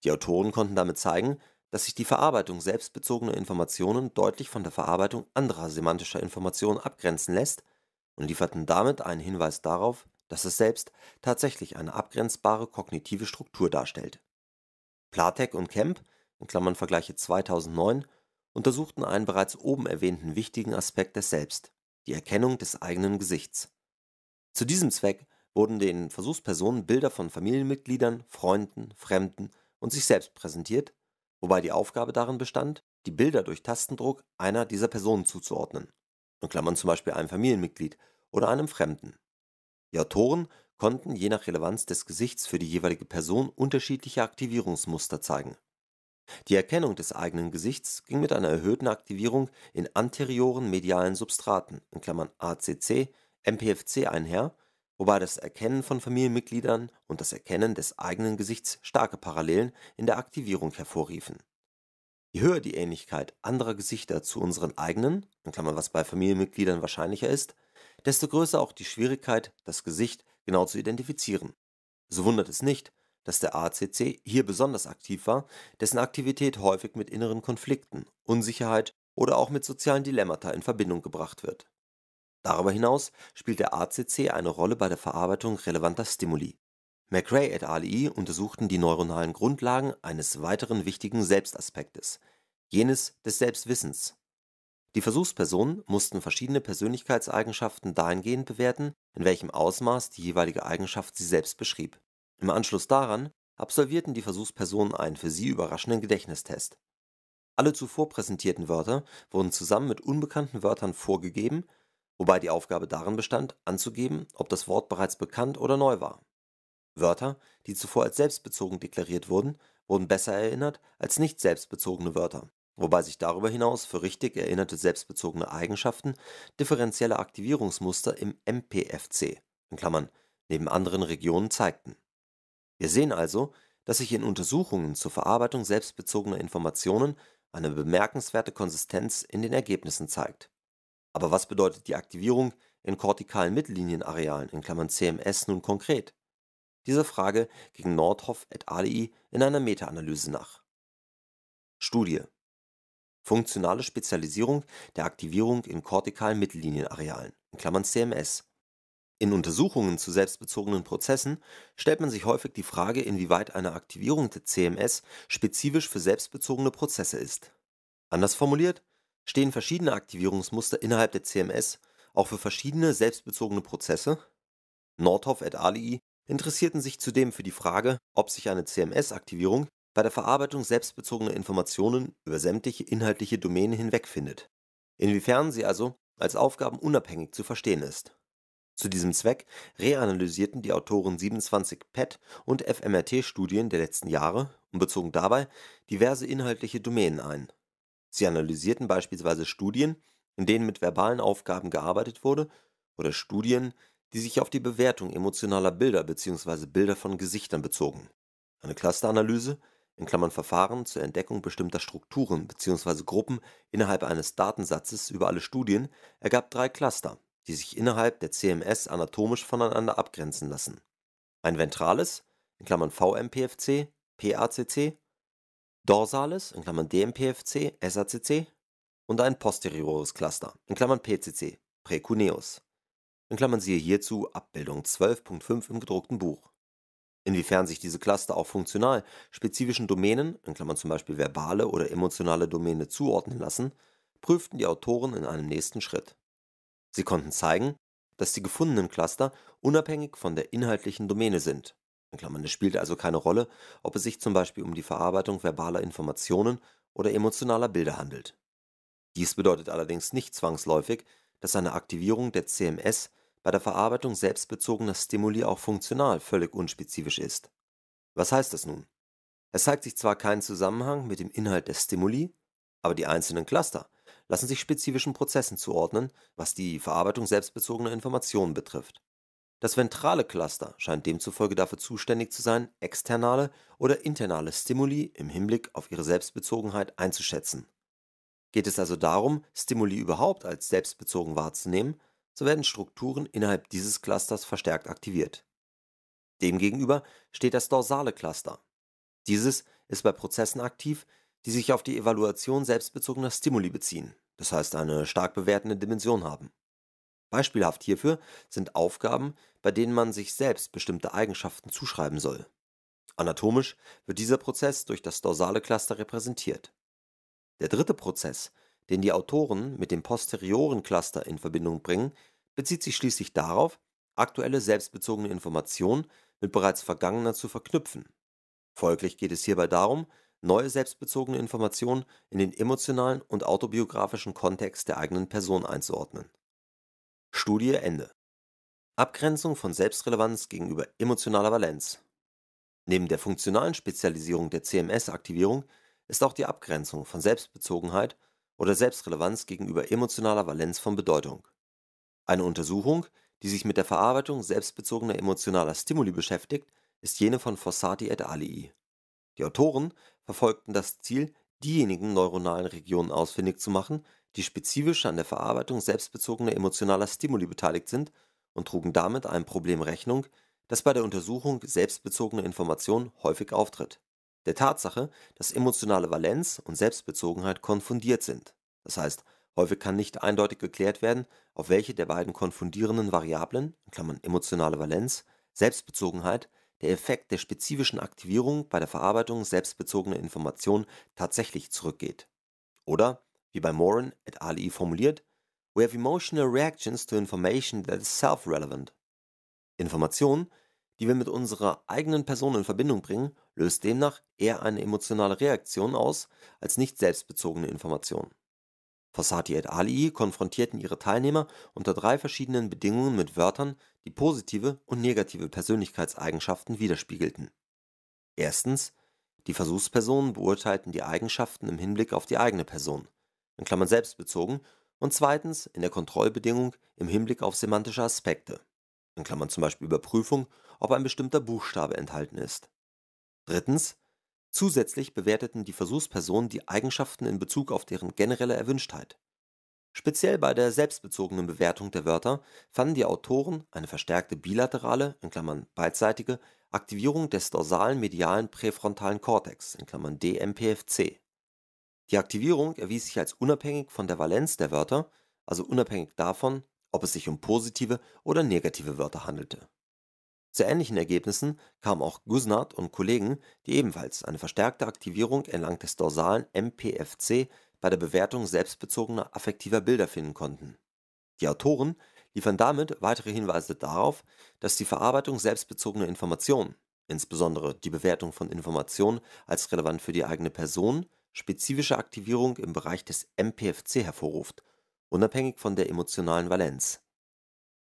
Die Autoren konnten damit zeigen, dass sich die Verarbeitung selbstbezogener Informationen deutlich von der Verarbeitung anderer semantischer Informationen abgrenzen lässt und lieferten damit einen Hinweis darauf, dass es selbst tatsächlich eine abgrenzbare kognitive Struktur darstellt. Platek und Kemp (Vergleiche 2009) untersuchten einen bereits oben erwähnten wichtigen Aspekt des Selbst, die Erkennung des eigenen Gesichts. Zu diesem Zweck wurden den Versuchspersonen Bilder von Familienmitgliedern, Freunden, Fremden und sich selbst präsentiert, wobei die Aufgabe darin bestand, die Bilder durch Tastendruck einer dieser Personen zuzuordnen (zum Beispiel einem Familienmitglied oder einem Fremden die Autoren konnten je nach Relevanz des Gesichts für die jeweilige Person unterschiedliche Aktivierungsmuster zeigen. Die Erkennung des eigenen Gesichts ging mit einer erhöhten Aktivierung in anterioren medialen Substraten in Klammern (ACC, MPFC) einher, wobei das Erkennen von Familienmitgliedern und das Erkennen des eigenen Gesichts starke Parallelen in der Aktivierung hervorriefen. Je höher die Ähnlichkeit anderer Gesichter zu unseren eigenen (was bei Familienmitgliedern wahrscheinlicher ist desto größer auch die Schwierigkeit, das Gesicht genau zu identifizieren. So wundert es nicht, dass der ACC hier besonders aktiv war, dessen Aktivität häufig mit inneren Konflikten, Unsicherheit oder auch mit sozialen Dilemmata in Verbindung gebracht wird. Darüber hinaus spielt der ACC eine Rolle bei der Verarbeitung relevanter Stimuli. McRae et al. untersuchten die neuronalen Grundlagen eines weiteren wichtigen Selbstaspektes, jenes des Selbstwissens. Die Versuchspersonen mussten verschiedene Persönlichkeitseigenschaften dahingehend bewerten, in welchem Ausmaß die jeweilige Eigenschaft sie selbst beschrieb. Im Anschluss daran absolvierten die Versuchspersonen einen für sie überraschenden Gedächtnistest. Alle zuvor präsentierten Wörter wurden zusammen mit unbekannten Wörtern vorgegeben, wobei die Aufgabe darin bestand, anzugeben, ob das Wort bereits bekannt oder neu war. Wörter, die zuvor als selbstbezogen deklariert wurden, wurden besser erinnert als nicht selbstbezogene Wörter wobei sich darüber hinaus für richtig erinnerte selbstbezogene Eigenschaften differenzielle Aktivierungsmuster im MPFC in Klammern (neben anderen Regionen) zeigten. Wir sehen also, dass sich in Untersuchungen zur Verarbeitung selbstbezogener Informationen eine bemerkenswerte Konsistenz in den Ergebnissen zeigt. Aber was bedeutet die Aktivierung in kortikalen Mittellinienarealen in Klammern (CMS) nun konkret? Dieser Frage ging Nordhoff et al. in einer Meta-Analyse nach. Studie Funktionale Spezialisierung der Aktivierung in kortikalen Mittellinienarealen in Klammern (CMS). In Untersuchungen zu selbstbezogenen Prozessen stellt man sich häufig die Frage, inwieweit eine Aktivierung der CMS spezifisch für selbstbezogene Prozesse ist. Anders formuliert, stehen verschiedene Aktivierungsmuster innerhalb der CMS auch für verschiedene selbstbezogene Prozesse? Nordhoff et al. interessierten sich zudem für die Frage, ob sich eine CMS-Aktivierung bei der Verarbeitung selbstbezogener Informationen über sämtliche inhaltliche Domänen hinweg findet, inwiefern sie also als Aufgaben unabhängig zu verstehen ist. Zu diesem Zweck reanalysierten die Autoren 27 PET- und fMRT-Studien der letzten Jahre und bezogen dabei diverse inhaltliche Domänen ein. Sie analysierten beispielsweise Studien, in denen mit verbalen Aufgaben gearbeitet wurde, oder Studien, die sich auf die Bewertung emotionaler Bilder bzw. Bilder von Gesichtern bezogen. Eine Clusteranalyse in Klammern Verfahren zur Entdeckung bestimmter Strukturen bzw. Gruppen innerhalb eines Datensatzes über alle Studien) ergab drei Cluster, die sich innerhalb der CMS anatomisch voneinander abgrenzen lassen: ein ventrales in Klammern (VMPFC, PACC), dorsales in Klammern (DMPFC, SACC) und ein posteriores Cluster in Klammern (PCC, Präcuneus. In Klammern (Siehe hierzu Abbildung 12.5 im gedruckten Buch Inwiefern sich diese Cluster auch funktional spezifischen Domänen in Klammern (zum Beispiel verbale oder emotionale Domäne) zuordnen lassen, prüften die Autoren in einem nächsten Schritt. Sie konnten zeigen, dass die gefundenen Cluster unabhängig von der inhaltlichen Domäne sind In Klammern, (es spielt also keine Rolle, ob es sich zum Beispiel um die Verarbeitung verbaler Informationen oder emotionaler Bilder handelt). Dies bedeutet allerdings nicht zwangsläufig, dass eine Aktivierung der CMS bei der Verarbeitung selbstbezogener Stimuli auch funktional völlig unspezifisch ist. Was heißt das nun? Es zeigt sich zwar kein Zusammenhang mit dem Inhalt der Stimuli, aber die einzelnen Cluster lassen sich spezifischen Prozessen zuordnen, was die Verarbeitung selbstbezogener Informationen betrifft. Das ventrale Cluster scheint demzufolge dafür zuständig zu sein, externe oder internale Stimuli im Hinblick auf ihre Selbstbezogenheit einzuschätzen. Geht es also darum, Stimuli überhaupt als selbstbezogen wahrzunehmen, so werden Strukturen innerhalb dieses Clusters verstärkt aktiviert. Demgegenüber steht das dorsale Cluster. Dieses ist bei Prozessen aktiv, die sich auf die Evaluation selbstbezogener Stimuli beziehen, das heißt eine stark bewertende Dimension haben. Beispielhaft hierfür sind Aufgaben, bei denen man sich selbst bestimmte Eigenschaften zuschreiben soll. Anatomisch wird dieser Prozess durch das dorsale Cluster repräsentiert. Der dritte Prozess den die Autoren mit dem posterioren Cluster in Verbindung bringen, bezieht sich schließlich darauf, aktuelle selbstbezogene Informationen mit bereits vergangener zu verknüpfen. Folglich geht es hierbei darum, neue selbstbezogene Informationen in den emotionalen und autobiografischen Kontext der eigenen Person einzuordnen. Studie Ende. Abgrenzung von Selbstrelevanz gegenüber emotionaler Valenz. Neben der funktionalen Spezialisierung der CMS-Aktivierung ist auch die Abgrenzung von Selbstbezogenheit oder Selbstrelevanz gegenüber emotionaler Valenz von Bedeutung. Eine Untersuchung, die sich mit der Verarbeitung selbstbezogener emotionaler Stimuli beschäftigt, ist jene von Fossati et al. Die Autoren verfolgten das Ziel, diejenigen neuronalen Regionen ausfindig zu machen, die spezifisch an der Verarbeitung selbstbezogener emotionaler Stimuli beteiligt sind und trugen damit einem Problem Rechnung, das bei der Untersuchung selbstbezogener Informationen häufig auftritt der Tatsache, dass emotionale Valenz und Selbstbezogenheit konfundiert sind, das heißt, häufig kann nicht eindeutig geklärt werden, auf welche der beiden konfundierenden Variablen (emotionale Valenz, Selbstbezogenheit) der Effekt der spezifischen Aktivierung bei der Verarbeitung selbstbezogener Informationen tatsächlich zurückgeht. Oder wie bei Morin et al. formuliert: We have emotional reactions to information that is self-relevant. Information die wir mit unserer eigenen Person in Verbindung bringen, löst demnach eher eine emotionale Reaktion aus als nicht selbstbezogene Informationen. Fossati et al. konfrontierten ihre Teilnehmer unter drei verschiedenen Bedingungen mit Wörtern, die positive und negative Persönlichkeitseigenschaften widerspiegelten. Erstens, die Versuchspersonen beurteilten die Eigenschaften im Hinblick auf die eigene Person, in Klammern selbstbezogen, und zweitens in der Kontrollbedingung im Hinblick auf semantische Aspekte, in Klammern zum Beispiel Überprüfung, ob ein bestimmter Buchstabe enthalten ist. Drittens, zusätzlich bewerteten die Versuchspersonen die Eigenschaften in Bezug auf deren generelle Erwünschtheit. Speziell bei der selbstbezogenen Bewertung der Wörter fanden die Autoren eine verstärkte bilaterale in Klammern beidseitige Aktivierung des dorsalen medialen präfrontalen Kortex in Klammern DMPFC. Die Aktivierung erwies sich als unabhängig von der Valenz der Wörter, also unabhängig davon, ob es sich um positive oder negative Wörter handelte. Zu ähnlichen Ergebnissen kamen auch Gusnard und Kollegen, die ebenfalls eine verstärkte Aktivierung entlang des dorsalen MPFC bei der Bewertung selbstbezogener affektiver Bilder finden konnten. Die Autoren liefern damit weitere Hinweise darauf, dass die Verarbeitung selbstbezogener Informationen, insbesondere die Bewertung von Informationen als relevant für die eigene Person, spezifische Aktivierung im Bereich des MPFC hervorruft unabhängig von der emotionalen Valenz.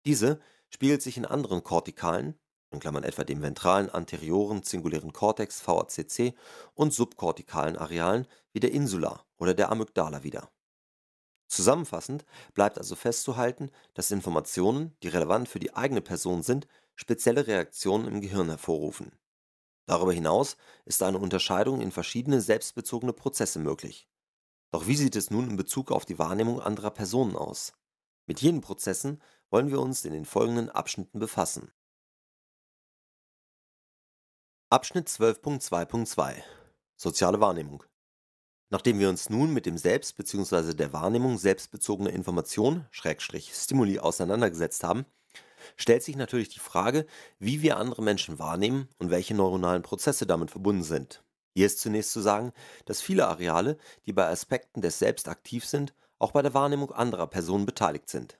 Diese spiegelt sich in anderen Kortikalen in Klammern (etwa dem ventralen anterioren zingulären Kortex (VACC) und subkortikalen Arealen wie der Insula oder der Amygdala wieder. Zusammenfassend bleibt also festzuhalten, dass Informationen, die relevant für die eigene Person sind, spezielle Reaktionen im Gehirn hervorrufen. Darüber hinaus ist eine Unterscheidung in verschiedene selbstbezogene Prozesse möglich doch wie sieht es nun in Bezug auf die Wahrnehmung anderer Personen aus? Mit jenen Prozessen wollen wir uns in den folgenden Abschnitten befassen. Abschnitt 12.2.2 Soziale Wahrnehmung Nachdem wir uns nun mit dem Selbst bzw. der Wahrnehmung selbstbezogener Informationen, Schrägstrich Stimuli, auseinandergesetzt haben, stellt sich natürlich die Frage, wie wir andere Menschen wahrnehmen und welche neuronalen Prozesse damit verbunden sind. Hier ist zunächst zu sagen, dass viele Areale, die bei Aspekten des Selbst aktiv sind, auch bei der Wahrnehmung anderer Personen beteiligt sind.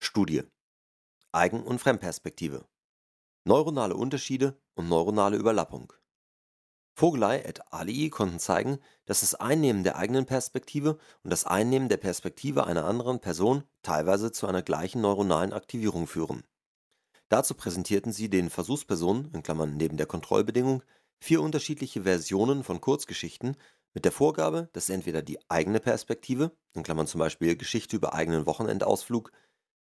Studie Eigen- und Fremdperspektive Neuronale Unterschiede und neuronale Überlappung Vogelei et Ali konnten zeigen, dass das Einnehmen der eigenen Perspektive und das Einnehmen der Perspektive einer anderen Person teilweise zu einer gleichen neuronalen Aktivierung führen. Dazu präsentierten sie den Versuchspersonen (neben der Kontrollbedingung vier unterschiedliche Versionen von Kurzgeschichten mit der Vorgabe, dass entweder die eigene Perspektive (in Klammern zum Beispiel Geschichte über eigenen Wochenendausflug),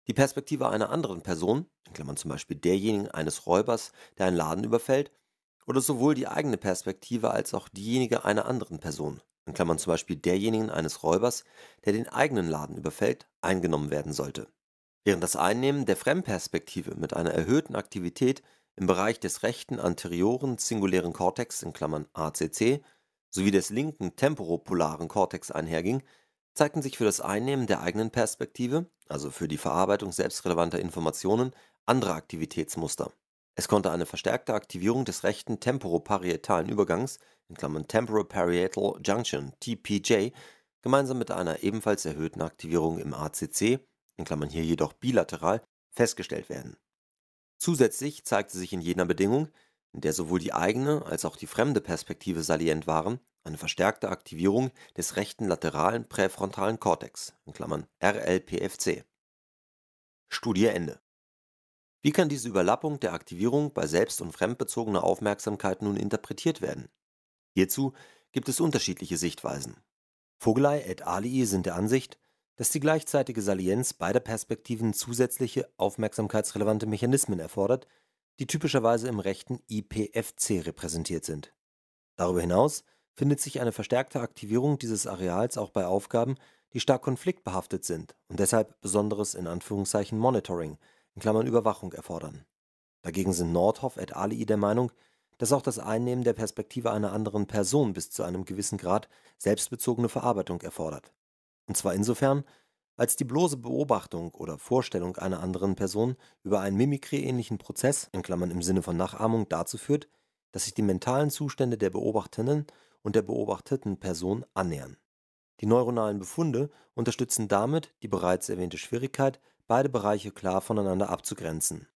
die Perspektive einer anderen Person (in Klammern zum Beispiel derjenigen eines Räubers, der einen Laden überfällt) oder sowohl die eigene Perspektive als auch diejenige einer anderen Person (in Klammern zum Beispiel derjenigen eines Räubers, der den eigenen Laden überfällt) eingenommen werden sollte. Während das Einnehmen der Fremdperspektive mit einer erhöhten Aktivität im Bereich des rechten anterioren singulären Kortex (ACC) sowie des linken temporopolaren Kortex einherging, zeigten sich für das Einnehmen der eigenen Perspektive (also für die Verarbeitung selbstrelevanter Informationen) andere Aktivitätsmuster. Es konnte eine verstärkte Aktivierung des rechten temporoparietalen Übergangs (Temporal-Parietal Junction, TPJ) gemeinsam mit einer ebenfalls erhöhten Aktivierung im ACC (hier jedoch bilateral) festgestellt werden Zusätzlich zeigte sich in jener Bedingung, in der sowohl die eigene als auch die fremde Perspektive salient waren, eine verstärkte Aktivierung des rechten lateralen präfrontalen Kortex (RLPFC). Studie Ende. Wie kann diese Überlappung der Aktivierung bei selbst und fremdbezogener Aufmerksamkeit nun interpretiert werden? Hierzu gibt es unterschiedliche Sichtweisen. Vogelei et alii sind der Ansicht dass die gleichzeitige Salienz beider Perspektiven zusätzliche aufmerksamkeitsrelevante Mechanismen erfordert, die typischerweise im rechten IPFC repräsentiert sind. Darüber hinaus findet sich eine verstärkte Aktivierung dieses Areals auch bei Aufgaben, die stark konfliktbehaftet sind und deshalb besonderes in Anführungszeichen Monitoring in Klammern Überwachung erfordern. Dagegen sind Nordhoff et alii der Meinung, dass auch das Einnehmen der Perspektive einer anderen Person bis zu einem gewissen Grad selbstbezogene Verarbeitung erfordert und zwar insofern, als die bloße Beobachtung oder Vorstellung einer anderen Person über einen Mimikry-ähnlichen Prozess (im Sinne von Nachahmung) dazu führt, dass sich die mentalen Zustände der beobachtenden und der beobachteten Person annähern. Die neuronalen Befunde unterstützen damit die bereits erwähnte Schwierigkeit, beide Bereiche klar voneinander abzugrenzen.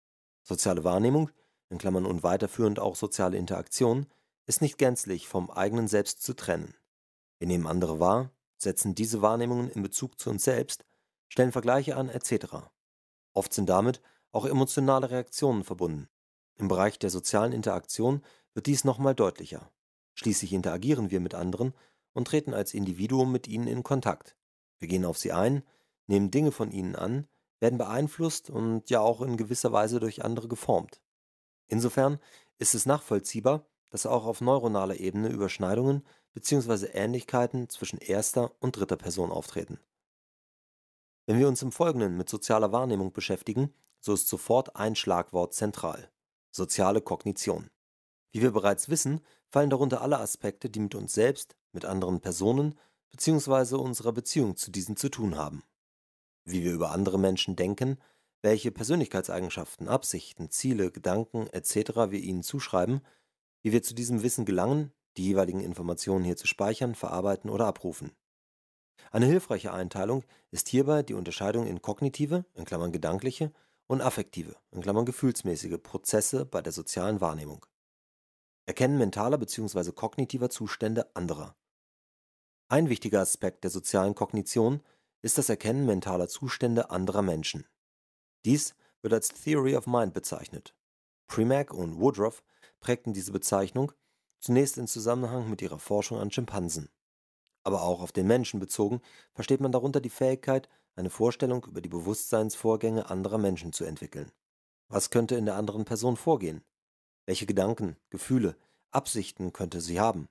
Soziale Wahrnehmung in Klammern (und weiterführend auch soziale Interaktion) ist nicht gänzlich vom eigenen Selbst zu trennen. Wir nehmen andere wahr setzen diese Wahrnehmungen in Bezug zu uns selbst, stellen Vergleiche an etc. Oft sind damit auch emotionale Reaktionen verbunden. Im Bereich der sozialen Interaktion wird dies nochmal deutlicher. Schließlich interagieren wir mit anderen und treten als Individuum mit ihnen in Kontakt. Wir gehen auf sie ein, nehmen Dinge von ihnen an, werden beeinflusst und ja auch in gewisser Weise durch andere geformt. Insofern ist es nachvollziehbar, dass auch auf neuronaler Ebene Überschneidungen bzw. Ähnlichkeiten zwischen erster und dritter Person auftreten. Wenn wir uns im Folgenden mit sozialer Wahrnehmung beschäftigen, so ist sofort ein Schlagwort zentral: soziale Kognition. Wie wir bereits wissen, fallen darunter alle Aspekte, die mit uns selbst, mit anderen Personen bzw. unserer Beziehung zu diesen zu tun haben. Wie wir über andere Menschen denken, welche Persönlichkeitseigenschaften, Absichten, Ziele, Gedanken etc. wir ihnen zuschreiben wie wir zu diesem Wissen gelangen, die jeweiligen Informationen hier zu speichern, verarbeiten oder abrufen. Eine hilfreiche Einteilung ist hierbei die Unterscheidung in kognitive in Klammern (gedankliche) und affektive in Klammern (gefühlsmäßige) Prozesse bei der sozialen Wahrnehmung. Erkennen mentaler bzw. kognitiver Zustände anderer. Ein wichtiger Aspekt der sozialen Kognition ist das Erkennen mentaler Zustände anderer Menschen. Dies wird als Theory of Mind bezeichnet. Premack und Woodruff prägten diese Bezeichnung, zunächst in Zusammenhang mit ihrer Forschung an Schimpansen. Aber auch auf den Menschen bezogen versteht man darunter die Fähigkeit, eine Vorstellung über die Bewusstseinsvorgänge anderer Menschen zu entwickeln. Was könnte in der anderen Person vorgehen? Welche Gedanken, Gefühle, Absichten könnte sie haben?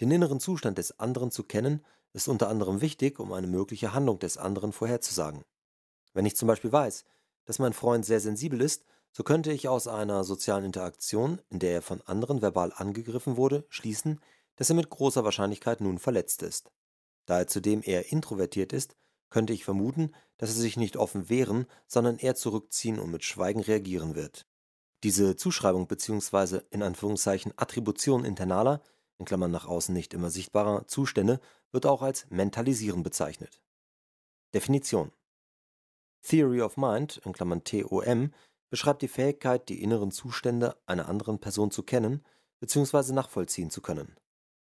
Den inneren Zustand des anderen zu kennen, ist unter anderem wichtig, um eine mögliche Handlung des anderen vorherzusagen. Wenn ich zum Beispiel weiß, dass mein Freund sehr sensibel ist so könnte ich aus einer sozialen Interaktion, in der er von anderen verbal angegriffen wurde, schließen, dass er mit großer Wahrscheinlichkeit nun verletzt ist. Da er zudem eher introvertiert ist, könnte ich vermuten, dass er sich nicht offen wehren, sondern eher zurückziehen und mit Schweigen reagieren wird. Diese Zuschreibung bzw. in Anführungszeichen Attribution internaler in Klammern nach außen nicht immer sichtbarer Zustände wird auch als Mentalisieren bezeichnet. Definition Theory of Mind in Klammern TOM beschreibt die Fähigkeit, die inneren Zustände einer anderen Person zu kennen bzw. nachvollziehen zu können.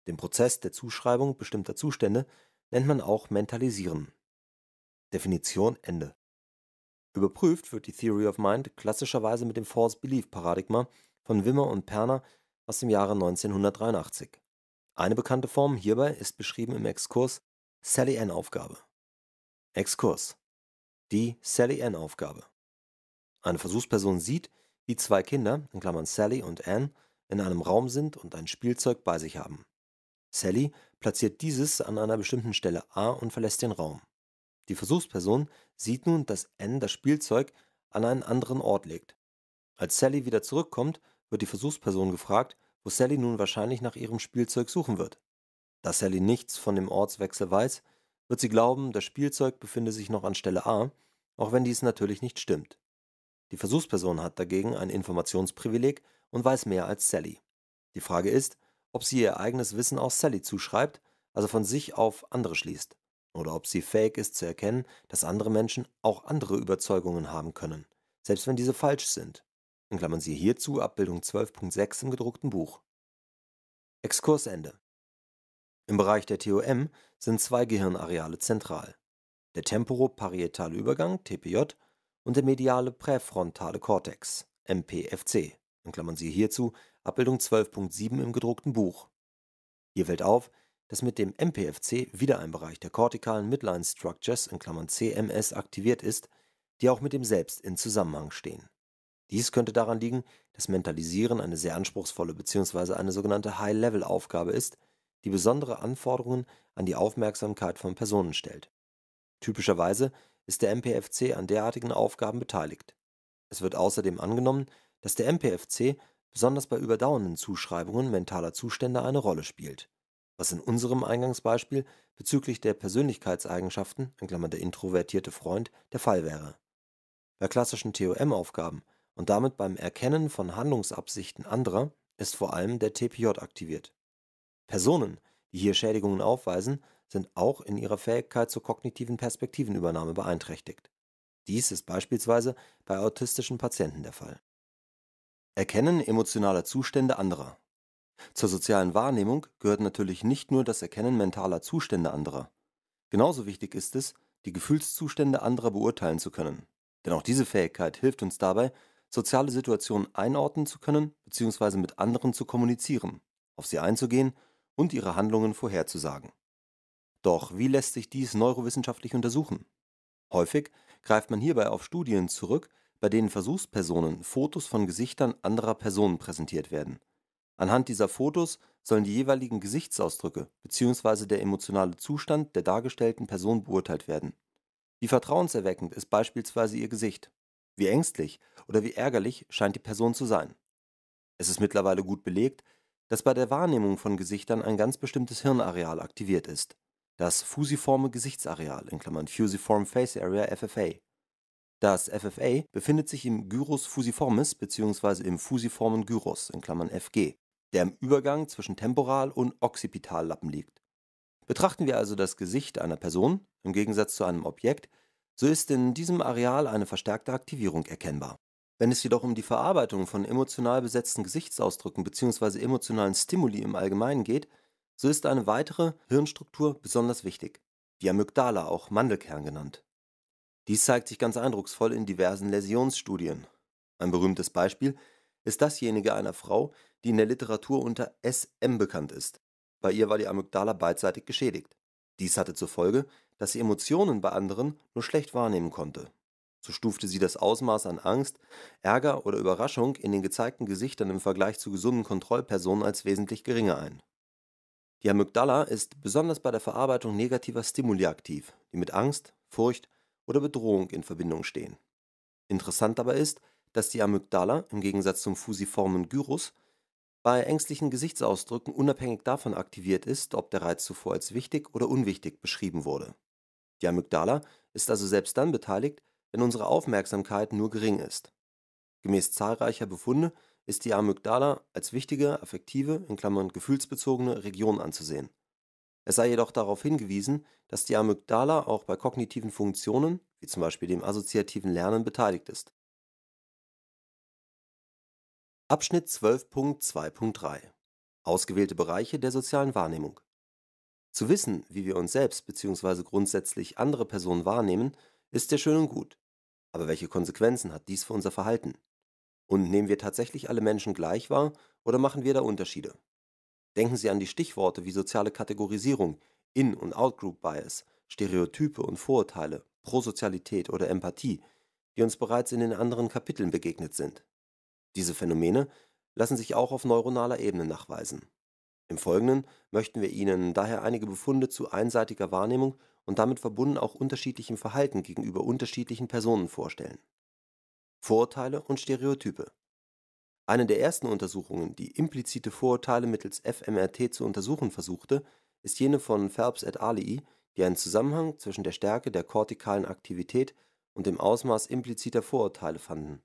Den Prozess der Zuschreibung bestimmter Zustände nennt man auch Mentalisieren. Definition Ende. Überprüft wird die Theory of Mind klassischerweise mit dem False Belief Paradigma von Wimmer und Perner aus dem Jahre 1983. Eine bekannte Form hierbei ist beschrieben im Exkurs Sally N Aufgabe. Exkurs. Die Sally N Aufgabe eine Versuchsperson sieht, wie zwei Kinder in Klammern (Sally und Ann) in einem Raum sind und ein Spielzeug bei sich haben. Sally platziert dieses an einer bestimmten Stelle A und verlässt den Raum. Die Versuchsperson sieht nun, dass Ann das Spielzeug an einen anderen Ort legt. Als Sally wieder zurückkommt, wird die Versuchsperson gefragt, wo Sally nun wahrscheinlich nach ihrem Spielzeug suchen wird. Da Sally nichts von dem Ortswechsel weiß, wird sie glauben, das Spielzeug befinde sich noch an Stelle A, auch wenn dies natürlich nicht stimmt. Die Versuchsperson hat dagegen ein Informationsprivileg und weiß mehr als Sally. Die Frage ist, ob sie ihr eigenes Wissen auch Sally zuschreibt, also von sich auf andere schließt, oder ob sie fähig ist zu erkennen, dass andere Menschen auch andere Überzeugungen haben können, selbst wenn diese falsch sind. In Klammern siehe hierzu Abbildung 12.6 im gedruckten Buch. Exkursende. Im Bereich der TOM sind zwei Gehirnareale zentral. Der temporoparietale Übergang, TPJ, und der mediale präfrontale Kortex (MPFC) in Klammern Sie hierzu Abbildung 12.7 im gedruckten Buch). Hier fällt auf, dass mit dem MPFC wieder ein Bereich der kortikalen midline structures in Klammern (CMS) aktiviert ist, die auch mit dem Selbst in Zusammenhang stehen. Dies könnte daran liegen, dass Mentalisieren eine sehr anspruchsvolle bzw. eine sogenannte High-Level-Aufgabe ist, die besondere Anforderungen an die Aufmerksamkeit von Personen stellt. Typischerweise ist der MPFC an derartigen Aufgaben beteiligt. Es wird außerdem angenommen, dass der MPFC besonders bei überdauernden Zuschreibungen mentaler Zustände eine Rolle spielt, was in unserem Eingangsbeispiel bezüglich der Persönlichkeitseigenschaften (der introvertierte Freund) der Fall wäre. Bei klassischen TOM-Aufgaben und damit beim Erkennen von Handlungsabsichten anderer ist vor allem der TPJ aktiviert. Personen, die hier Schädigungen aufweisen sind auch in ihrer Fähigkeit zur kognitiven Perspektivenübernahme beeinträchtigt. Dies ist beispielsweise bei autistischen Patienten der Fall. Erkennen emotionaler Zustände anderer. Zur sozialen Wahrnehmung gehört natürlich nicht nur das Erkennen mentaler Zustände anderer. Genauso wichtig ist es, die Gefühlszustände anderer beurteilen zu können. Denn auch diese Fähigkeit hilft uns dabei, soziale Situationen einordnen zu können bzw. mit anderen zu kommunizieren, auf sie einzugehen und ihre Handlungen vorherzusagen. Doch wie lässt sich dies neurowissenschaftlich untersuchen? Häufig greift man hierbei auf Studien zurück, bei denen Versuchspersonen Fotos von Gesichtern anderer Personen präsentiert werden. Anhand dieser Fotos sollen die jeweiligen Gesichtsausdrücke bzw. der emotionale Zustand der dargestellten Person beurteilt werden. Wie vertrauenserweckend ist beispielsweise ihr Gesicht? Wie ängstlich oder wie ärgerlich scheint die Person zu sein? Es ist mittlerweile gut belegt, dass bei der Wahrnehmung von Gesichtern ein ganz bestimmtes Hirnareal aktiviert ist das fusiforme Gesichtsareal in Klammern (Fusiform Face Area, FFA). Das FFA befindet sich im Gyrus fusiformis bzw. im fusiformen Gyrus (FG), der im Übergang zwischen Temporal und Occipitallappen liegt. Betrachten wir also das Gesicht einer Person im Gegensatz zu einem Objekt, so ist in diesem Areal eine verstärkte Aktivierung erkennbar. Wenn es jedoch um die Verarbeitung von emotional besetzten Gesichtsausdrücken bzw. emotionalen Stimuli im Allgemeinen geht so ist eine weitere Hirnstruktur besonders wichtig, die Amygdala, auch Mandelkern genannt. Dies zeigt sich ganz eindrucksvoll in diversen Läsionsstudien. Ein berühmtes Beispiel ist dasjenige einer Frau, die in der Literatur unter SM bekannt ist. Bei ihr war die Amygdala beidseitig geschädigt. Dies hatte zur Folge, dass sie Emotionen bei anderen nur schlecht wahrnehmen konnte. So stufte sie das Ausmaß an Angst, Ärger oder Überraschung in den gezeigten Gesichtern im Vergleich zu gesunden Kontrollpersonen als wesentlich geringer ein. Die Amygdala ist besonders bei der Verarbeitung negativer Stimuli aktiv, die mit Angst, Furcht oder Bedrohung in Verbindung stehen. Interessant dabei ist, dass die Amygdala im Gegensatz zum fusiformen Gyrus bei ängstlichen Gesichtsausdrücken unabhängig davon aktiviert ist, ob der Reiz zuvor als wichtig oder unwichtig beschrieben wurde. Die Amygdala ist also selbst dann beteiligt, wenn unsere Aufmerksamkeit nur gering ist. Gemäß zahlreicher Befunde ist die Amygdala als wichtige affektive in Klammern (gefühlsbezogene) Region anzusehen. Es sei jedoch darauf hingewiesen, dass die Amygdala auch bei kognitiven Funktionen wie zum Beispiel dem assoziativen Lernen beteiligt ist. Abschnitt 12.2.3 Ausgewählte Bereiche der sozialen Wahrnehmung Zu wissen, wie wir uns selbst bzw. grundsätzlich andere Personen wahrnehmen, ist sehr schön und gut. Aber welche Konsequenzen hat dies für unser Verhalten und nehmen wir tatsächlich alle Menschen gleich wahr oder machen wir da Unterschiede? Denken Sie an die Stichworte wie soziale Kategorisierung, In- und Outgroup-Bias, Stereotype und Vorurteile, Prosozialität oder Empathie, die uns bereits in den anderen Kapiteln begegnet sind. Diese Phänomene lassen sich auch auf neuronaler Ebene nachweisen. Im Folgenden möchten wir Ihnen daher einige Befunde zu einseitiger Wahrnehmung und damit verbunden auch unterschiedlichem Verhalten gegenüber unterschiedlichen Personen vorstellen Vorurteile und Stereotype. Eine der ersten Untersuchungen, die implizite Vorurteile mittels fMRT zu untersuchen versuchte, ist jene von Phelps et alii, die einen Zusammenhang zwischen der Stärke der kortikalen Aktivität und dem Ausmaß impliziter Vorurteile fanden.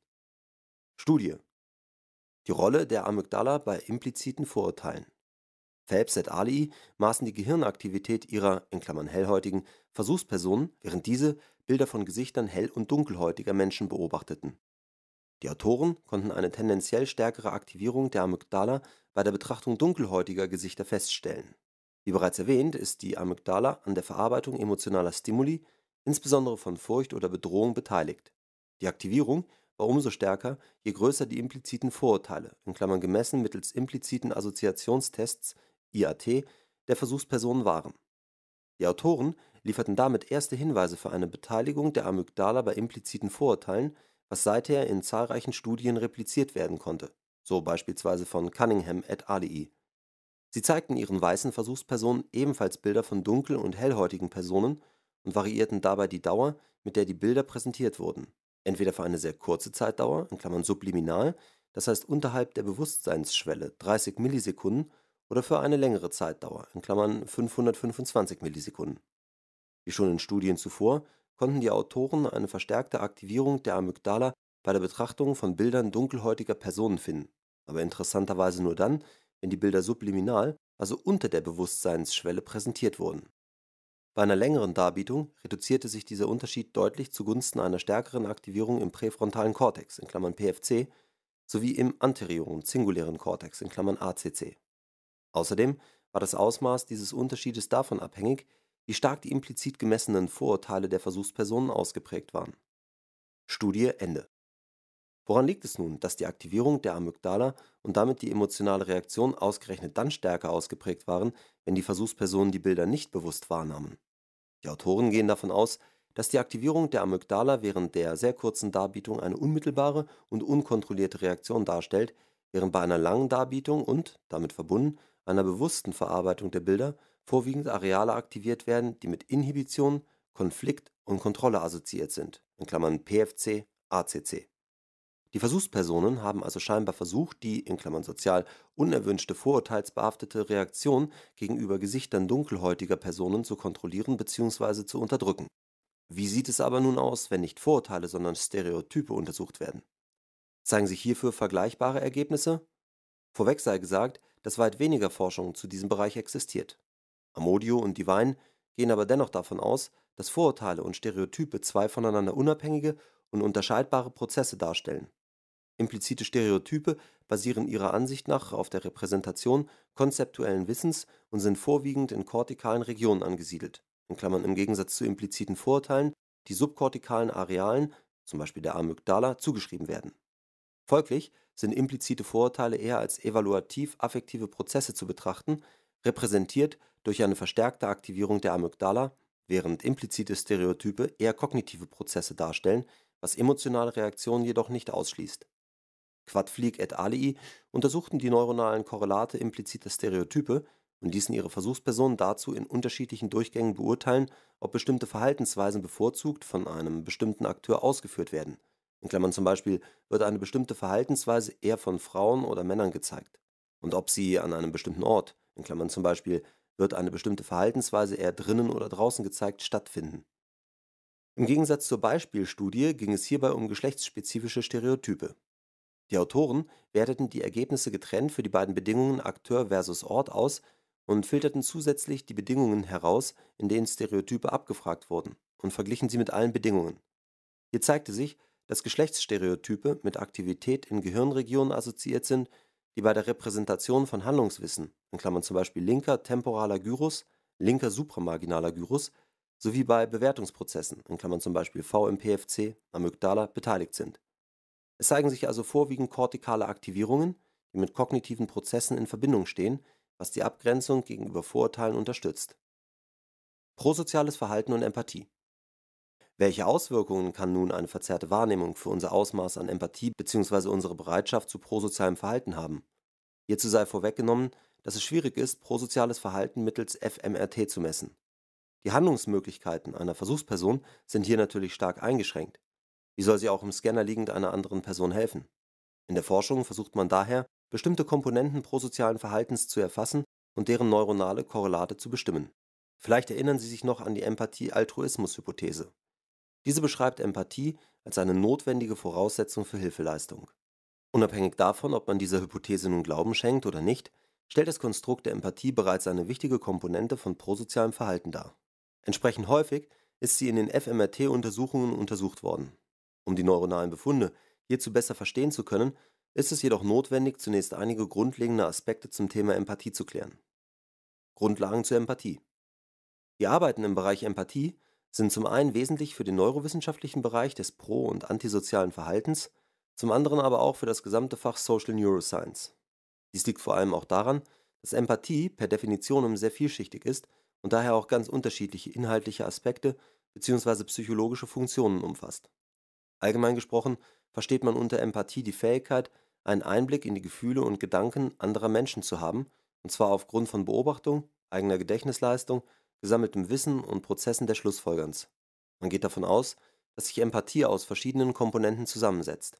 Studie: Die Rolle der Amygdala bei impliziten Vorurteilen Phelps et al. maßen die Gehirnaktivität ihrer (hellhäutigen) Versuchspersonen, während diese Bilder von Gesichtern hell und dunkelhäutiger Menschen beobachteten. Die Autoren konnten eine tendenziell stärkere Aktivierung der Amygdala bei der Betrachtung dunkelhäutiger Gesichter feststellen. Wie bereits erwähnt, ist die Amygdala an der Verarbeitung emotionaler Stimuli, insbesondere von Furcht oder Bedrohung, beteiligt. Die Aktivierung war umso stärker, je größer die impliziten Vorurteile (gemessen mittels impliziten Assoziationstests IAT der Versuchspersonen waren. Die Autoren lieferten damit erste Hinweise für eine Beteiligung der Amygdala bei impliziten Vorurteilen, was seither in zahlreichen Studien repliziert werden konnte, so beispielsweise von Cunningham et al. Sie zeigten ihren weißen Versuchspersonen ebenfalls Bilder von dunkel und hellhäutigen Personen und variierten dabei die Dauer, mit der die Bilder präsentiert wurden, entweder für eine sehr kurze Zeitdauer (subliminal, das heißt unterhalb der Bewusstseinsschwelle 30 Millisekunden oder für eine längere Zeitdauer in Klammern (525 Millisekunden). Wie schon in Studien zuvor konnten die Autoren eine verstärkte Aktivierung der Amygdala bei der Betrachtung von Bildern dunkelhäutiger Personen finden, aber interessanterweise nur dann, wenn die Bilder subliminal, also unter der Bewusstseinsschwelle präsentiert wurden. Bei einer längeren Darbietung reduzierte sich dieser Unterschied deutlich zugunsten einer stärkeren Aktivierung im präfrontalen Kortex in Klammern (PFC) sowie im anterioren singulären Kortex in Klammern (ACC Außerdem war das Ausmaß dieses Unterschiedes davon abhängig, wie stark die implizit gemessenen Vorurteile der Versuchspersonen ausgeprägt waren. Studie Ende. Woran liegt es nun, dass die Aktivierung der Amygdala und damit die emotionale Reaktion ausgerechnet dann stärker ausgeprägt waren, wenn die Versuchspersonen die Bilder nicht bewusst wahrnahmen? Die Autoren gehen davon aus, dass die Aktivierung der Amygdala während der sehr kurzen Darbietung eine unmittelbare und unkontrollierte Reaktion darstellt, während bei einer langen Darbietung und, damit verbunden, einer bewussten Verarbeitung der Bilder vorwiegend Areale aktiviert werden, die mit Inhibition, Konflikt und Kontrolle assoziiert sind (PFC, ACC). Die Versuchspersonen haben also scheinbar versucht, die (sozial unerwünschte, vorurteilsbehaftete) Reaktion gegenüber Gesichtern dunkelhäutiger Personen zu kontrollieren bzw. zu unterdrücken. Wie sieht es aber nun aus, wenn nicht Vorurteile, sondern Stereotype untersucht werden? Zeigen sich hierfür vergleichbare Ergebnisse? Vorweg sei gesagt dass weit weniger Forschung zu diesem Bereich existiert. Amodio und Devine gehen aber dennoch davon aus, dass Vorurteile und Stereotype zwei voneinander unabhängige und unterscheidbare Prozesse darstellen. Implizite Stereotype basieren ihrer Ansicht nach auf der Repräsentation konzeptuellen Wissens und sind vorwiegend in kortikalen Regionen angesiedelt in Klammern (im Gegensatz zu impliziten Vorurteilen, die subkortikalen Arealen (z. B. der Amygdala) zugeschrieben werden). Folglich sind implizite Vorurteile eher als evaluativ-affektive Prozesse zu betrachten, repräsentiert durch eine verstärkte Aktivierung der Amygdala, während implizite Stereotype eher kognitive Prozesse darstellen, was emotionale Reaktionen jedoch nicht ausschließt. Quadflieg et alii untersuchten die neuronalen Korrelate impliziter Stereotype und ließen ihre Versuchspersonen dazu in unterschiedlichen Durchgängen beurteilen, ob bestimmte Verhaltensweisen bevorzugt von einem bestimmten Akteur ausgeführt werden in Klammern zum Beispiel, wird eine bestimmte Verhaltensweise eher von Frauen oder Männern gezeigt. Und ob sie an einem bestimmten Ort, in Klammern zum Beispiel, wird eine bestimmte Verhaltensweise eher drinnen oder draußen gezeigt, stattfinden. Im Gegensatz zur Beispielstudie ging es hierbei um geschlechtsspezifische Stereotype. Die Autoren werteten die Ergebnisse getrennt für die beiden Bedingungen Akteur versus Ort aus und filterten zusätzlich die Bedingungen heraus, in denen Stereotype abgefragt wurden, und verglichen sie mit allen Bedingungen. Hier zeigte sich, dass Geschlechtsstereotype mit Aktivität in Gehirnregionen assoziiert sind, die bei der Repräsentation von Handlungswissen in Klammern (z. B. linker temporaler Gyrus, linker supramarginaler Gyrus) sowie bei Bewertungsprozessen in Klammern (z. B. VMPFC, Amygdala) beteiligt sind. Es zeigen sich also vorwiegend kortikale Aktivierungen, die mit kognitiven Prozessen in Verbindung stehen, was die Abgrenzung gegenüber Vorurteilen unterstützt. Prosoziales Verhalten und Empathie welche Auswirkungen kann nun eine verzerrte Wahrnehmung für unser Ausmaß an Empathie bzw. unsere Bereitschaft zu prosozialem Verhalten haben? Hierzu sei vorweggenommen, dass es schwierig ist, prosoziales Verhalten mittels fMRT zu messen. Die Handlungsmöglichkeiten einer Versuchsperson sind hier natürlich stark eingeschränkt. Wie soll sie auch im Scanner liegend einer anderen Person helfen? In der Forschung versucht man daher, bestimmte Komponenten prosozialen Verhaltens zu erfassen und deren neuronale Korrelate zu bestimmen. Vielleicht erinnern Sie sich noch an die Empathie-Altruismus-Hypothese. Diese beschreibt Empathie als eine notwendige Voraussetzung für Hilfeleistung. Unabhängig davon, ob man dieser Hypothese nun Glauben schenkt oder nicht, stellt das Konstrukt der Empathie bereits eine wichtige Komponente von prosozialem Verhalten dar. Entsprechend häufig ist sie in den fMRT-Untersuchungen untersucht worden. Um die neuronalen Befunde hierzu besser verstehen zu können, ist es jedoch notwendig, zunächst einige grundlegende Aspekte zum Thema Empathie zu klären. Grundlagen zur Empathie. Die Arbeiten im Bereich Empathie sind zum einen wesentlich für den neurowissenschaftlichen Bereich des pro- und antisozialen Verhaltens, zum anderen aber auch für das gesamte Fach Social Neuroscience. Dies liegt vor allem auch daran, dass Empathie per Definitionum sehr vielschichtig ist und daher auch ganz unterschiedliche inhaltliche Aspekte bzw. psychologische Funktionen umfasst. Allgemein gesprochen versteht man unter Empathie die Fähigkeit, einen Einblick in die Gefühle und Gedanken anderer Menschen zu haben, und zwar aufgrund von Beobachtung, eigener Gedächtnisleistung gesammeltem Wissen und Prozessen der Schlussfolgerns. Man geht davon aus, dass sich Empathie aus verschiedenen Komponenten zusammensetzt.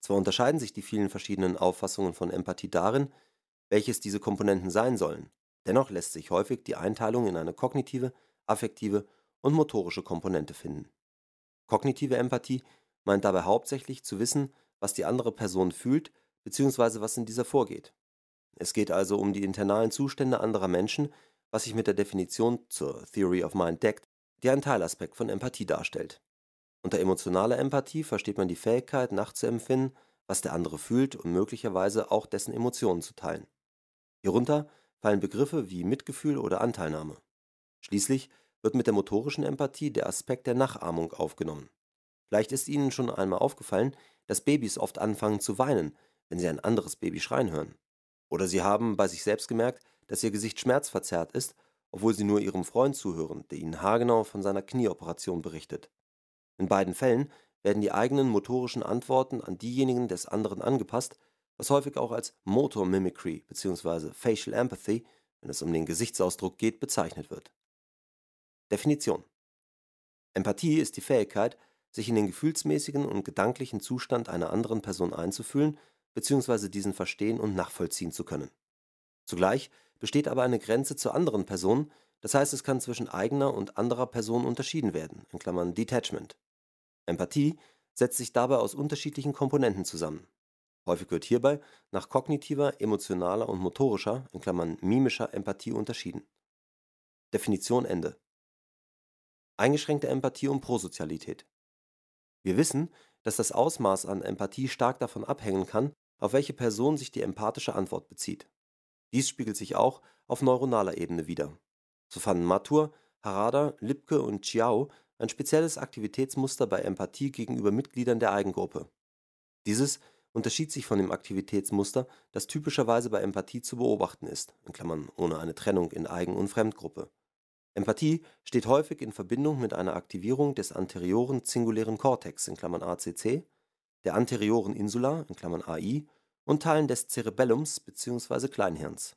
Zwar unterscheiden sich die vielen verschiedenen Auffassungen von Empathie darin, welches diese Komponenten sein sollen, dennoch lässt sich häufig die Einteilung in eine kognitive, affektive und motorische Komponente finden. Kognitive Empathie meint dabei hauptsächlich zu wissen, was die andere Person fühlt bzw. was in dieser vorgeht. Es geht also um die internalen Zustände anderer Menschen was sich mit der Definition zur Theory of Mind deckt, die einen Teilaspekt von Empathie darstellt. Unter emotionaler Empathie versteht man die Fähigkeit, nachzuempfinden, was der andere fühlt und möglicherweise auch dessen Emotionen zu teilen. Hierunter fallen Begriffe wie Mitgefühl oder Anteilnahme. Schließlich wird mit der motorischen Empathie der Aspekt der Nachahmung aufgenommen. Vielleicht ist Ihnen schon einmal aufgefallen, dass Babys oft anfangen zu weinen, wenn sie ein anderes Baby schreien hören. Oder Sie haben bei sich selbst gemerkt, dass ihr Gesicht schmerzverzerrt ist, obwohl sie nur ihrem Freund zuhören, der ihnen haargenau von seiner Knieoperation berichtet. In beiden Fällen werden die eigenen motorischen Antworten an diejenigen des anderen angepasst, was häufig auch als Motor Mimicry bzw. Facial Empathy, wenn es um den Gesichtsausdruck geht, bezeichnet wird. Definition Empathie ist die Fähigkeit, sich in den gefühlsmäßigen und gedanklichen Zustand einer anderen Person einzufühlen bzw. diesen verstehen und nachvollziehen zu können Zugleich besteht aber eine Grenze zur anderen Person, das heißt es kann zwischen eigener und anderer Person unterschieden werden (Detachment). Empathie setzt sich dabei aus unterschiedlichen Komponenten zusammen. Häufig wird hierbei nach kognitiver, emotionaler und motorischer in Klammern (mimischer) Empathie unterschieden. Definition Ende. Eingeschränkte Empathie und Prosozialität Wir wissen, dass das Ausmaß an Empathie stark davon abhängen kann, auf welche Person sich die empathische Antwort bezieht dies spiegelt sich auch auf neuronaler Ebene wider. So fanden Matur, Harada, Lipke und Chiao ein spezielles Aktivitätsmuster bei Empathie gegenüber Mitgliedern der Eigengruppe. Dieses unterschied sich von dem Aktivitätsmuster, das typischerweise bei Empathie zu beobachten ist (ohne eine Trennung in Eigen und Fremdgruppe). Empathie steht häufig in Verbindung mit einer Aktivierung des anterioren zingulären Kortex (ACC), der anterioren Insula (AI und Teilen des Cerebellums bzw. Kleinhirns.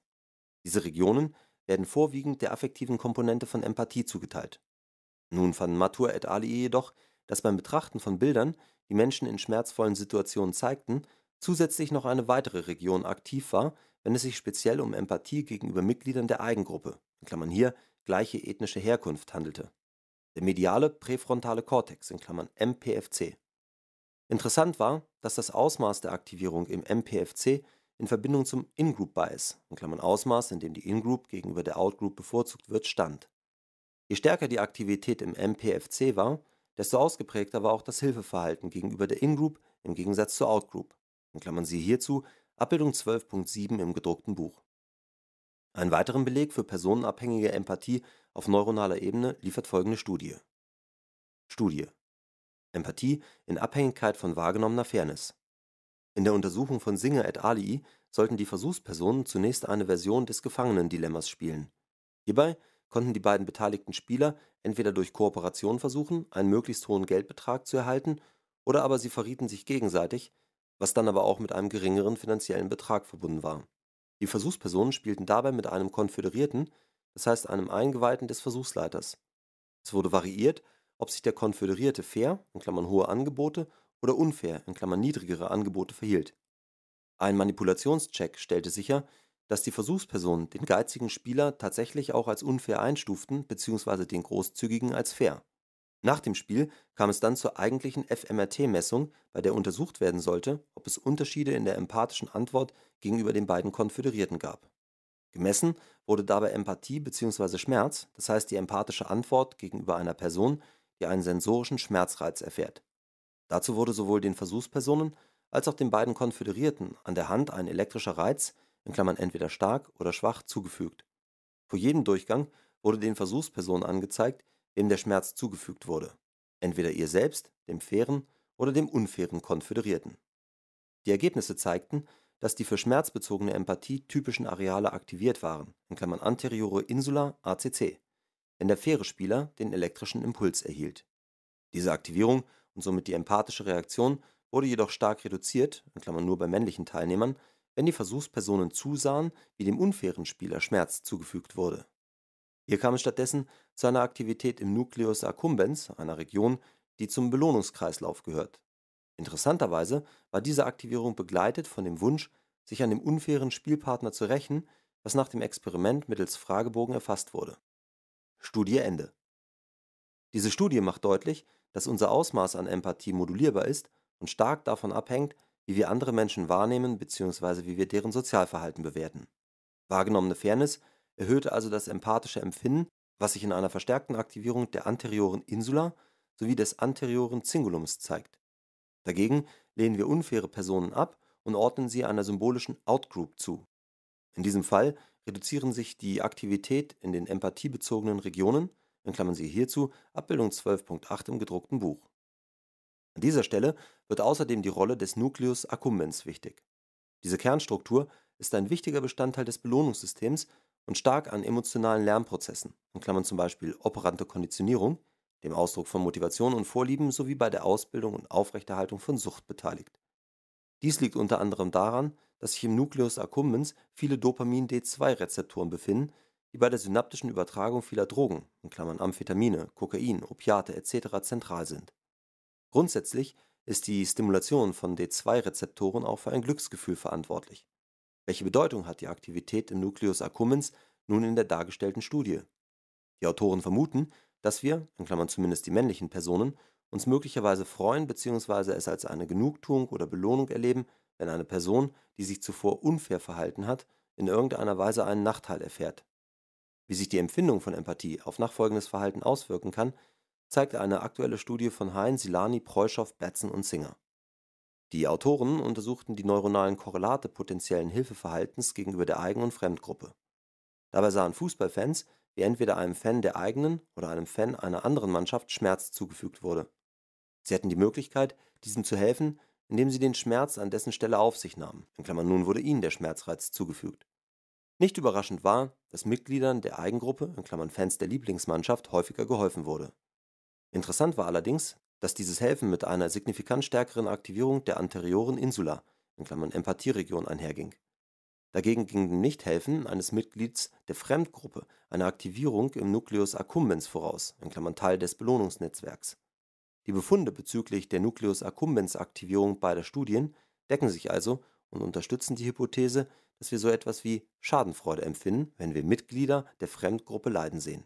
Diese Regionen werden vorwiegend der affektiven Komponente von Empathie zugeteilt. Nun fanden Matur et al. jedoch, dass beim Betrachten von Bildern, die Menschen in schmerzvollen Situationen zeigten, zusätzlich noch eine weitere Region aktiv war, wenn es sich speziell um Empathie gegenüber Mitgliedern der Eigengruppe (hier gleiche ethnische Herkunft) handelte: der mediale präfrontale Kortex (MPFC Interessant war, dass das Ausmaß der Aktivierung im MPFC in Verbindung zum In-Group-Bias in Klammern (Ausmaß, in dem die In-Group gegenüber der Out-Group bevorzugt wird) stand. Je stärker die Aktivität im MPFC war, desto ausgeprägter war auch das Hilfeverhalten gegenüber der In-Group im Gegensatz zur Out-Group In Klammern (siehe hierzu Abbildung 12.7 im gedruckten Buch). Einen weiteren Beleg für personenabhängige Empathie auf neuronaler Ebene liefert folgende Studie: Studie Empathie in Abhängigkeit von wahrgenommener Fairness. In der Untersuchung von Singer et al. sollten die Versuchspersonen zunächst eine Version des Gefangenendilemmas spielen. Hierbei konnten die beiden beteiligten Spieler entweder durch Kooperation versuchen, einen möglichst hohen Geldbetrag zu erhalten, oder aber sie verrieten sich gegenseitig, was dann aber auch mit einem geringeren finanziellen Betrag verbunden war. Die Versuchspersonen spielten dabei mit einem Konföderierten, das heißt einem Eingeweihten des Versuchsleiters. Es wurde variiert, ob sich der Konföderierte fair (hohe Angebote) oder unfair (niedrigere Angebote) verhielt. Ein Manipulationscheck stellte sicher, dass die Versuchspersonen den geizigen Spieler tatsächlich auch als unfair einstuften bzw. den Großzügigen als fair. Nach dem Spiel kam es dann zur eigentlichen fMRT-Messung, bei der untersucht werden sollte, ob es Unterschiede in der empathischen Antwort gegenüber den beiden Konföderierten gab. Gemessen wurde dabei Empathie bzw. Schmerz, das heißt die empathische Antwort gegenüber einer Person die einen sensorischen Schmerzreiz erfährt. Dazu wurde sowohl den Versuchspersonen als auch den beiden Konföderierten an der Hand ein elektrischer Reiz in Klammern (entweder stark oder schwach) zugefügt. Vor jedem Durchgang wurde den Versuchspersonen angezeigt, wem der Schmerz zugefügt wurde – entweder ihr selbst, dem fairen oder dem unfairen Konföderierten. Die Ergebnisse zeigten, dass die für schmerzbezogene Empathie typischen Areale aktiviert waren in Klammern (anteriore Insula, ACC wenn der faire Spieler den elektrischen Impuls erhielt. Diese Aktivierung und somit die empathische Reaktion wurde jedoch stark reduziert in Klammern (nur bei männlichen Teilnehmern), wenn die Versuchspersonen zusahen, wie dem unfairen Spieler Schmerz zugefügt wurde. Hier kam es stattdessen zu einer Aktivität im Nucleus accumbens, einer Region, die zum Belohnungskreislauf gehört. Interessanterweise war diese Aktivierung begleitet von dem Wunsch, sich an dem unfairen Spielpartner zu rächen, was nach dem Experiment mittels Fragebogen erfasst wurde Studie Ende. Diese Studie macht deutlich, dass unser Ausmaß an Empathie modulierbar ist und stark davon abhängt, wie wir andere Menschen wahrnehmen bzw. wie wir deren Sozialverhalten bewerten. Wahrgenommene Fairness erhöht also das empathische Empfinden, was sich in einer verstärkten Aktivierung der anterioren Insula sowie des anterioren Zingulums zeigt. Dagegen lehnen wir unfaire Personen ab und ordnen sie einer symbolischen Outgroup zu in diesem Fall reduzieren sich die Aktivität in den empathiebezogenen Regionen in Klammern Sie hierzu Abbildung 12.8 im gedruckten Buch). An dieser Stelle wird außerdem die Rolle des Nucleus accumbens wichtig. Diese Kernstruktur ist ein wichtiger Bestandteil des Belohnungssystems und stark an emotionalen Lernprozessen in Klammern zum Beispiel operante Konditionierung), dem Ausdruck von Motivation und Vorlieben sowie bei der Ausbildung und Aufrechterhaltung von Sucht beteiligt dies liegt unter anderem daran, dass sich im Nucleus accumbens viele Dopamin-D2-Rezeptoren befinden, die bei der synaptischen Übertragung vieler Drogen in Klammern (Amphetamine, Kokain, Opiate etc.) zentral sind. Grundsätzlich ist die Stimulation von D2-Rezeptoren auch für ein Glücksgefühl verantwortlich. Welche Bedeutung hat die Aktivität im Nucleus accumbens nun in der dargestellten Studie? Die Autoren vermuten, dass wir in Klammern (zumindest die männlichen Personen uns möglicherweise freuen bzw. es als eine Genugtuung oder Belohnung erleben, wenn eine Person, die sich zuvor unfair verhalten hat, in irgendeiner Weise einen Nachteil erfährt. Wie sich die Empfindung von Empathie auf nachfolgendes Verhalten auswirken kann, zeigt eine aktuelle Studie von Hein, Silani, Preuschow, Batson und Singer. Die Autoren untersuchten die neuronalen Korrelate potenziellen Hilfeverhaltens gegenüber der Eigen- und Fremdgruppe. Dabei sahen Fußballfans, wie entweder einem Fan der eigenen oder einem Fan einer anderen Mannschaft Schmerz zugefügt wurde. Sie hatten die Möglichkeit, diesem zu helfen, indem sie den Schmerz an dessen Stelle auf sich nahmen (nun wurde ihnen der Schmerzreiz zugefügt). Nicht überraschend war, dass Mitgliedern der Eigengruppe (Fans der Lieblingsmannschaft) häufiger geholfen wurde. Interessant war allerdings, dass dieses Helfen mit einer signifikant stärkeren Aktivierung der anterioren Insula (Empathieregion) einherging. Dagegen ging dem Nichthelfen eines Mitglieds der Fremdgruppe eine Aktivierung im Nucleus accumbens voraus (Teil des Belohnungsnetzwerks die Befunde bezüglich der Nucleus accumbens Aktivierung beider Studien decken sich also und unterstützen die Hypothese, dass wir so etwas wie Schadenfreude empfinden, wenn wir Mitglieder der Fremdgruppe leiden sehen.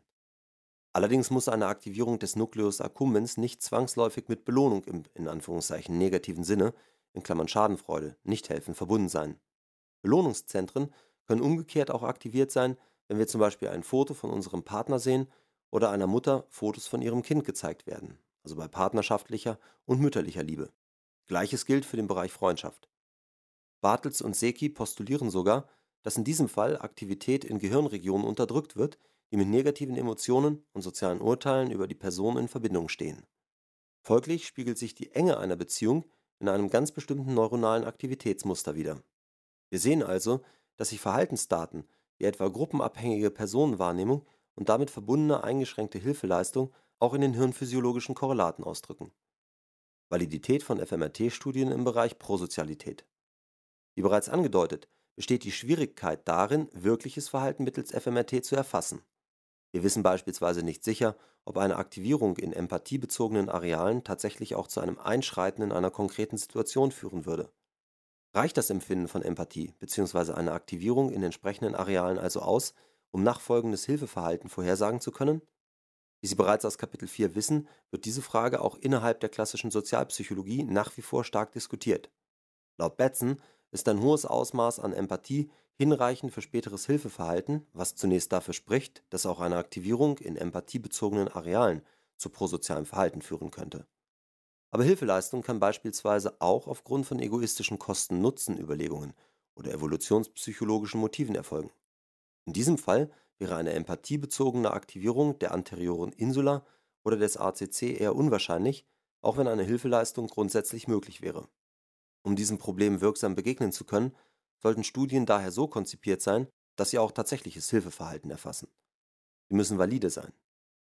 Allerdings muss eine Aktivierung des Nucleus accumbens nicht zwangsläufig mit Belohnung im in Anführungszeichen negativen Sinne in Klammern (Schadenfreude, nicht helfen, verbunden sein. Belohnungszentren können umgekehrt auch aktiviert sein, wenn wir zum Beispiel ein Foto von unserem Partner sehen oder einer Mutter Fotos von ihrem Kind gezeigt werden also bei partnerschaftlicher und mütterlicher Liebe. Gleiches gilt für den Bereich Freundschaft. Bartels und Seki postulieren sogar, dass in diesem Fall Aktivität in Gehirnregionen unterdrückt wird, die mit negativen Emotionen und sozialen Urteilen über die Person in Verbindung stehen. Folglich spiegelt sich die Enge einer Beziehung in einem ganz bestimmten neuronalen Aktivitätsmuster wider. Wir sehen also, dass sich Verhaltensdaten, wie etwa gruppenabhängige Personenwahrnehmung und damit verbundene eingeschränkte Hilfeleistung auch in den hirnphysiologischen Korrelaten ausdrücken. Validität von FMRT-Studien im Bereich Prosozialität. Wie bereits angedeutet, besteht die Schwierigkeit darin, wirkliches Verhalten mittels FMRT zu erfassen. Wir wissen beispielsweise nicht sicher, ob eine Aktivierung in empathiebezogenen Arealen tatsächlich auch zu einem Einschreiten in einer konkreten Situation führen würde. Reicht das Empfinden von Empathie bzw. eine Aktivierung in entsprechenden Arealen also aus, um nachfolgendes Hilfeverhalten vorhersagen zu können? Wie Sie bereits aus Kapitel 4 wissen, wird diese Frage auch innerhalb der klassischen Sozialpsychologie nach wie vor stark diskutiert. Laut Batson ist ein hohes Ausmaß an Empathie hinreichend für späteres Hilfeverhalten, was zunächst dafür spricht, dass auch eine Aktivierung in empathiebezogenen Arealen zu prosozialem Verhalten führen könnte. Aber Hilfeleistung kann beispielsweise auch aufgrund von egoistischen Kosten-Nutzen-Überlegungen oder evolutionspsychologischen Motiven erfolgen. In diesem Fall Wäre eine empathiebezogene Aktivierung der anterioren Insula oder des ACC eher unwahrscheinlich, auch wenn eine Hilfeleistung grundsätzlich möglich wäre. Um diesem Problem wirksam begegnen zu können, sollten Studien daher so konzipiert sein, dass sie auch tatsächliches Hilfeverhalten erfassen. Sie müssen valide sein.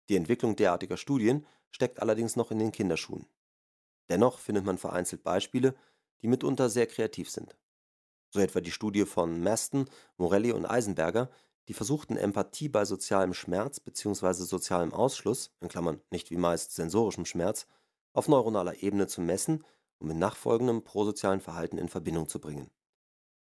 Die Entwicklung derartiger Studien steckt allerdings noch in den Kinderschuhen. Dennoch findet man vereinzelt Beispiele, die mitunter sehr kreativ sind. So etwa die Studie von Maston, Morelli und Eisenberger, die versuchten Empathie bei sozialem Schmerz bzw. sozialem Ausschluss in Klammern (nicht wie meist sensorischem Schmerz) auf neuronaler Ebene zu messen und mit nachfolgendem prosozialen Verhalten in Verbindung zu bringen.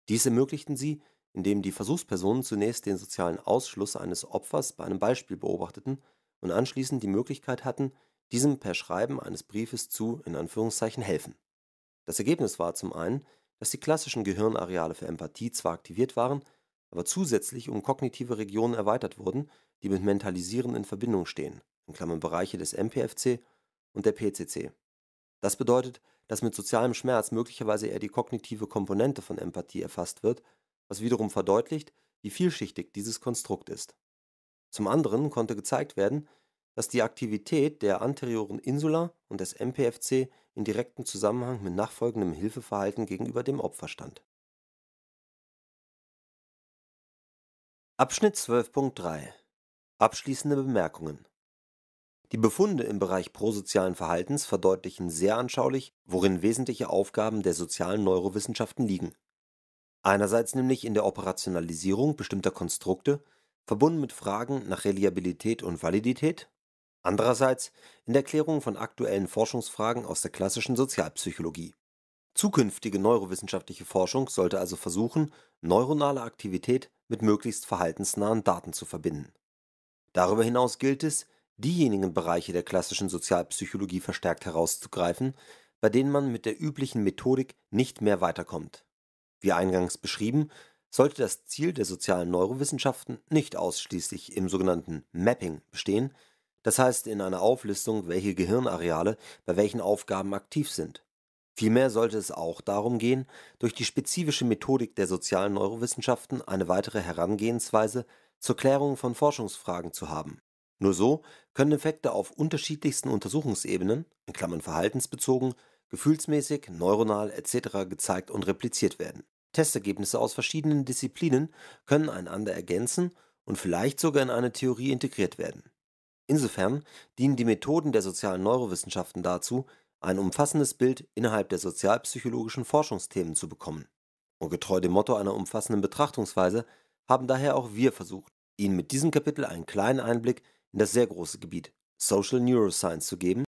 Dies ermöglichten sie, indem die Versuchspersonen zunächst den sozialen Ausschluss eines Opfers bei einem Beispiel beobachteten und anschließend die Möglichkeit hatten, diesem per Schreiben eines Briefes zu „ in Anführungszeichen, helfen “. Das Ergebnis war zum einen, dass die klassischen Gehirnareale für Empathie zwar aktiviert waren aber zusätzlich um kognitive Regionen erweitert wurden, die mit Mentalisieren in Verbindung stehen in Klammern (Bereiche des MPFC und der PCC). Das bedeutet, dass mit sozialem Schmerz möglicherweise eher die kognitive Komponente von Empathie erfasst wird, was wiederum verdeutlicht, wie vielschichtig dieses Konstrukt ist. Zum anderen konnte gezeigt werden, dass die Aktivität der anterioren Insula und des MPFC in direktem Zusammenhang mit nachfolgendem Hilfeverhalten gegenüber dem Opfer stand Abschnitt 12.3 Abschließende Bemerkungen Die Befunde im Bereich prosozialen Verhaltens verdeutlichen sehr anschaulich, worin wesentliche Aufgaben der sozialen Neurowissenschaften liegen. Einerseits nämlich in der Operationalisierung bestimmter Konstrukte, verbunden mit Fragen nach Reliabilität und Validität, andererseits in der Klärung von aktuellen Forschungsfragen aus der klassischen Sozialpsychologie. Zukünftige neurowissenschaftliche Forschung sollte also versuchen, neuronale Aktivität mit möglichst verhaltensnahen Daten zu verbinden. Darüber hinaus gilt es, diejenigen Bereiche der klassischen Sozialpsychologie verstärkt herauszugreifen, bei denen man mit der üblichen Methodik nicht mehr weiterkommt. Wie eingangs beschrieben, sollte das Ziel der sozialen Neurowissenschaften nicht ausschließlich im sogenannten Mapping bestehen, das heißt in einer Auflistung, welche Gehirnareale bei welchen Aufgaben aktiv sind, Vielmehr sollte es auch darum gehen, durch die spezifische Methodik der sozialen Neurowissenschaften eine weitere Herangehensweise zur Klärung von Forschungsfragen zu haben. Nur so können Effekte auf unterschiedlichsten Untersuchungsebenen in Klammern (verhaltensbezogen, gefühlsmäßig, neuronal etc.) gezeigt und repliziert werden. Testergebnisse aus verschiedenen Disziplinen können einander ergänzen und vielleicht sogar in eine Theorie integriert werden. Insofern dienen die Methoden der sozialen Neurowissenschaften dazu ein umfassendes Bild innerhalb der sozialpsychologischen Forschungsthemen zu bekommen. Und getreu dem Motto einer umfassenden Betrachtungsweise haben daher auch wir versucht, Ihnen mit diesem Kapitel einen kleinen Einblick in das sehr große Gebiet Social Neuroscience zu geben